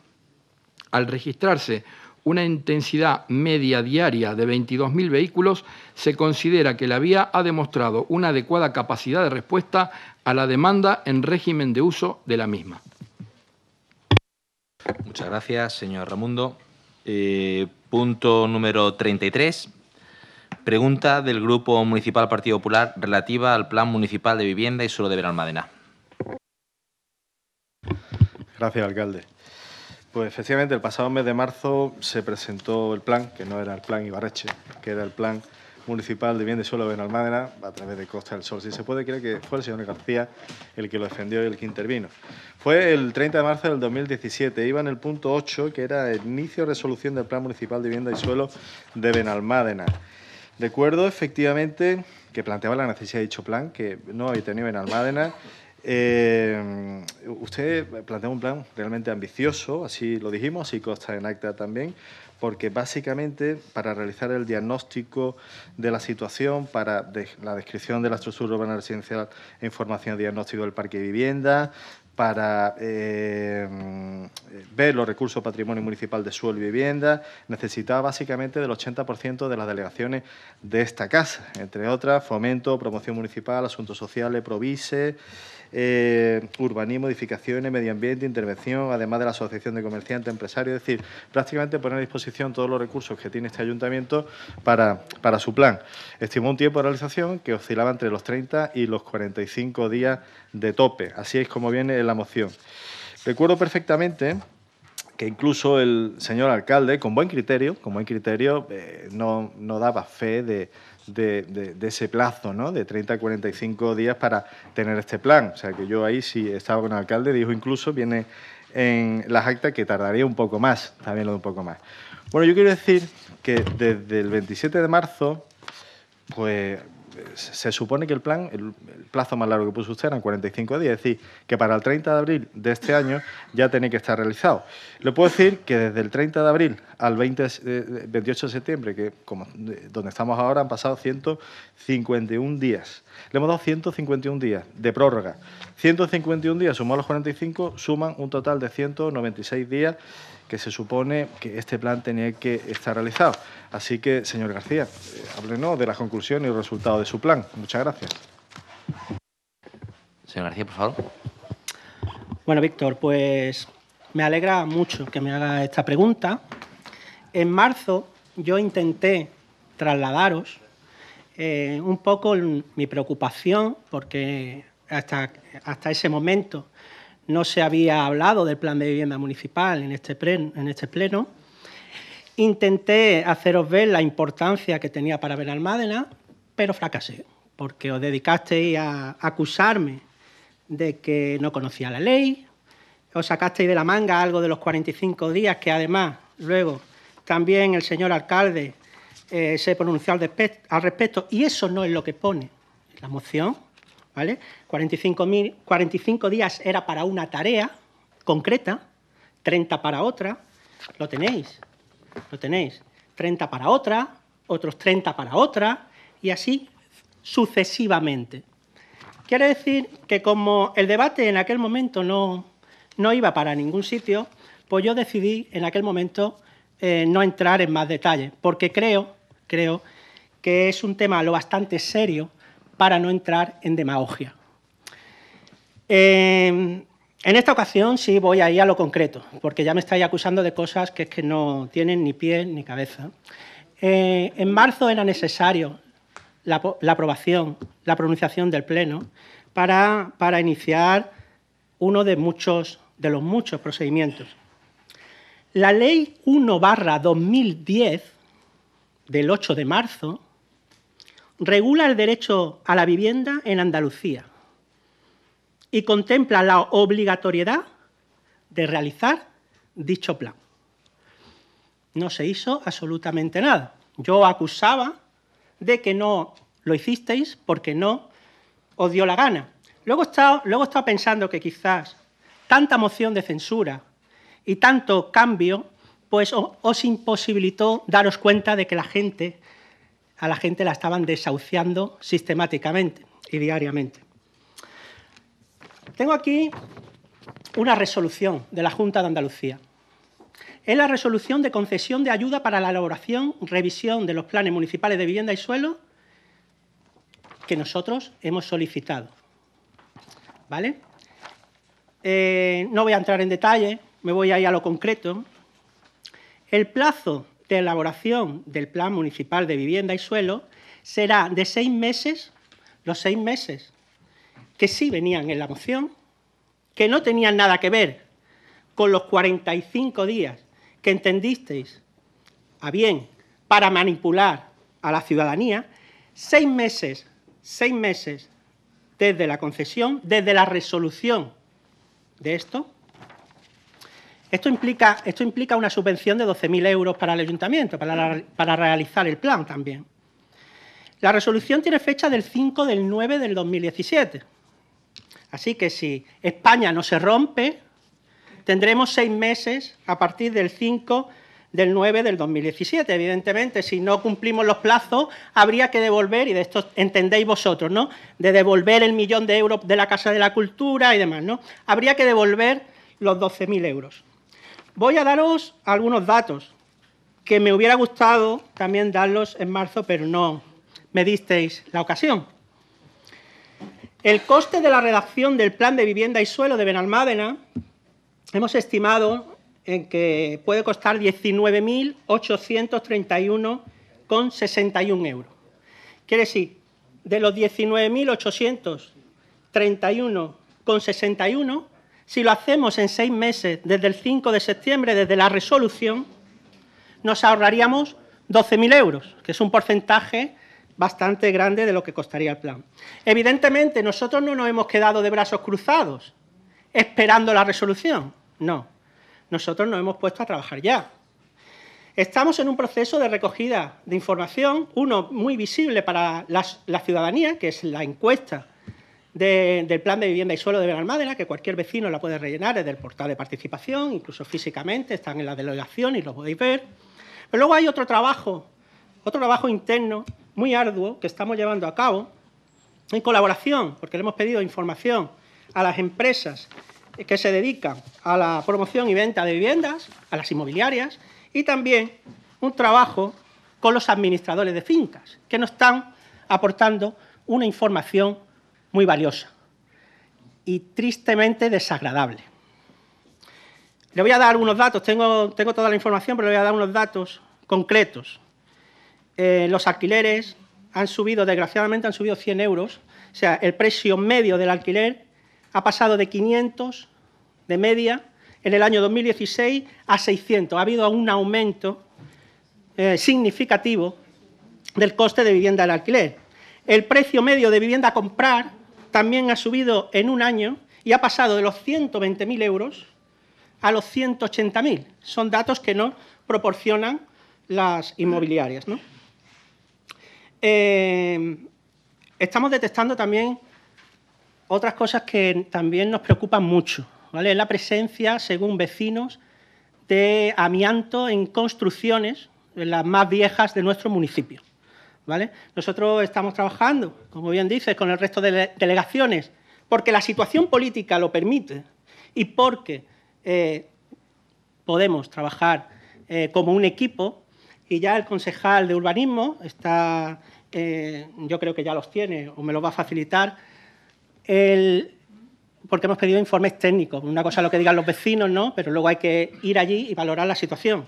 Al registrarse una intensidad media diaria de 22.000 vehículos, se considera que la vía ha demostrado una adecuada capacidad de respuesta a la demanda en régimen de uso de la misma. Muchas gracias, señor Ramundo. Eh, punto número 33. Pregunta del Grupo Municipal Partido Popular relativa al Plan Municipal de Vivienda y Suelo de Benalmádena. Gracias, alcalde. Pues efectivamente, el pasado mes de marzo se presentó el plan, que no era el plan Ibarreche, que era el plan municipal de Vivienda y suelo de Benalmádena a través de Costa del Sol. Si se puede, creer que fue el señor García el que lo defendió y el que intervino. Fue el 30 de marzo del 2017, iba en el punto 8, que era inicio de resolución del Plan Municipal de Vivienda y Suelo de Benalmádena. Recuerdo efectivamente que planteaba la necesidad de dicho plan, que no había tenido Benalmádena. Eh, usted plantea un plan realmente ambicioso, así lo dijimos, y Costa en acta también, porque básicamente para realizar el diagnóstico de la situación, para la descripción de la estructura urbana residencial e información diagnóstico del parque de vivienda, para eh, ver los recursos patrimonio municipal de suelo y vivienda, necesitaba básicamente del 80% de las delegaciones de esta casa, entre otras, fomento, promoción municipal, asuntos sociales, provise, eh, urbanismo, modificaciones, medio ambiente, intervención, además de la Asociación de Comerciantes, Empresarios, es decir, prácticamente poner a disposición todos los recursos que tiene este ayuntamiento para, para su plan. Estimó un tiempo de realización que oscilaba entre los 30 y los 45 días de tope, así es como viene la moción. Recuerdo perfectamente que incluso el señor alcalde, con buen criterio, con buen criterio, eh, no daba fe de, de, ese plazo, ¿no? De 30 a 45 días para tener este plan. O sea, que yo ahí sí estaba con el alcalde, dijo incluso, viene en las actas que tardaría un poco más, también lo de un poco más. Bueno, yo quiero decir que desde el 27 de marzo, pues se supone que el plan, el, plazo más largo que puso usted eran 45 días, es decir, que para el 30 de abril de este año ya tenía que estar realizado. Le puedo decir que desde el 30 de abril al 28 de septiembre, que como donde estamos ahora, han pasado 151 días. Le hemos dado 151 días de prórroga. 151 días sumados a los 45 suman un total de 196 días que se supone que este plan tenía que estar realizado. Así que, señor García, háblenos eh, de las conclusiones y el resultado de su plan. Muchas gracias. Señor García, por favor. Bueno, Víctor, pues me alegra mucho que me haga esta pregunta. En marzo yo intenté trasladaros eh, un poco mi preocupación porque hasta, hasta ese momento no se había hablado del plan de vivienda municipal en este, este pleno, Intenté haceros ver la importancia que tenía para Benalmádena, pero fracasé, porque os dedicasteis a acusarme de que no conocía la ley, os sacasteis de la manga algo de los 45 días, que además luego también el señor alcalde eh, se pronunció al, al respecto, y eso no es lo que pone la moción, ¿vale? 45, 45 días era para una tarea concreta, 30 para otra, lo tenéis, lo tenéis, 30 para otra, otros 30 para otra, y así sucesivamente. Quiere decir que como el debate en aquel momento no, iba para ningún sitio, pues yo decidí en aquel momento eh, no entrar en más detalle, porque creo, creo que es un tema lo bastante serio para no entrar en demagogia. Eh, en esta ocasión sí voy ahí a lo concreto, porque ya me estáis acusando de cosas que es que no tienen ni pie ni cabeza. Eh, en marzo era necesario la, aprobación, la pronunciación del Pleno, para, iniciar uno de, muchos, de los muchos procedimientos. La ley 1 2010 del 8 de marzo regula el derecho a la vivienda en Andalucía y contempla la obligatoriedad de realizar dicho plan. No se hizo absolutamente nada. Yo acusaba de que no lo hicisteis porque no os dio la gana. Luego he pensando que quizás tanta moción de censura y tanto cambio pues os imposibilitó daros cuenta de que la gente a la gente la estaban desahuciando sistemáticamente y diariamente. Tengo aquí una resolución de la Junta de Andalucía. Es la resolución de concesión de ayuda para la elaboración, revisión de los planes municipales de vivienda y suelo que nosotros hemos solicitado. ¿Vale? Eh, no voy a entrar en detalle, me voy a ir a lo concreto. El plazo de elaboración del Plan Municipal de Vivienda y Suelo será de seis meses, los seis meses que sí venían en la moción, que no tenían nada que ver con los 45 días que entendisteis a bien para manipular a la ciudadanía, seis meses, seis meses desde la concesión, desde la resolución de esto, esto implica, una subvención de 12.000 euros para el ayuntamiento, para, realizar el plan también. La resolución tiene fecha del 5 del 9 del 2017. Así que si España no se rompe, tendremos seis meses a partir del 5 del 9 del 2017. Evidentemente, si no cumplimos los plazos, habría que devolver, y de esto entendéis vosotros, ¿no? De devolver el millón de euros de la Casa de la Cultura y demás, ¿no? Habría que devolver los 12.000 euros. Voy a daros algunos datos que me hubiera gustado también darlos en marzo, pero no me disteis la ocasión. El coste de la redacción del plan de vivienda y suelo de Benalmádena hemos estimado en que puede costar 19.831,61 euros. Quiere decir, de los 19.831,61, si lo hacemos en seis meses, desde el 5 de septiembre, desde la resolución, nos ahorraríamos 12.000 euros, que es un porcentaje bastante grande de lo que costaría el plan. Evidentemente, nosotros no nos hemos quedado de brazos cruzados esperando la resolución. No, nosotros nos hemos puesto a trabajar ya. Estamos en un proceso de recogida de información, uno muy visible para la, la ciudadanía, que es la encuesta del plan de vivienda y suelo de Madera que cualquier vecino la puede rellenar es el portal de participación, incluso físicamente, están en la delegación y lo podéis ver. Pero luego hay otro trabajo, otro trabajo interno muy arduo que estamos llevando a cabo en colaboración, porque le hemos pedido información a las empresas que se dedican a la promoción y venta de viviendas, a las inmobiliarias, y también un trabajo con los administradores de fincas, que nos están aportando una información muy valiosa y tristemente desagradable. Le voy a dar algunos datos, tengo, tengo toda la información, pero le voy a dar unos datos concretos. Eh, los alquileres han subido, desgraciadamente han subido 100 euros, o sea, el precio medio del alquiler ha pasado de 500 de media en el año 2016 a 600. Ha habido un aumento eh, significativo del coste de vivienda al alquiler. El precio medio de vivienda a comprar también ha subido en un año y ha pasado de los 120.000 euros a los 180.000. Son datos que nos proporcionan las inmobiliarias. Eh, estamos detectando también otras cosas que también nos preocupan mucho. ¿vale? La presencia, según vecinos, de amianto en construcciones, las más viejas de nuestro municipio. ¿vale? Nosotros estamos trabajando, como bien dices, con el resto de delegaciones, porque la situación política lo permite y porque eh, podemos trabajar eh, como un equipo y ya el concejal de urbanismo está, eh, yo creo que ya los tiene o me los va a facilitar, porque hemos pedido informes técnicos. Una cosa es lo que digan los vecinos, ¿no? Pero luego hay que ir allí y valorar la situación.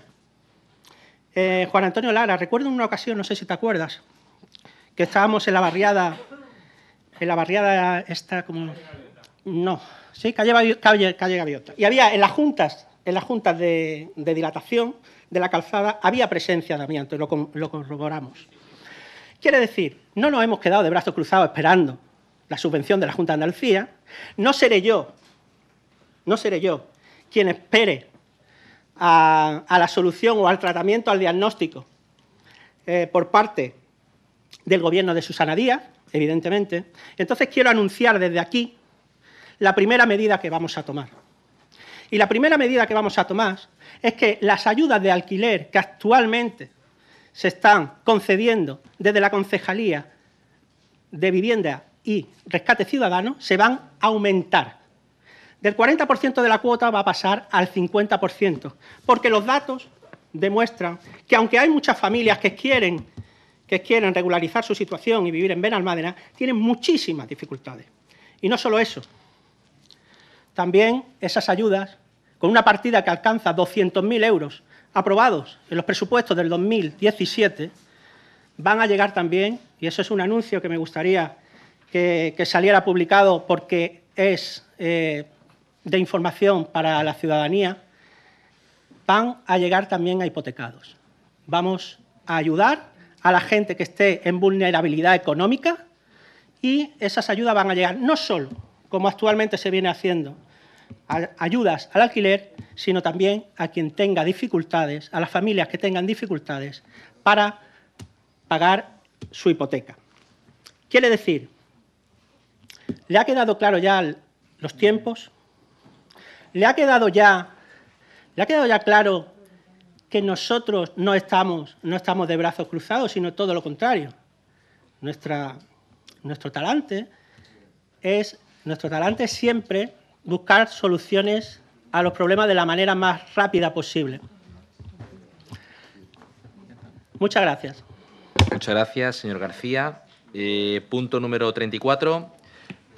Eh, Juan Antonio Lara, recuerdo en una ocasión, no sé si te acuerdas, que estábamos en la barriada, en la barriada esta como... No, sí, calle, Gaviota. Y había en las juntas, en las juntas de, dilatación de la calzada, había presencia de amianto lo, corroboramos. Quiere decir, no nos hemos quedado de brazos cruzados esperando la subvención de la Junta de Andalucía. No seré yo, no seré yo quien espere a, la solución o al tratamiento, al diagnóstico eh, por parte del gobierno de Susana Díaz, evidentemente. Entonces quiero anunciar desde aquí la primera medida que vamos a tomar. Y la primera medida que vamos a tomar es que las ayudas de alquiler que actualmente se están concediendo desde la Concejalía de Vivienda y Rescate Ciudadano se van a aumentar. Del 40% de la cuota va a pasar al 50%, porque los datos demuestran que aunque hay muchas familias que quieren, que quieren regularizar su situación y vivir en Benalmádena, tienen muchísimas dificultades. Y no solo eso, también esas ayudas, con una partida que alcanza 200.000 euros aprobados en los presupuestos del 2017, van a llegar también, y eso es un anuncio que me gustaría que, saliera publicado porque es eh, de información para la ciudadanía van a llegar también a hipotecados. Vamos a ayudar a la gente que esté en vulnerabilidad económica y esas ayudas van a llegar no solo, como actualmente se viene haciendo, ayudas al alquiler, sino también a quien tenga dificultades, a las familias que tengan dificultades para pagar su hipoteca. Quiere decir, ¿le ha quedado claro ya los tiempos? ¿le ha quedado ya, ya claro que nosotros no estamos, no estamos de brazos cruzados, sino todo lo contrario? nuestro talante es nuestro talante siempre buscar soluciones a los problemas de la manera más rápida posible. Muchas gracias. Muchas gracias, señor García. Eh, punto número 34.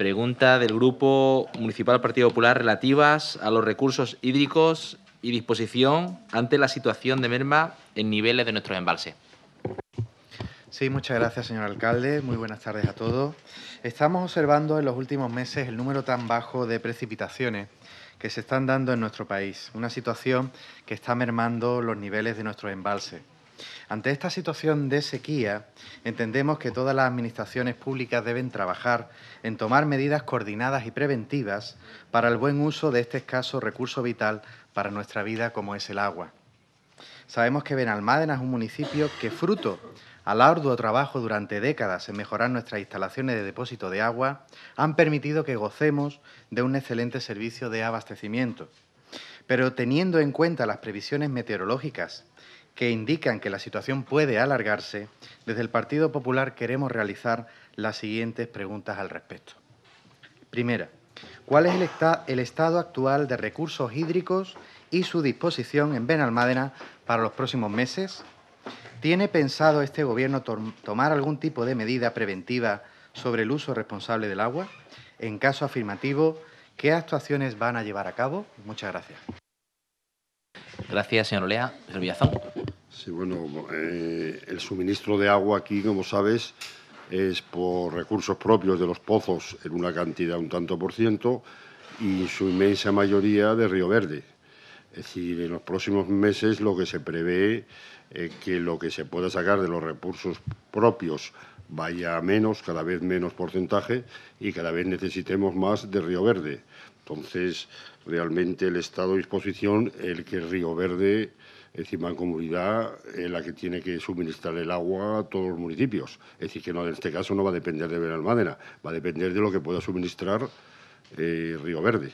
Pregunta del Grupo Municipal Partido Popular relativas a los recursos hídricos y disposición ante la situación de merma en niveles de nuestros embalse. Sí, muchas gracias, señor alcalde. Muy buenas tardes a todos. Estamos observando en los últimos meses el número tan bajo de precipitaciones que se están dando en nuestro país, una situación que está mermando los niveles de nuestros embalse. Ante esta situación de sequía, entendemos que todas las administraciones públicas deben trabajar en tomar medidas coordinadas y preventivas para el buen uso de este escaso recurso vital para nuestra vida como es el agua. Sabemos que Benalmádena es un municipio que, fruto al arduo trabajo durante décadas en mejorar nuestras instalaciones de depósito de agua, han permitido que gocemos de un excelente servicio de abastecimiento. Pero teniendo en cuenta las previsiones meteorológicas que indican que la situación puede alargarse, desde el Partido Popular queremos realizar las siguientes preguntas al respecto. Primera, ¿cuál es el, estado actual de recursos hídricos y su disposición en Benalmádena para los próximos meses? ¿Tiene pensado este Gobierno tomar algún tipo de medida preventiva sobre el uso responsable del agua? En caso afirmativo, ¿qué actuaciones van a llevar a cabo? Muchas gracias. Gracias, señor Olea. Sí, bueno, eh, el suministro de agua aquí, como sabes, es por recursos propios de los pozos en una cantidad un tanto por ciento y su inmensa mayoría de Río Verde. Es decir, en los próximos meses lo que se prevé es que lo que se pueda sacar de los recursos propios vaya a menos, cada vez menos porcentaje y cada vez necesitemos más de Río Verde. Entonces, realmente el Estado de disposición el que Río Verde es decir, mancomunidad es la que tiene que suministrar el agua a todos los municipios. Es decir, que no, en este caso no va a depender de Benalmádena, va a depender de lo que pueda suministrar eh, Río Verde.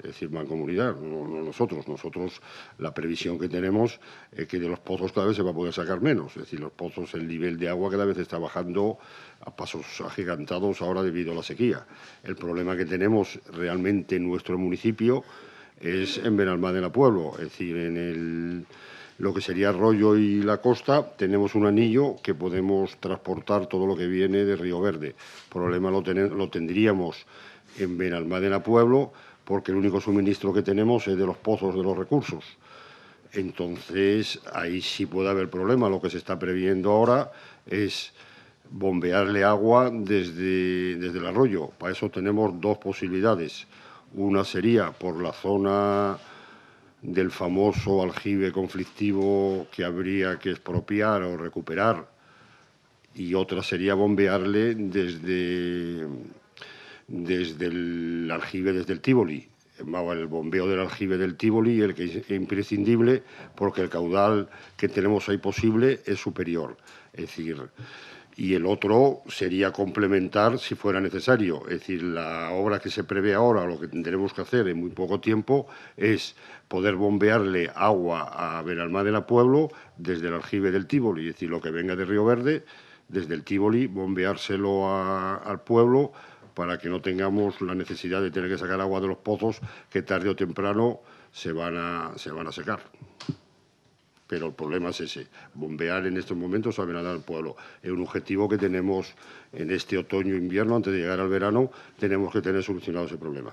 Es decir, mancomunidad, no, nosotros. Nosotros la previsión que tenemos es que de los pozos cada vez se va a poder sacar menos. Es decir, los pozos, el nivel de agua cada vez está bajando a pasos agigantados ahora debido a la sequía. El problema que tenemos realmente en nuestro municipio es en Benalmádena Pueblo, es decir, en el lo que sería arroyo y la costa, tenemos un anillo que podemos transportar todo lo que viene de Río Verde. Problema lo, tendríamos en Benalmádena Pueblo, porque el único suministro que tenemos es de los pozos de los recursos. Entonces, ahí sí puede haber problema. Lo que se está previendo ahora es bombearle agua desde, desde el arroyo. Para eso tenemos dos posibilidades. Una sería por la zona del famoso aljibe conflictivo que habría que expropiar o recuperar y otra sería bombearle desde, desde el aljibe, desde el Tívoli. El bombeo del aljibe del Tívoli, el que es imprescindible, porque el caudal que tenemos ahí posible es superior. Es decir, y el otro sería complementar si fuera necesario. Es decir, la obra que se prevé ahora, lo que tendremos que hacer en muy poco tiempo, es poder bombearle agua a la Pueblo desde el aljibe del Tívoli, es decir, lo que venga de Río Verde, desde el Tívoli, bombeárselo al pueblo para que no tengamos la necesidad de tener que sacar agua de los pozos que tarde o temprano se van se van a secar pero el problema es ese. Bombear en estos momentos a venada al pueblo. Es un objetivo que tenemos en este otoño-invierno, antes de llegar al verano, tenemos que tener solucionado ese problema.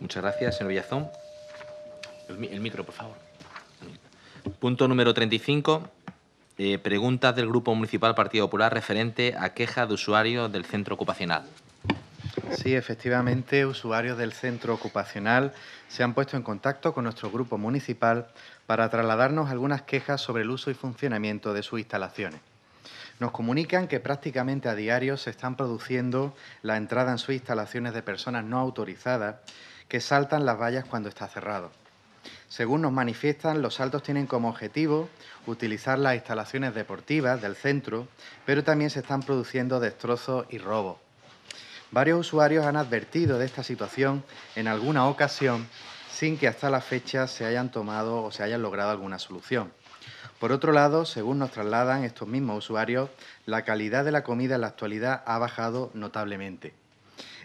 Muchas gracias, señor Villazón. El, micro, por favor. Punto número 35. Eh, preguntas del Grupo Municipal Partido Popular referente a queja de usuario del centro ocupacional. Sí, efectivamente, usuarios del centro ocupacional se han puesto en contacto con nuestro grupo municipal para trasladarnos algunas quejas sobre el uso y funcionamiento de sus instalaciones. Nos comunican que prácticamente a diario se están produciendo la entrada en sus instalaciones de personas no autorizadas que saltan las vallas cuando está cerrado. Según nos manifiestan, los saltos tienen como objetivo utilizar las instalaciones deportivas del centro, pero también se están produciendo destrozos y robos. Varios usuarios han advertido de esta situación en alguna ocasión sin que hasta la fecha se hayan tomado o se hayan logrado alguna solución. Por otro lado, según nos trasladan estos mismos usuarios, la calidad de la comida en la actualidad ha bajado notablemente.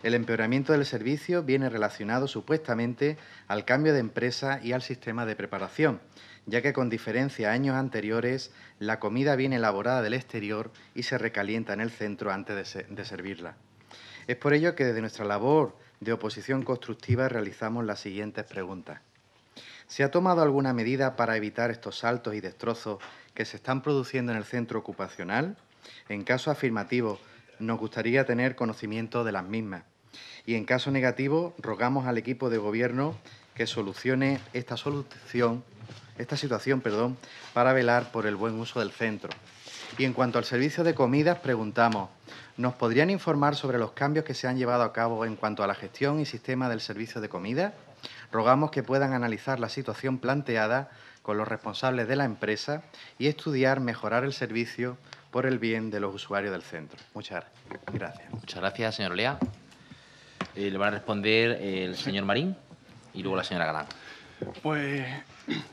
El empeoramiento del servicio viene relacionado supuestamente al cambio de empresa y al sistema de preparación, ya que con diferencia a años anteriores la comida viene elaborada del exterior y se recalienta en el centro antes de, servirla. Es por ello que desde nuestra labor de oposición constructiva realizamos las siguientes preguntas. ¿Se ha tomado alguna medida para evitar estos saltos y destrozos que se están produciendo en el centro ocupacional? En caso afirmativo, nos gustaría tener conocimiento de las mismas. Y en caso negativo, rogamos al equipo de gobierno que solucione esta solución, esta situación, perdón, para velar por el buen uso del centro. Y en cuanto al servicio de comidas, preguntamos, ¿nos podrían informar sobre los cambios que se han llevado a cabo en cuanto a la gestión y sistema del servicio de comida? Rogamos que puedan analizar la situación planteada con los responsables de la empresa y estudiar mejorar el servicio por el bien de los usuarios del centro. Muchas gracias. Muchas gracias, señor Olea. Eh, le van a responder el señor Marín y luego la señora Galán. Pues,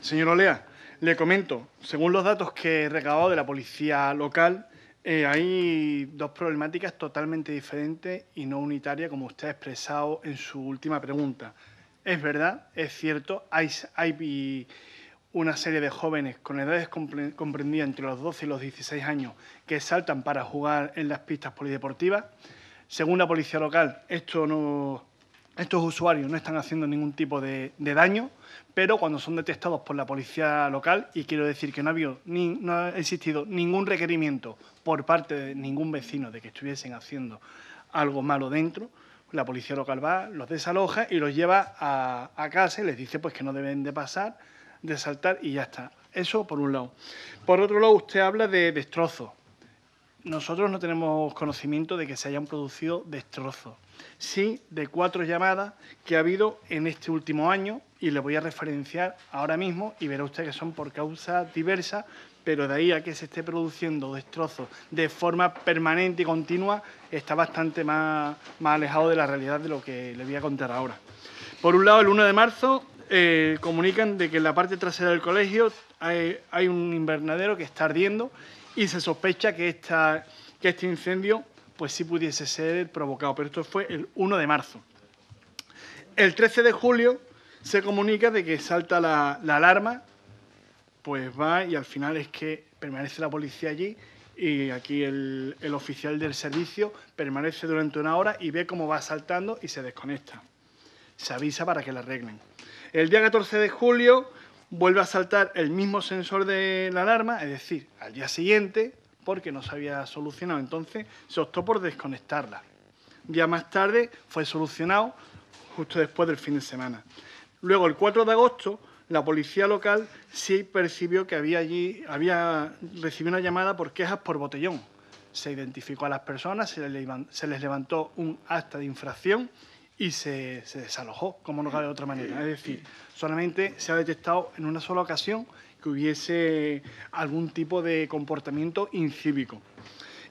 señor Olea, le comento, según los datos que he recabado de la policía local, eh, hay dos problemáticas totalmente diferentes y no unitarias, como usted ha expresado en su última pregunta. Es verdad, es cierto, hay, hay una serie de jóvenes con edades comprendidas entre los 12 y los 16 años que saltan para jugar en las pistas polideportivas. Según la policía local, esto no estos usuarios no están haciendo ningún tipo de, daño, pero cuando son detectados por la policía local, y quiero decir que no ha, habido, no ha existido ningún requerimiento por parte de ningún vecino de que estuviesen haciendo algo malo dentro, la policía local va, los desaloja y los lleva a, a casa y les dice pues que no deben de pasar, de saltar y ya está. Eso por un lado. Por otro lado, usted habla de destrozos. Nosotros no tenemos conocimiento de que se hayan producido destrozos sí de cuatro llamadas que ha habido en este último año y le voy a referenciar ahora mismo y verá usted que son por causas diversas, pero de ahí a que se esté produciendo destrozos de forma permanente y continua está bastante más, alejado de la realidad de lo que le voy a contar ahora. Por un lado, el 1 de marzo eh, comunican de que en la parte trasera del colegio hay, un invernadero que está ardiendo y se sospecha que, que este incendio pues sí pudiese ser provocado. Pero esto fue el 1 de marzo. El 13 de julio se comunica de que salta la, alarma, pues va y al final es que permanece la policía allí y aquí el, el, oficial del servicio permanece durante una hora y ve cómo va saltando y se desconecta. Se avisa para que la arreglen. El día 14 de julio vuelve a saltar el mismo sensor de la alarma, es decir, al día siguiente, porque no se había solucionado. Entonces se optó por desconectarla. Día más tarde fue solucionado justo después del fin de semana. Luego, el 4 de agosto, la policía local sí percibió que había allí, había recibido una llamada por quejas por botellón. Se identificó a las personas, se les levantó un acta de infracción y se, se desalojó, como no cabe de otra manera. Eh, es decir, eh. solamente se ha detectado en una sola ocasión que hubiese algún tipo de comportamiento incívico.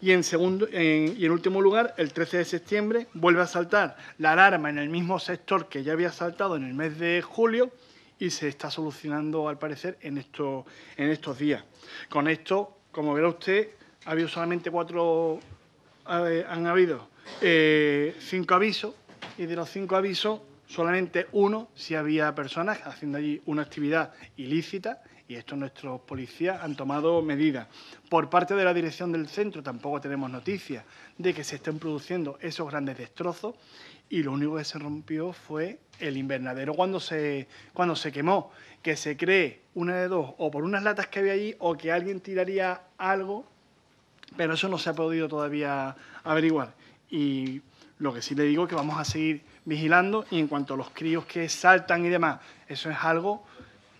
Y en, segundo, y en último lugar, el 13 de septiembre vuelve a saltar la alarma en el mismo sector que ya había saltado en el mes de julio y se está solucionando, al parecer, en, en estos días. Con esto, como verá usted, ha habido solamente cuatro, eh, han habido eh, cinco avisos y de los cinco avisos solamente uno si había personas haciendo allí una actividad ilícita y esto nuestros policías han tomado medidas. Por parte de la dirección del centro tampoco tenemos noticias de que se estén produciendo esos grandes destrozos y lo único que se rompió fue el invernadero cuando se, cuando se quemó, que se cree una de dos, o por unas latas que había allí o que alguien tiraría algo, pero eso no se ha podido todavía averiguar. Y lo que sí le digo es que vamos a seguir vigilando y en cuanto a los críos que saltan y demás, eso es algo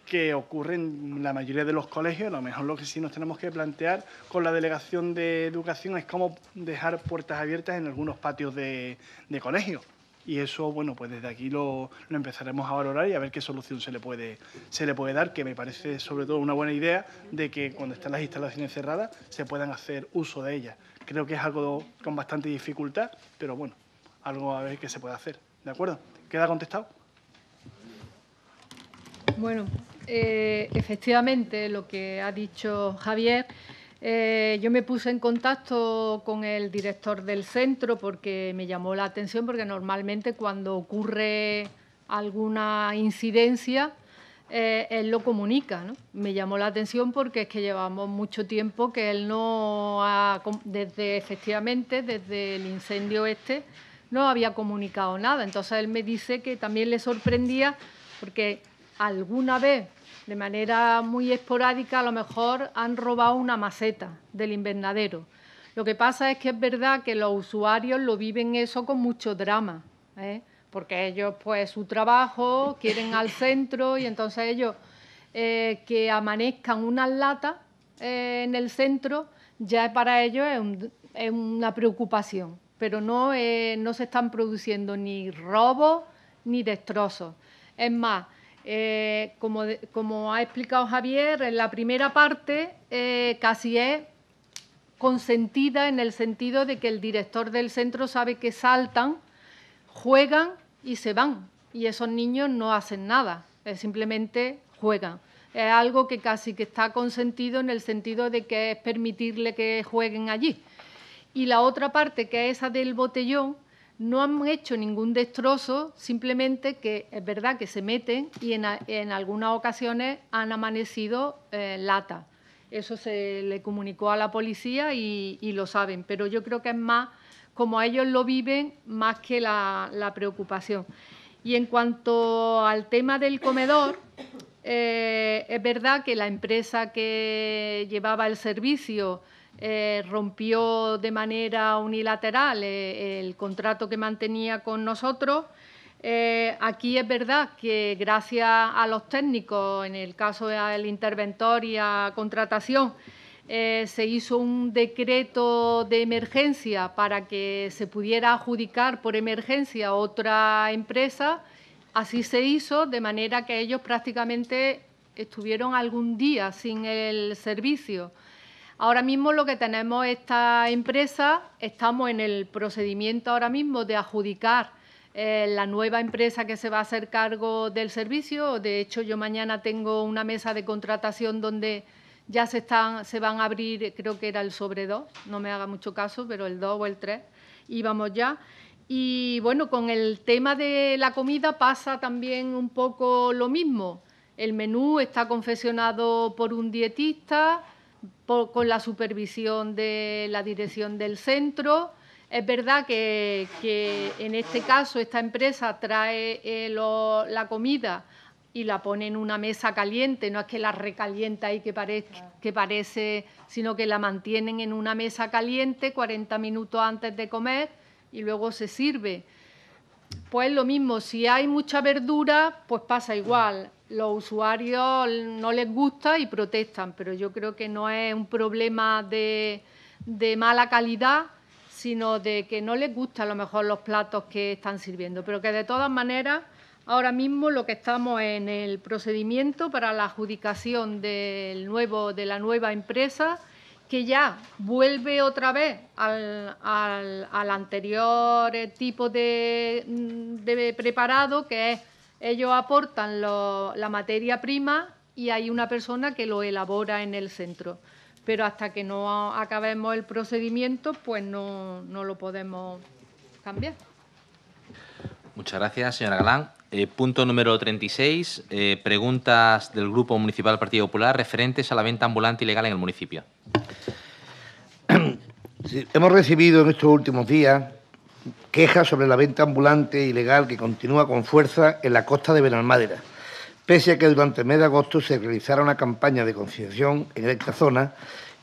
que ocurre en la mayoría de los colegios. A lo mejor lo que sí nos tenemos que plantear con la delegación de educación es cómo dejar puertas abiertas en algunos patios de, de colegios. Y eso, bueno, pues desde aquí lo, empezaremos a valorar y a ver qué solución se le, puede, se le puede dar, que me parece sobre todo una buena idea de que cuando están las instalaciones cerradas se puedan hacer uso de ellas. Creo que es algo con bastante dificultad, pero bueno, algo a ver qué se puede hacer. ¿De acuerdo? ¿Queda contestado? Bueno, eh, efectivamente lo que ha dicho Javier. Eh, yo me puse en contacto con el director del centro porque me llamó la atención, porque normalmente cuando ocurre alguna incidencia, eh, él lo comunica. ¿no? Me llamó la atención porque es que llevamos mucho tiempo que él no ha, desde efectivamente, desde el incendio este, no había comunicado nada. Entonces él me dice que también le sorprendía porque alguna vez de manera muy esporádica a lo mejor han robado una maceta del invernadero. Lo que pasa es que es verdad que los usuarios lo viven eso con mucho drama, ¿eh? porque ellos pues su trabajo, quieren al centro y entonces ellos eh, que amanezcan unas latas eh, en el centro ya para ellos es, una preocupación, pero no, no se están produciendo ni robos ni destrozos. Es más, eh, como, ha explicado Javier, en la primera parte eh, casi es consentida en el sentido de que el director del centro sabe que saltan, juegan y se van. Y esos niños no hacen nada, simplemente juegan. Es algo que casi que está consentido en el sentido de que es permitirle que jueguen allí. Y la otra parte, que es esa del botellón, no han hecho ningún destrozo, simplemente que es verdad que se meten y en, algunas ocasiones han amanecido eh, lata. Eso se le comunicó a la policía y, lo saben, pero yo creo que es más como ellos lo viven, más que la, preocupación. Y en cuanto al tema del comedor, eh, es verdad que la empresa que llevaba el servicio eh, rompió de manera unilateral eh, el contrato que mantenía con nosotros. Eh, aquí es verdad que gracias a los técnicos, en el caso del interventor y a contratación, se hizo un decreto de emergencia para que se pudiera adjudicar por emergencia otra empresa. Así se hizo, de manera que ellos prácticamente estuvieron algún día sin el servicio. Ahora mismo lo que tenemos esta empresa, estamos en el procedimiento ahora mismo de adjudicar eh, la nueva empresa que se va a hacer cargo del servicio. De hecho, yo mañana tengo una mesa de contratación donde ya se, se van a abrir, creo que era el sobre 2, no me haga mucho caso, pero el 2 o el 3, y vamos ya. Y bueno, con el tema de la comida pasa también un poco lo mismo. El menú está confeccionado por un dietista, con la supervisión de la dirección del centro. Es verdad que, en este caso esta empresa trae eh, la comida y la pone en una mesa caliente, no es que la recalienta y que, que parece, sino que la mantienen en una mesa caliente 40 minutos antes de comer y luego se sirve pues lo mismo, si hay mucha verdura, pues pasa igual. Los usuarios no les gusta y protestan, pero yo creo que no es un problema de, de mala calidad, sino de que no les gustan a lo mejor los platos que están sirviendo. Pero que de todas maneras, ahora mismo lo que estamos en el procedimiento para la adjudicación del nuevo, de la nueva empresa que ya vuelve otra vez al, anterior eh, tipo de, mm, de, preparado, que es ellos aportan la materia prima y hay una persona que lo elabora en el centro. Pero hasta que no acabemos el procedimiento, pues no, no lo podemos cambiar. Muchas gracias, señora Galán. Eh, punto número 36, eh, preguntas del Grupo Municipal Partido Popular referentes a la venta ambulante ilegal en el municipio. hemos recibido en estos últimos días quejas sobre la venta ambulante ilegal que continúa con fuerza en la costa de Benalmadera, pese a que durante el mes de agosto se realizara una campaña de concienciación en esta zona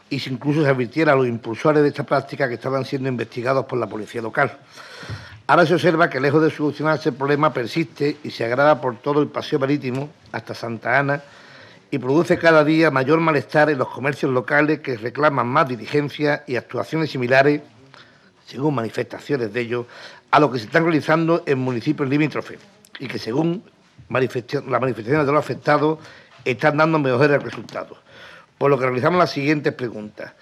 y se incluso se advirtiera a los impulsores de esta práctica que estaban siendo investigados por la policía local. Ahora se observa que lejos de solucionar el problema persiste y se agrava por todo el paseo marítimo hasta Santa Ana y produce cada día mayor malestar en los comercios locales que reclaman más diligencia y actuaciones similares, según manifestaciones de ellos, a lo que se están realizando en municipios limítrofes y que según las manifestaciones de los afectados están dando mejores resultados. Por lo que realizamos las siguientes preguntas.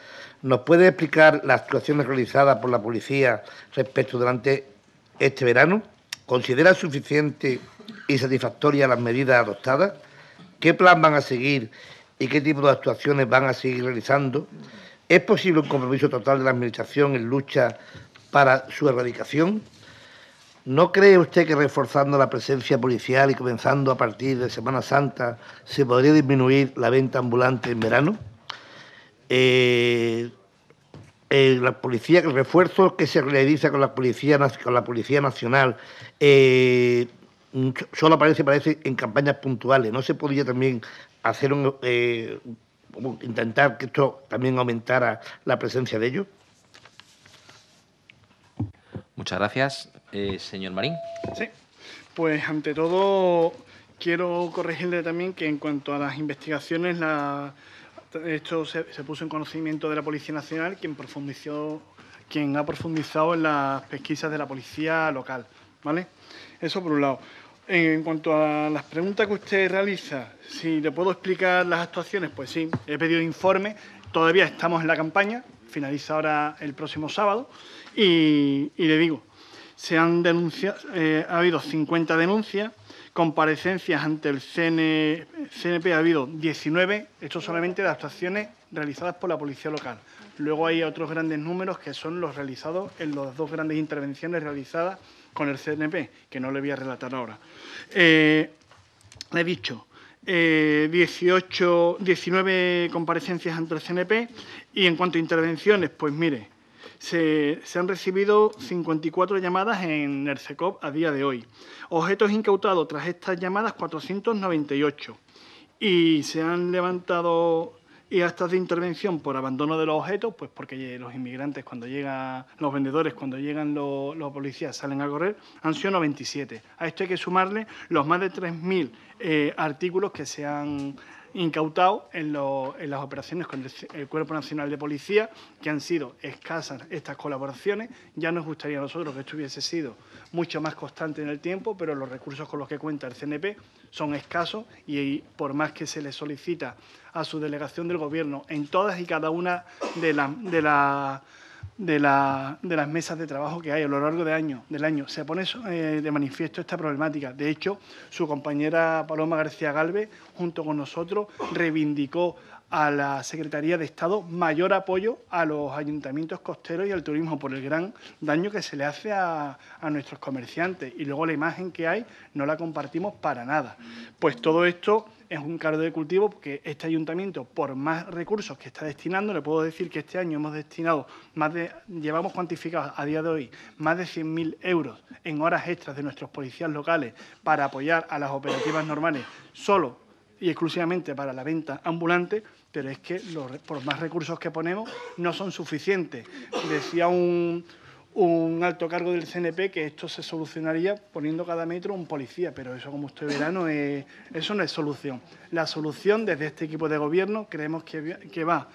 ¿Nos puede explicar las actuaciones realizadas por la policía respecto durante este verano? ¿Considera suficiente y satisfactoria las medidas adoptadas? ¿Qué plan van a seguir y qué tipo de actuaciones van a seguir realizando? ¿Es posible un compromiso total de la Administración en lucha para su erradicación? ¿No cree usted que reforzando la presencia policial y comenzando a partir de Semana Santa se podría disminuir la venta ambulante en verano? Eh, eh, la policía, el refuerzo que se realiza con la policía, con la policía nacional, eh, mm, solo aparece, parece, en campañas puntuales. ¿No se podría también hacer eh, un, intentar que esto también aumentara la presencia de ellos? Muchas gracias. señor Marín. Sí, pues ante todo quiero corregirle también que en cuanto a las investigaciones, la esto se, puso en conocimiento de la Policía Nacional, quien, profundizó, quien ha profundizado en las pesquisas de la policía local. ¿vale? Eso por un lado. En cuanto a las preguntas que usted realiza, si le puedo explicar las actuaciones, pues sí, he pedido informe, todavía estamos en la campaña, finaliza ahora el próximo sábado, y, le digo, se han denunciado, eh, ha habido 50 denuncias, comparecencias ante el CNP ha habido 19, esto solamente de actuaciones realizadas por la policía local. Luego hay otros grandes números que son los realizados en las dos grandes intervenciones realizadas con el CNP, que no le voy a relatar ahora. Eh, he dicho, 18, eh, 19 comparecencias ante el CNP y en cuanto a intervenciones, pues mire, se, han recibido 54 llamadas en el a día de hoy. Objetos incautados tras estas llamadas, 498. Y se han levantado y actas de intervención por abandono de los objetos, pues porque los inmigrantes cuando llegan, los vendedores cuando llegan los, policías salen a correr, han sido 97. A esto hay que sumarle los más de 3.000 eh, artículos que se han incautado en, las operaciones con el Cuerpo Nacional de Policía, que han sido escasas estas colaboraciones. Ya nos gustaría a nosotros que esto hubiese sido mucho más constante en el tiempo, pero los recursos con los que cuenta el CNP son escasos y por más que se le solicita a su delegación del Gobierno en todas y cada una de las... De de, de, las mesas de trabajo que hay a lo largo de año, del año. Se pone eh, de manifiesto esta problemática. De hecho, su compañera Paloma García Galvez, junto con nosotros, reivindicó a la Secretaría de Estado mayor apoyo a los ayuntamientos costeros y al turismo por el gran daño que se le hace a, a, nuestros comerciantes. Y luego la imagen que hay no la compartimos para nada. Pues todo esto es un cargo de cultivo porque este ayuntamiento, por más recursos que está destinando, le puedo decir que este año hemos destinado más de, llevamos cuantificados a día de hoy, más de 100.000 euros en horas extras de nuestros policías locales para apoyar a las operativas normales solo y exclusivamente para la venta ambulante, pero es que por más recursos que ponemos no son suficientes. Decía un, un alto cargo del CNP que esto se solucionaría poniendo cada metro un policía, pero eso como usted verá no es, [LAUGHS] eh, eso no es solución. La solución desde este equipo de gobierno creemos que, va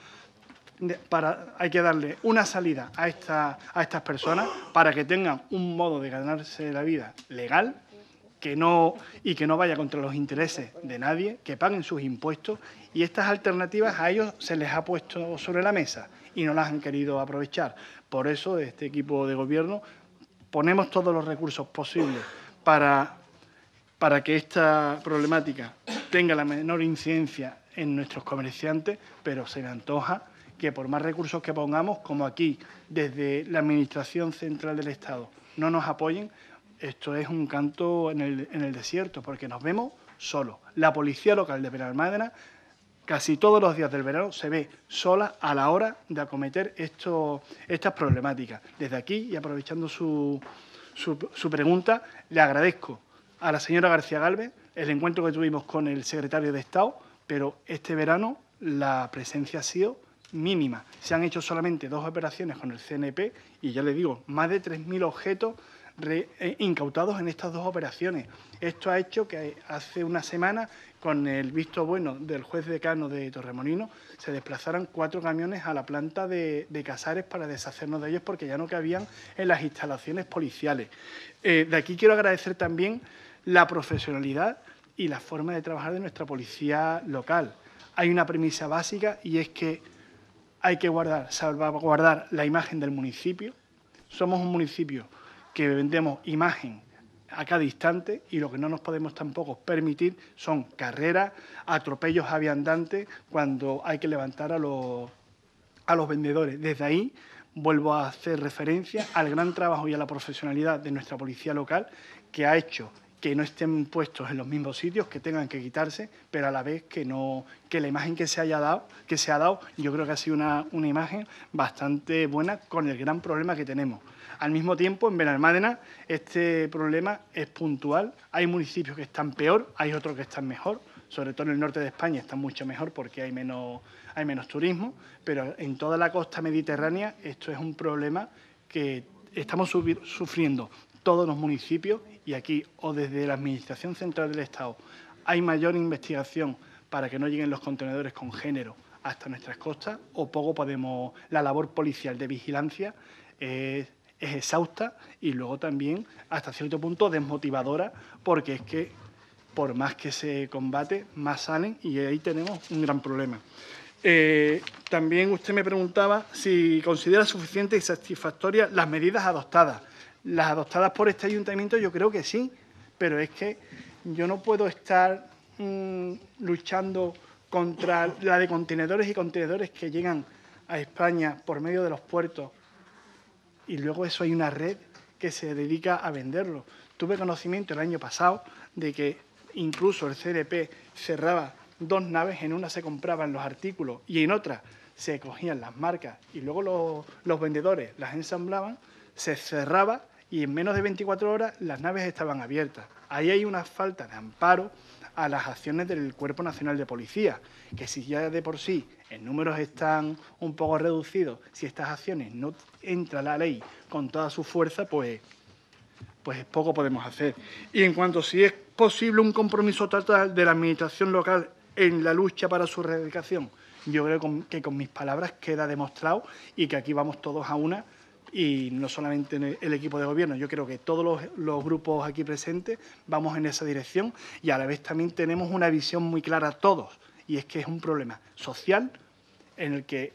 hay que darle una salida a, estas personas para que tengan un modo de ganarse la vida legal que y que no vaya contra los intereses de nadie, que paguen sus impuestos y estas alternativas a ellos se les ha puesto sobre la mesa y no las han querido aprovechar. Por eso, este equipo de gobierno ponemos todos los recursos posibles para, para que esta problemática tenga la menor incidencia en nuestros comerciantes, pero se me antoja que por más recursos que pongamos, como aquí, desde la Administración Central del Estado, no nos apoyen, esto es un canto en el, desierto, porque nos vemos solos. La Policía Local de Penalmádena casi todos los días del verano se ve sola a la hora de acometer esto, estas problemáticas. Desde aquí, y aprovechando su, su, pregunta, le agradezco a la señora García Galvez el encuentro que tuvimos con el secretario de Estado, pero este verano la presencia ha sido mínima. Se han hecho solamente dos operaciones con el CNP y ya le digo, más de 3.000 objetos eh, incautados en estas dos operaciones. Esto ha hecho que hace una semana con el visto bueno del juez decano de Torremolino, se desplazaron cuatro camiones a la planta de, Casares para deshacernos de ellos porque ya no cabían en las instalaciones policiales. Eh, de aquí quiero agradecer también la profesionalidad y la forma de trabajar de nuestra policía local. Hay una premisa básica y es que hay que guardar, salvaguardar la imagen del municipio. Somos un municipio que vendemos imagen a cada instante y lo que no nos podemos tampoco permitir son carreras, atropellos aviandantes... cuando hay que levantar a los, a los vendedores. Desde ahí vuelvo a hacer referencia al gran trabajo y a la profesionalidad de nuestra policía local que ha hecho que no estén puestos en los mismos sitios, que tengan que quitarse, pero a la vez que no, que la imagen que se haya dado, que se ha dado, yo creo que ha sido una imagen bastante buena con el gran problema que tenemos. Al mismo tiempo, en Benalmádena este problema es puntual. Hay municipios que están peor, hay otros que están mejor. Sobre todo en el norte de España está mucho mejor porque hay menos, hay menos turismo, pero en toda la costa mediterránea esto es un problema que estamos sufriendo todos los municipios y aquí o desde la Administración Central del Estado hay mayor investigación para que no lleguen los contenedores con género hasta nuestras costas o poco podemos, la labor policial de vigilancia es es exhausta y luego también hasta cierto punto desmotivadora, porque es que por más que se combate, más salen y ahí tenemos un gran problema. Eh, también usted me preguntaba si considera suficiente y satisfactoria las medidas adoptadas. Las adoptadas por este ayuntamiento yo creo que sí, pero es que yo no puedo estar mm, luchando contra la de contenedores y contenedores que llegan a España por medio de los puertos y luego eso hay una red que se dedica a venderlo. Tuve conocimiento el año pasado de que incluso el CDP cerraba dos naves, en una se compraban los artículos y en otra se cogían las marcas y luego los, vendedores las ensamblaban, se cerraba y en menos de 24 horas las naves estaban abiertas. Ahí hay una falta de amparo a las acciones del Cuerpo Nacional de Policía, que si ya de por sí en números están un poco reducidos, si estas acciones no entra la ley con toda su fuerza, pues, pues poco podemos hacer. Y en cuanto si es posible un compromiso total de la Administración local en la lucha para su reeducación, yo creo que con mis palabras queda demostrado y que aquí vamos todos a una y no solamente el equipo de gobierno, yo creo que todos los, grupos aquí presentes vamos en esa dirección y a la vez también tenemos una visión muy clara todos y es que es un problema social en el que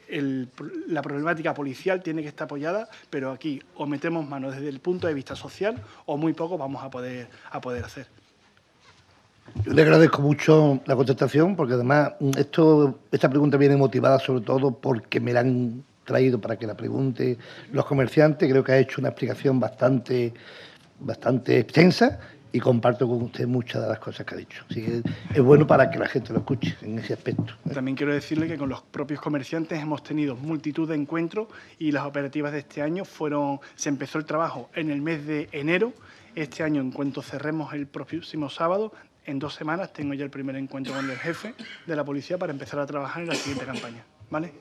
la problemática policial tiene que estar apoyada, pero aquí o metemos manos desde el punto de vista social o muy poco vamos a poder, a poder hacer. Yo le agradezco mucho la contestación porque además mm, esto, esta pregunta viene motivada sobre todo porque me la han traído para que la pregunte los comerciantes. Creo que ha hecho una explicación bastante, bastante extensa y comparto con usted muchas de las cosas que ha dicho. Así que es bueno para que la gente lo escuche en ese aspecto. También quiero decirle que con los propios comerciantes hemos tenido multitud de encuentros y las operativas de este año fueron, se empezó el trabajo en el mes de enero. Este año, en cuanto cerremos el próximo sábado, en dos semanas tengo ya el primer encuentro con el jefe de la policía para empezar a trabajar en la siguiente campaña. ¿Vale?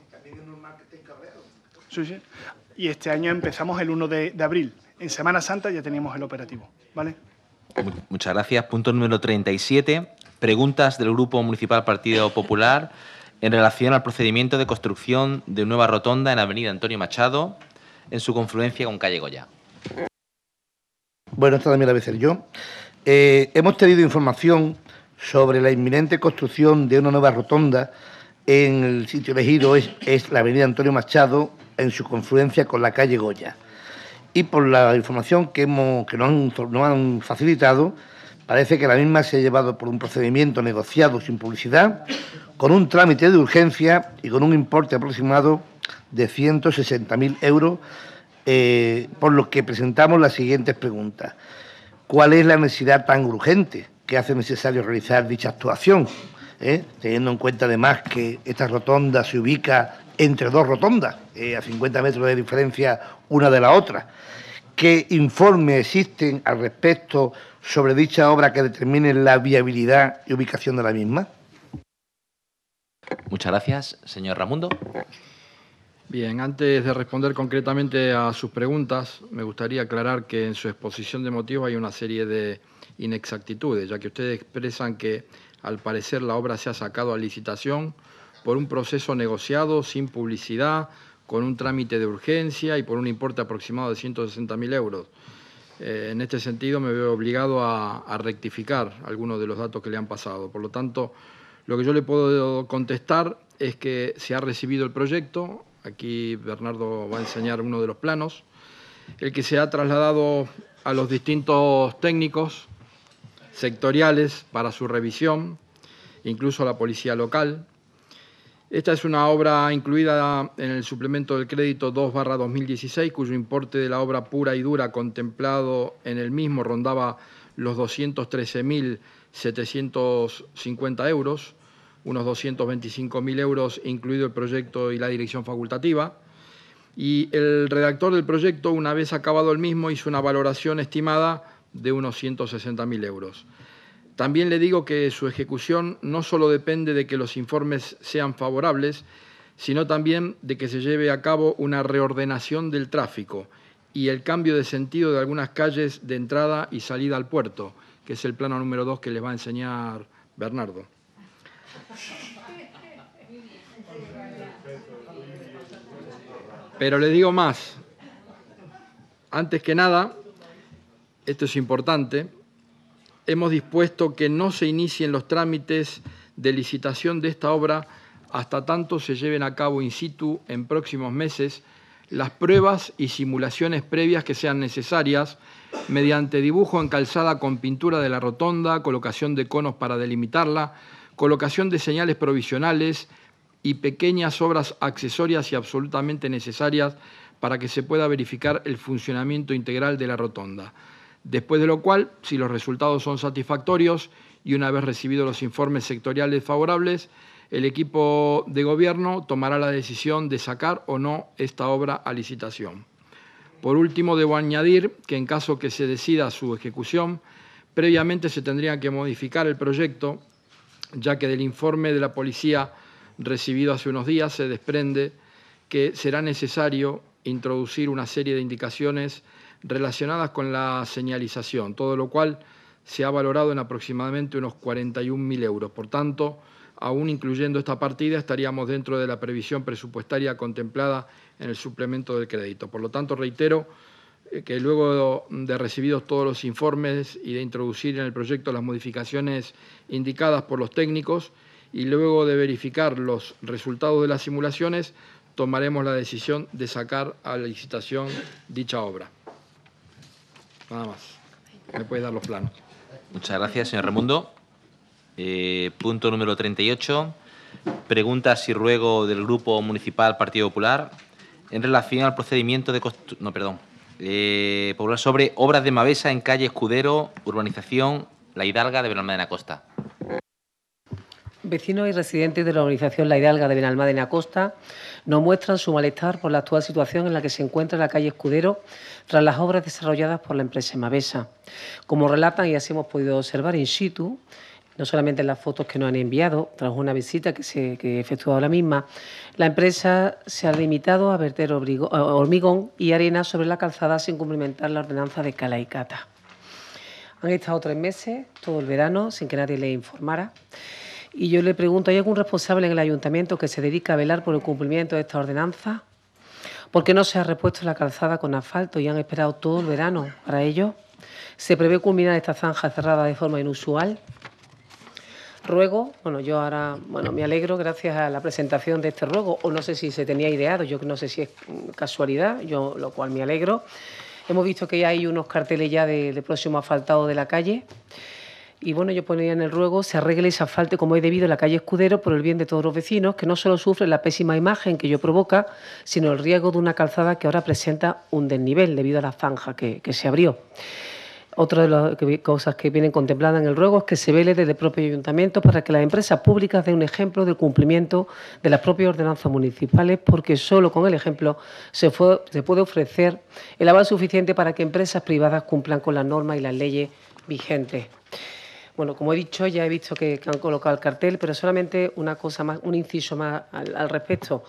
Y este año empezamos el 1 de, abril. En Semana Santa ya teníamos el operativo, ¿vale? Muchas gracias. Punto número 37. Preguntas del Grupo Municipal Partido Popular en relación al procedimiento de construcción de nueva rotonda en Avenida Antonio Machado, en su confluencia con Calle Goya. Bueno, esta también la voy a hacer yo. Eh, hemos tenido información sobre la inminente construcción de una nueva rotonda en el sitio elegido, es la Avenida Antonio Machado, en su confluencia con la calle Goya. Y por la información que, hemos, que nos, han, facilitado, parece que la misma se ha llevado por un procedimiento negociado sin publicidad, con un trámite de urgencia y con un importe aproximado de 160.000 euros, eh, por lo que presentamos las siguientes preguntas. ¿Cuál es la necesidad tan urgente que hace necesario realizar dicha actuación? ¿Eh? Teniendo en cuenta además que esta rotonda se ubica entre dos rotondas, eh, a 50 metros de diferencia una de la otra. ¿Qué informes existen al respecto sobre dicha obra que determine la viabilidad y ubicación de la misma? Muchas gracias, señor Ramundo. Bien, antes de responder concretamente a sus preguntas, me gustaría aclarar que en su exposición de motivos hay una serie de inexactitudes, ya que ustedes expresan que al parecer la obra se ha sacado a licitación por un proceso negociado sin publicidad, con un trámite de urgencia y por un importe aproximado de 160.000 euros. Eh, en este sentido me veo obligado a rectificar algunos de los datos que le han pasado. Por lo tanto, lo que yo le puedo contestar es que se ha recibido el proyecto, aquí Bernardo va a enseñar uno de los planos, el que se ha trasladado a los distintos técnicos sectoriales para su revisión, incluso a la policía local, esta es una obra incluida en el suplemento del crédito 2-2016, cuyo importe de la obra pura y dura contemplado en el mismo rondaba los 213.750 euros, unos 225.000 euros incluido el proyecto y la dirección facultativa. Y el redactor del proyecto, una vez acabado el mismo, hizo una valoración estimada de unos 160.000 euros. También le digo que su ejecución no solo depende de que los informes sean favorables, sino también de que se lleve a cabo una reordenación del tráfico y el cambio de sentido de algunas calles de entrada y salida al puerto, que es el plano número 2 que les va a enseñar Bernardo. Pero le digo más. Antes que nada, esto es importante, hemos dispuesto que no se inicien los trámites de licitación de esta obra hasta tanto se lleven a cabo in situ en próximos meses las pruebas y simulaciones previas que sean necesarias mediante dibujo en calzada con pintura de la rotonda, colocación de conos para delimitarla, colocación de señales provisionales y pequeñas obras accesorias y absolutamente necesarias para que se pueda verificar el funcionamiento integral de la rotonda después de lo cual, si los resultados son satisfactorios y una vez recibidos los informes sectoriales favorables, el equipo de gobierno tomará la decisión de sacar o no esta obra a licitación. Por último, debo añadir que en caso que se decida su ejecución, previamente se tendría que modificar el proyecto, ya que del informe de la policía recibido hace unos días se desprende que será necesario introducir una serie de indicaciones relacionadas con la señalización, todo lo cual se ha valorado en aproximadamente unos 41.000 euros. Por tanto, aún incluyendo esta partida, estaríamos dentro de la previsión presupuestaria contemplada en el suplemento del crédito. Por lo tanto, reitero eh, que luego de recibidos todos los informes y de introducir en el proyecto las modificaciones indicadas por los técnicos y luego de verificar los resultados de las simulaciones, tomaremos la decisión de sacar a la licitación dicha obra. Nada más. Me puede dar los planos. Muchas gracias, señor Remundo. Eh, punto número 38. Preguntas y ruego del Grupo Municipal Partido Popular en relación al procedimiento de no, perdón, eh, sobre obras de Mavesa en calle Escudero, urbanización La Hidalga de Benalmádena Costa. Vecinos y residentes de la urbanización La Hidalga de Benalmádena Costa nos muestran su malestar por la actual situación en la que se encuentra la calle Escudero tras las obras desarrolladas por la empresa Mavesa. Como relatan y así hemos podido observar in situ, no solamente en las fotos que nos han enviado, tras una visita que se que efectuado la misma, la empresa se ha limitado a verter hormigón y arena sobre la calzada sin cumplimentar la ordenanza de cala y cata. Han estado tres meses, todo el verano, sin que nadie le informara. Y yo le pregunto, ¿hay algún responsable en el ayuntamiento que se dedica a velar por el cumplimiento de esta ordenanza? ¿Por qué no se ha repuesto la calzada con asfalto y han esperado todo el verano para ello? ¿Se prevé culminar esta zanja cerrada de forma inusual? Ruego, bueno, yo ahora, bueno, me alegro gracias a la presentación de este ruego, o no sé si se tenía ideado, yo no sé si es casualidad, yo lo cual me alegro. Hemos visto que ya hay unos carteles ya del de próximo asfaltado de la calle. Y bueno, yo ponía en el ruego se arregle y se asfalte como es debido la calle Escudero por el bien de todos los vecinos, que no solo sufre la pésima imagen que yo provoca, sino el riesgo de una calzada que ahora presenta un desnivel debido a la zanja que, se abrió. Otra de las cosas que vienen contempladas en el ruego es que se vele desde el propio ayuntamiento para que las empresas públicas den un ejemplo del cumplimiento de las propias ordenanzas municipales, porque solo con el ejemplo se, se puede ofrecer el aval suficiente para que empresas privadas cumplan con las normas y las leyes vigentes. Bueno, como he dicho, ya he visto que, han colocado el cartel, pero solamente una cosa más, un inciso más al, respecto,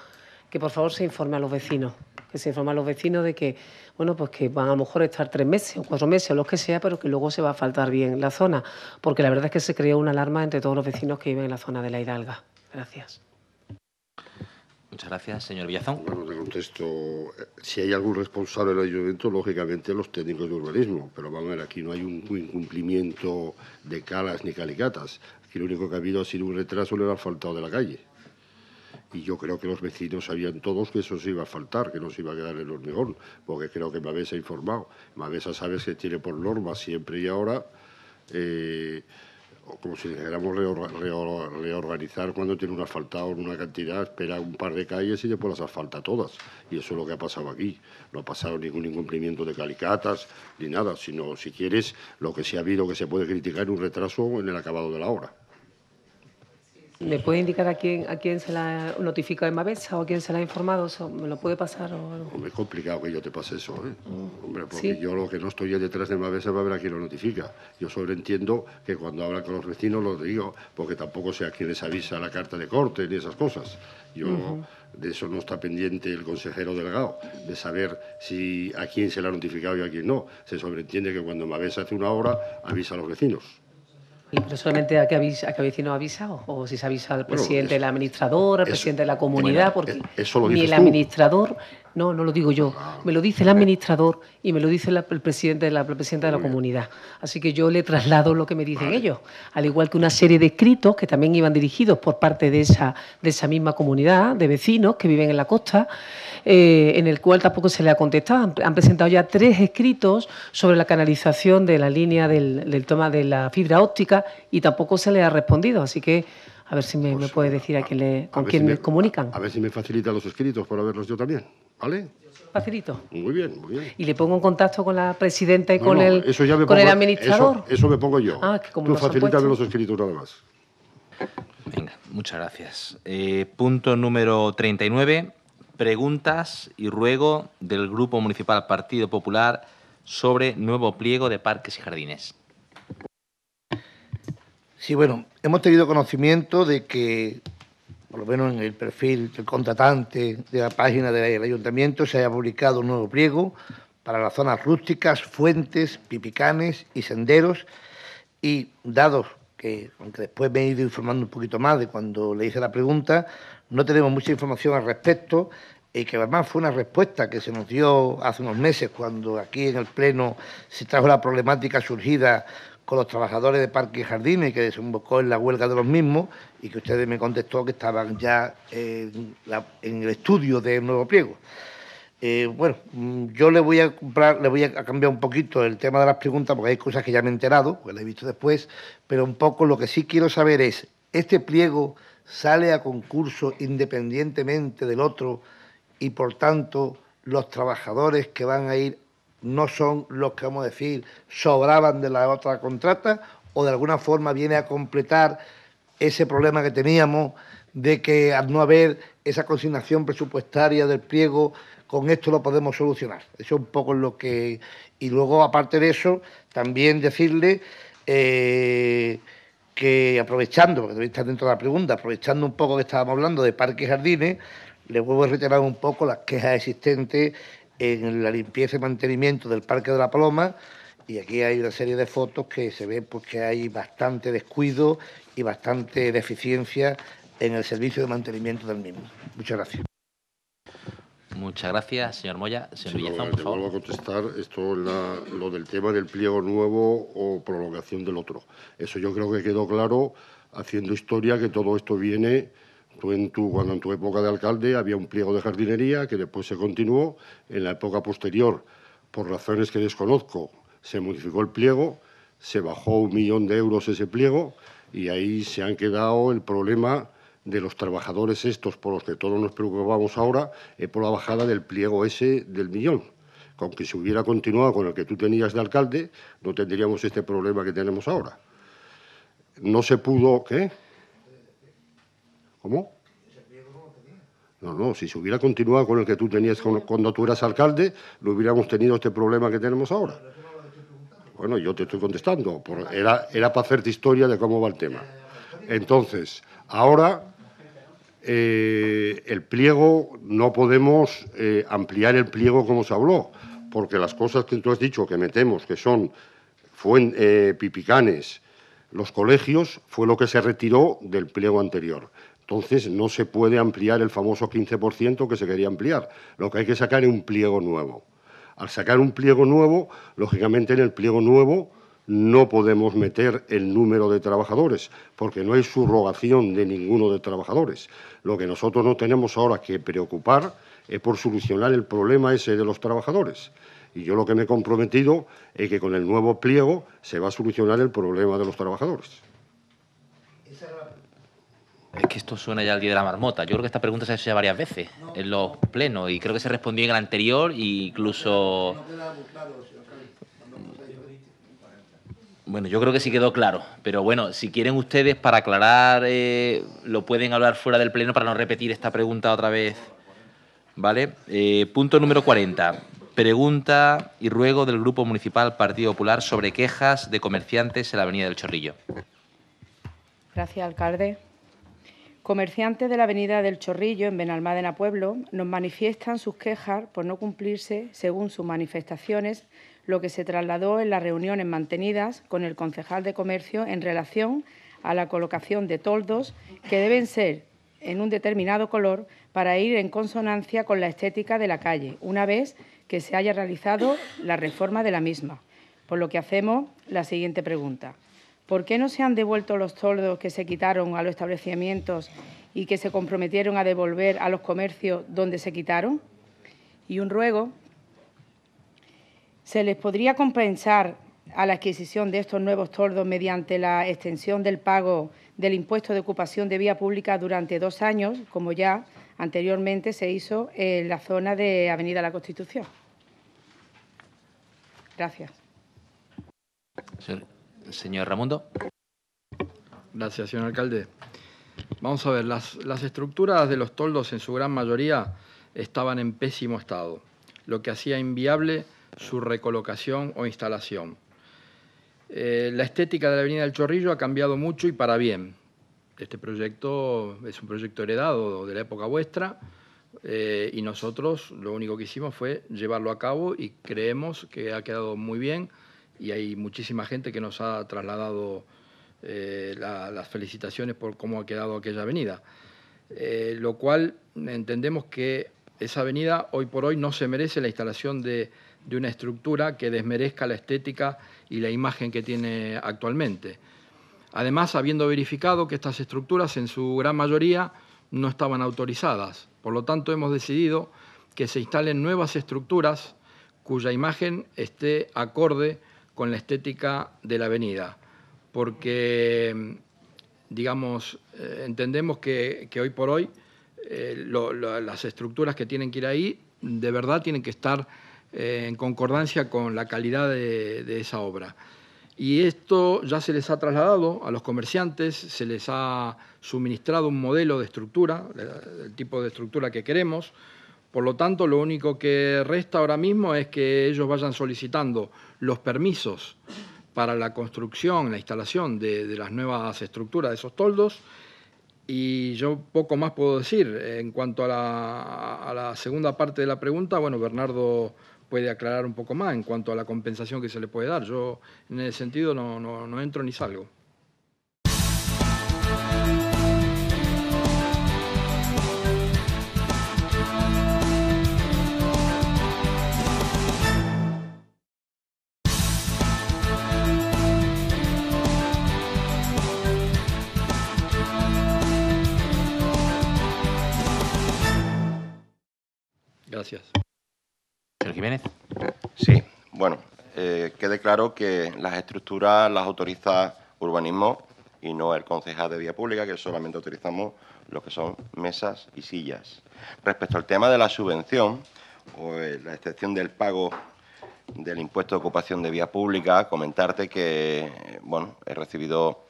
que por favor se informe a los vecinos, que se informe a los vecinos de que, bueno, pues que van a lo mejor estar tres meses o cuatro meses o lo que sea, pero que luego se va a faltar bien la zona, porque la verdad es que se creó una alarma entre todos los vecinos que viven en la zona de la Hidalga. Gracias. Muchas gracias, señor Villazón. Bueno, te contesto. Eh, si hay algún responsable del ayuntamiento, lógicamente los técnicos de urbanismo. Pero vamos a ver, aquí no hay un incumplimiento de calas ni calicatas. Aquí lo único que ha habido ha sido un retraso en el faltado de la calle. Y yo creo que los vecinos sabían todos que eso se iba a faltar, que no se iba a quedar el hormigón, porque creo que Mavesa ha informado. Mavesa sabe que tiene por norma siempre y ahora eh, como si dijéramos reorganizar cuando tiene un asfaltado en una cantidad, espera un par de calles y después pues las asfalta todas. Y eso es lo que ha pasado aquí. No ha pasado ningún incumplimiento de calicatas ni nada, sino si quieres, lo que sí ha habido que se puede criticar es un retraso en el acabado de la obra. ¿Me puede indicar a quién, a quién se la notifica en Mavesa o a quién se la ha informado? ¿Me lo puede pasar? O... Hombre, es complicado que yo te pase eso, ¿eh? mm. porque yo lo que no estoy detrás de Mavesa va a ver a quién lo notifica. Yo entiendo que cuando habla con los vecinos lo digo, porque tampoco sé a quién les avisa la carta de corte ni esas cosas. Yo... De eso no está pendiente el consejero delegado, de saber si a quién se la ha notificado y a quién no. Se sobreentiende que cuando Mavesa hace una hora avisa a los vecinos. ¿Y solamente a qué, avisa, a vecino avisado? ¿O si se avisa al presidente, el administrador, al presidente de la comunidad? porque e-, ni el administrador no, no lo digo yo. Me lo dice el administrador y me lo dice la, el presidente de la, presidenta de la comunidad. Así que yo le traslado lo que me dicen ellos. Al igual que una serie de escritos que también iban dirigidos por parte de esa, de esa misma comunidad, de vecinos que viven en la costa, eh, en el cual tampoco se le ha contestado. Han, presentado ya tres escritos sobre la canalización de la línea del, del toma de la fibra óptica y tampoco se le ha respondido. Así que a ver si me, pues, puede decir a, quién le, con quién me, comunican. A, ver si me facilita los escritos para verlos yo también, ¿vale? Facilito. Muy bien, muy bien. Y le pongo en contacto con la presidenta y con, el, con el administrador. Eso, me pongo yo. Ah, que como Tú facilitas los escritos nada más. Venga, muchas gracias. Eh, punto número 39. Preguntas y ruego del Grupo Municipal Partido Popular sobre nuevo pliego de parques y jardines. Sí, bueno, hemos tenido conocimiento de que, por lo menos en el perfil del contratante de la página del ayuntamiento, se haya publicado un nuevo pliego para las zonas rústicas, fuentes, pipicanes y senderos. Y dados que, aunque después me he ido informando un poquito más de cuando le hice la pregunta, no tenemos mucha información al respecto y que además fue una respuesta que se nos dio hace unos meses cuando aquí en el Pleno se trajo la problemática surgida con los trabajadores de Parque y Jardines que desembocó en la huelga de los mismos y que ustedes me contestó que estaban ya en, el estudio del nuevo pliego. Eh, bueno, mm, yo le voy a comprar, le voy a cambiar un poquito el tema de las preguntas porque hay cosas que ya me he enterado, que pues las he visto después, pero un poco lo que sí quiero saber es, ¿este pliego sale a concurso independientemente del otro y por tanto los trabajadores que van a ir no son los que vamos a decir sobraban de la otra contrata o de alguna forma viene a completar ese problema que teníamos de que al no haber esa consignación presupuestaria del pliego, con esto lo podemos solucionar. Eso es un poco lo que... Y luego, aparte de eso, también decirle eh, que aprovechando, porque debe estar dentro de la pregunta, aprovechando un poco que estábamos hablando de parques y jardines, le vuelvo a reiterar un poco las quejas existentes en la limpieza y mantenimiento del Parque de la Paloma y aquí hay una serie de fotos que se ve porque pues, hay bastante descuido y bastante deficiencia en el servicio de mantenimiento del mismo. Muchas gracias. Muchas gracias, señor Moya. Señor Villazón, eh, por favor. Vuelvo a contestar esto, la, lo del tema del pliego nuevo o prolongación del otro. Eso yo creo que quedó claro haciendo historia que todo esto viene cuando en tu época de alcalde había un pliego de jardinería que después se continuó en la época posterior, por razones que desconozco, se modificó el pliego, se bajó un millón de euros ese pliego y ahí se han quedado el problema de los trabajadores estos por los que todos nos preocupamos ahora es por la bajada del pliego ese del millón. Con que se hubiera continuado con el que tú tenías de alcalde, no tendríamos este problema que tenemos ahora. No se pudo, ¿qué? ¿Cómo? No, no, si se hubiera continuado con el que tú tenías cuando tú eras alcalde, no hubiéramos tenido este problema que tenemos ahora. Bueno, yo te estoy contestando. era, para hacerte historia de cómo va el tema. Entonces, ahora eh, el pliego, no podemos eh, ampliar el pliego como se habló, porque las cosas que tú has dicho que metemos, que son eh, pipicanes, los colegios, fue lo que se retiró del pliego anterior. Entonces no se puede ampliar el famoso 15% que se quería ampliar. Lo que hay que sacar es un pliego nuevo. Al sacar un pliego nuevo, lógicamente en el pliego nuevo no podemos meter el número de trabajadores, porque no hay subrogación de ninguno de trabajadores. Lo que nosotros no tenemos ahora que preocupar es por solucionar el problema ese de los trabajadores. Y yo lo que me he comprometido es que con el nuevo pliego se va a solucionar el problema de los trabajadores. Es que esto suena ya al día de la marmota. Yo creo que esta pregunta se ha hecho ya varias veces en los plenos y creo que se respondió en el anterior e incluso... Bueno, yo creo que sí quedó claro, pero bueno, si quieren ustedes para aclarar, eh, lo pueden hablar fuera del pleno para no repetir esta pregunta otra vez. ¿Vale? Eh, punto número 40. Pregunta y ruego del Grupo Municipal Partido Popular sobre quejas de comerciantes en la Avenida del Chorrillo. Gracias, alcalde. Comerciantes de la avenida del Chorrillo, en Benalmádena Pueblo, nos manifiestan sus quejas por no cumplirse, según sus manifestaciones, lo que se trasladó en las reuniones mantenidas con el concejal de comercio en relación a la colocación de toldos que deben ser en un determinado color para ir en consonancia con la estética de la calle, una vez que se haya realizado la reforma de la misma. Por lo que hacemos la siguiente pregunta. ¿Por qué no se han devuelto los tordos que se quitaron a los establecimientos y que se comprometieron a devolver a los comercios donde se quitaron? Y un ruego, ¿se les podría compensar a la adquisición de estos nuevos tordos mediante la extensión del pago del impuesto de ocupación de vía pública durante dos años, como ya anteriormente se hizo en la zona de Avenida La Constitución? Gracias. Señor Ramundo. Gracias, señor alcalde. Vamos a ver, las, estructuras de los toldos en su gran mayoría estaban en pésimo estado, lo que hacía inviable su recolocación o instalación. Eh, la estética de la Avenida del Chorrillo ha cambiado mucho y para bien. Este proyecto es un proyecto heredado de la época vuestra eh, y nosotros lo único que hicimos fue llevarlo a cabo y creemos que ha quedado muy bien y hay muchísima gente que nos ha trasladado eh, las felicitaciones por cómo ha quedado aquella avenida. Eh, lo cual entendemos que esa avenida hoy por hoy no se merece la instalación de, de una estructura que desmerezca la estética y la imagen que tiene actualmente. Además, habiendo verificado que estas estructuras en su gran mayoría no estaban autorizadas, por lo tanto hemos decidido que se instalen nuevas estructuras cuya imagen esté acorde con la estética de la avenida, porque, digamos, eh, entendemos que, hoy por hoy eh, las estructuras que tienen que ir ahí de verdad tienen que estar eh, en concordancia con la calidad de esa obra. Y esto ya se les ha trasladado a los comerciantes, se les ha suministrado un modelo de estructura, el tipo de estructura que queremos, por lo tanto, lo único que resta ahora mismo es que ellos vayan solicitando los permisos para la construcción, la instalación de, las nuevas estructuras de esos toldos. Y yo poco más puedo decir. En cuanto a la, segunda parte de la pregunta, bueno, Bernardo puede aclarar un poco más en cuanto a la compensación que se le puede dar. Yo en ese sentido no entro ni salgo. gracias. Señor Jiménez. Sí, bueno, eh, quede claro que las estructuras las autoriza urbanismo y no el concejal de vía pública, que solamente utilizamos lo que son mesas y sillas. Respecto al tema de la subvención o eh, la excepción del pago del impuesto de ocupación de vía pública, comentarte que, eh, bueno, he recibido,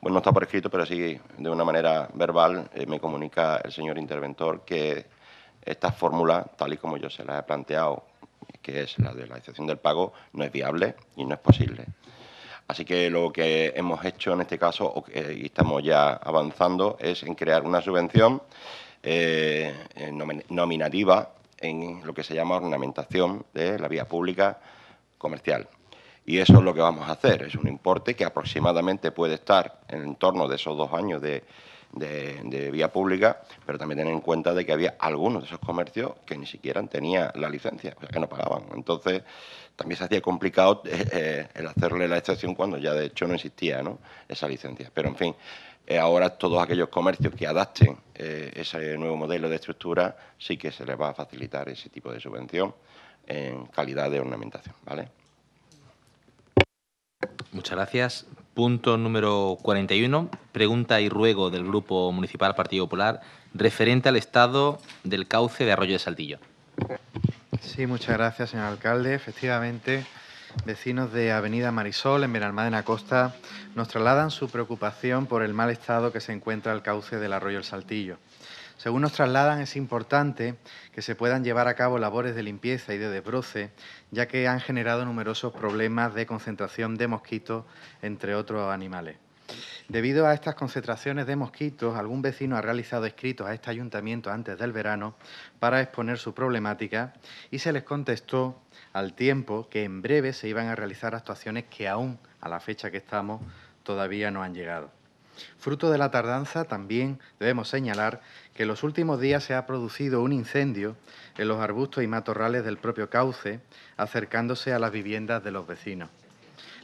bueno, no está por escrito, pero sí de una manera verbal me comunica el señor interventor que esta fórmula, tal y como yo se la he planteado, que es la de la excepción del pago, no es viable y no es posible. Así que lo que hemos hecho en este caso, y estamos ya avanzando, es en crear una subvención eh, nominativa en lo que se llama ornamentación de la vía pública comercial. Y eso es lo que vamos a hacer, es un importe que aproximadamente puede estar en torno de esos dos años de de, vía pública, pero también tener en cuenta de que había algunos de esos comercios que ni siquiera tenían la licencia, o que no pagaban. Entonces, también se hacía complicado eh, eh, el hacerle la excepción cuando ya de hecho no existía esa licencia. Pero, en fin, eh, ahora todos aquellos comercios que adapten ese nuevo modelo de estructura sí que se les va a facilitar ese tipo de subvención en calidad de ornamentación, ¿vale? Muchas gracias. Punto número 41. Pregunta y ruego del Grupo Municipal Partido Popular referente al estado del cauce de Arroyo de Saltillo. Sí, muchas gracias, señor alcalde. Efectivamente, vecinos de Avenida Marisol, en Benalmádena Costa, nos trasladan su preocupación por el mal estado que se encuentra el cauce del Arroyo del Saltillo. Según nos trasladan, es importante que se puedan llevar a cabo labores de limpieza y de desbroce, ya que han generado numerosos problemas de concentración de mosquitos, entre otros animales. Debido a estas concentraciones de mosquitos, algún vecino ha realizado escritos a este ayuntamiento antes del verano para exponer su problemática y se les contestó al tiempo que en breve se iban a realizar actuaciones que aún a la fecha que estamos todavía no han llegado. Fruto de la tardanza, también debemos señalar que en los últimos días se ha producido un incendio en los arbustos y matorrales del propio cauce, acercándose a las viviendas de los vecinos.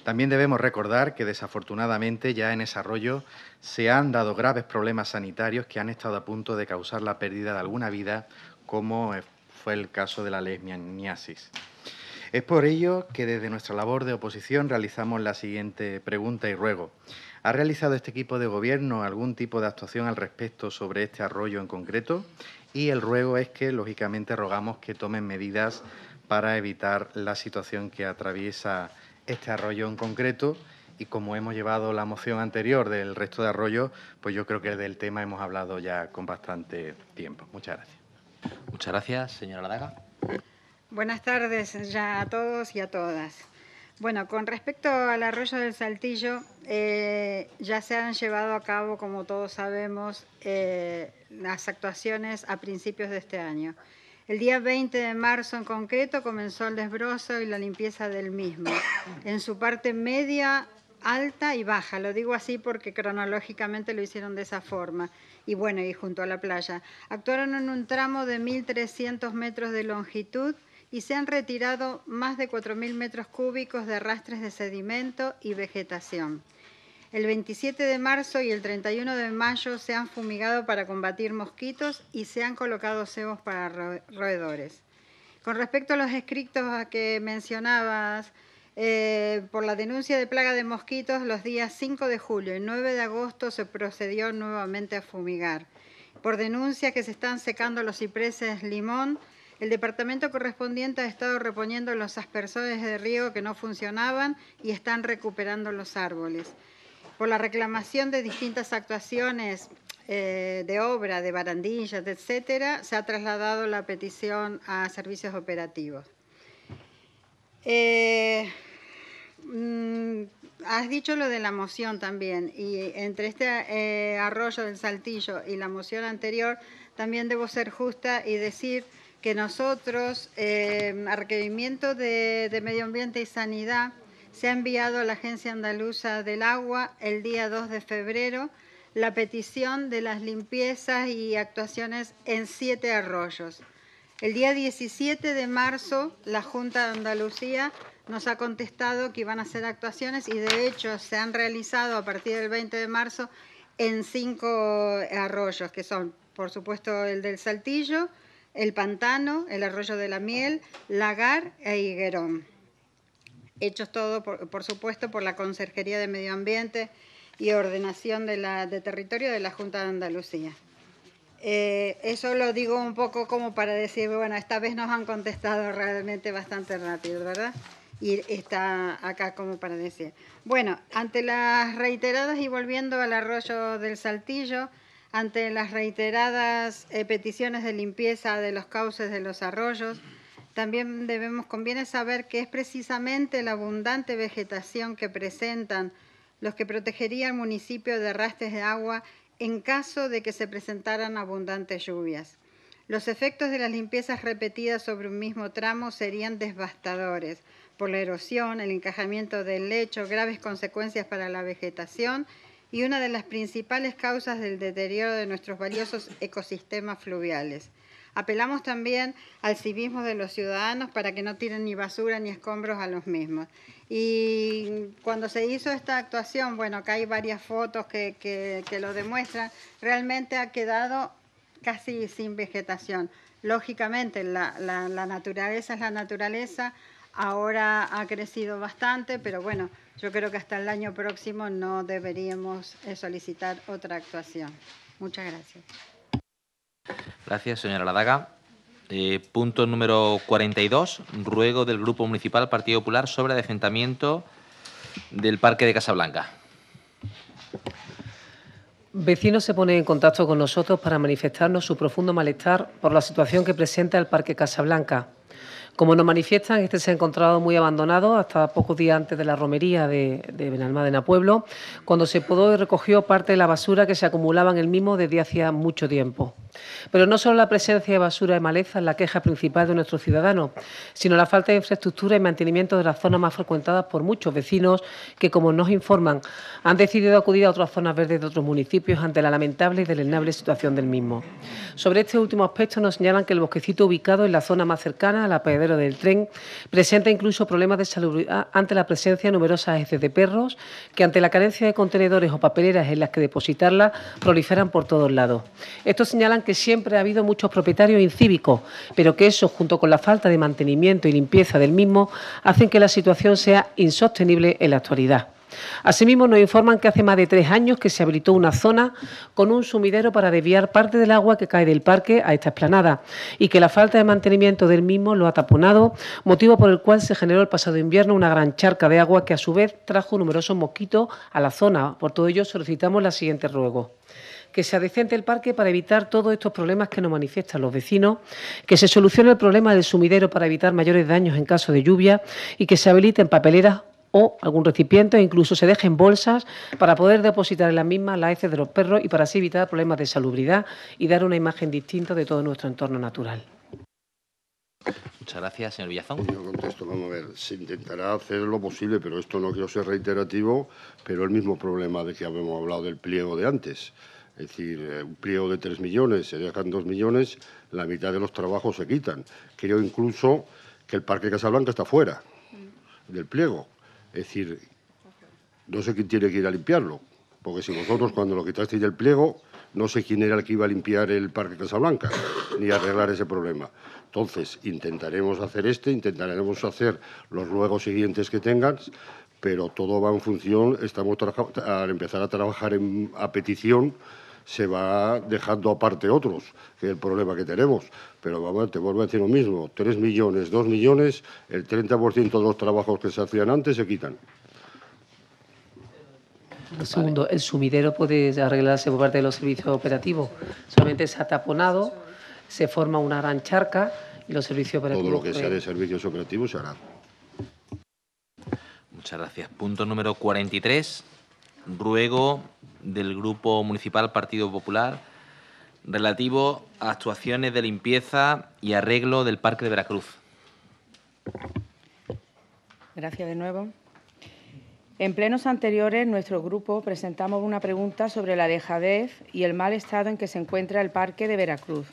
También debemos recordar que desafortunadamente ya en ese se han dado graves problemas sanitarios que han estado a punto de causar la pérdida de alguna vida, como fue el caso de la leishmaniasis. Es por ello que desde nuestra labor de oposición realizamos la siguiente pregunta y ruego. ¿Ha realizado este equipo de gobierno algún tipo de actuación al respecto sobre este arroyo en concreto? Y el ruego es que, lógicamente, rogamos que tomen medidas para evitar la situación que atraviesa este arroyo en concreto. Y como hemos llevado la moción anterior del resto de arroyos, pues yo creo que del tema hemos hablado ya con bastante tiempo. Muchas gracias. Muchas gracias, señora Ladaga. Buenas tardes ya a todos y a todas. Bueno, con respecto al arroyo del Saltillo, eh, ya se han llevado a cabo, como todos sabemos, eh, las actuaciones a principios de este año. El día 20 de marzo en concreto comenzó el desbrozo y la limpieza del mismo, en su parte media, alta y baja. Lo digo así porque cronológicamente lo hicieron de esa forma. Y bueno, y junto a la playa. Actuaron en un tramo de 1.300 metros de longitud y se han retirado más de 4.000 metros cúbicos de arrastres de sedimento y vegetación. El 27 de marzo y el 31 de mayo se han fumigado para combatir mosquitos y se han colocado cebos para roedores. Con respecto a los escritos que mencionabas, eh, por la denuncia de plaga de mosquitos, los días 5 de julio y 9 de agosto se procedió nuevamente a fumigar. Por denuncia que se están secando los cipreses limón, el departamento correspondiente ha estado reponiendo los aspersores de riego que no funcionaban y están recuperando los árboles. Por la reclamación de distintas actuaciones eh, de obra, de barandillas, etc., se ha trasladado la petición a servicios operativos. Eh, mm, has dicho lo de la moción también, y entre este eh, arroyo del Saltillo y la moción anterior, también debo ser justa y decir que nosotros, eh, de, Medio Ambiente y Sanidad, se ha enviado a la Agencia Andaluza del Agua el día 2 de febrero la petición de las limpiezas y actuaciones en siete arroyos. El día 17 de marzo, la Junta de Andalucía nos ha contestado que iban a hacer actuaciones y de hecho se han realizado a partir del 20 de marzo en cinco arroyos, que son, por supuesto, el del Saltillo, el pantano, el arroyo de la miel, lagar e higuerón. Hechos todo, por, supuesto, por la Conserjería de Medio Ambiente y Ordenación de, Territorio de la Junta de Andalucía. Eh, eso lo digo un poco como para decir, bueno, esta vez nos han contestado realmente bastante rápido, ¿verdad? Y está acá como para decir. Bueno, ante las reiteradas y volviendo al arroyo del Saltillo, ante las reiteradas eh, peticiones de limpieza de los cauces de los arroyos, también debemos, conviene saber que es precisamente la abundante vegetación que presentan los que protegería al municipio de arrastres de agua en caso de que se presentaran abundantes lluvias. Los efectos de las limpiezas repetidas sobre un mismo tramo serían devastadores por la erosión, el encajamiento del lecho, graves consecuencias para la vegetación y una de las principales causas del deterioro de nuestros valiosos [COUGHS] ecosistemas fluviales. Apelamos también al civismo de los ciudadanos para que no tiren ni basura ni escombros a los mismos. Y cuando se hizo esta actuación, bueno, acá hay varias fotos que, lo demuestran, realmente ha quedado casi sin vegetación. Lógicamente, la naturaleza es la naturaleza, ahora ha crecido bastante, pero bueno, yo creo que hasta el año próximo no deberíamos eh, solicitar otra actuación. Muchas gracias. Gracias, señora Ladaga. Eh, punto número 42, ruego del Grupo Municipal Partido Popular sobre el del Parque de Casablanca. Vecinos se ponen en contacto con nosotros para manifestarnos su profundo malestar por la situación que presenta el Parque Casablanca, como nos manifiestan, este se ha encontrado muy abandonado hasta pocos días antes de la romería de, de Benalmádena Pueblo, cuando se pudo y recogió parte de la basura que se acumulaba en el mismo desde hacía mucho tiempo. Pero no solo la presencia de basura y maleza es la queja principal de nuestros ciudadanos, sino la falta de infraestructura y mantenimiento de las zonas más frecuentadas por muchos vecinos que, como nos informan, han decidido acudir a otras zonas verdes de otros municipios ante la lamentable y delenable situación del mismo. Sobre este último aspecto nos señalan que el bosquecito ubicado en la zona más cercana a la del tren, presenta incluso problemas de salud ah, ante la presencia de numerosas heces de perros que ante la carencia de contenedores o papeleras en las que depositarlas proliferan por todos lados. Estos señalan que siempre ha habido muchos propietarios incívicos, pero que eso, junto con la falta de mantenimiento y limpieza del mismo, hacen que la situación sea insostenible en la actualidad. Asimismo, nos informan que hace más de tres años que se habilitó una zona con un sumidero para desviar parte del agua que cae del parque a esta explanada y que la falta de mantenimiento del mismo lo ha taponado, motivo por el cual se generó el pasado invierno una gran charca de agua que a su vez trajo numerosos mosquitos a la zona. Por todo ello, solicitamos la siguiente ruego que se adecente el parque para evitar todos estos problemas que nos manifiestan los vecinos, que se solucione el problema del sumidero para evitar mayores daños en caso de lluvia y que se habiliten papeleras o algún recipiente o incluso se dejen bolsas para poder depositar en las mismas las heces de los perros y para así evitar problemas de salubridad y dar una imagen distinta de todo nuestro entorno natural. Muchas gracias, señor Villazón. Yo contesto, vamos a ver, se intentará hacer lo posible, pero esto no quiero ser reiterativo, pero el mismo problema de que habíamos hablado del pliego de antes. Es decir, eh, un pliego de tres millones, se dejan dos millones, la mitad de los trabajos se quitan. Creo incluso que el Parque Casablanca está fuera mm. del pliego. Es decir, no sé quién tiene que ir a limpiarlo, porque si vosotros cuando lo quitasteis del pliego, no sé quién era el que iba a limpiar el Parque Casablanca, ni arreglar ese problema. Entonces, intentaremos hacer este, intentaremos hacer los ruegos siguientes que tengan, pero todo va en función, estamos al empezar a trabajar a petición se va dejando aparte otros, que es el problema que tenemos. Pero vamos, te vuelvo a decir lo mismo, 3 millones, 2 millones, el 30% de los trabajos que se hacían antes se quitan. segundo, el sumidero puede arreglarse por parte de los servicios operativos. Solamente se ha taponado, se forma una gran charca y los servicios operativos. Todo lo que sea de servicios operativos se hará. Muchas gracias. Punto número 43. Ruego del Grupo Municipal Partido Popular relativo a actuaciones de limpieza y arreglo del Parque de Veracruz. Gracias de nuevo. En plenos anteriores, nuestro grupo presentamos una pregunta sobre la dejadez y el mal estado en que se encuentra el Parque de Veracruz.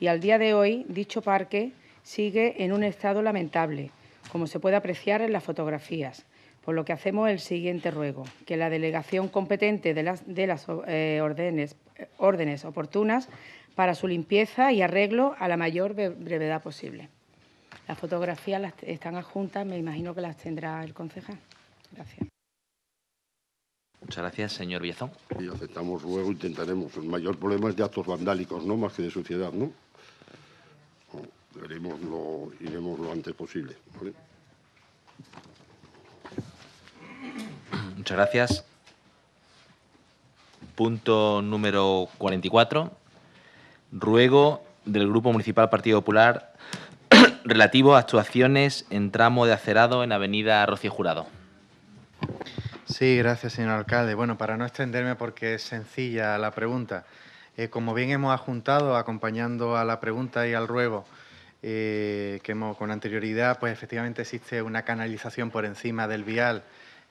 Y al día de hoy, dicho parque sigue en un estado lamentable, como se puede apreciar en las fotografías por lo que hacemos el siguiente ruego, que la delegación competente de las, eh, órdenes, oportunas para su limpieza y arreglo a la mayor brevedad posible. Las fotografías están adjuntas, me imagino que las tendrá el concejal. Gracias. Muchas gracias, señor Villazón. Y aceptamos ruego, intentaremos. El mayor problema es de actos vandálicos, no más que de suciedad, ¿no? Veremos lo, iremos lo antes posible. Muchas gracias. Punto número 44. Ruego del Grupo Municipal Partido Popular [CLEARS THROAT] relativo a actuaciones en tramo de acerado en Avenida Rocío Jurado. Sí, gracias, señor alcalde. Bueno, para no extenderme porque es sencilla la pregunta, eh, como bien hemos adjuntado, acompañando a la pregunta y al ruego eh, que hemos con anterioridad, pues efectivamente existe una canalización por encima del vial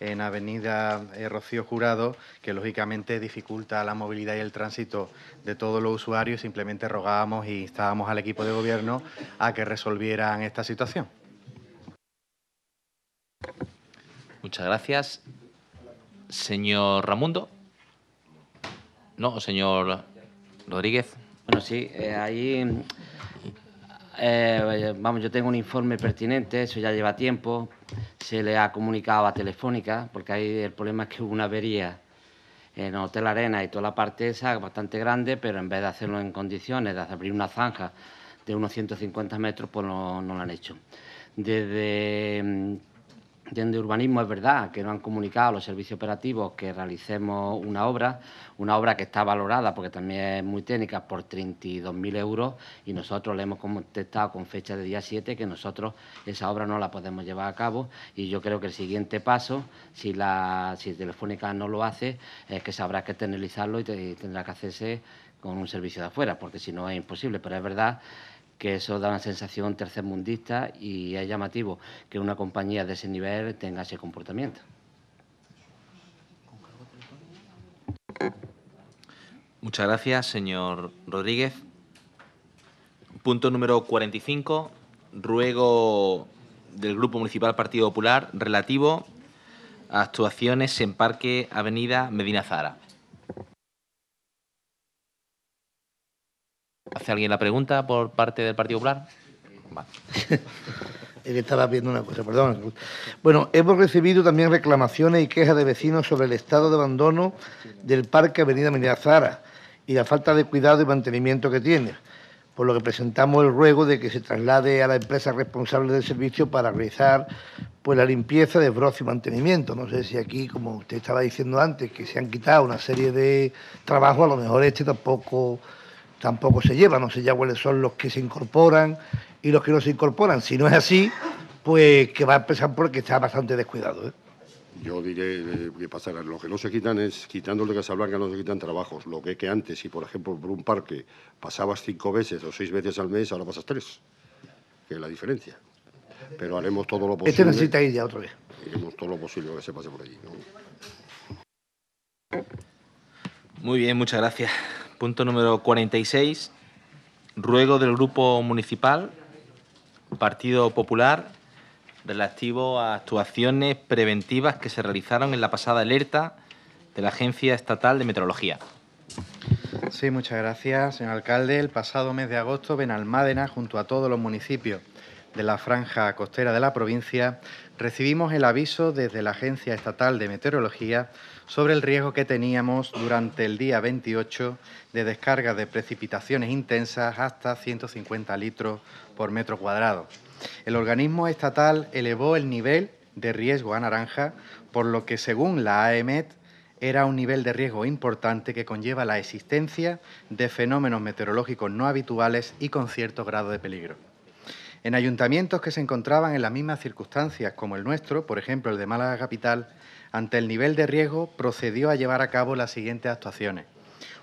en Avenida eh, Rocío Jurado, que lógicamente dificulta la movilidad y el tránsito de todos los usuarios. Simplemente rogábamos y instábamos al equipo de gobierno a que resolvieran esta situación. Muchas gracias. Señor Ramundo. No, señor Rodríguez. Bueno, sí, eh, ahí. Eh, vamos, yo tengo un informe pertinente, eso ya lleva tiempo, se le ha comunicado a Telefónica, porque ahí el problema es que hubo una avería en Hotel Arena y toda la parte esa, bastante grande, pero en vez de hacerlo en condiciones, de abrir una zanja de unos 150 metros, pues no, no lo han hecho. Desde mm, de urbanismo es verdad que no han comunicado a los servicios operativos que realicemos una obra, una obra que está valorada, porque también es muy técnica, por 32.000 euros y nosotros le hemos contestado con fecha de día 7 que nosotros esa obra no la podemos llevar a cabo y yo creo que el siguiente paso, si, la, Telefónica no lo hace, es que sabrá que externalizarlo y, y tendrá que hacerse con un servicio de afuera, porque si no es imposible, pero es verdad que eso da una sensación tercermundista y es llamativo que una compañía de ese nivel tenga ese comportamiento. Muchas gracias, señor Rodríguez. Punto número 45, ruego del Grupo Municipal Partido Popular relativo a actuaciones en Parque Avenida Medina Zara. ¿Hace alguien la pregunta por parte del Partido Popular? Eh, vale. [LAUGHS] Estaba viendo una cosa, perdón. Bueno, hemos recibido también reclamaciones y quejas de vecinos sobre el estado de abandono del Parque Avenida Zara y la falta de cuidado y mantenimiento que tiene, por lo que presentamos el ruego de que se traslade a la empresa responsable del servicio para realizar pues, la limpieza, de desbroce y mantenimiento. No sé si aquí, como usted estaba diciendo antes, que se han quitado una serie de trabajos, a lo mejor este tampoco tampoco se lleva, no sé ya cuáles son los que se incorporan y los que no se incorporan. Si no es así, pues que va a empezar porque está bastante descuidado. ¿eh? Yo diré eh, que pasará. Lo que no se quitan es, quitando de Casablanca, no se quitan trabajos. Lo que es que antes, si por ejemplo por un parque pasabas cinco veces o seis veces al mes, ahora pasas tres. Que es la diferencia. Pero haremos todo lo este posible. Este necesita ir ya otra vez. Haremos todo lo posible que se pase por allí. Muy bien, muchas gracias. Punto número 46. Ruego del Grupo Municipal, Partido Popular, relativo a actuaciones preventivas que se realizaron en la pasada alerta de la Agencia Estatal de Meteorología. Sí, muchas gracias, señor alcalde. El pasado mes de agosto, Benalmádena, junto a todos los municipios de la franja costera de la provincia, recibimos el aviso desde la Agencia Estatal de Meteorología sobre el riesgo que teníamos durante el día 28 de descarga de precipitaciones intensas hasta 150 litros por metro cuadrado. El organismo estatal elevó el nivel de riesgo a naranja, por lo que según la AEMET era un nivel de riesgo importante que conlleva la existencia de fenómenos meteorológicos no habituales y con cierto grado de peligro. En ayuntamientos que se encontraban en las mismas circunstancias como el nuestro, por ejemplo el de Málaga Capital, ante el nivel de riesgo, procedió a llevar a cabo las siguientes actuaciones.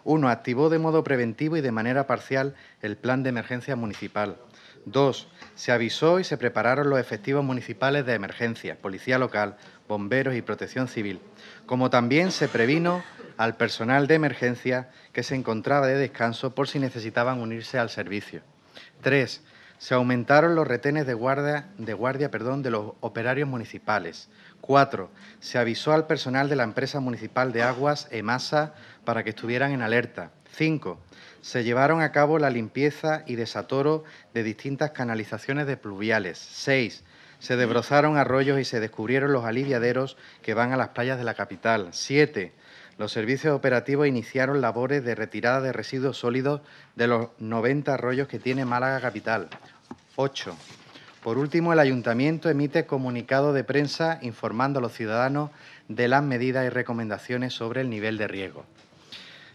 Uno, Activó de modo preventivo y de manera parcial el plan de emergencia municipal. Dos, Se avisó y se prepararon los efectivos municipales de emergencia, policía local, bomberos y protección civil, como también se previno al personal de emergencia que se encontraba de descanso por si necesitaban unirse al servicio. Tres, Se aumentaron los retenes de guardia, de guardia perdón, de los operarios municipales, 4. se avisó al personal de la empresa municipal de aguas EMASA para que estuvieran en alerta. 5. se llevaron a cabo la limpieza y desatoro de distintas canalizaciones de pluviales. 6. se desbrozaron arroyos y se descubrieron los aliviaderos que van a las playas de la capital. 7. los servicios operativos iniciaron labores de retirada de residuos sólidos de los 90 arroyos que tiene Málaga Capital. 8. Por último, el Ayuntamiento emite comunicado de prensa informando a los ciudadanos de las medidas y recomendaciones sobre el nivel de riesgo.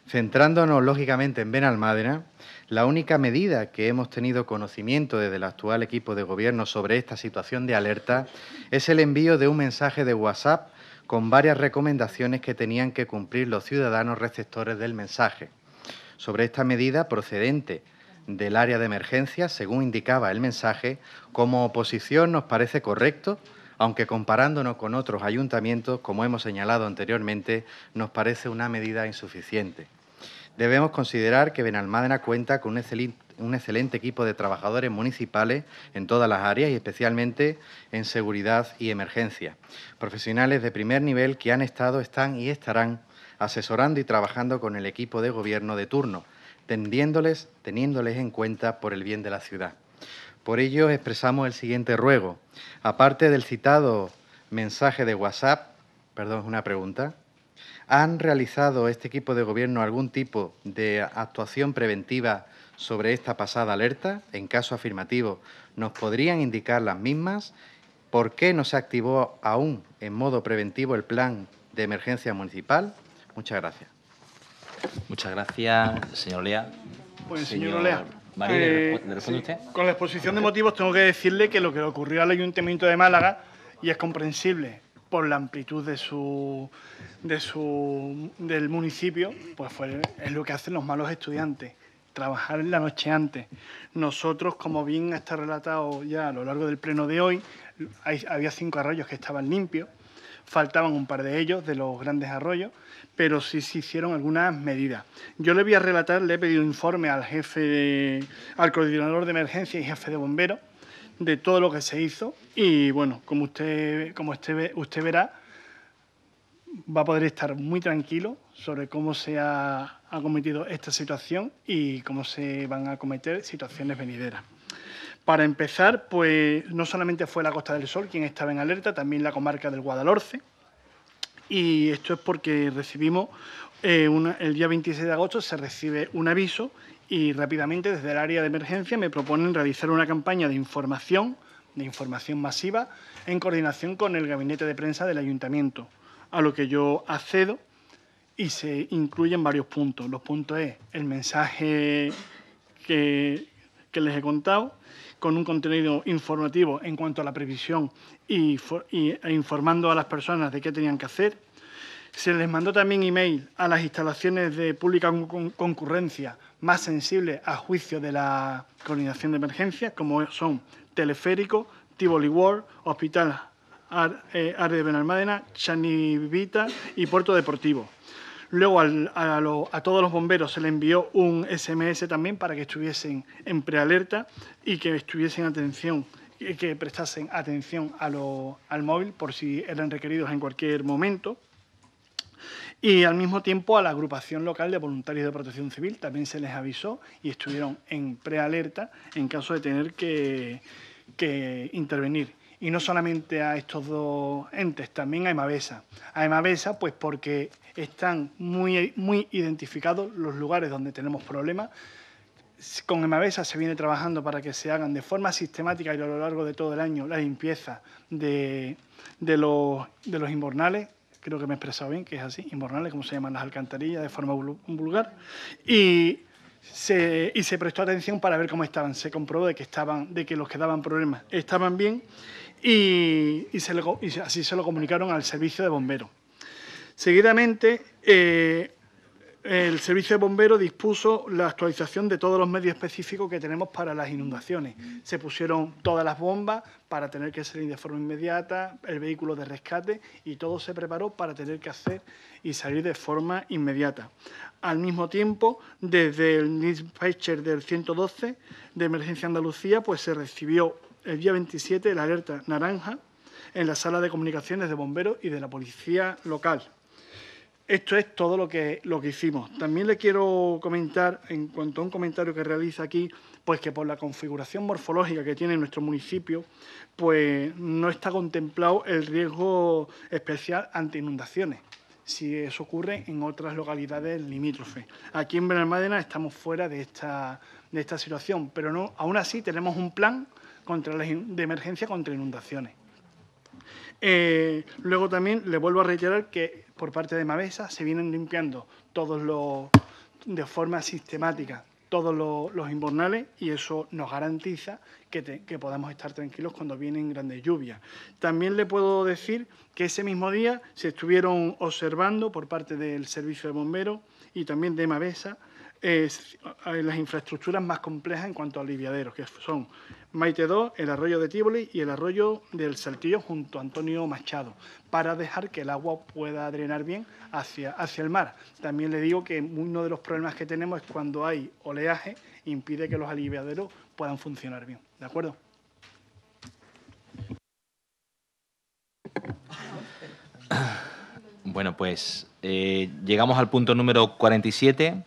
Centrándonos, lógicamente, en Benalmádena, la única medida que hemos tenido conocimiento desde el actual equipo de gobierno sobre esta situación de alerta es el envío de un mensaje de WhatsApp con varias recomendaciones que tenían que cumplir los ciudadanos receptores del mensaje. Sobre esta medida procedente del área de emergencia, según indicaba el mensaje, como oposición nos parece correcto, aunque comparándonos con otros ayuntamientos, como hemos señalado anteriormente, nos parece una medida insuficiente. Debemos considerar que Benalmádena cuenta con un excelente, equipo de trabajadores municipales en todas las áreas y especialmente en seguridad y emergencia. Profesionales de primer nivel que han estado, están y estarán asesorando y trabajando con el equipo de gobierno de turno, tendiéndoles, teniéndoles en cuenta por el bien de la ciudad. Por ello expresamos el siguiente ruego. Aparte del citado mensaje de WhatsApp, perdón, es una pregunta, ¿han realizado este equipo de gobierno algún tipo de actuación preventiva sobre esta pasada alerta? En caso afirmativo, ¿nos podrían indicar las mismas? ¿Por qué no se activó aún en modo preventivo el plan de emergencia municipal? Muchas gracias. Muchas gracias, señor Lea. Pues, señor, señor Lea. María, eh, usted? Con la exposición de motivos tengo que decirle que lo que le ocurrió al Ayuntamiento de Málaga y es comprensible por la amplitud de su, de su, del municipio, pues fue, es lo que hacen los malos estudiantes, trabajar en la noche antes. Nosotros, como bien está relatado ya a lo largo del pleno de hoy, había cinco arroyos que estaban limpios, faltaban un par de ellos, de los grandes arroyos, pero sí se hicieron algunas medidas. Yo le voy a relatar, le he pedido informe al jefe, al coordinador de emergencia y jefe de bomberos de todo lo que se hizo y bueno, como usted, como usted, usted verá, va a poder estar muy tranquilo sobre cómo se ha, cometido esta situación y cómo se van a cometer situaciones venideras. Para empezar, pues no solamente fue la Costa del Sol quien estaba en alerta, también la comarca del Guadalhorce, y esto es porque recibimos, eh, el día 26 de agosto se recibe un aviso y rápidamente desde el área de emergencia me proponen realizar una campaña de información, de información masiva, en coordinación con el gabinete de prensa del ayuntamiento, a lo que yo accedo y se incluyen varios puntos. Los puntos es el mensaje que, que les he contado, con un contenido informativo en cuanto a la previsión y, e informando a las personas de qué tenían que hacer. Se les mandó también email a las instalaciones de pública concurrencia más sensibles a juicio de la coordinación de emergencias, como son Teleférico, Tivoli World, Hospital Área eh, de Benalmádena, Chanivita y Puerto Deportivo. Luego a, todos los bomberos se le envió un SMS también para que estuviesen en prealerta y que estuviesen atención y que prestasen atención al móvil por si eran requeridos en cualquier momento. Y al mismo tiempo a la agrupación local de voluntarios de protección civil también se les avisó y estuvieron en prealerta en caso de tener que, que intervenir y no solamente a estos dos entes, también a Emavesa. A Emavesa, pues porque están muy, muy identificados los lugares donde tenemos problemas. Con Emavesa se viene trabajando para que se hagan de forma sistemática y a lo largo de todo el año la limpieza de, de los, de los inbornales, creo que me he expresado bien, que es así, inbornales, como se llaman las alcantarillas de forma vulgar, y se, y se prestó atención para ver cómo estaban. Se comprobó de que, estaban, de que los que daban problemas estaban bien y, y, se y así se lo comunicaron al servicio de bomberos. Seguidamente, eh, el Servicio de Bomberos dispuso la actualización de todos los medios específicos que tenemos para las inundaciones. Se pusieron todas las bombas para tener que salir de forma inmediata, el vehículo de rescate y todo se preparó para tener que hacer y salir de forma inmediata. Al mismo tiempo, desde el dispatcher del 112 de Emergencia Andalucía, pues se recibió el día 27 la alerta naranja en la sala de comunicaciones de bomberos y de la policía local esto es todo lo que, lo que hicimos. También le quiero comentar, en cuanto a un comentario que realiza aquí, pues que por la configuración morfológica que tiene nuestro municipio, pues no está contemplado el riesgo especial ante inundaciones, si eso ocurre en otras localidades limítrofes. Aquí en Benalmádena estamos fuera de esta, situación, pero no, aún así tenemos un plan de emergencia contra inundaciones. Eh, luego también le vuelvo a reiterar que por parte de Mavesa se vienen limpiando todos los, de forma sistemática todos los, los invernales y eso nos garantiza que, podamos estar tranquilos cuando vienen grandes lluvias. También le puedo decir que ese mismo día se estuvieron observando por parte del Servicio de Bomberos y también de Mavesa eh, las infraestructuras más complejas en cuanto a aliviaderos, que son Maite 2, el arroyo de Tívoli y el arroyo del Saltillo junto a Antonio Machado, para dejar que el agua pueda drenar bien hacia, hacia el mar. También le digo que uno de los problemas que tenemos es cuando hay oleaje, impide que los aliviaderos puedan funcionar bien. ¿De acuerdo? Bueno, pues eh, llegamos al punto número 47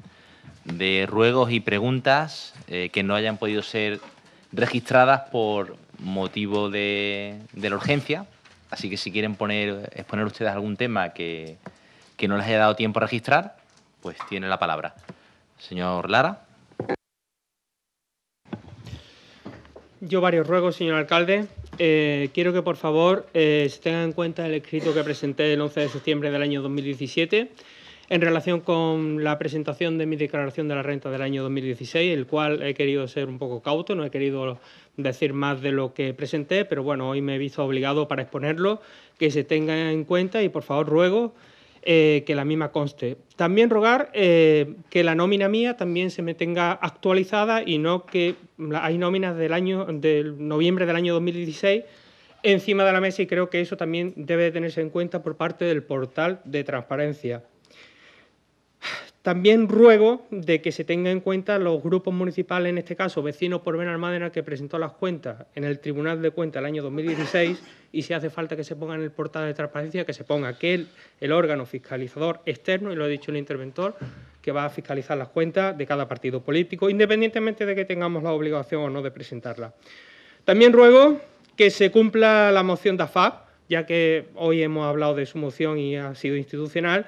de ruegos y preguntas eh, que no hayan podido ser registradas por motivo de, la urgencia. Así que si quieren poner, exponer ustedes algún tema que, no les haya dado tiempo a registrar, pues tiene la palabra. Señor Lara. Yo varios ruegos, señor alcalde. Eh, quiero que, por favor, eh, se tenga en cuenta el escrito que presenté el 11 de septiembre del año 2017 en relación con la presentación de mi declaración de la renta del año 2016, el cual he querido ser un poco cauto, no he querido decir más de lo que presenté, pero bueno, hoy me he visto obligado para exponerlo, que se tenga en cuenta y por favor ruego eh, que la misma conste. También rogar eh, que la nómina mía también se me tenga actualizada y no que hay nóminas del año del noviembre del año 2016 encima de la mesa y creo que eso también debe tenerse en cuenta por parte del portal de transparencia. También ruego de que se tenga en cuenta los grupos municipales, en este caso vecinos por Benalmádena, que presentó las cuentas en el Tribunal de Cuentas el año 2016 y si hace falta que se ponga en el portal de transparencia, que se ponga aquel el, órgano fiscalizador externo, y lo ha dicho el interventor, que va a fiscalizar las cuentas de cada partido político, independientemente de que tengamos la obligación o no de presentarla. También ruego que se cumpla la moción de AFAP, ya que hoy hemos hablado de su moción y ha sido institucional,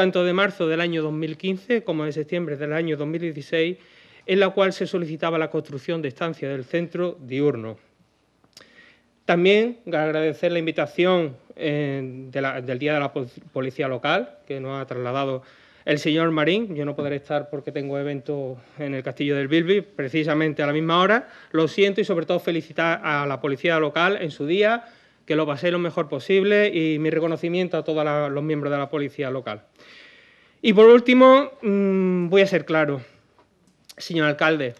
tanto de marzo del año 2015 como de septiembre del año 2016, en la cual se solicitaba la construcción de estancia del centro diurno. También agradecer la invitación eh, del Día de la Policía Local, que nos ha trasladado el señor Marín. Yo no podré estar porque tengo evento en el Castillo del Bilbi, precisamente a la misma hora. Lo siento y sobre todo felicitar a la Policía Local en su día, que lo pasé lo mejor posible y mi reconocimiento a todos los miembros de la policía local. Y por último, mm, voy a ser claro, señor alcalde,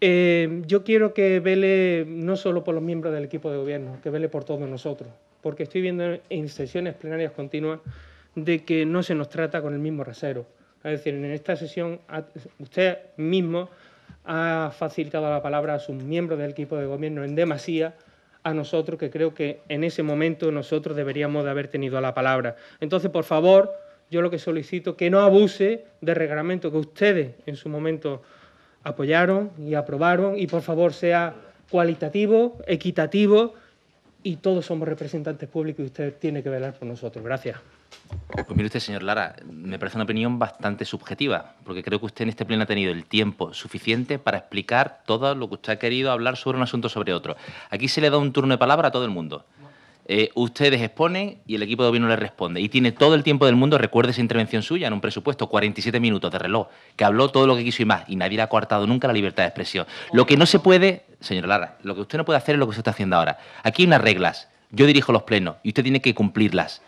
eh, yo quiero que vele no solo por los miembros del equipo de gobierno, que vele por todos nosotros, porque estoy viendo en sesiones plenarias continuas de que no se nos trata con el mismo rasero. Es decir, en esta sesión usted mismo ha facilitado la palabra a sus miembros del equipo de gobierno en demasía a nosotros, que creo que en ese momento nosotros deberíamos de haber tenido la palabra. Entonces, por favor, yo lo que solicito que no abuse del reglamento que ustedes en su momento apoyaron y aprobaron y por favor sea cualitativo, equitativo y todos somos representantes públicos y usted tiene que velar por nosotros. Gracias. Pues mire usted, señor Lara, me parece una opinión bastante subjetiva, porque creo que usted en este pleno ha tenido el tiempo suficiente para explicar todo lo que usted ha querido hablar sobre un asunto sobre otro. Aquí se le da un turno de palabra a todo el mundo. Eh, ustedes exponen y el equipo de gobierno le responde. Y tiene todo el tiempo del mundo, recuerde esa intervención suya en un presupuesto, 47 minutos de reloj, que habló todo lo que quiso y más, y nadie le ha coartado nunca la libertad de expresión. Lo que no se puede, señor Lara, lo que usted no puede hacer es lo que usted está haciendo ahora. Aquí hay unas reglas, yo dirijo los plenos y usted tiene que cumplirlas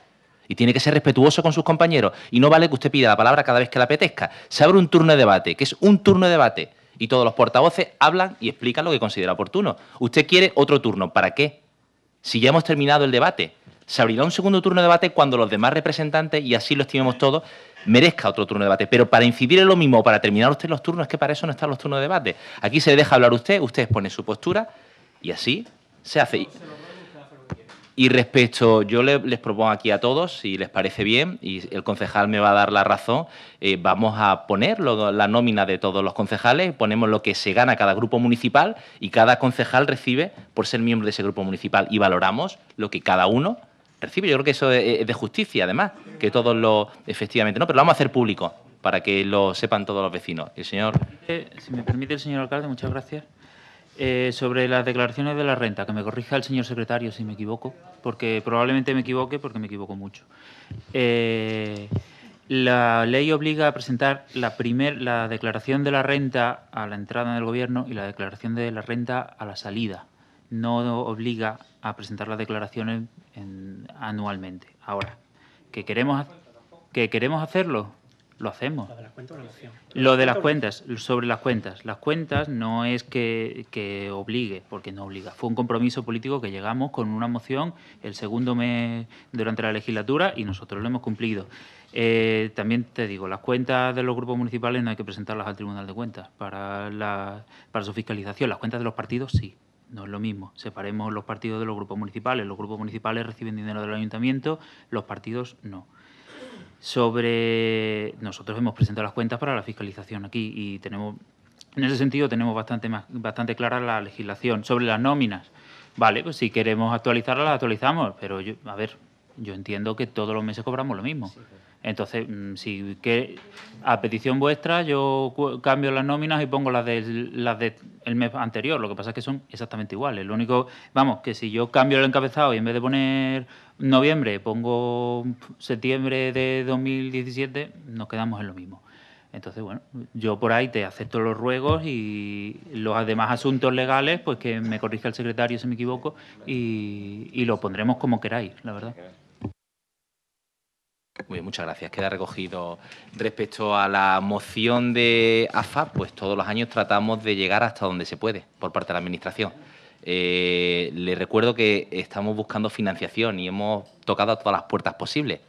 y tiene que ser respetuoso con sus compañeros. Y no vale que usted pida la palabra cada vez que la apetezca. Se abre un turno de debate, que es un turno de debate, y todos los portavoces hablan y explican lo que considera oportuno. Usted quiere otro turno, ¿para qué? Si ya hemos terminado el debate, se abrirá un segundo turno de debate cuando los demás representantes, y así lo estimemos todos, merezca otro turno de debate. Pero para incidir en lo mismo, para terminar usted los turnos, es que para eso no están los turnos de debate. Aquí se le deja hablar usted, usted expone su postura y así se hace. Y respecto, yo les propongo aquí a todos, si les parece bien, y el concejal me va a dar la razón, eh, vamos a poner la nómina de todos los concejales, ponemos lo que se gana cada grupo municipal y cada concejal recibe por ser miembro de ese grupo municipal y valoramos lo que cada uno recibe. Yo creo que eso es de justicia, además, que todos lo, efectivamente, no, pero lo vamos a hacer público para que lo sepan todos los vecinos. El señor. Si me permite el señor alcalde, muchas gracias. Eh, sobre las declaraciones de la renta, que me corrija el señor secretario si me equivoco, porque probablemente me equivoque porque me equivoco mucho. Eh, la ley obliga a presentar la, primera la declaración de la renta a la entrada en el gobierno y la declaración de la renta a la salida. No obliga a presentar las declaraciones anualmente. Ahora, que queremos, que queremos hacerlo, lo hacemos. Lo de las cuentas, sobre las cuentas. Las cuentas no es que, que, obligue, porque no obliga. Fue un compromiso político que llegamos con una moción el segundo mes durante la legislatura y nosotros lo hemos cumplido. Eh, también te digo, las cuentas de los grupos municipales no hay que presentarlas al Tribunal de Cuentas para, la, para su fiscalización. Las cuentas de los partidos sí no es lo mismo. Separemos los partidos de los grupos municipales. Los grupos municipales reciben dinero del ayuntamiento, los partidos no sobre... Nosotros hemos presentado las cuentas para la fiscalización aquí y tenemos... En ese sentido tenemos bastante, bastante clara la legislación sobre las nóminas. Vale, pues si queremos actualizarlas, las actualizamos, pero yo, a ver, yo entiendo que todos los meses cobramos lo mismo. Entonces, mm, si que a petición vuestra yo cambio las nóminas y pongo las del las de el mes anterior, lo que pasa es que son exactamente iguales. Lo único, vamos, que si yo cambio el encabezado y en vez de poner noviembre pongo septiembre de 2017, nos quedamos en lo mismo. Entonces, bueno, yo por ahí te acepto los ruegos y los demás asuntos legales, pues que me corrija el secretario si me equivoco y lo pondremos como queráis, la verdad muchas gracias. Queda recogido respecto a la moción de AFA, pues todos los años tratamos de llegar hasta donde se puede por parte de la Administración. Eh, le recuerdo que estamos buscando financiación y hemos tocado todas las puertas posibles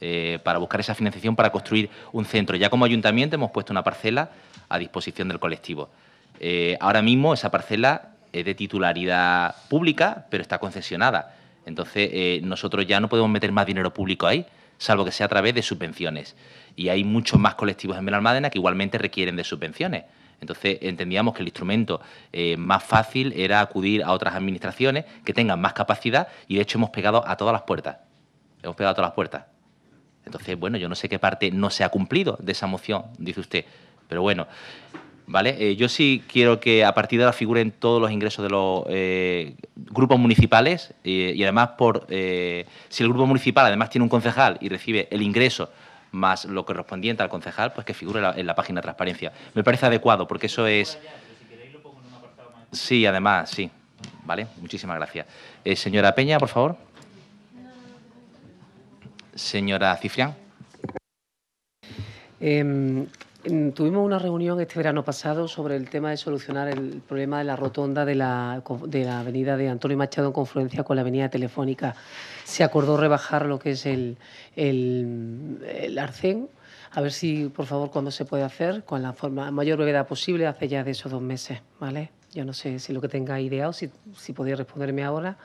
eh, para buscar esa financiación para construir un centro. Ya como ayuntamiento hemos puesto una parcela a disposición del colectivo. Eh, ahora mismo esa parcela es de titularidad pública, pero está concesionada. Entonces, nosotros ya no podemos meter más dinero público ahí salvo que sea a través de subvenciones. Y hay muchos más colectivos en Benalmádena que igualmente requieren de subvenciones. Entonces entendíamos que el instrumento eh, más fácil era acudir a otras administraciones que tengan más capacidad y de hecho hemos pegado a todas las puertas. Hemos pegado a todas las puertas. Entonces, bueno, yo no sé qué parte no se ha cumplido de esa moción, dice usted. Pero bueno, eh, yo sí quiero que a partir de ahora figuren todos los ingresos de los eh, grupos municipales y además por eh, si el grupo municipal además tiene un concejal y recibe el ingreso más lo correspondiente al concejal, pues que figure en la página de transparencia. Me parece adecuado porque eso es... Sí, además, sí. Vale, muchísimas gracias. señora Peña, por favor. Señora Cifrián. Em, Mm, tuvimos una reunión este verano pasado sobre el tema de solucionar el problema de la rotonda de la, de la avenida de Antonio Machado en confluencia con la avenida Telefónica. Se acordó rebajar lo que es el, el, arcén. A ver si, por favor, cuándo se puede hacer, con la forma, mayor brevedad posible, hace ya de esos dos meses, ¿vale? Yo no sé si lo que tenga ideado, si, si podéis responderme ahora.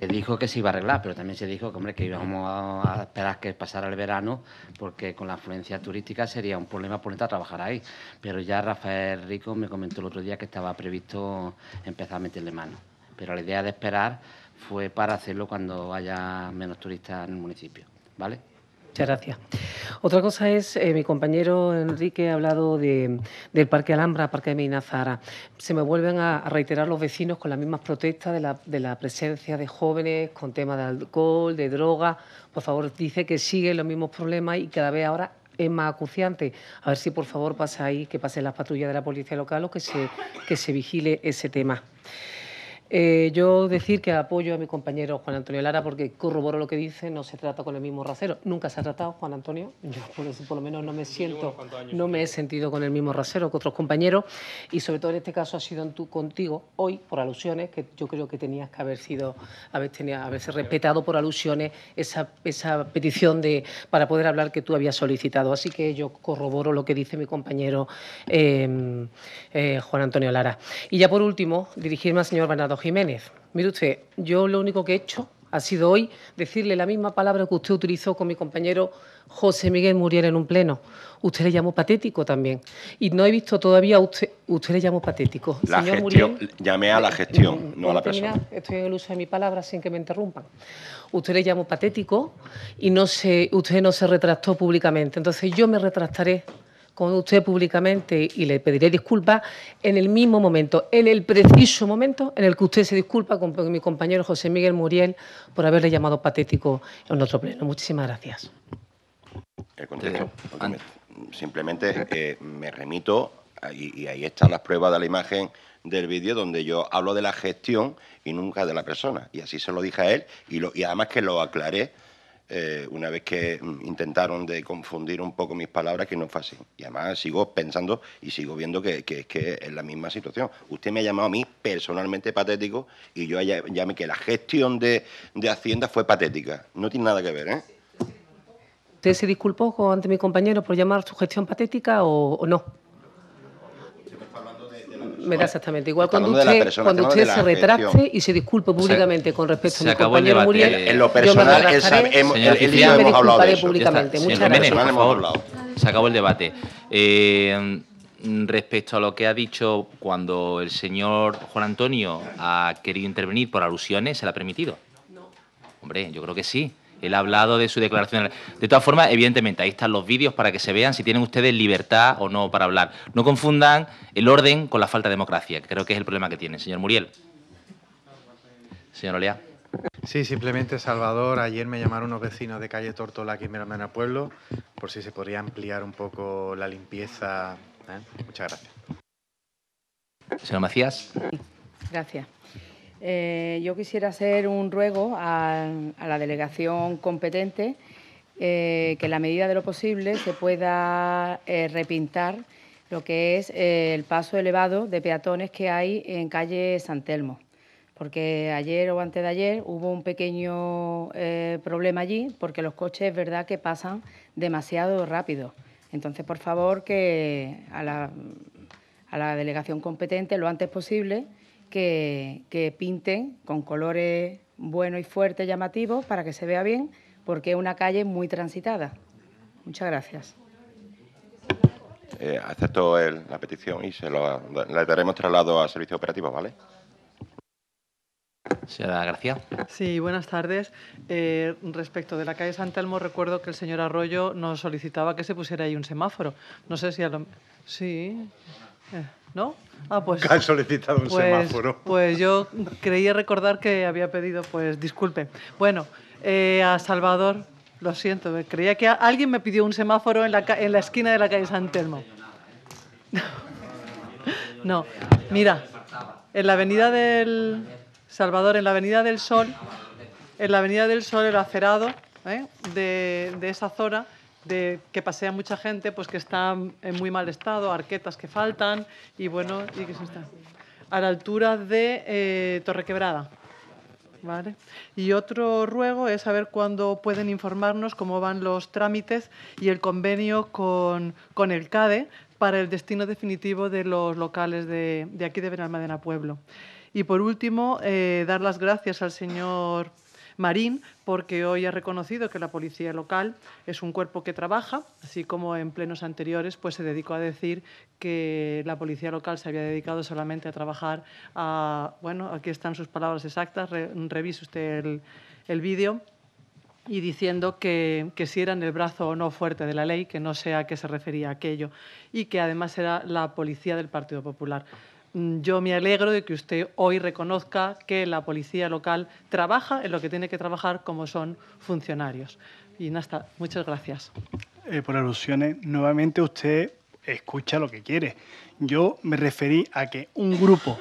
Se dijo que se iba a arreglar, pero también se dijo que, hombre, que íbamos a esperar que pasara el verano, porque con la afluencia turística sería un problema ponerte a trabajar ahí. Pero ya Rafael Rico me comentó el otro día que estaba previsto empezar a meterle mano. Pero la idea de esperar fue para hacerlo cuando haya menos turistas en el municipio, ¿vale? Muchas gracias. Otra cosa es, eh, mi compañero Enrique ha hablado del Parque Alhambra, Parque de Zara. Se me vuelven a, reiterar los vecinos con las mismas protestas de la, presencia de jóvenes con temas de alcohol, de droga. Por favor, dice que siguen los mismos problemas y cada vez ahora es más acuciante. A ver si por favor pasa ahí, que pasen las patrullas de la policía local o que se, que se vigile ese tema. Eh, yo decir que apoyo a mi compañero Juan Antonio Lara porque corroboro lo que dice, no se trata con el mismo rasero. Nunca se ha tratado, Juan Antonio. Yo por, lo menos no me siento, no me he sentido con el mismo rasero que otros compañeros y sobre todo en este caso ha sido contigo hoy por alusiones, que yo creo que tenías que haber sido, haberse respetado por alusiones esa, petición de, para poder hablar que tú habías solicitado. Así que yo corroboro lo que dice mi compañero em, eh, Juan Antonio Lara. Y ya por último, dirigirme al señor Bernardo Jiménez, mire usted, yo lo único que he hecho ha sido hoy decirle la misma palabra que usted utilizó con mi compañero José Miguel Muriel en un pleno. Usted le llamó patético también. Y no he visto todavía a usted, usted le llamó patético. La gestión, llamé a la eh, gestión, mm, no a la persona. Estoy en el uso de mi palabra sin que me interrumpan. Usted le llamó patético y no se, usted no se retractó públicamente. Entonces yo me retractaré con usted públicamente y le pediré disculpas en el mismo momento, en el preciso momento en el que usted se disculpa con mi compañero José Miguel Muriel por haberle llamado patético en nuestro pleno. Muchísimas gracias. Eh, simplemente eh, me remito, y, y ahí están las pruebas de la imagen del vídeo donde yo hablo de la gestión y nunca de la persona. Y así se lo dije a él y, y además que lo aclaré eh, una vez que mm, intentaron de confundir un poco mis palabras, que no fue así. Y además sigo pensando y sigo viendo que, que, que es la misma situación. Usted me ha llamado a mí personalmente patético y yo llame que la gestión de, Hacienda fue patética. No tiene nada que ver, ¿eh? ¿Usted se disculpó ante mi compañero por llamar su gestión patética o, o no? Me da exactamente igual cuando usted, se retracte y se disculpe públicamente con respecto a mi compañero Muriel. En lo personal, yo me hemos hablado de eso. públicamente. Muchas gracias. Hemos hablado. Se acabó el debate. Eh, respecto a lo que ha dicho cuando el señor Juan Antonio ha querido intervenir por alusiones, ¿se la ha permitido? No. Hombre, yo creo que sí. Él ha hablado de su declaración. De todas formas, evidentemente, ahí están los vídeos para que se vean si tienen ustedes libertad o no para hablar. No confundan el orden con la falta de democracia, creo que es el problema que tienen. Señor Muriel. Señor Olea. Sí, simplemente, Salvador, ayer me llamaron unos vecinos de calle Tortola, aquí en a Pueblo, por si se podría ampliar un poco la limpieza. ¿eh? Muchas gracias. Señor Macías. Gracias. Eh, yo quisiera hacer un ruego a, la delegación competente eh, que en la medida de lo posible se pueda eh, repintar lo que es el paso elevado de peatones que hay en calle San Telmo. Porque ayer o antes de ayer hubo un pequeño problema allí, porque los coches es verdad que pasan demasiado rápido. Entonces, por favor, que a la delegación competente lo antes posible que, pinten con colores buenos y fuertes, llamativos, para que se vea bien, porque es una calle muy transitada. Muchas gracias. Eh, acepto la petición y se lo, le daremos traslado al servicio operativo, ¿vale? Señora García. Sí, buenas tardes. Eh, respecto de la calle Santelmo, recuerdo que el señor Arroyo nos solicitaba que se pusiera ahí un semáforo. No sé si a Sí. ¿No? Ah, pues. solicitado un pues, semáforo. Pues yo creía recordar que había pedido, pues disculpe. Bueno, eh, a Salvador, lo siento, eh, creía que alguien me pidió un semáforo en la, en la esquina de la calle San Telmo. [LAUGHS] no, mira, en la avenida del. Salvador, en la avenida del Sol, en la avenida del Sol, el acerado ¿eh? de, de esa zona de que pasea mucha gente, pues que está en muy mal estado, arquetas que faltan y bueno, y que se está a la altura de eh, Torrequebrada. Torre Quebrada. ¿Vale? Y otro ruego es saber cuándo pueden informarnos cómo van los trámites y el convenio con, el CADE para el destino definitivo de los locales de, aquí de Benalmadena Pueblo. Y por último, eh, dar las gracias al señor Marín, porque hoy ha reconocido que la policía local es un cuerpo que trabaja, así como en plenos anteriores, pues se dedicó a decir que la policía local se había dedicado solamente a trabajar a, bueno, aquí están sus palabras exactas, revise usted el, vídeo y diciendo que, que, si eran el brazo o no fuerte de la ley, que no sé a qué se refería aquello, y que además era la policía del Partido Popular. Mm, yo me alegro de que usted hoy reconozca que la policía local trabaja en lo que tiene que trabajar como son funcionarios. Y Nasta, muchas gracias. Eh, por alusiones, nuevamente usted escucha lo que quiere. Yo me referí a que un grupo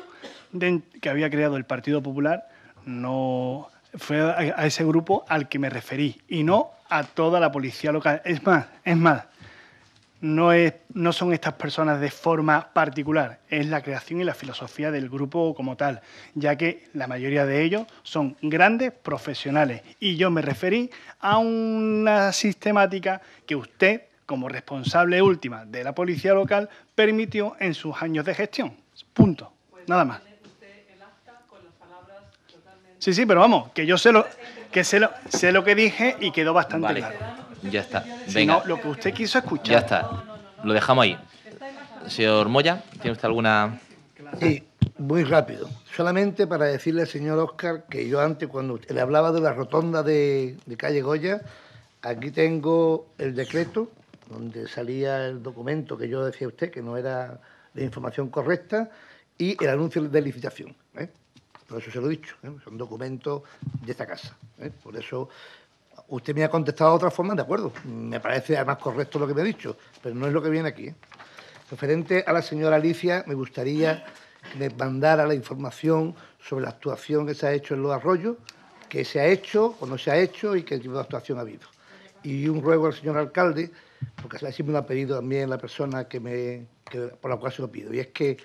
que había creado el Partido Popular no fue a ese grupo al que me referí y no a toda la policía local. Es más, es más, no, es, no son estas personas de forma particular, es la creación y la filosofía del grupo como tal, ya que la mayoría de ellos son grandes profesionales. Y yo me referí a una sistemática que usted, como responsable última de la policía local, permitió en sus años de gestión. Punto. Pues Nada más. Sí, sí, pero vamos, que yo sé lo que, sé lo, sé lo que dije y quedó bastante claro. Ya está. Venga. lo que usted quiso escuchar. Ya está. Lo dejamos ahí. Señor Moya, ¿tiene usted alguna...? Sí, muy rápido. Solamente para decirle al señor Oscar que yo antes, cuando usted le hablaba de la rotonda de, calle Goya, aquí tengo el decreto donde salía el documento que yo decía a usted que no era de información correcta y el anuncio de licitación. ¿eh? Por eso se lo he dicho, ¿eh? son documentos de esta casa. ¿eh? Por eso Usted me ha contestado de otra forma, de acuerdo. Me parece además correcto lo que me ha dicho, pero no es lo que viene aquí. Referente a la señora Alicia, me gustaría que me mandara la información sobre la actuación que se ha hecho en los arroyos, qué se ha hecho o no se ha hecho y qué tipo de actuación ha habido. Y un ruego al señor alcalde, porque así me lo ha pedido también la persona que me, por la cual se lo pido, y es que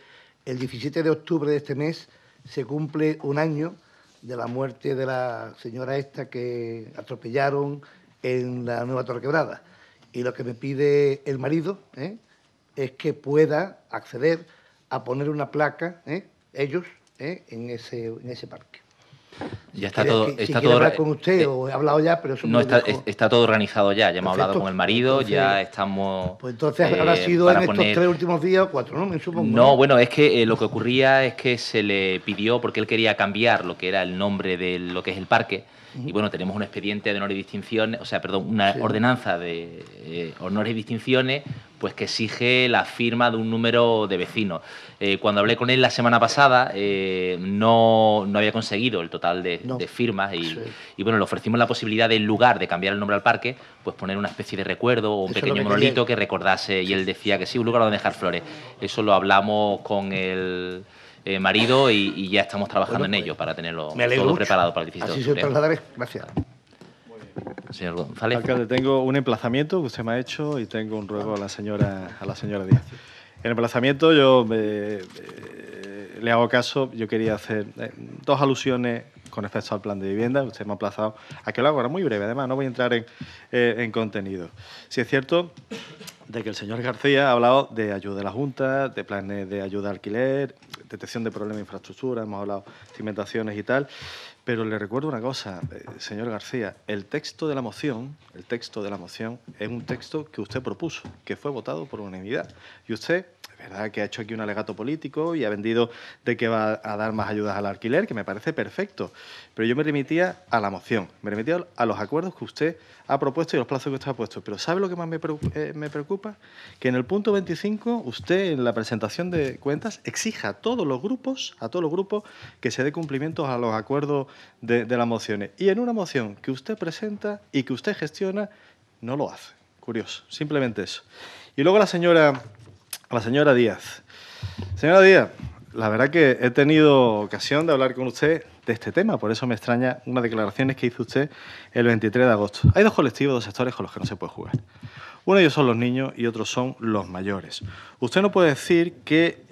el 17 de octubre de este mes se cumple un año de la muerte de la señora esta que atropellaron en la Nueva Torre Quebrada. Y lo que me pide el marido ¿eh? es que pueda acceder a poner una placa, ¿eh? ellos, ¿eh? en, ese, en ese parque. Ya está todo. está si todo con usted eh, o he hablado ya, pero No, está, está todo organizado ya. Ya hemos hablado con el marido, ya estamos. Pues entonces ahora eh, habrá sido en estos tres últimos días o cuatro, ¿no? Me No, bueno, es que eh, lo que ocurría es que se le pidió, porque él quería cambiar lo que era el nombre de lo que es el parque y bueno, tenemos un expediente de honores y distinciones, o sea, perdón, una ordenanza de eh, honores y distinciones, pues que exige la firma de un número de vecinos. Eh, cuando hablé con él la semana pasada, eh, no, había conseguido el total de, firmas y, bueno, le ofrecimos la posibilidad en lugar de cambiar el nombre al parque, pues poner una especie de recuerdo o un pequeño monolito que recordase. Y él decía que sí, un lugar donde dejar flores. Eso lo hablamos con él eh, marido y, ya estamos trabajando en ello pues, para tenerlo todo preparado para el difícil. Así se trasladaré. Gracias. Señor González. Alcalde, tengo un emplazamiento que usted me ha hecho y tengo un ruego a la señora, a la señora Díaz. En el emplazamiento yo eh, eh, le hago caso, yo quería hacer dos alusiones con respecto al plan de vivienda. Usted me ha aplazado aquí lo hago ahora muy breve, además no voy a entrar en, contenido. Si es cierto de que el señor García ha hablado de ayuda de la Junta, de planes de ayuda de alquiler detección de problemas de infraestructura, hemos hablado de cimentaciones y tal, pero le recuerdo una cosa, eh, señor García, el texto de la moción, el texto de la moción es un texto que usted propuso, que fue votado por unanimidad, y usted ¿verdad? Que ha hecho aquí un alegato político y ha vendido de que va a dar más ayudas al alquiler, que me parece perfecto. Pero yo me remitía a la moción, me remitía a los acuerdos que usted ha propuesto y los plazos que usted ha puesto. Pero ¿sabe lo que más me eh, preocupa? Que en el punto 25 usted en la presentación de cuentas exija a todos los grupos, a todos los grupos, que se dé cumplimiento a los acuerdos de las mociones. Y en una moción que usted presenta y que usted gestiona, no lo hace. Curioso, simplemente eso. Y luego la señora a la señora Díaz. Señora Díaz, la verdad que he tenido ocasión de hablar con usted de este tema. Por eso me extraña unas declaraciones que hizo usted el 23 de agosto. Hay dos colectivos, dos sectores con los que no se puede jugar. Uno de ellos son los niños y otros son los mayores. Usted no puede decir que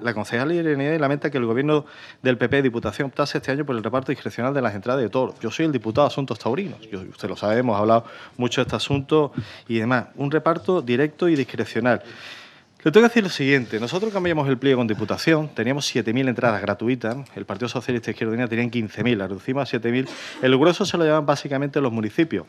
la concejal Irene lamenta que el gobierno del PP Diputación optase este año por el reparto discrecional de las entradas de toros. Yo soy el diputado de Asuntos Taurinos, usted lo sabe, hemos hablado mucho de este asunto y demás. Un reparto directo y discrecional. Le tengo que decir lo siguiente. Nosotros cambiamos el pliego con Diputación, teníamos 7.000 entradas gratuitas, el Partido Socialista Unida tenía 15.000, reducimos a 7.000. El grueso se lo llevan básicamente los municipios.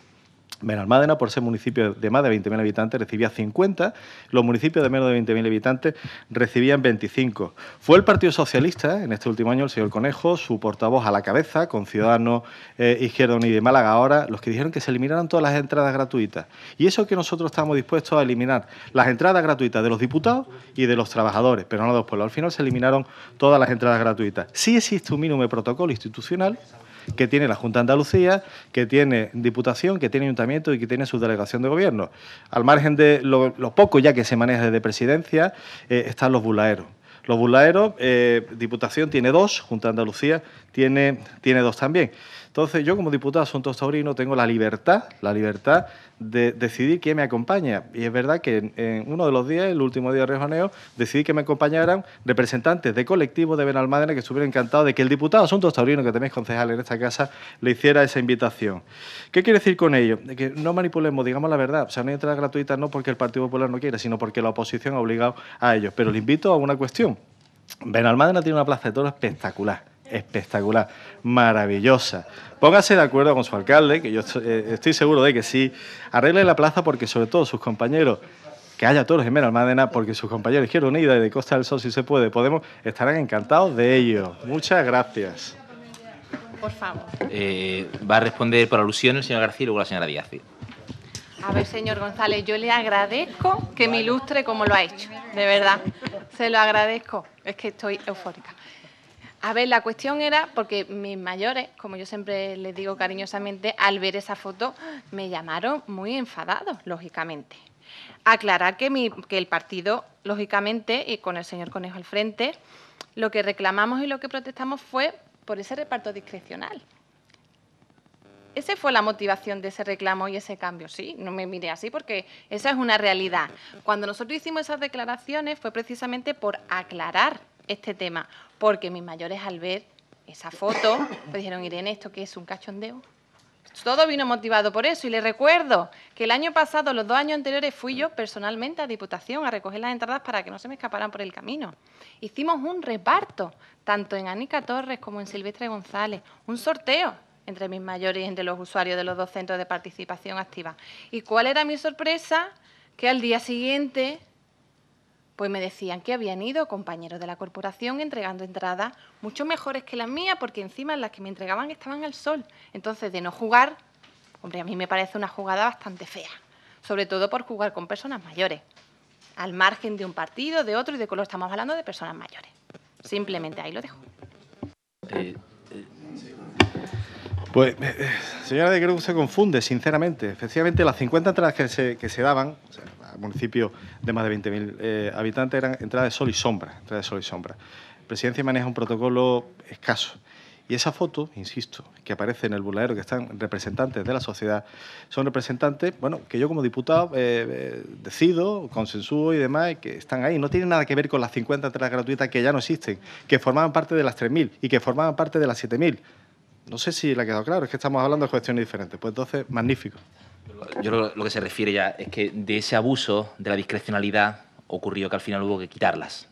Benalmádena, por ser municipio de más de 20.000 habitantes, recibía 50, los municipios de menos de 20.000 habitantes recibían 25. Fue el Partido Socialista, en este último año, el señor Conejo, su portavoz a la cabeza, con Ciudadanos eh, Izquierda Unida y Málaga ahora, los que dijeron que se eliminaron todas las entradas gratuitas. Y eso que nosotros estamos dispuestos a eliminar, las entradas gratuitas de los diputados y de los trabajadores, pero no de los pueblos. Al final se eliminaron todas las entradas gratuitas. Sí existe un mínimo de protocolo institucional que tiene la Junta de Andalucía, que tiene Diputación, que tiene Ayuntamiento y que tiene su delegación de gobierno. Al margen de lo, poco ya que se maneja desde presidencia, eh, están los bulaeros. Los bulaeros, eh, Diputación tiene dos, Junta de Andalucía tiene, tiene dos también. Entonces yo como diputado de Asuntos Taurinos tengo la libertad, la libertad de decidir quién me acompaña. Y es verdad que en, uno de los días, el último día de rejoneo, decidí que me acompañaran representantes de colectivos de Benalmádena que estuvieran encantados de que el diputado de Asuntos Taurinos, que también es concejal en esta casa, le hiciera esa invitación. ¿Qué quiere decir con ello? que no manipulemos, digamos la verdad. O sea, no hay entradas gratuitas no porque el Partido Popular no quiera, sino porque la oposición ha obligado a ellos. Pero le invito a una cuestión. Benalmádena tiene una plaza de toros espectacular espectacular, maravillosa. Póngase de acuerdo con su alcalde, que yo eh, estoy, seguro de que sí. Arregle la plaza porque sobre todo sus compañeros que haya todos en Almadena porque sus compañeros Izquierda Unida y de Costa del Sol, si se puede, Podemos, estarán encantados de ello. Muchas gracias. Por favor. Eh, va a responder por alusión el señor García y la señora Díaz. A ver, señor González, yo le agradezco que me ilustre como lo ha hecho, de verdad. Se lo agradezco, es que estoy eufórica. A ver, la cuestión era porque mis mayores, como yo siempre les digo cariñosamente, al ver esa foto me llamaron muy enfadados, lógicamente. Aclarar que, que el partido, lógicamente, y con el señor Conejo al frente, lo que reclamamos y lo que protestamos fue por ese reparto discrecional. Esa fue la motivación de ese reclamo y ese cambio, sí, no me mire así porque esa es una realidad. Cuando nosotros hicimos esas declaraciones fue precisamente por aclarar este tema, porque mis mayores al ver esa foto, me dijeron, Irene, ¿esto que es? ¿Un cachondeo? Todo vino motivado por eso y les recuerdo que el año pasado, los dos años anteriores, fui yo personalmente a Diputación a recoger las entradas para que no se me escaparan por el camino. Hicimos un reparto, tanto en Anica Torres como en Silvestre González, un sorteo entre mis mayores y entre los usuarios de los dos centros de participación activa. ¿Y cuál era mi sorpresa? Que al día siguiente pues me decían que habían ido compañeros de la corporación entregando entradas mucho mejores que las mías, porque encima las que me entregaban estaban al sol. Entonces, de no jugar, hombre, a mí me parece una jugada bastante fea, sobre todo por jugar con personas mayores, al margen de un partido, de otro y de color. Estamos hablando de personas mayores. Simplemente ahí lo dejo. Eh, eh. Pues, eh, señora de Cruz se confunde, sinceramente. Efectivamente, las 50 entradas que se, daban, municipio de más de 20.000 eh, habitantes, eran entrada de sol y sombra, entrada de sol y sombra. Presidencia maneja un protocolo escaso. Y esa foto, insisto, que aparece en el burladero, que están representantes de la sociedad, son representantes, bueno, que yo como diputado eh, eh, decido, consensúo y demás, que están ahí. No tienen nada que ver con las 50 entradas gratuitas que ya no existen, que formaban parte de las 3.000 y que formaban parte de las 7.000. No sé si la ha quedado claro, es que estamos hablando de cuestiones diferentes. Pues entonces, magnífico. Yo lo, lo que se refiere ya es que de ese abuso de la discrecionalidad ocurrió que al final hubo que quitarlas.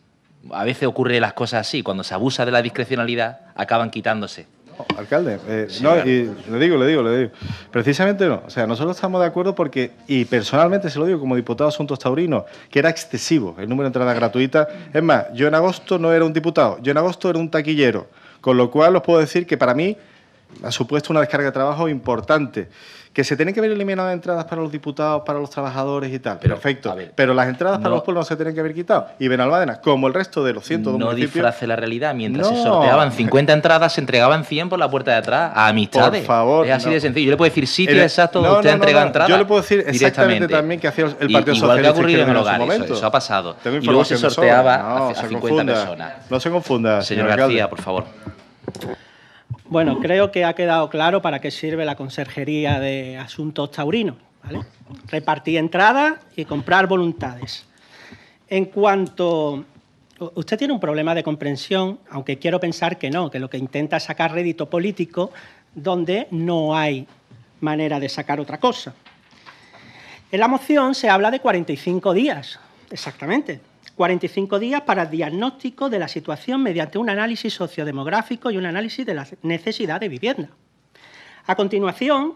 A veces ocurre las cosas así, cuando se abusa de la discrecionalidad acaban quitándose. No, alcalde, eh, no, le digo, le digo, le digo. Precisamente no. O sea, nosotros estamos de acuerdo porque, y personalmente se lo digo como diputado de Asuntos Taurinos, que era excesivo el número de entradas gratuitas. Es más, yo en agosto no era un diputado, yo en agosto era un taquillero. Con lo cual os puedo decir que para mí ha supuesto una descarga de trabajo importante que se tienen que haber eliminado entradas para los diputados, para los trabajadores y tal. Perfecto. pero las entradas para los pueblos no se tienen que haber quitado. Y Benalmádena, como el resto de los 102 no municipios... No disfrace la realidad. Mientras se sorteaban 50 entradas, se entregaban 100 por la puerta de atrás a amistades. Por favor. Es así de sencillo. Yo le puedo decir sitio exacto donde usted entregado entradas. Yo le puedo decir exactamente también que hacía el Partido Socialista… Igual ha ocurrido en el hogar. Eso, ha pasado. y luego se sorteaba a, 50 personas. No se confunda. señor García, por favor. Bueno, creo que ha quedado claro para qué sirve la Consejería de Asuntos Taurinos. ¿vale? Repartir entradas y comprar voluntades. En cuanto... Usted tiene un problema de comprensión, aunque quiero pensar que no, que lo que intenta es sacar rédito político donde no hay manera de sacar otra cosa. En la moción se habla de 45 días, exactamente. 45 días para el diagnóstico de la situación mediante un análisis sociodemográfico y un análisis de la necesidad de vivienda. A continuación,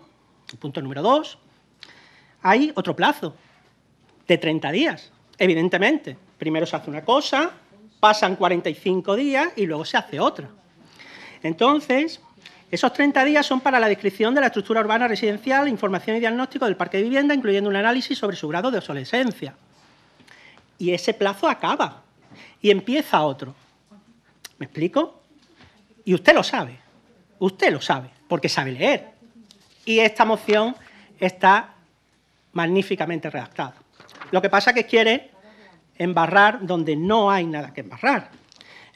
punto número 2, hay otro plazo de 30 días, evidentemente. Primero se hace una cosa, pasan 45 días y luego se hace otra. Entonces, esos 30 días son para la descripción de la estructura urbana residencial, información y diagnóstico del parque de vivienda, incluyendo un análisis sobre su grado de obsolescencia y ese plazo acaba y empieza otro. ¿Me explico? Y usted lo sabe, usted lo sabe, porque sabe leer. Y esta moción está magníficamente redactada. Lo que pasa es que quiere embarrar donde no hay nada que embarrar.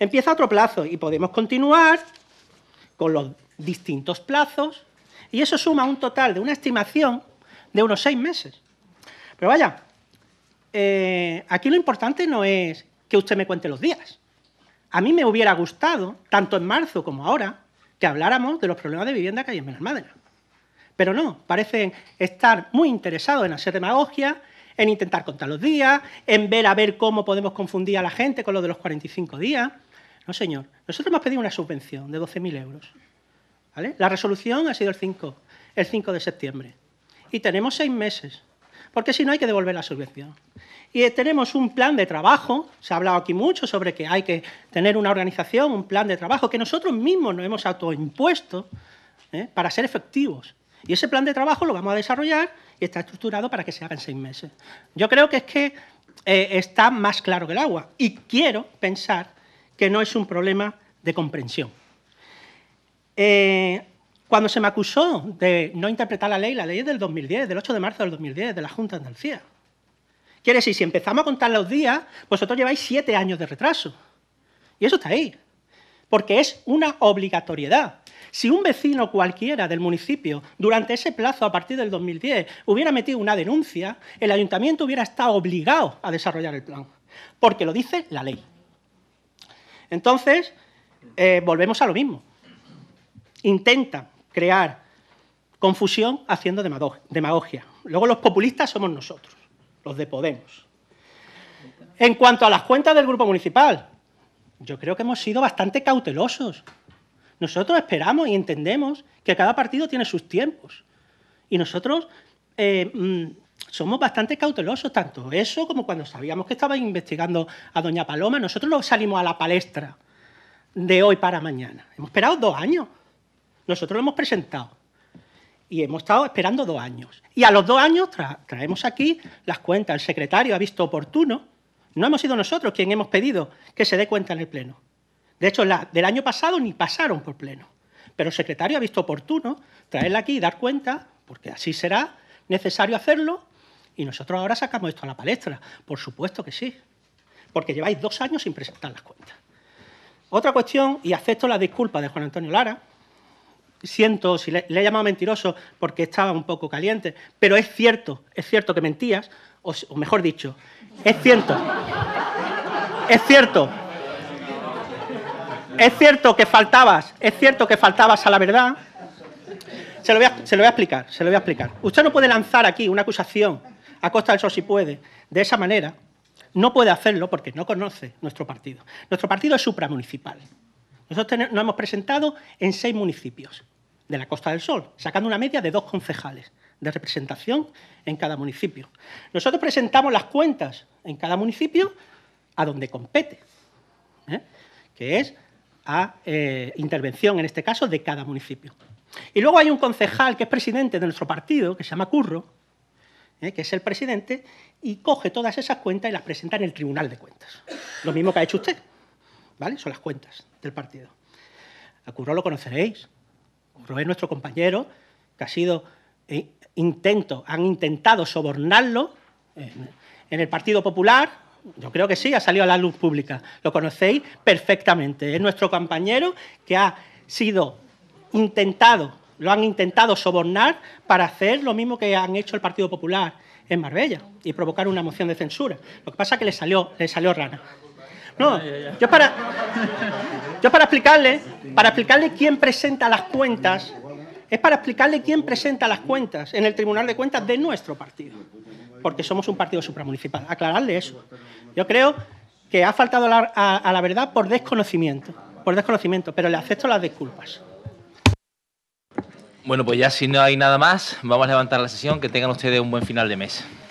Empieza otro plazo y podemos continuar con los distintos plazos y eso suma un total de una estimación de unos seis meses. Pero vaya, eh, aquí lo importante no es que usted me cuente los días. A mí me hubiera gustado, tanto en marzo como ahora, que habláramos de los problemas de vivienda que hay en Benalmádena. Pero no, parecen estar muy interesados en hacer demagogia, en intentar contar los días, en ver a ver cómo podemos confundir a la gente con lo de los 45 días. No, señor, nosotros hemos pedido una subvención de 12.000 euros. La resolución ha sido el 5, el 5 de septiembre. Y tenemos seis meses porque si no hay que devolver la subvención. Y eh, tenemos un plan de trabajo, se ha hablado aquí mucho sobre que hay que tener una organización, un plan de trabajo que nosotros mismos nos hemos autoimpuesto eh, para ser efectivos. Y ese plan de trabajo lo vamos a desarrollar y está estructurado para que se haga en seis meses. Yo creo que es que eh, está más claro que el agua y quiero pensar que no es un problema de comprensión. Eh, cuando se me acusó de no interpretar la ley, la ley es del 2010, del 8 de marzo del 2010, de la Junta de Andalucía. Quiere decir, si empezamos a contar los días, vosotros lleváis siete años de retraso. Y eso está ahí, porque es una obligatoriedad. Si un vecino cualquiera del municipio, durante ese plazo, a partir del 2010, hubiera metido una denuncia, el ayuntamiento hubiera estado obligado a desarrollar el plan, porque lo dice la ley. Entonces, eh, volvemos a lo mismo. Intenta crear confusión haciendo demagogia. Luego los populistas somos nosotros, los de Podemos. En cuanto a las cuentas del grupo municipal, yo creo que hemos sido bastante cautelosos. Nosotros esperamos y entendemos que cada partido tiene sus tiempos. Y nosotros eh, mm, somos bastante cautelosos, tanto eso como cuando sabíamos que estaba investigando a Doña Paloma, nosotros no salimos a la palestra de hoy para mañana. Hemos esperado dos años nosotros lo hemos presentado y hemos estado esperando dos años. Y a los dos años traemos aquí las cuentas. El secretario ha visto oportuno. No hemos sido nosotros quien hemos pedido que se dé cuenta en el Pleno. De hecho, del año pasado ni pasaron por Pleno. Pero el secretario ha visto oportuno traerla aquí y dar cuenta, porque así será necesario hacerlo. Y nosotros ahora sacamos esto a la palestra. Por supuesto que sí. Porque lleváis dos años sin presentar las cuentas. Otra cuestión, y acepto la disculpa de Juan Antonio Lara, siento si le, he llamado mentiroso porque estaba un poco caliente, pero es cierto, es cierto que mentías, o, mejor dicho, es cierto, es cierto, es cierto que faltabas, es cierto que faltabas a la verdad. Se lo, voy a, se lo voy a explicar, se lo voy a explicar. Usted no puede lanzar aquí una acusación a costa del sol si puede, de esa manera, no puede hacerlo porque no conoce nuestro partido. Nuestro partido es supramunicipal. Nosotros nos hemos presentado en seis municipios de la Costa del Sol, sacando una media de dos concejales de representación en cada municipio. Nosotros presentamos las cuentas en cada municipio a donde compete, ¿eh? que es a eh, intervención, en este caso, de cada municipio. Y luego hay un concejal que es presidente de nuestro partido, que se llama Curro, ¿eh? que es el presidente, y coge todas esas cuentas y las presenta en el Tribunal de Cuentas. Lo mismo que ha hecho usted, ¿vale? Son las cuentas del partido. A Curro lo conoceréis, Rubén, nuestro compañero, que ha sido eh, intento, han intentado sobornarlo eh, en, el Partido Popular, yo creo que sí, ha salido a la luz pública. Lo conocéis perfectamente. Es nuestro compañero que ha sido intentado, lo han intentado sobornar para hacer lo mismo que han hecho el Partido Popular en Marbella y provocar una moción de censura. Lo que pasa es que le salió, le salió rana. No, ah, yo es para, yo para explicarle, para explicarle quién presenta las cuentas, es para explicarle quién presenta las cuentas en el Tribunal de Cuentas de nuestro partido, porque somos un partido supramunicipal. Aclararle eso. Yo creo que ha faltado a, la verdad por desconocimiento, por desconocimiento, pero le acepto las disculpas. Bueno, pues ya si no hay nada más, vamos a levantar la sesión. Que tengan ustedes un buen final de mes.